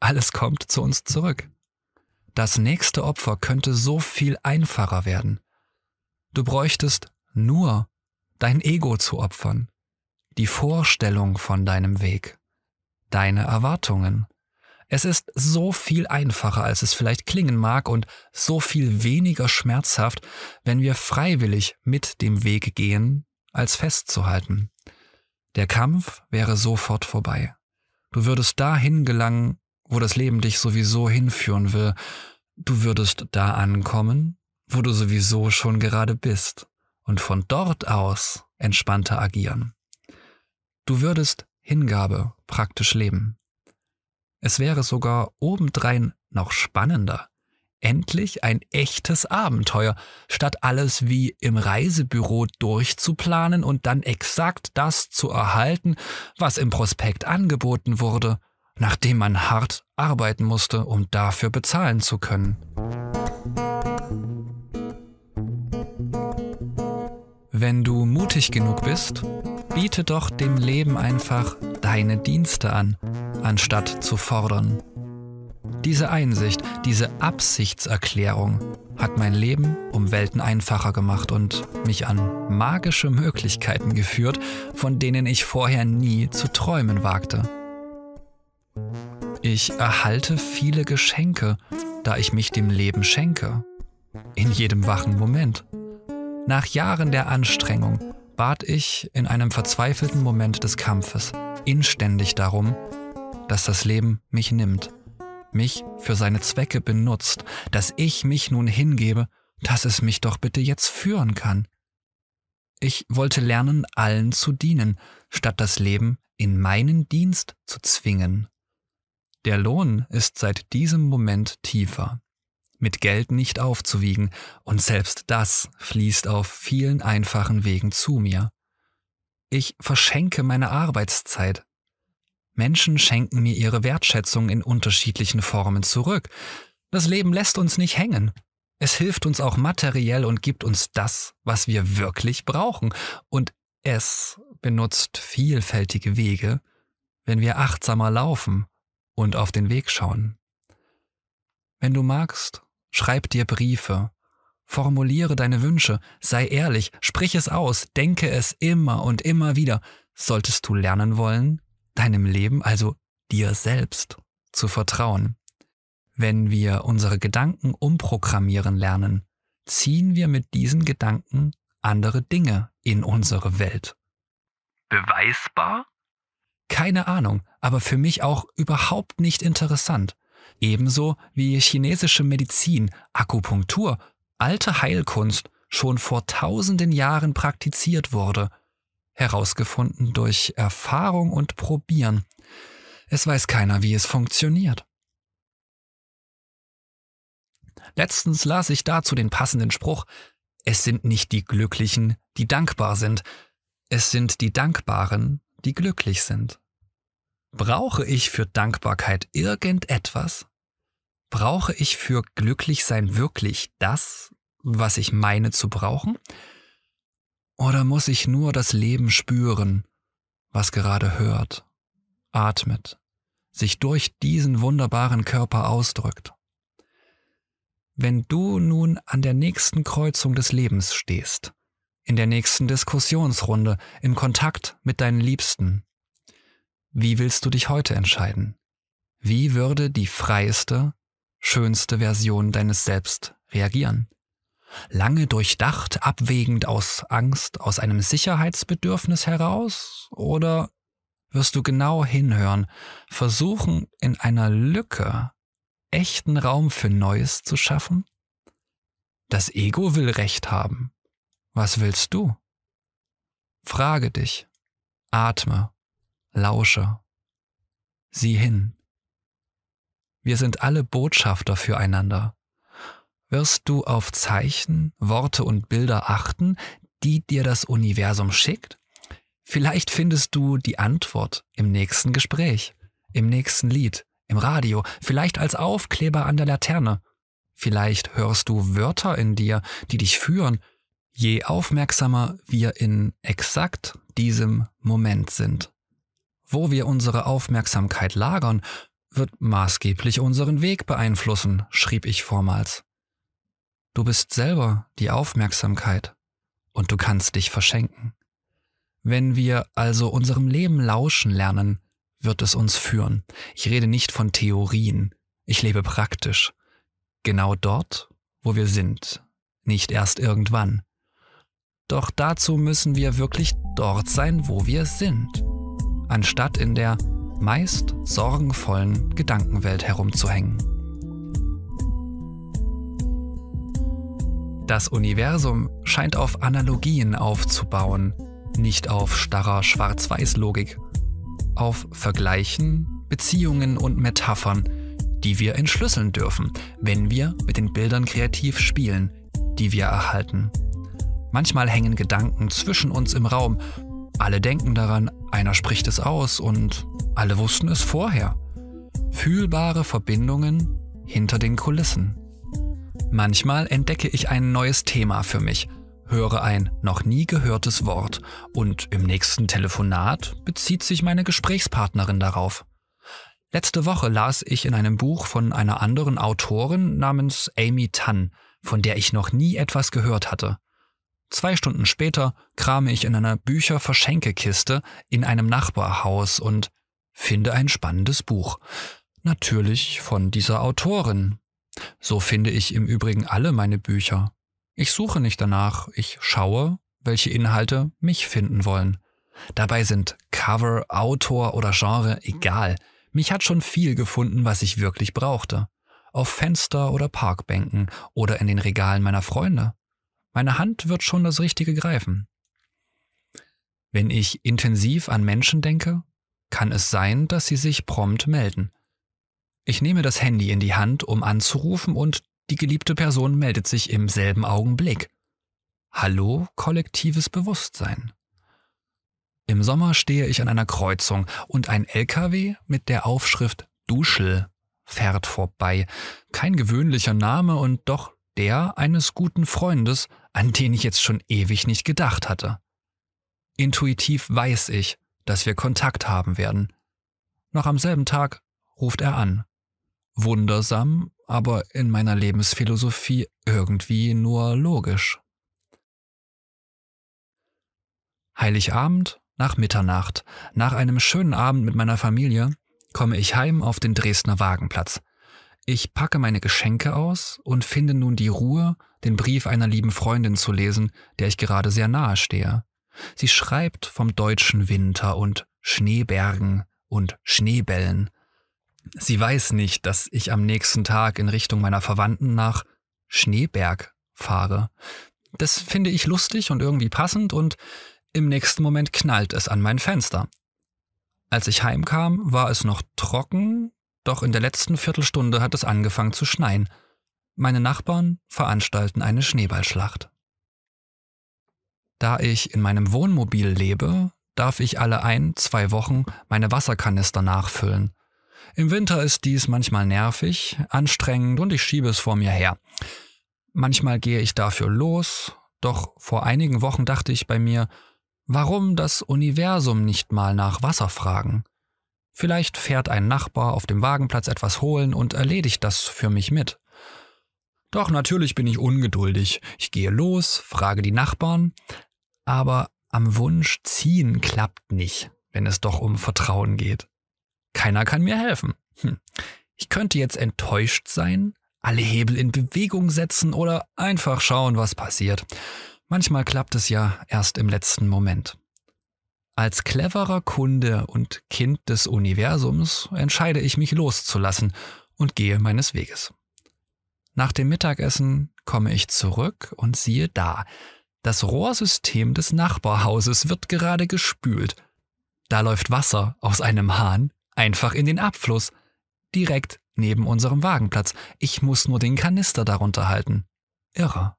Alles kommt zu uns zurück. Das nächste Opfer könnte so viel einfacher werden. Du bräuchtest nur dein Ego zu opfern die Vorstellung von deinem Weg, deine Erwartungen. Es ist so viel einfacher, als es vielleicht klingen mag und so viel weniger schmerzhaft, wenn wir freiwillig mit dem Weg gehen, als festzuhalten. Der Kampf wäre sofort vorbei. Du würdest dahin gelangen, wo das Leben dich sowieso hinführen will. Du würdest da ankommen, wo du sowieso schon gerade bist und von dort aus entspannter agieren. Du würdest Hingabe praktisch leben. Es wäre sogar obendrein noch spannender. Endlich ein echtes Abenteuer, statt alles wie im Reisebüro durchzuplanen und dann exakt das zu erhalten, was im Prospekt angeboten wurde, nachdem man hart arbeiten musste, um dafür bezahlen zu können. Wenn du mutig genug bist, biete doch dem Leben einfach deine Dienste an, anstatt zu fordern. Diese Einsicht, diese Absichtserklärung hat mein Leben um Welten einfacher gemacht und mich an magische Möglichkeiten geführt, von denen ich vorher nie zu träumen wagte. Ich erhalte viele Geschenke, da ich mich dem Leben schenke. In jedem wachen Moment. Nach Jahren der Anstrengung bat ich in einem verzweifelten Moment des Kampfes inständig darum, dass das Leben mich nimmt, mich für seine Zwecke benutzt, dass ich mich nun hingebe, dass es mich doch bitte jetzt führen kann. Ich wollte lernen, allen zu dienen, statt das Leben in meinen Dienst zu zwingen. Der Lohn ist seit diesem Moment tiefer mit Geld nicht aufzuwiegen, und selbst das fließt auf vielen einfachen Wegen zu mir. Ich verschenke meine Arbeitszeit. Menschen schenken mir ihre Wertschätzung in unterschiedlichen Formen zurück. Das Leben lässt uns nicht hängen. Es hilft uns auch materiell und gibt uns das, was wir wirklich brauchen. Und es benutzt vielfältige Wege, wenn wir achtsamer laufen und auf den Weg schauen. Wenn du magst, Schreib dir Briefe. Formuliere deine Wünsche. Sei ehrlich. Sprich es aus. Denke es immer und immer wieder. Solltest du lernen wollen, deinem Leben, also dir selbst, zu vertrauen. Wenn wir unsere Gedanken umprogrammieren lernen, ziehen wir mit diesen Gedanken andere Dinge in unsere Welt. Beweisbar? Keine Ahnung, aber für mich auch überhaupt nicht interessant ebenso wie chinesische Medizin, Akupunktur, alte Heilkunst schon vor tausenden Jahren praktiziert wurde, herausgefunden durch Erfahrung und Probieren. Es weiß keiner, wie es funktioniert. Letztens las ich dazu den passenden Spruch, es sind nicht die Glücklichen, die dankbar sind, es sind die Dankbaren, die glücklich sind. Brauche ich für Dankbarkeit irgendetwas? Brauche ich für Glücklichsein wirklich das, was ich meine zu brauchen? Oder muss ich nur das Leben spüren, was gerade hört, atmet, sich durch diesen wunderbaren Körper ausdrückt? Wenn du nun an der nächsten Kreuzung des Lebens stehst, in der nächsten Diskussionsrunde, im Kontakt mit deinen Liebsten, wie willst du dich heute entscheiden? Wie würde die freieste schönste Version deines Selbst reagieren. Lange durchdacht, abwägend aus Angst, aus einem Sicherheitsbedürfnis heraus oder wirst du genau hinhören, versuchen in einer Lücke echten Raum für Neues zu schaffen? Das Ego will Recht haben. Was willst du? Frage dich, atme, lausche, sieh hin. Wir sind alle Botschafter füreinander. Wirst du auf Zeichen, Worte und Bilder achten, die dir das Universum schickt? Vielleicht findest du die Antwort im nächsten Gespräch, im nächsten Lied, im Radio, vielleicht als Aufkleber an der Laterne. Vielleicht hörst du Wörter in dir, die dich führen, je aufmerksamer wir in exakt diesem Moment sind. Wo wir unsere Aufmerksamkeit lagern, wird maßgeblich unseren Weg beeinflussen, schrieb ich vormals. Du bist selber die Aufmerksamkeit und du kannst dich verschenken. Wenn wir also unserem Leben lauschen lernen, wird es uns führen. Ich rede nicht von Theorien, ich lebe praktisch. Genau dort, wo wir sind, nicht erst irgendwann. Doch dazu müssen wir wirklich dort sein, wo wir sind, anstatt in der meist sorgenvollen Gedankenwelt herumzuhängen. Das Universum scheint auf Analogien aufzubauen, nicht auf starrer Schwarz-Weiß-Logik, auf Vergleichen, Beziehungen und Metaphern, die wir entschlüsseln dürfen, wenn wir mit den Bildern kreativ spielen, die wir erhalten. Manchmal hängen Gedanken zwischen uns im Raum, alle denken daran, einer spricht es aus und alle wussten es vorher. Fühlbare Verbindungen hinter den Kulissen. Manchmal entdecke ich ein neues Thema für mich, höre ein noch nie gehörtes Wort und im nächsten Telefonat bezieht sich meine Gesprächspartnerin darauf. Letzte Woche las ich in einem Buch von einer anderen Autorin namens Amy Tan, von der ich noch nie etwas gehört hatte. Zwei Stunden später krame ich in einer Bücherverschenkekiste in einem Nachbarhaus und finde ein spannendes Buch. Natürlich von dieser Autorin. So finde ich im Übrigen alle meine Bücher. Ich suche nicht danach, ich schaue, welche Inhalte mich finden wollen. Dabei sind Cover, Autor oder Genre egal. Mich hat schon viel gefunden, was ich wirklich brauchte. Auf Fenster oder Parkbänken oder in den Regalen meiner Freunde. Meine Hand wird schon das Richtige greifen. Wenn ich intensiv an Menschen denke, kann es sein, dass sie sich prompt melden. Ich nehme das Handy in die Hand, um anzurufen, und die geliebte Person meldet sich im selben Augenblick. Hallo, kollektives Bewusstsein. Im Sommer stehe ich an einer Kreuzung und ein LKW mit der Aufschrift Duschel fährt vorbei. Kein gewöhnlicher Name und doch der eines guten Freundes, an den ich jetzt schon ewig nicht gedacht hatte. Intuitiv weiß ich, dass wir Kontakt haben werden. Noch am selben Tag ruft er an. Wundersam, aber in meiner Lebensphilosophie irgendwie nur logisch. Heiligabend nach Mitternacht, nach einem schönen Abend mit meiner Familie, komme ich heim auf den Dresdner Wagenplatz, ich packe meine Geschenke aus und finde nun die Ruhe, den Brief einer lieben Freundin zu lesen, der ich gerade sehr nahe stehe. Sie schreibt vom deutschen Winter und Schneebergen und Schneebällen. Sie weiß nicht, dass ich am nächsten Tag in Richtung meiner Verwandten nach Schneeberg fahre. Das finde ich lustig und irgendwie passend und im nächsten Moment knallt es an mein Fenster. Als ich heimkam, war es noch trocken, doch in der letzten Viertelstunde hat es angefangen zu schneien. Meine Nachbarn veranstalten eine Schneeballschlacht. Da ich in meinem Wohnmobil lebe, darf ich alle ein, zwei Wochen meine Wasserkanister nachfüllen. Im Winter ist dies manchmal nervig, anstrengend und ich schiebe es vor mir her. Manchmal gehe ich dafür los, doch vor einigen Wochen dachte ich bei mir, warum das Universum nicht mal nach Wasser fragen? Vielleicht fährt ein Nachbar auf dem Wagenplatz etwas holen und erledigt das für mich mit. Doch natürlich bin ich ungeduldig. Ich gehe los, frage die Nachbarn, aber am Wunsch ziehen klappt nicht, wenn es doch um Vertrauen geht. Keiner kann mir helfen. Hm. Ich könnte jetzt enttäuscht sein, alle Hebel in Bewegung setzen oder einfach schauen, was passiert. Manchmal klappt es ja erst im letzten Moment. Als cleverer Kunde und Kind des Universums entscheide ich mich loszulassen und gehe meines Weges. Nach dem Mittagessen komme ich zurück und siehe da, das Rohrsystem des Nachbarhauses wird gerade gespült. Da läuft Wasser aus einem Hahn einfach in den Abfluss, direkt neben unserem Wagenplatz. Ich muss nur den Kanister darunter halten. Irre.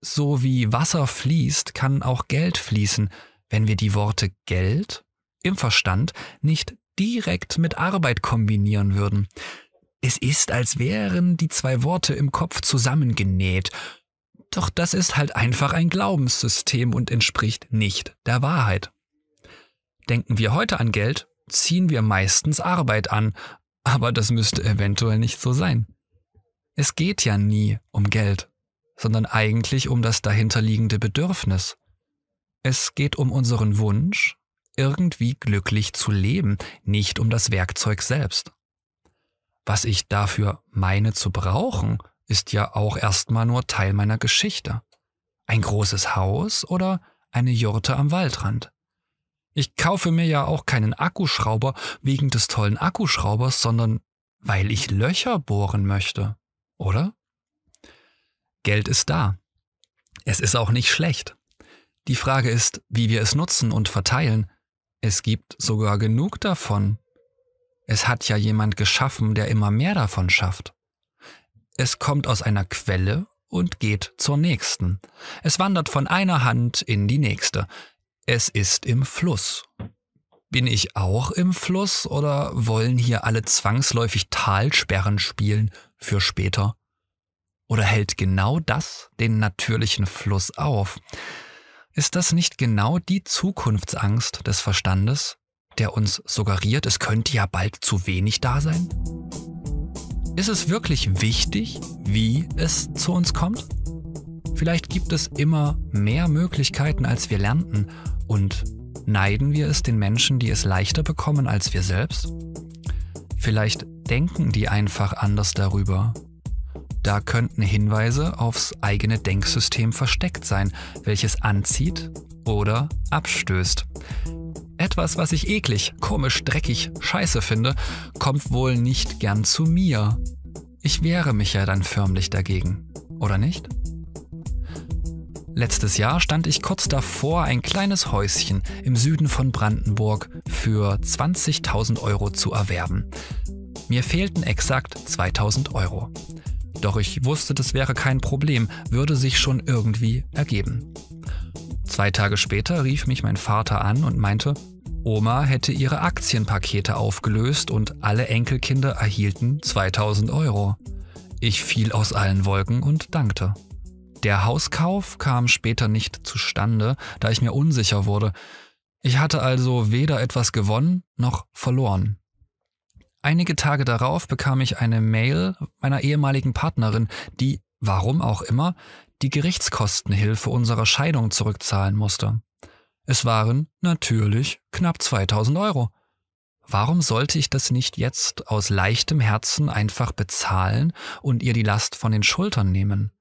So wie Wasser fließt, kann auch Geld fließen wenn wir die Worte Geld im Verstand nicht direkt mit Arbeit kombinieren würden. Es ist, als wären die zwei Worte im Kopf zusammengenäht. Doch das ist halt einfach ein Glaubenssystem und entspricht nicht der Wahrheit. Denken wir heute an Geld, ziehen wir meistens Arbeit an, aber das müsste eventuell nicht so sein. Es geht ja nie um Geld, sondern eigentlich um das dahinterliegende Bedürfnis. Es geht um unseren Wunsch, irgendwie glücklich zu leben, nicht um das Werkzeug selbst. Was ich dafür meine zu brauchen, ist ja auch erstmal nur Teil meiner Geschichte. Ein großes Haus oder eine Jurte am Waldrand. Ich kaufe mir ja auch keinen Akkuschrauber wegen des tollen Akkuschraubers, sondern weil ich Löcher bohren möchte, oder? Geld ist da. Es ist auch nicht schlecht. Die Frage ist, wie wir es nutzen und verteilen. Es gibt sogar genug davon. Es hat ja jemand geschaffen, der immer mehr davon schafft. Es kommt aus einer Quelle und geht zur nächsten. Es wandert von einer Hand in die nächste. Es ist im Fluss. Bin ich auch im Fluss oder wollen hier alle zwangsläufig Talsperren spielen für später? Oder hält genau das den natürlichen Fluss auf? Ist das nicht genau die Zukunftsangst des Verstandes, der uns suggeriert, es könnte ja bald zu wenig da sein? Ist es wirklich wichtig, wie es zu uns kommt? Vielleicht gibt es immer mehr Möglichkeiten, als wir lernten, und neiden wir es den Menschen, die es leichter bekommen als wir selbst? Vielleicht denken die einfach anders darüber da könnten Hinweise aufs eigene Denksystem versteckt sein, welches anzieht oder abstößt. Etwas, was ich eklig, komisch, dreckig, scheiße finde, kommt wohl nicht gern zu mir. Ich wehre mich ja dann förmlich dagegen, oder nicht? Letztes Jahr stand ich kurz davor, ein kleines Häuschen im Süden von Brandenburg für 20.000 Euro zu erwerben. Mir fehlten exakt 2.000 Euro. Doch ich wusste, das wäre kein Problem, würde sich schon irgendwie ergeben. Zwei Tage später rief mich mein Vater an und meinte, Oma hätte ihre Aktienpakete aufgelöst und alle Enkelkinder erhielten 2000 Euro. Ich fiel aus allen Wolken und dankte. Der Hauskauf kam später nicht zustande, da ich mir unsicher wurde. Ich hatte also weder etwas gewonnen noch verloren. Einige Tage darauf bekam ich eine Mail meiner ehemaligen Partnerin, die, warum auch immer, die Gerichtskostenhilfe unserer Scheidung zurückzahlen musste. Es waren natürlich knapp 2000 Euro. Warum sollte ich das nicht jetzt aus leichtem Herzen einfach bezahlen und ihr die Last von den Schultern nehmen?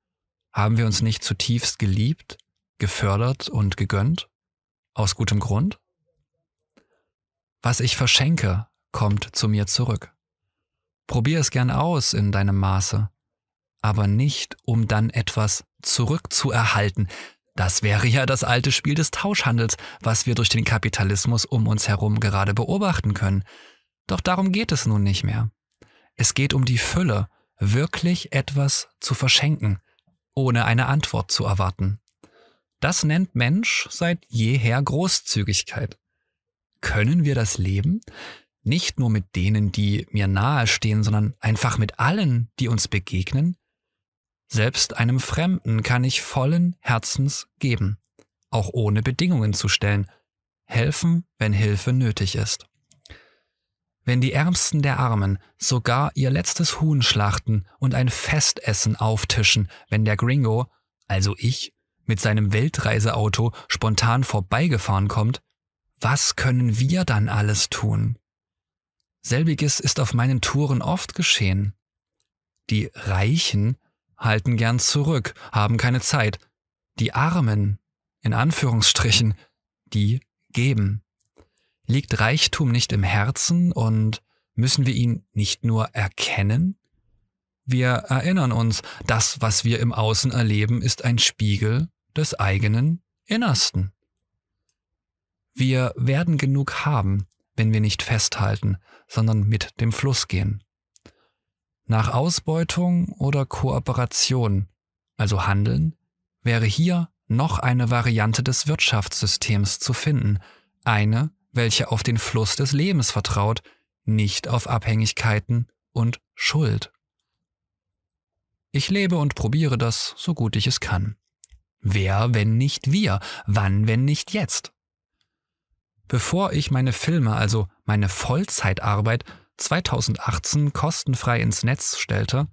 Haben wir uns nicht zutiefst geliebt, gefördert und gegönnt? Aus gutem Grund? Was ich verschenke, kommt zu mir zurück. Probier es gern aus in deinem Maße, aber nicht, um dann etwas zurückzuerhalten. Das wäre ja das alte Spiel des Tauschhandels, was wir durch den Kapitalismus um uns herum gerade beobachten können. Doch darum geht es nun nicht mehr. Es geht um die Fülle, wirklich etwas zu verschenken, ohne eine Antwort zu erwarten. Das nennt Mensch seit jeher Großzügigkeit. Können wir das leben? Nicht nur mit denen, die mir nahestehen, sondern einfach mit allen, die uns begegnen. Selbst einem Fremden kann ich vollen Herzens geben, auch ohne Bedingungen zu stellen, helfen, wenn Hilfe nötig ist. Wenn die Ärmsten der Armen sogar ihr letztes Huhn schlachten und ein Festessen auftischen, wenn der Gringo, also ich, mit seinem Weltreiseauto spontan vorbeigefahren kommt, was können wir dann alles tun? Selbiges ist auf meinen Touren oft geschehen. Die Reichen halten gern zurück, haben keine Zeit. Die Armen, in Anführungsstrichen, die geben. Liegt Reichtum nicht im Herzen und müssen wir ihn nicht nur erkennen? Wir erinnern uns, das, was wir im Außen erleben, ist ein Spiegel des eigenen Innersten. Wir werden genug haben, wenn wir nicht festhalten, sondern mit dem Fluss gehen. Nach Ausbeutung oder Kooperation, also Handeln, wäre hier noch eine Variante des Wirtschaftssystems zu finden, eine, welche auf den Fluss des Lebens vertraut, nicht auf Abhängigkeiten und Schuld. Ich lebe und probiere das, so gut ich es kann. Wer, wenn nicht wir? Wann, wenn nicht jetzt? Bevor ich meine Filme, also meine Vollzeitarbeit, 2018 kostenfrei ins Netz stellte,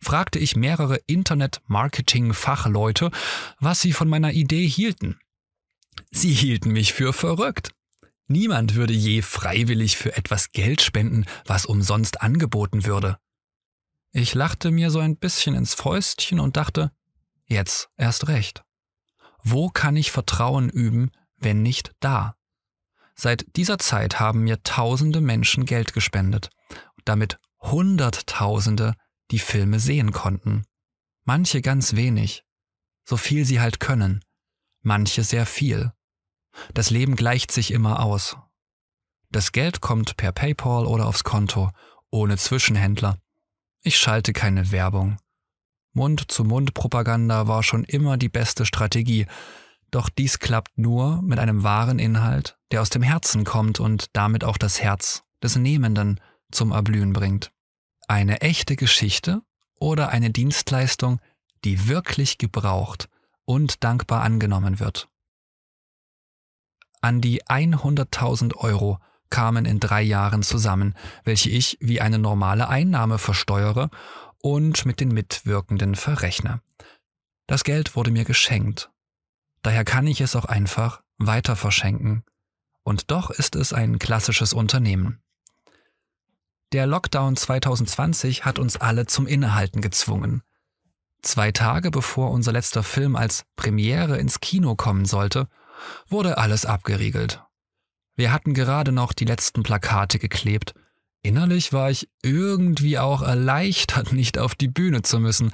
fragte ich mehrere Internet-Marketing-Fachleute, was sie von meiner Idee hielten. Sie hielten mich für verrückt. Niemand würde je freiwillig für etwas Geld spenden, was umsonst angeboten würde. Ich lachte mir so ein bisschen ins Fäustchen und dachte, jetzt erst recht. Wo kann ich Vertrauen üben, wenn nicht da? Seit dieser Zeit haben mir tausende Menschen Geld gespendet, damit Hunderttausende die Filme sehen konnten. Manche ganz wenig, so viel sie halt können, manche sehr viel. Das Leben gleicht sich immer aus. Das Geld kommt per PayPal oder aufs Konto, ohne Zwischenhändler. Ich schalte keine Werbung. Mund-zu-Mund-Propaganda war schon immer die beste Strategie, doch dies klappt nur mit einem wahren Inhalt, der aus dem Herzen kommt und damit auch das Herz des Nehmenden zum Erblühen bringt. Eine echte Geschichte oder eine Dienstleistung, die wirklich gebraucht und dankbar angenommen wird. An die 100.000 Euro kamen in drei Jahren zusammen, welche ich wie eine normale Einnahme versteuere und mit den Mitwirkenden verrechne. Das Geld wurde mir geschenkt Daher kann ich es auch einfach weiter verschenken. Und doch ist es ein klassisches Unternehmen. Der Lockdown 2020 hat uns alle zum Innehalten gezwungen. Zwei Tage bevor unser letzter Film als Premiere ins Kino kommen sollte, wurde alles abgeriegelt. Wir hatten gerade noch die letzten Plakate geklebt. Innerlich war ich irgendwie auch erleichtert, nicht auf die Bühne zu müssen.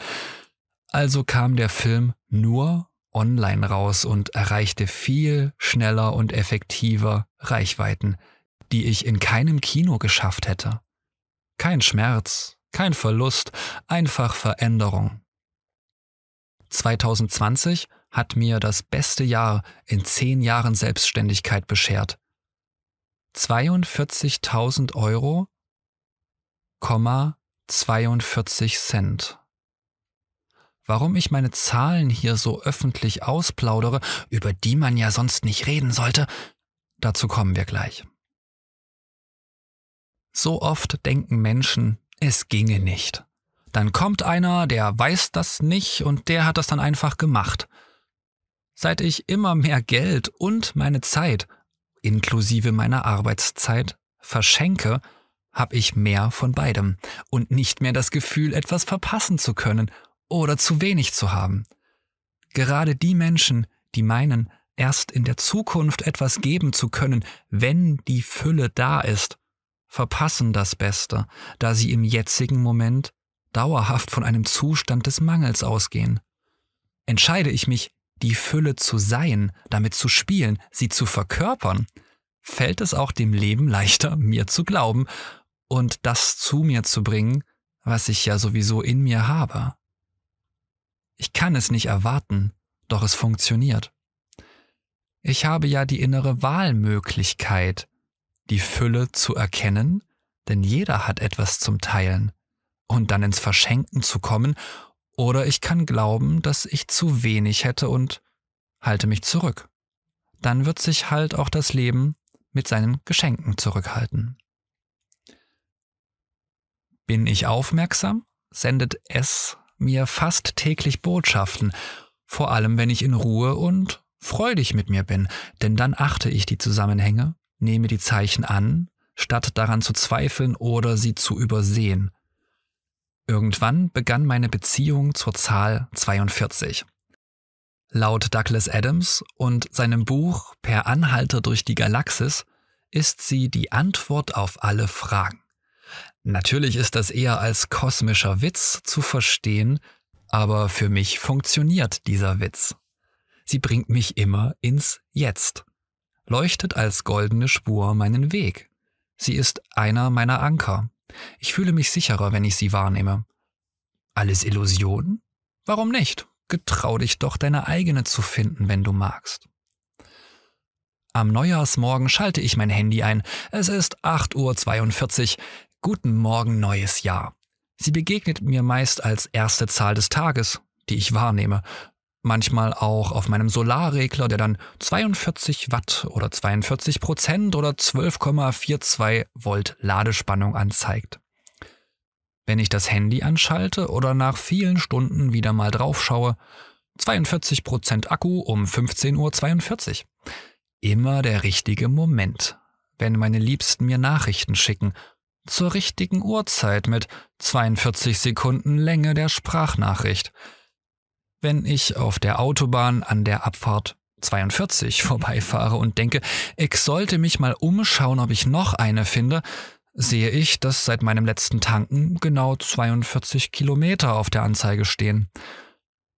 Also kam der Film nur online raus und erreichte viel schneller und effektiver Reichweiten, die ich in keinem Kino geschafft hätte. Kein Schmerz, kein Verlust, einfach Veränderung. 2020 hat mir das beste Jahr in zehn Jahren Selbstständigkeit beschert. 42.000 Euro, 42 Cent warum ich meine Zahlen hier so öffentlich ausplaudere, über die man ja sonst nicht reden sollte, dazu kommen wir gleich. So oft denken Menschen, es ginge nicht. Dann kommt einer, der weiß das nicht und der hat das dann einfach gemacht. Seit ich immer mehr Geld und meine Zeit, inklusive meiner Arbeitszeit, verschenke, habe ich mehr von beidem und nicht mehr das Gefühl, etwas verpassen zu können oder zu wenig zu haben. Gerade die Menschen, die meinen, erst in der Zukunft etwas geben zu können, wenn die Fülle da ist, verpassen das Beste, da sie im jetzigen Moment dauerhaft von einem Zustand des Mangels ausgehen. Entscheide ich mich, die Fülle zu sein, damit zu spielen, sie zu verkörpern, fällt es auch dem Leben leichter, mir zu glauben und das zu mir zu bringen, was ich ja sowieso in mir habe. Ich kann es nicht erwarten, doch es funktioniert. Ich habe ja die innere Wahlmöglichkeit, die Fülle zu erkennen, denn jeder hat etwas zum Teilen, und dann ins Verschenken zu kommen, oder ich kann glauben, dass ich zu wenig hätte und halte mich zurück. Dann wird sich halt auch das Leben mit seinen Geschenken zurückhalten. Bin ich aufmerksam, sendet es mir fast täglich Botschaften, vor allem wenn ich in Ruhe und freudig mit mir bin, denn dann achte ich die Zusammenhänge, nehme die Zeichen an, statt daran zu zweifeln oder sie zu übersehen. Irgendwann begann meine Beziehung zur Zahl 42. Laut Douglas Adams und seinem Buch Per Anhalter durch die Galaxis ist sie die Antwort auf alle Fragen. Hm. Natürlich ist das eher als kosmischer Witz zu verstehen, aber für mich funktioniert dieser Witz. Sie bringt mich immer ins Jetzt, leuchtet als goldene Spur meinen Weg. Sie ist einer meiner Anker. Ich fühle mich sicherer, wenn ich sie wahrnehme. Alles Illusion? Warum nicht? Getrau dich doch, deine eigene zu finden, wenn du magst. Am Neujahrsmorgen schalte ich mein Handy ein. Es ist 8.42 Uhr. Guten Morgen, neues Jahr. Sie begegnet mir meist als erste Zahl des Tages, die ich wahrnehme. Manchmal auch auf meinem Solarregler, der dann 42 Watt oder 42 Prozent oder 12,42 Volt Ladespannung anzeigt. Wenn ich das Handy anschalte oder nach vielen Stunden wieder mal draufschaue, 42 Prozent Akku um 15.42 Uhr. Immer der richtige Moment, wenn meine Liebsten mir Nachrichten schicken zur richtigen Uhrzeit mit 42 Sekunden Länge der Sprachnachricht. Wenn ich auf der Autobahn an der Abfahrt 42 vorbeifahre und denke, ich sollte mich mal umschauen, ob ich noch eine finde, sehe ich, dass seit meinem letzten Tanken genau 42 Kilometer auf der Anzeige stehen.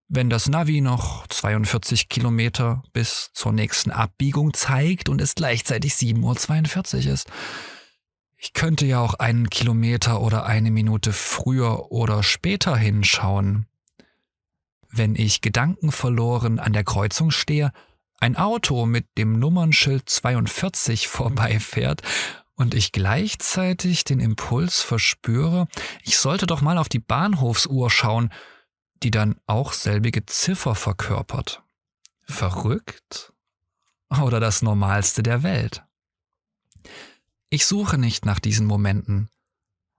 Wenn das Navi noch 42 Kilometer bis zur nächsten Abbiegung zeigt und es gleichzeitig 7.42 Uhr ist, ich könnte ja auch einen Kilometer oder eine Minute früher oder später hinschauen. Wenn ich gedankenverloren an der Kreuzung stehe, ein Auto mit dem Nummernschild 42 vorbeifährt und ich gleichzeitig den Impuls verspüre, ich sollte doch mal auf die Bahnhofsuhr schauen, die dann auch selbige Ziffer verkörpert. Verrückt? Oder das Normalste der Welt? Ich suche nicht nach diesen Momenten.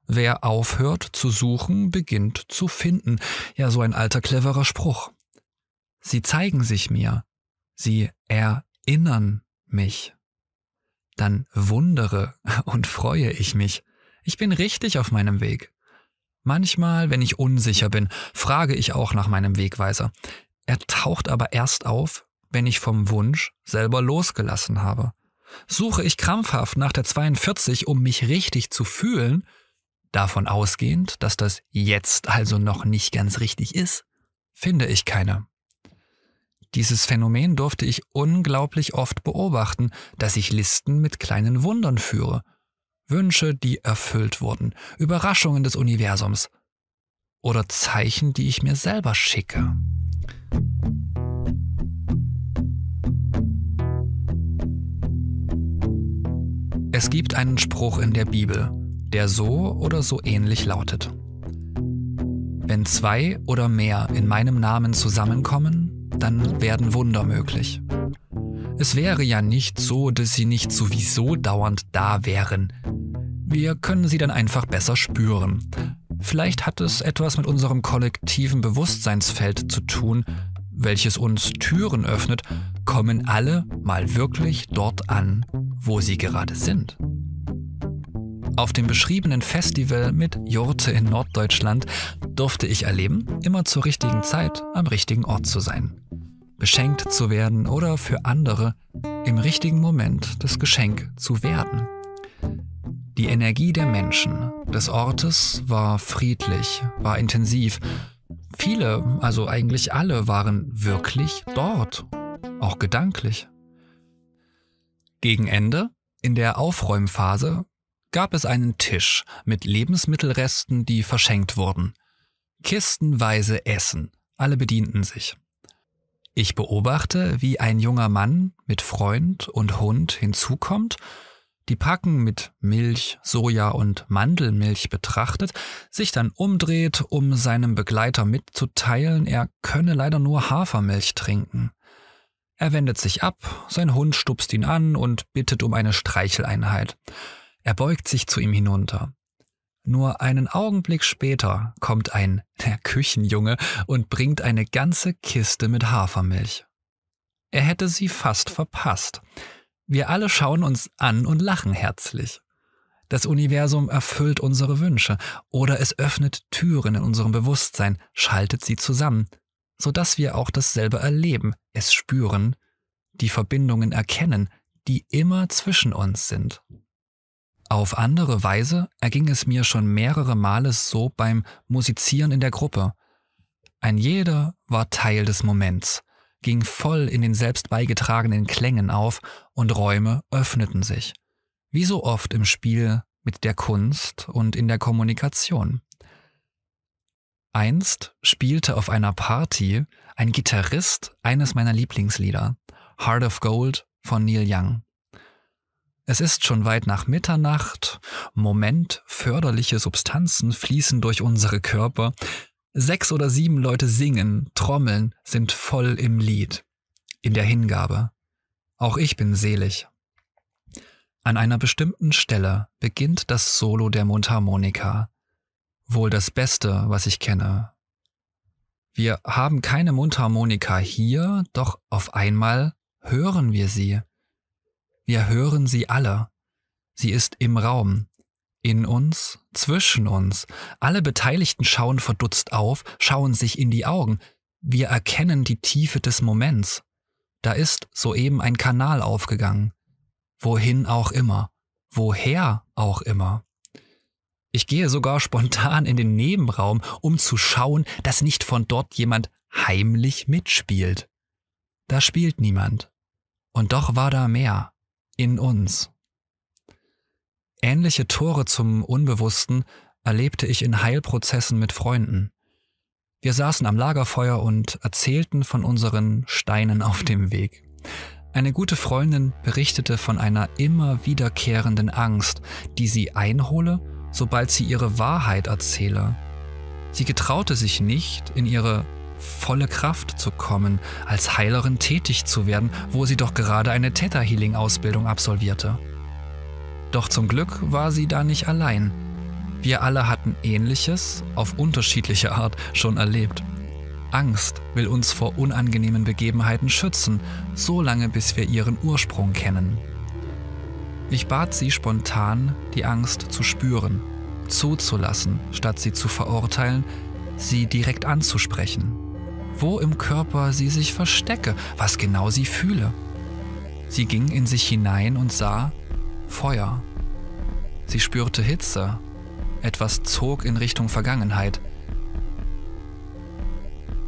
Wer aufhört zu suchen, beginnt zu finden. Ja, so ein alter cleverer Spruch. Sie zeigen sich mir. Sie erinnern mich. Dann wundere und freue ich mich. Ich bin richtig auf meinem Weg. Manchmal, wenn ich unsicher bin, frage ich auch nach meinem Wegweiser. Er taucht aber erst auf, wenn ich vom Wunsch selber losgelassen habe. Suche ich krampfhaft nach der 42, um mich richtig zu fühlen, davon ausgehend, dass das jetzt also noch nicht ganz richtig ist, finde ich keine. Dieses Phänomen durfte ich unglaublich oft beobachten, dass ich Listen mit kleinen Wundern führe. Wünsche, die erfüllt wurden, Überraschungen des Universums oder Zeichen, die ich mir selber schicke. Es gibt einen Spruch in der Bibel, der so oder so ähnlich lautet. Wenn zwei oder mehr in meinem Namen zusammenkommen, dann werden Wunder möglich. Es wäre ja nicht so, dass sie nicht sowieso dauernd da wären. Wir können sie dann einfach besser spüren. Vielleicht hat es etwas mit unserem kollektiven Bewusstseinsfeld zu tun, welches uns Türen öffnet, kommen alle mal wirklich dort an, wo sie gerade sind. Auf dem beschriebenen Festival mit Jurte in Norddeutschland durfte ich erleben, immer zur richtigen Zeit am richtigen Ort zu sein, beschenkt zu werden oder für andere im richtigen Moment das Geschenk zu werden. Die Energie der Menschen, des Ortes war friedlich, war intensiv Viele, also eigentlich alle, waren wirklich dort, auch gedanklich. Gegen Ende, in der Aufräumphase, gab es einen Tisch mit Lebensmittelresten, die verschenkt wurden. Kistenweise Essen, alle bedienten sich. Ich beobachte, wie ein junger Mann mit Freund und Hund hinzukommt die Packen mit Milch, Soja und Mandelmilch betrachtet, sich dann umdreht, um seinem Begleiter mitzuteilen, er könne leider nur Hafermilch trinken. Er wendet sich ab, sein Hund stupst ihn an und bittet um eine Streicheleinheit. Er beugt sich zu ihm hinunter. Nur einen Augenblick später kommt ein der Küchenjunge und bringt eine ganze Kiste mit Hafermilch. Er hätte sie fast verpasst. Wir alle schauen uns an und lachen herzlich. Das Universum erfüllt unsere Wünsche oder es öffnet Türen in unserem Bewusstsein, schaltet sie zusammen, sodass wir auch dasselbe erleben, es spüren, die Verbindungen erkennen, die immer zwischen uns sind. Auf andere Weise erging es mir schon mehrere Male so beim Musizieren in der Gruppe. Ein jeder war Teil des Moments ging voll in den selbst beigetragenen Klängen auf und Räume öffneten sich. Wie so oft im Spiel mit der Kunst und in der Kommunikation. Einst spielte auf einer Party ein Gitarrist eines meiner Lieblingslieder, Heart of Gold von Neil Young. Es ist schon weit nach Mitternacht, Moment, förderliche Substanzen fließen durch unsere Körper, Sechs oder sieben Leute singen, trommeln, sind voll im Lied, in der Hingabe. Auch ich bin selig. An einer bestimmten Stelle beginnt das Solo der Mundharmonika. Wohl das Beste, was ich kenne. Wir haben keine Mundharmonika hier, doch auf einmal hören wir sie. Wir hören sie alle. Sie ist im Raum, in uns, zwischen uns. Alle Beteiligten schauen verdutzt auf, schauen sich in die Augen. Wir erkennen die Tiefe des Moments. Da ist soeben ein Kanal aufgegangen. Wohin auch immer. Woher auch immer. Ich gehe sogar spontan in den Nebenraum, um zu schauen, dass nicht von dort jemand heimlich mitspielt. Da spielt niemand. Und doch war da mehr. In uns. Ähnliche Tore zum Unbewussten erlebte ich in Heilprozessen mit Freunden. Wir saßen am Lagerfeuer und erzählten von unseren Steinen auf dem Weg. Eine gute Freundin berichtete von einer immer wiederkehrenden Angst, die sie einhole, sobald sie ihre Wahrheit erzähle. Sie getraute sich nicht, in ihre volle Kraft zu kommen, als Heilerin tätig zu werden, wo sie doch gerade eine Theta-Healing-Ausbildung absolvierte. Doch zum Glück war sie da nicht allein. Wir alle hatten ähnliches, auf unterschiedliche Art, schon erlebt. Angst will uns vor unangenehmen Begebenheiten schützen, so lange bis wir ihren Ursprung kennen. Ich bat sie spontan, die Angst zu spüren, zuzulassen, statt sie zu verurteilen, sie direkt anzusprechen. Wo im Körper sie sich verstecke, was genau sie fühle. Sie ging in sich hinein und sah, Feuer. Sie spürte Hitze. Etwas zog in Richtung Vergangenheit.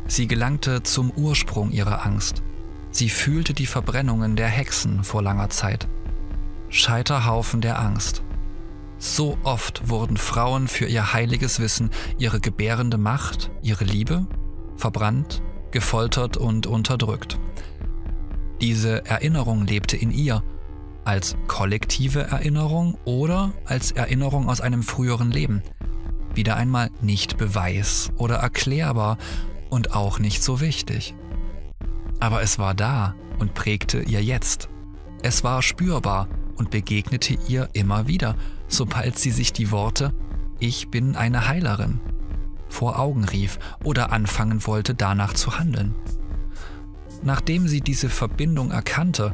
Sie gelangte zum Ursprung ihrer Angst. Sie fühlte die Verbrennungen der Hexen vor langer Zeit. Scheiterhaufen der Angst. So oft wurden Frauen für ihr heiliges Wissen, ihre gebärende Macht, ihre Liebe verbrannt, gefoltert und unterdrückt. Diese Erinnerung lebte in ihr als kollektive Erinnerung oder als Erinnerung aus einem früheren Leben. Wieder einmal nicht beweis oder erklärbar und auch nicht so wichtig. Aber es war da und prägte ihr jetzt. Es war spürbar und begegnete ihr immer wieder, sobald sie sich die Worte Ich bin eine Heilerin vor Augen rief oder anfangen wollte, danach zu handeln. Nachdem sie diese Verbindung erkannte,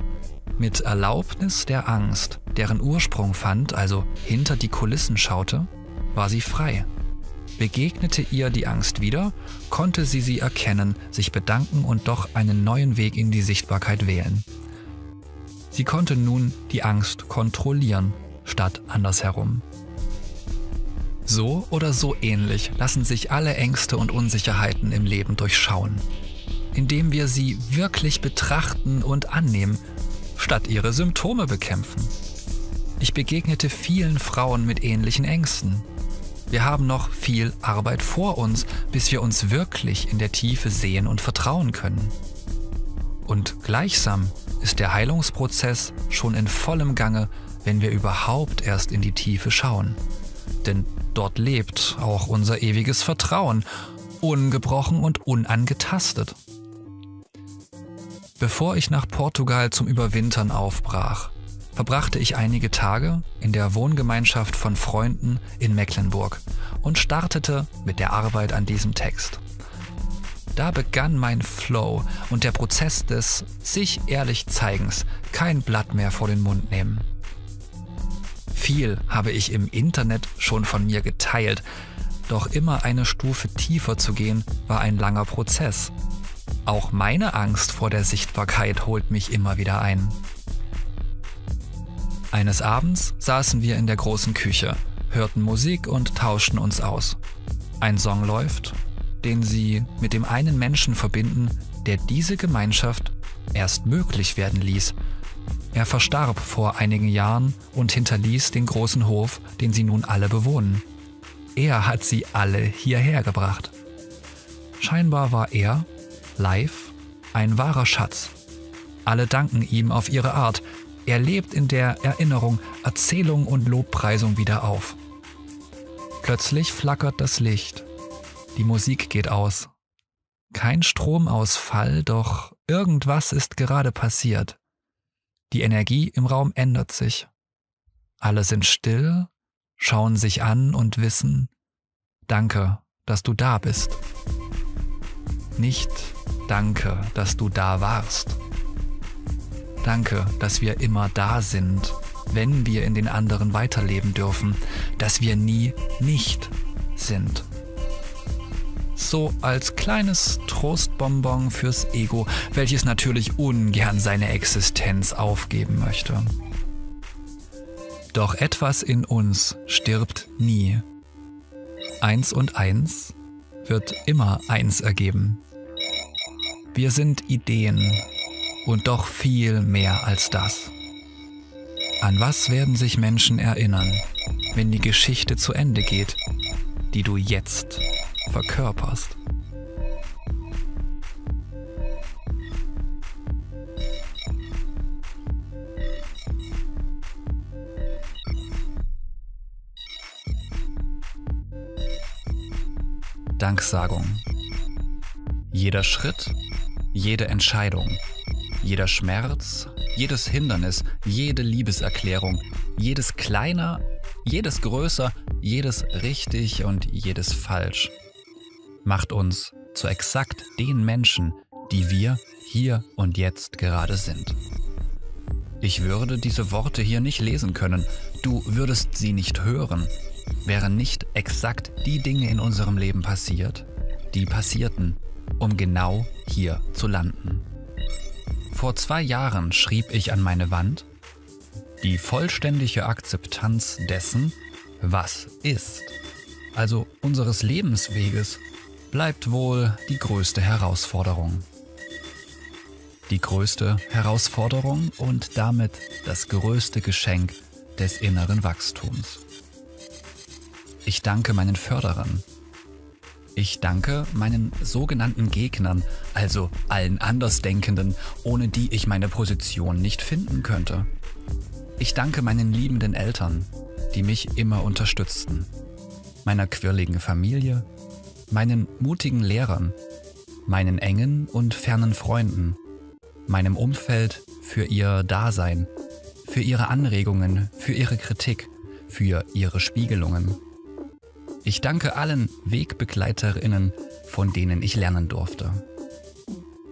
mit Erlaubnis der Angst, deren Ursprung fand, also hinter die Kulissen schaute, war sie frei. Begegnete ihr die Angst wieder, konnte sie sie erkennen, sich bedanken und doch einen neuen Weg in die Sichtbarkeit wählen. Sie konnte nun die Angst kontrollieren, statt andersherum. So oder so ähnlich lassen sich alle Ängste und Unsicherheiten im Leben durchschauen. Indem wir sie wirklich betrachten und annehmen, statt ihre Symptome bekämpfen. Ich begegnete vielen Frauen mit ähnlichen Ängsten. Wir haben noch viel Arbeit vor uns, bis wir uns wirklich in der Tiefe sehen und vertrauen können. Und gleichsam ist der Heilungsprozess schon in vollem Gange, wenn wir überhaupt erst in die Tiefe schauen. Denn dort lebt auch unser ewiges Vertrauen, ungebrochen und unangetastet. Bevor ich nach Portugal zum Überwintern aufbrach, verbrachte ich einige Tage in der Wohngemeinschaft von Freunden in Mecklenburg und startete mit der Arbeit an diesem Text. Da begann mein Flow und der Prozess des sich ehrlich zeigens, kein Blatt mehr vor den Mund nehmen. Viel habe ich im Internet schon von mir geteilt, doch immer eine Stufe tiefer zu gehen war ein langer Prozess, auch meine Angst vor der Sichtbarkeit holt mich immer wieder ein. Eines Abends saßen wir in der großen Küche, hörten Musik und tauschten uns aus. Ein Song läuft, den sie mit dem einen Menschen verbinden, der diese Gemeinschaft erst möglich werden ließ. Er verstarb vor einigen Jahren und hinterließ den großen Hof, den sie nun alle bewohnen. Er hat sie alle hierher gebracht. Scheinbar war er live, ein wahrer Schatz. Alle danken ihm auf ihre Art. Er lebt in der Erinnerung, Erzählung und Lobpreisung wieder auf. Plötzlich flackert das Licht. Die Musik geht aus. Kein Stromausfall, doch irgendwas ist gerade passiert. Die Energie im Raum ändert sich. Alle sind still, schauen sich an und wissen, danke, dass du da bist nicht Danke, dass du da warst. Danke, dass wir immer da sind, wenn wir in den anderen weiterleben dürfen, dass wir nie nicht sind. So als kleines Trostbonbon fürs Ego, welches natürlich ungern seine Existenz aufgeben möchte. Doch etwas in uns stirbt nie. Eins und eins wird immer eins ergeben. Wir sind Ideen und doch viel mehr als das. An was werden sich Menschen erinnern, wenn die Geschichte zu Ende geht, die du jetzt verkörperst? Danksagung. Jeder Schritt, jede Entscheidung, jeder Schmerz, jedes Hindernis, jede Liebeserklärung, jedes kleiner, jedes größer, jedes richtig und jedes falsch macht uns zu exakt den Menschen, die wir hier und jetzt gerade sind. Ich würde diese Worte hier nicht lesen können, du würdest sie nicht hören, wären nicht exakt die Dinge in unserem Leben passiert, die passierten, um genau hier zu landen. Vor zwei Jahren schrieb ich an meine Wand, die vollständige Akzeptanz dessen, was ist, also unseres Lebensweges, bleibt wohl die größte Herausforderung. Die größte Herausforderung und damit das größte Geschenk des inneren Wachstums. Ich danke meinen Förderern. Ich danke meinen sogenannten Gegnern, also allen Andersdenkenden, ohne die ich meine Position nicht finden könnte. Ich danke meinen liebenden Eltern, die mich immer unterstützten, meiner quirligen Familie, meinen mutigen Lehrern, meinen engen und fernen Freunden, meinem Umfeld für ihr Dasein, für ihre Anregungen, für ihre Kritik, für ihre Spiegelungen. Ich danke allen Wegbegleiterinnen, von denen ich lernen durfte.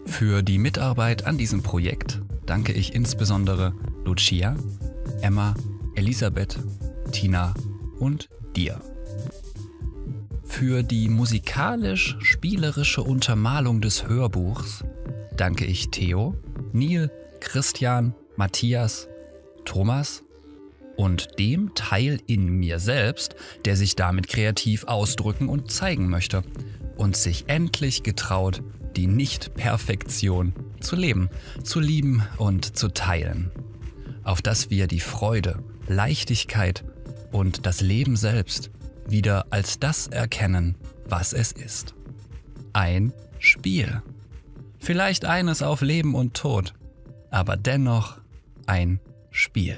Für die Mitarbeit an diesem Projekt danke ich insbesondere Lucia, Emma, Elisabeth, Tina und dir. Für die musikalisch-spielerische Untermalung des Hörbuchs danke ich Theo, Neil, Christian, Matthias, Thomas, und dem Teil in mir selbst, der sich damit kreativ ausdrücken und zeigen möchte und sich endlich getraut, die Nicht-Perfektion zu leben, zu lieben und zu teilen. Auf dass wir die Freude, Leichtigkeit und das Leben selbst wieder als das erkennen, was es ist. Ein Spiel. Vielleicht eines auf Leben und Tod, aber dennoch ein Spiel.